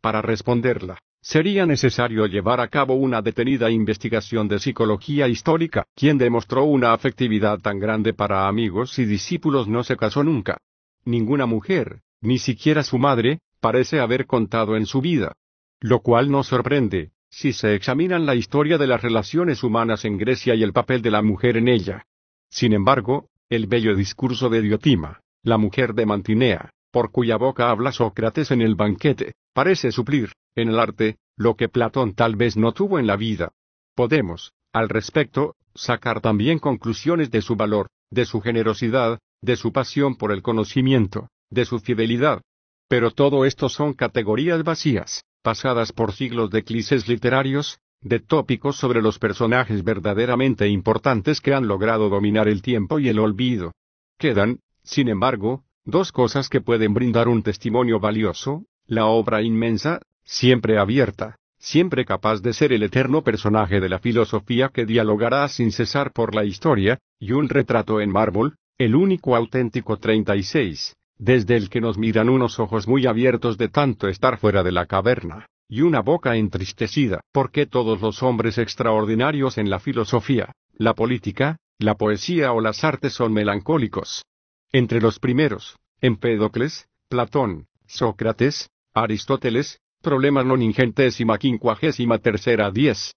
Para responderla, sería necesario llevar a cabo una detenida investigación de psicología histórica, quien demostró una afectividad tan grande para amigos y discípulos no se casó nunca. Ninguna mujer, ni siquiera su madre, parece haber contado en su vida. Lo cual nos sorprende, si se examinan la historia de las relaciones humanas en Grecia y el papel de la mujer en ella. Sin embargo, el bello discurso de Diotima, la mujer de Mantinea, por cuya boca habla Sócrates en el banquete, parece suplir, en el arte, lo que Platón tal vez no tuvo en la vida. Podemos, al respecto, sacar también conclusiones de su valor, de su generosidad, de su pasión por el conocimiento, de su fidelidad. Pero todo esto son categorías vacías, pasadas por siglos de clichés literarios, de tópicos sobre los personajes verdaderamente importantes que han logrado dominar el tiempo y el olvido. Quedan, sin embargo, dos cosas que pueden brindar un testimonio valioso, la obra inmensa, siempre abierta, siempre capaz de ser el eterno personaje de la filosofía que dialogará sin cesar por la historia, y un retrato en mármol, el único auténtico 36, desde el que nos miran unos ojos muy abiertos de tanto estar fuera de la caverna, y una boca entristecida, porque todos los hombres extraordinarios en la filosofía, la política, la poesía o las artes son melancólicos. Entre los primeros, Empédocles, Platón, Sócrates, Aristóteles, Problemas non ingentésima quincuagésima tercera diez.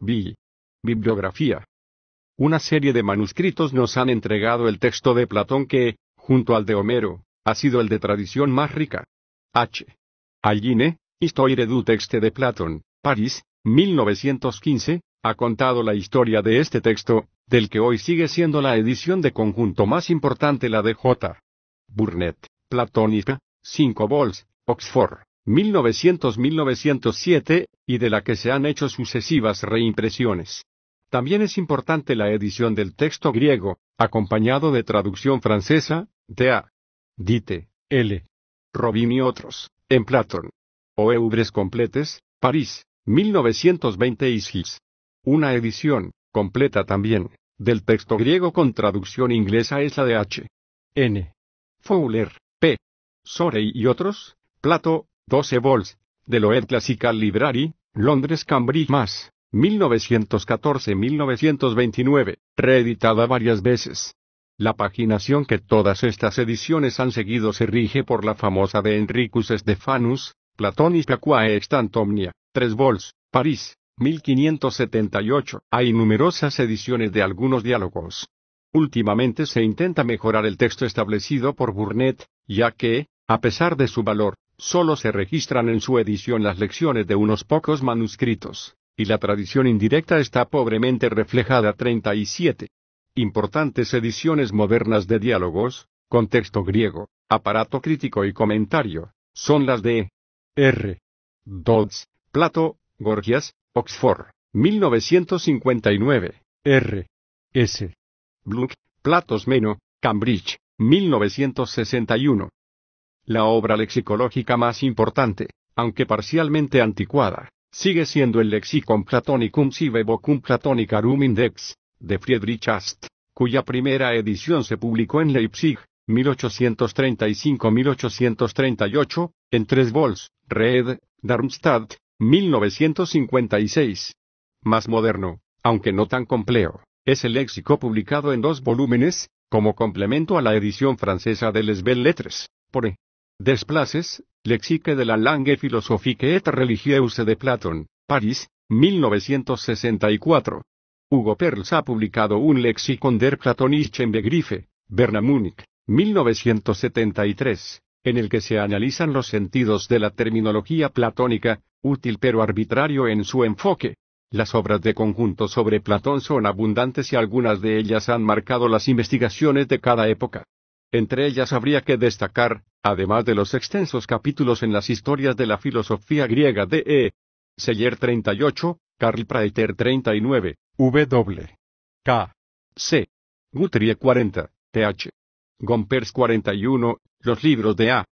B. Bibliografía. Una serie de manuscritos nos han entregado el texto de Platón que, junto al de Homero, ha sido el de tradición más rica. H. Alline, Histoire du texte de Platón, París, 1915, ha contado la historia de este texto, del que hoy sigue siendo la edición de conjunto más importante la de J. Burnet, Platónica, 5 vols, Oxford, 1900-1907, y de la que se han hecho sucesivas reimpresiones. También es importante la edición del texto griego, acompañado de traducción francesa, a. Dite. L. Robin y otros. En Platón. O Eubres Completes, París, 1926. Una edición, completa también, del texto griego con traducción inglesa es la de H. N. Fowler, P. Sorey y otros, Plato, 12 vols, de Loed Classical Library, Londres Cambridge Mass., 1914-1929, reeditada varias veces. La paginación que todas estas ediciones han seguido se rige por la famosa de Enricus Stephanus, Platonis y Extant tres 3 vols, París, 1578. Hay numerosas ediciones de algunos diálogos. Últimamente se intenta mejorar el texto establecido por Burnet, ya que, a pesar de su valor, solo se registran en su edición las lecciones de unos pocos manuscritos, y la tradición indirecta está pobremente reflejada 37. Importantes ediciones modernas de diálogos, contexto griego, aparato crítico y comentario, son las de R. Dodds, Plato, Gorgias, Oxford, 1959, R. S. Bluck, Platos Meno, Cambridge, 1961. La obra lexicológica más importante, aunque parcialmente anticuada, sigue siendo el Lexicon Platonicum vocum Platonicarum Index, de Friedrich Ast, cuya primera edición se publicó en Leipzig, 1835-1838, en tres vols, Red, Darmstadt, 1956. Más moderno, aunque no tan complejo, es el léxico publicado en dos volúmenes, como complemento a la edición francesa de Les Belles Lettres, por e. Desplaces, Lexique de la langue philosophique et religieuse de Platón, París, 1964. Hugo Perls ha publicado un lexicon der platonischen Begriffe, Berna 1973, en el que se analizan los sentidos de la terminología platónica, útil pero arbitrario en su enfoque. Las obras de conjunto sobre Platón son abundantes y algunas de ellas han marcado las investigaciones de cada época. Entre ellas habría que destacar, además de los extensos capítulos en las historias de la filosofía griega de E. Seller 38, Carl Prater 39, W. K. C. Guthrie 40, TH. Gompers 41, Los libros de A.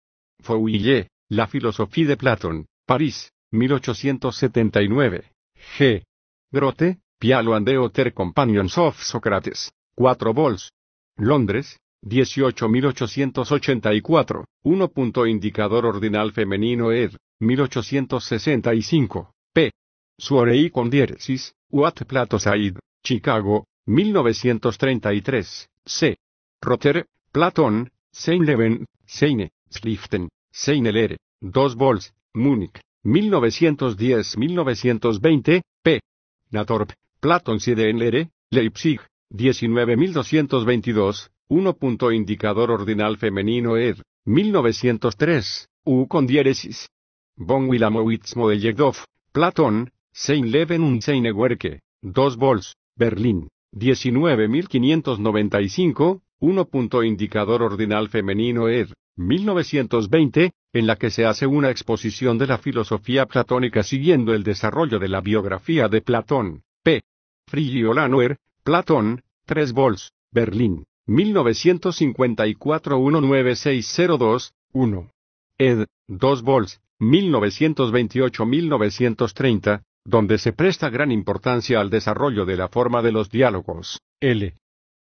Fouillé, La filosofía de Platón, París, 1879. G. Grote, Pialo and Companions of Socrates, 4 vols. Londres, 18.884, 1. Indicador ordinal femenino ed. 1865, p. Suarei, con diéresis, What Plato Said, Chicago, 1933, C. Rotter, Platón, Seinleben, Seine, Schliften, Seinelere, 2 Vols, Múnich, 1910-1920, p. Natorp, Platón Sidenlere, Leipzig, 19222, 1. Indicador ordinal femenino ed, 1903, U con diéresis. Von Wilamowitz Yegov, Platón, Sein Leben und seine Werke, 2 vols, Berlín, 19595, 1. indicador ordinal femenino ed. 1920, en la que se hace una exposición de la filosofía platónica siguiendo el desarrollo de la biografía de Platón, P. Lanuer, Platón, 3 vols, Berlín, 1954 19602, 1. Ed, 2 vols, 1928-1930, donde se presta gran importancia al desarrollo de la forma de los diálogos. L.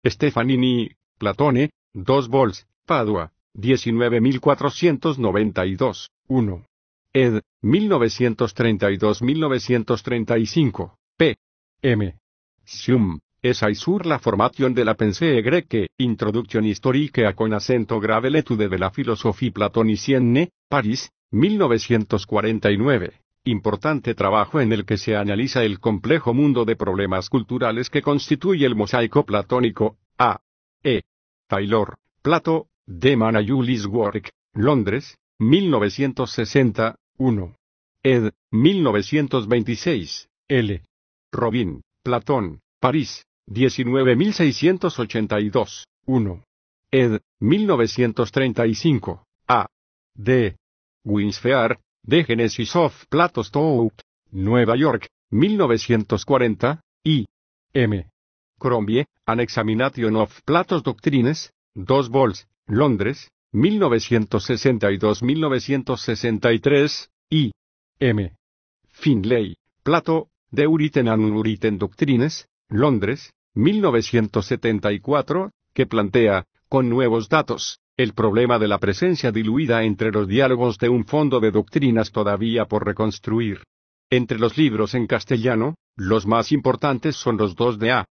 Stefanini, Platone, 2 vols, Padua, 19492, 1. Ed, 1932-1935, p. M. Sium, y sur la formación de la pensée greque, introducción histórica con acento grave letude de la filosofía platonicienne, París, 1949 importante trabajo en el que se analiza el complejo mundo de problemas culturales que constituye el mosaico platónico, A. E. Taylor, Plato, de MANAYULIS Work, Londres, 1960, 1. Ed, 1926, L. Robin, Platón, París, 19682, 1. Ed, 1935, A. D. Winsfear, de Genesis of Platos Stout, Nueva York, 1940, y M. Crombie, An Examination of Plato's Doctrines, 2 vols, Londres, 1962-1963, y M. Finlay, Plato, De Uriten an Uriten Doctrines, Londres, 1974, que plantea, con nuevos datos, el problema de la presencia diluida entre los diálogos de un fondo de doctrinas todavía por reconstruir. Entre los libros en castellano, los más importantes son los dos de A.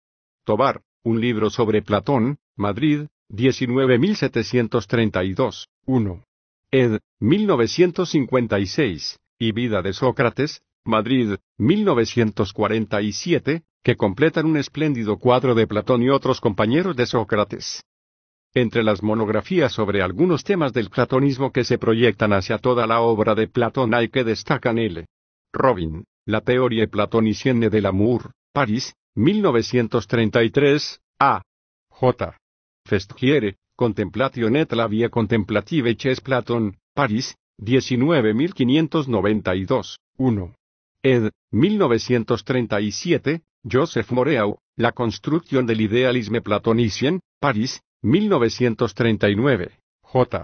Tobar, un libro sobre Platón, Madrid, 19732, 1. Ed, 1956, y Vida de Sócrates, Madrid, 1947, que completan un espléndido cuadro de Platón y otros compañeros de Sócrates. Entre las monografías sobre algunos temas del platonismo que se proyectan hacia toda la obra de Platón hay que destacan L. Robin, La teoría platonicienne del l'amour, París, 1933, A. J. Festgiere, Contemplation et la vie contemplative chez Platon, París, 19592, 1. Ed. 1937, Joseph Moreau, La construcción del idealisme platonicien, París, 1939. J.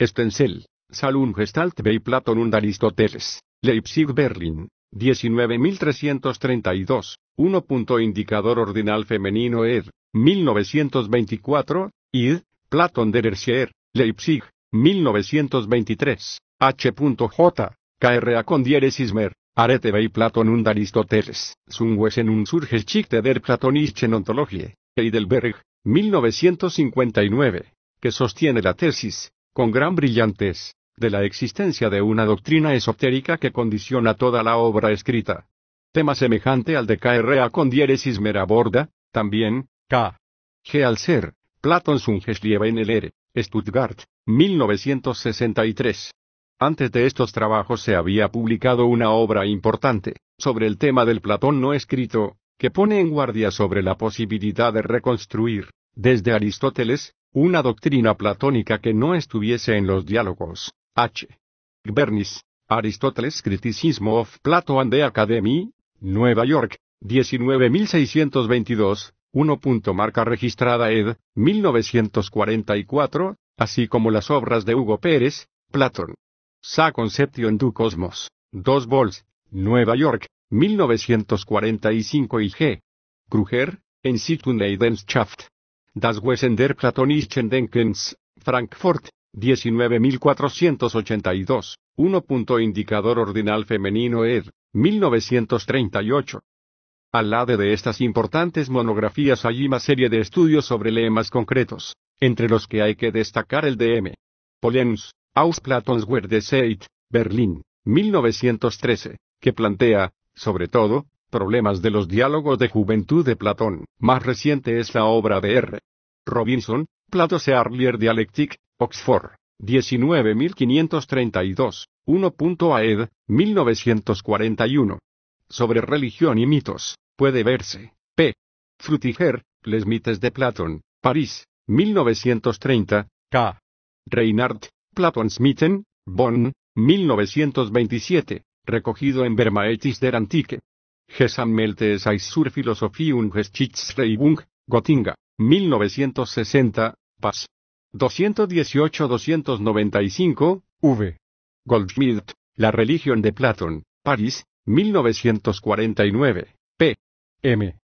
Stenzel, Salun Gestalt bei Platon und Aristoteles, Leipzig Berlin, 19332, 1. Indicador ordinal femenino ed, 1924, id, Platon der Erzieher, Leipzig, 1923, H.J. A. con Ismer, arete bei Platon und Aristoteles, Wesen und surgeschichte der Platonischen Ontologie, Heidelberg, 1959, que sostiene la tesis, con gran brillantez, de la existencia de una doctrina esotérica que condiciona toda la obra escrita. Tema semejante al de K.R.A. con diéresis meraborda, también, K. G. Alcer, Platón Sungeslieva en e e, Stuttgart, 1963. Antes de estos trabajos se había publicado una obra importante, sobre el tema del Platón no escrito, que pone en guardia sobre la posibilidad de reconstruir, desde Aristóteles, una doctrina platónica que no estuviese en los diálogos. H. Bernis, Aristóteles Criticism of Plato and the Academy, Nueva York, 19622, 1. Marca registrada ed. 1944, así como las obras de Hugo Pérez, Platón. Sa en du Cosmos, 2 Vols, Nueva York, 1945 y G. Kruger, en Leidenschaft. Das Wesen der platonischen Denkens, Frankfurt, 19482, 1. Indicador ordinal femenino ed. 1938. Al lado de estas importantes monografías hay una serie de estudios sobre lemas concretos, entre los que hay que destacar el de M. Polens, Aus Platons Berlín, 1913, que plantea, sobre todo, problemas de los diálogos de juventud de Platón. Más reciente es la obra de R. Robinson, Plato's Earlier Dialectic, Oxford, 19532, 1.AED, AED, 1941. Sobre religión y mitos, puede verse, p. Frutiger, Les mites de Platón, París, 1930, K. Reinhardt, Platon's Smithen, Bonn, 1927 recogido en Vermaetis der Antike. Gesammelte Philosophie und Geschichtsreibung, Gotinga, 1960, Paz. 218-295, V. Goldschmidt, La religión de Platón, París, 1949, p. M.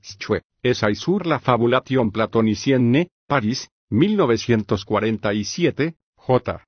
Schwe, Esaisur la Fabulation Platonicienne, París, 1947, J.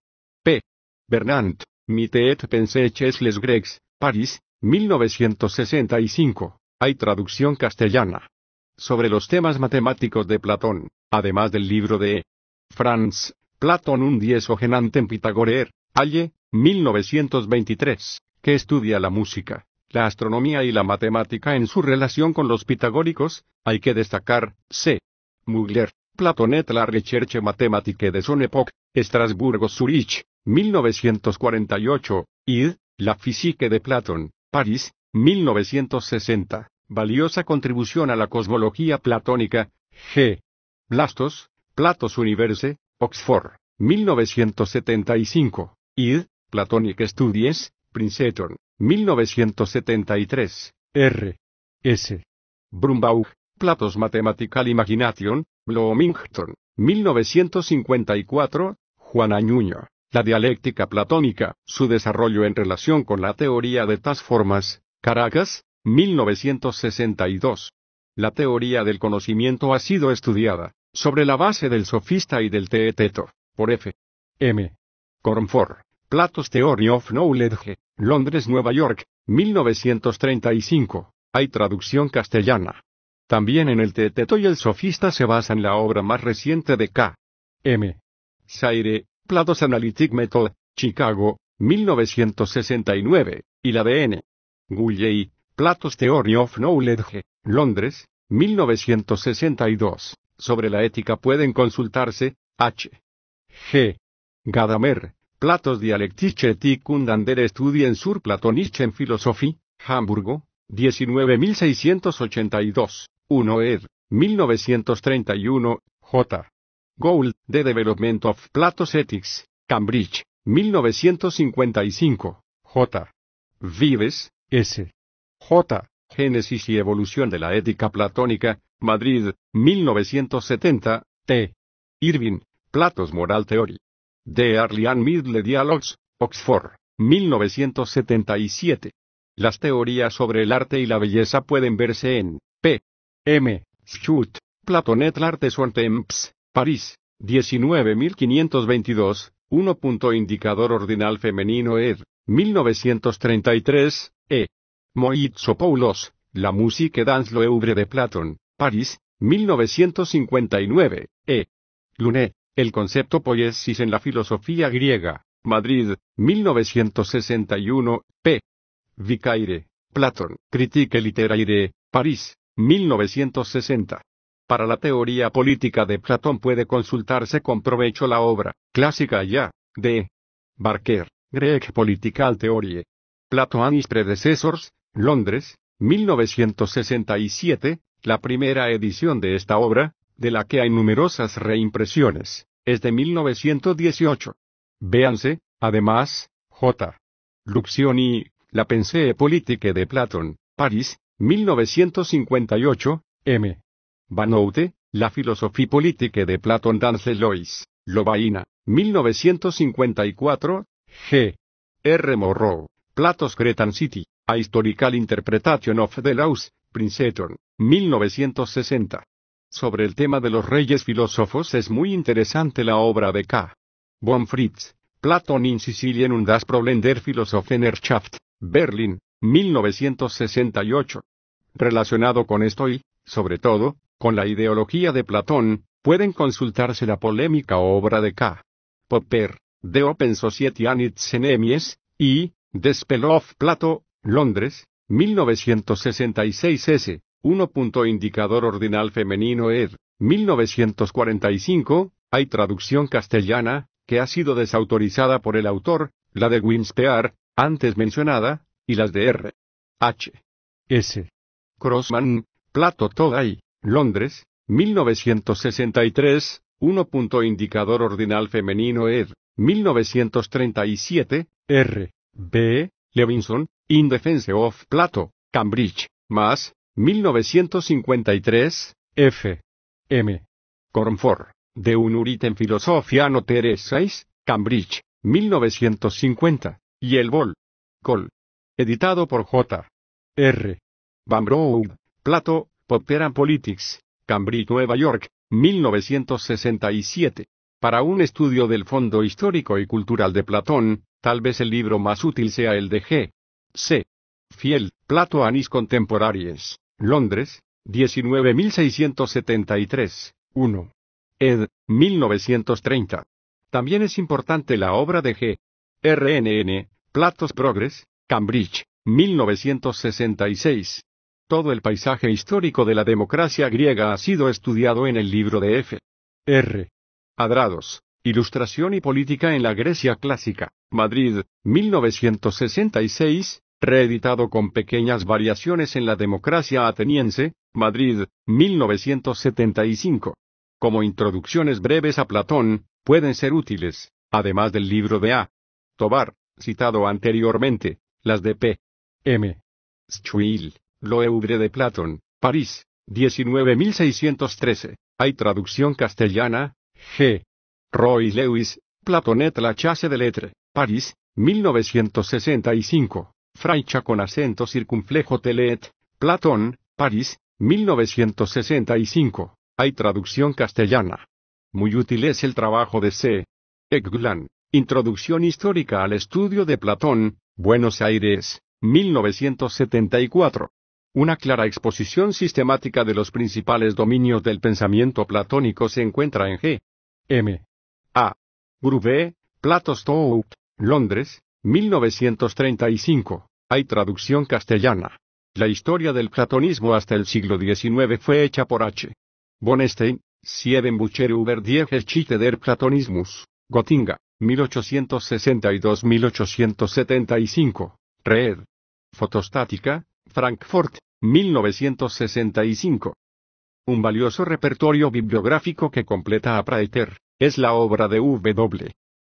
P. Bernant, et e Pensé Chesles grecs, París, 1965. Hay traducción castellana. Sobre los temas matemáticos de Platón, además del libro de Franz, Platón un diez en Pitagoreer, Halle, 1923, que estudia la música, la astronomía y la matemática en su relación con los pitagóricos, hay que destacar, C. Mugler, Platonet la Recherche Mathématique de son époque, Estrasburgo Zurich, 1948, id, La Physique de Platón, París, 1960, valiosa contribución a la cosmología platónica, G. Blastos, Platos Universe, Oxford, 1975, id, Platonic Studies, Princeton, 1973, R. S. Brumbaugh, Platos Mathematical Imagination, Bloomington, 1954, Juana Ñuño, la dialéctica platónica, su desarrollo en relación con la teoría de tas formas, Caracas, 1962. La teoría del conocimiento ha sido estudiada, sobre la base del sofista y del teeteto, por F. M. Cornford, Plato's Theory of Knowledge, Londres, Nueva York, 1935. Hay traducción castellana. También en el teeteto y el sofista se basa en la obra más reciente de K. M. Saire, Platos Analytic Method, Chicago, 1969, y la de N. Platos Theory of Knowledge, Londres, 1962. Sobre la ética pueden consultarse, H. G. Gadamer, Platos Dialectiche der Studien sur Platonischen Philosophie, Hamburgo, 19682, 1 ed. 1931, J. Gould, The Development of Plato's Ethics, Cambridge, 1955. J. Vives, S. J. Génesis y Evolución de la Ética Platónica, Madrid, 1970, T. Irving, Plato's Moral Theory. de Early Middle Dialogues, Oxford, 1977. Las teorías sobre el arte y la belleza pueden verse en P. M. Schutz, Platonet L'Artes arte Temps, París, 19522, 1. Indicador Ordinal Femenino ED, 1933, E. Paulos, La Musique dance dans de Platón, París, 1959, E. Luné, El concepto poiesis en la filosofía griega, Madrid, 1961, p. Vicaire, Platón, Critique literaire París, 1960. Para la teoría política de Platón puede consultarse con provecho la obra, clásica ya, de Barker, Greek Political Theorie. Plato y his predecessors, Londres, 1967, la primera edición de esta obra, de la que hay numerosas reimpresiones, es de 1918. Véanse, además, J. Luxioni, La pensée politique de Platón, París, 1958, M. Banoute, La filosofía política de Platón Lois, Lobaina, 1954, G. R. Morrow, Plato's Cretan City, A Historical Interpretation of the Laws, Princeton, 1960. Sobre el tema de los reyes filósofos es muy interesante la obra de K. von Fritz, Platon in Sicilien und das Problem der Philosophenerschaft, Berlin, 1968. Relacionado con esto y, sobre todo, con la ideología de Platón, pueden consultarse la polémica obra de K. Popper, The Open Society and Its Enemies, y The Spell Plato, Londres, 1966 S. 1. Indicador Ordinal Femenino ed. 1945, hay traducción castellana, que ha sido desautorizada por el autor, la de Winspear, antes mencionada, y las de R. H. S. Crossman, Plato Todai, Londres, 1963, 1. Indicador Ordinal Femenino ED, 1937, R. B. Levinson, In Defense of Plato, Cambridge, más, 1953, F. M. Cornford, De Unurit en Filosofía Notere Cambridge, 1950, y el vol. Col. Editado por J. R. Bambrough, Plato, Popter Politics, Cambridge, Nueva York, 1967. Para un estudio del fondo histórico y cultural de Platón, tal vez el libro más útil sea el de G. C. Fiel, Plato Anis Contemporaries, Londres, 19673, 1. Ed. 1930. También es importante la obra de G. R. N., Platos Progress, Cambridge, 1966. Todo el paisaje histórico de la democracia griega ha sido estudiado en el libro de F. R. Adrados, Ilustración y Política en la Grecia Clásica, Madrid, 1966, reeditado con pequeñas variaciones en la democracia ateniense, Madrid, 1975. Como introducciones breves a Platón, pueden ser útiles, además del libro de A. Tobar, citado anteriormente, las de P. M. Loeuvre de Platón, París, 19613. Hay traducción castellana, G. Roy Lewis, Platonet la chasse de lettres, París, 1965. Fraicha con acento circunflejo Telet, Platón, París, 1965. Hay traducción castellana. Muy útil es el trabajo de C. Eglan, Introducción histórica al estudio de Platón, Buenos Aires, 1974. Una clara exposición sistemática de los principales dominios del pensamiento platónico se encuentra en G. M. A. Plato's Platostout, Londres, 1935. Hay traducción castellana. La historia del platonismo hasta el siglo XIX fue hecha por H. Bonestein, Siebenbucher über die Geschichte der Platonismus, Gotinga, 1862-1875. Red. Fotostática, Frankfurt, 1965. Un valioso repertorio bibliográfico que completa a Prater, es la obra de W.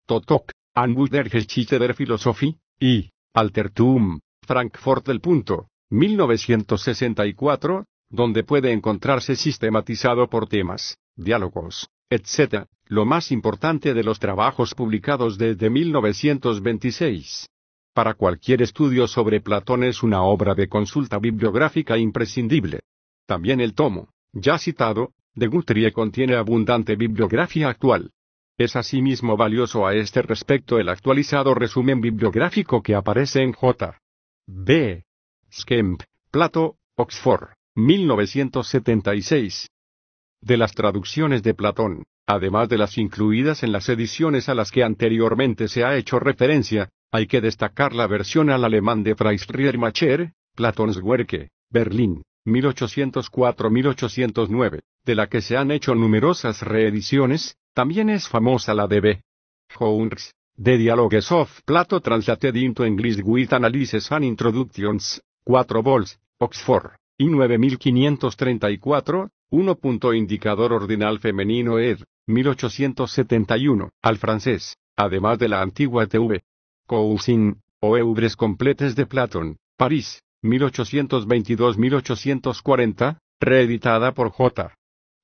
Totok, Anbus der Geschichte der Philosophie, y Altertum, Frankfurt del Punto, 1964, donde puede encontrarse sistematizado por temas, diálogos, etc., lo más importante de los trabajos publicados desde 1926. Para cualquier estudio sobre Platón es una obra de consulta bibliográfica imprescindible. También el tomo, ya citado, de Guthrie contiene abundante bibliografía actual. Es asimismo valioso a este respecto el actualizado resumen bibliográfico que aparece en J. B. Skemp, Plato, Oxford, 1976. De las traducciones de Platón, además de las incluidas en las ediciones a las que anteriormente se ha hecho referencia, hay que destacar la versión al alemán de Freisch Macher, Werke, Berlín, 1804-1809, de la que se han hecho numerosas reediciones, también es famosa la de B. Joungs, De Dialogues of Plato Translated into English with Analysis and Introductions, 4 vols, Oxford, y 9534, 1. Indicador Ordinal Femenino ed. 1871, al francés, además de la antigua TV, Cousin, o Eubres completes de Platón, París, 1822-1840, reeditada por J.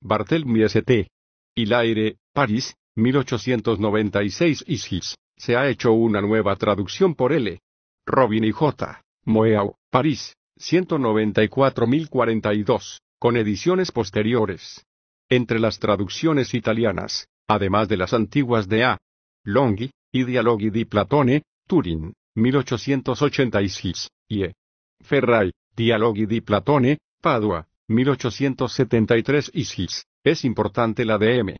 Barthelmy St. Hilaire, París, 1896 Isis, se ha hecho una nueva traducción por L. Robin y J. Moeau, París, 194-1042, con ediciones posteriores. Entre las traducciones italianas, además de las antiguas de A. Longhi, y Dialoghi di Platone, Turin, 1886, y E. Ferrai, Dialoghi di Platone, Padua, 1873 y Sis, es importante la de M.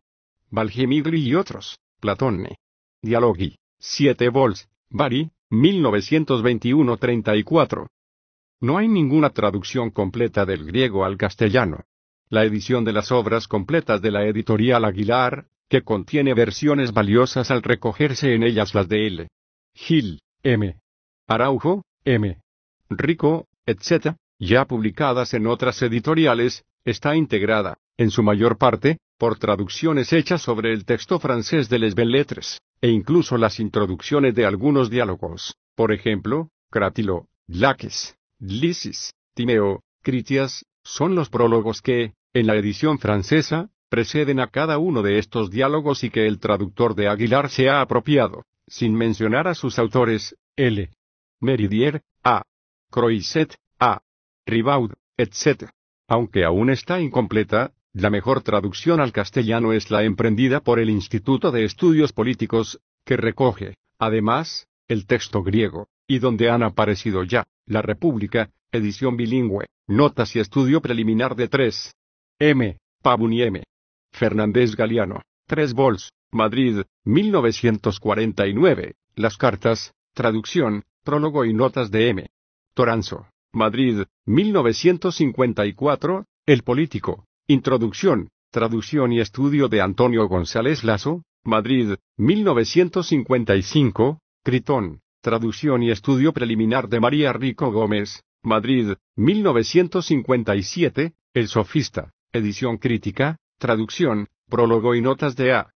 Valgemigli y otros, Platone. Dialoghi, 7 vols, Bari, 1921-34. No hay ninguna traducción completa del griego al castellano. La edición de las obras completas de la editorial Aguilar, que contiene versiones valiosas al recogerse en ellas las de L. Gil, M. Araujo, M. Rico, etc., ya publicadas en otras editoriales, está integrada, en su mayor parte, por traducciones hechas sobre el texto francés de Les Belles Lettres, e incluso las introducciones de algunos diálogos, por ejemplo, Crátilo, Laques, Lysis, Timeo, Critias, son los prólogos que, en la edición francesa, preceden a cada uno de estos diálogos y que el traductor de Aguilar se ha apropiado sin mencionar a sus autores, L. Meridier, A. Croiset, A. Ribaud, etc. Aunque aún está incompleta, la mejor traducción al castellano es la emprendida por el Instituto de Estudios Políticos, que recoge, además, el texto griego, y donde han aparecido ya, La República, edición bilingüe, notas y estudio preliminar de 3. M. y M. Fernández Galiano, 3 vols. Madrid, 1949. Las cartas, traducción, prólogo y notas de M. Toranzo. Madrid, 1954. El político. Introducción, traducción y estudio de Antonio González Lazo. Madrid, 1955. Critón. Traducción y estudio preliminar de María Rico Gómez. Madrid, 1957. El sofista. Edición crítica. Traducción, prólogo y notas de A.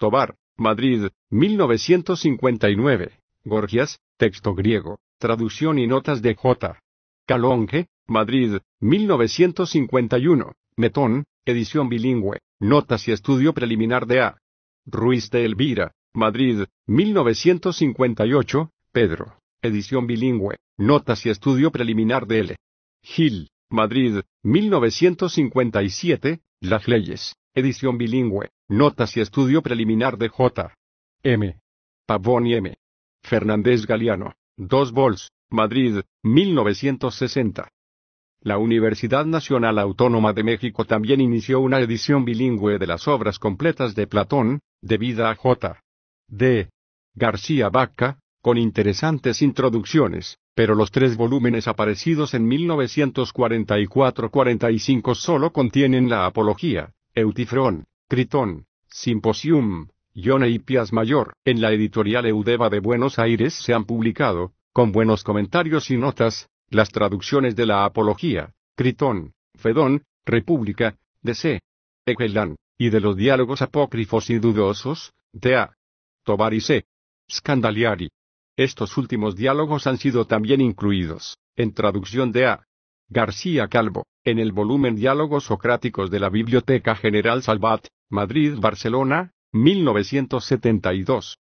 Tobar, Madrid, 1959. Gorgias, texto griego, traducción y notas de J. Calonge, Madrid, 1951. Metón, edición bilingüe, notas y estudio preliminar de A. Ruiz de Elvira, Madrid, 1958. Pedro, edición bilingüe, notas y estudio preliminar de L. Gil, Madrid, 1957. Las leyes, edición bilingüe, Notas y estudio preliminar de J. M. Pavón y M. Fernández Galeano, 2 Vols, Madrid, 1960. La Universidad Nacional Autónoma de México también inició una edición bilingüe de las obras completas de Platón, debida a J. D. García Vaca, con interesantes introducciones, pero los tres volúmenes aparecidos en 1944-45 solo contienen la Apología, Eutifrón, Critón, Simposium, Ione y Pias Mayor, en la editorial Eudeva de Buenos Aires se han publicado, con buenos comentarios y notas, las traducciones de la Apología, Critón, Fedón, República, de C. Egelán, y de los diálogos apócrifos y dudosos, de A. Tobar y C. Scandaliari. Estos últimos diálogos han sido también incluidos, en traducción de A. García Calvo, en el volumen Diálogos Socráticos de la Biblioteca General Salvat, Madrid, Barcelona, 1972.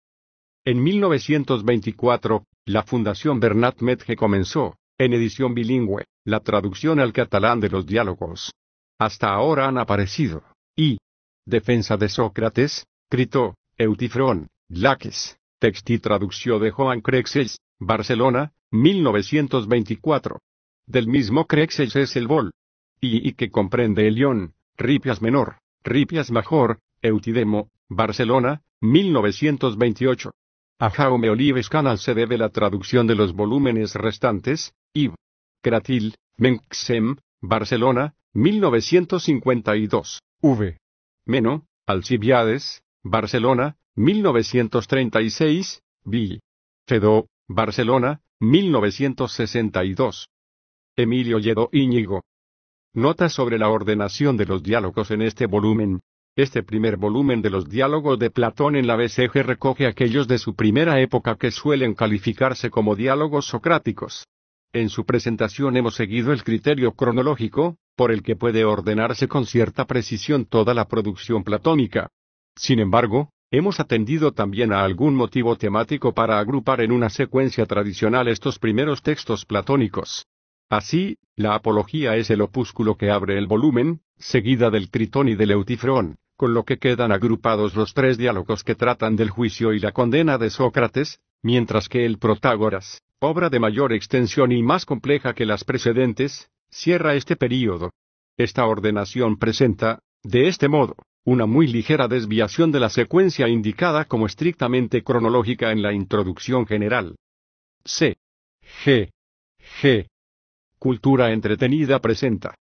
En 1924, la Fundación Bernat Metge comenzó, en edición bilingüe, la traducción al catalán de los diálogos. Hasta ahora han aparecido, y Defensa de Sócrates, Crito, Eutifrón, Laques, text y traducción de Joan Crexels, Barcelona, 1924 del mismo Crexels es el bol. Y, que comprende el ion, Ripias menor, Ripias major, Eutidemo, Barcelona, 1928. A Jaume Olives Canal se debe la traducción de los volúmenes restantes, Ib. Cratil, Menxem, Barcelona, 1952, V. Meno, Alcibiades, Barcelona, 1936, vi. Fedó, Barcelona, 1962. Emilio Lledo Íñigo. Notas sobre la ordenación de los diálogos en este volumen. Este primer volumen de los diálogos de Platón en la BCG recoge aquellos de su primera época que suelen calificarse como diálogos socráticos. En su presentación hemos seguido el criterio cronológico, por el que puede ordenarse con cierta precisión toda la producción platónica. Sin embargo, hemos atendido también a algún motivo temático para agrupar en una secuencia tradicional estos primeros textos platónicos. Así, la apología es el opúsculo que abre el volumen, seguida del Tritón y del Eutifrón, con lo que quedan agrupados los tres diálogos que tratan del juicio y la condena de Sócrates, mientras que el Protágoras, obra de mayor extensión y más compleja que las precedentes, cierra este período. Esta ordenación presenta, de este modo, una muy ligera desviación de la secuencia indicada como estrictamente cronológica en la introducción general. C. G. G. Cultura Entretenida presenta.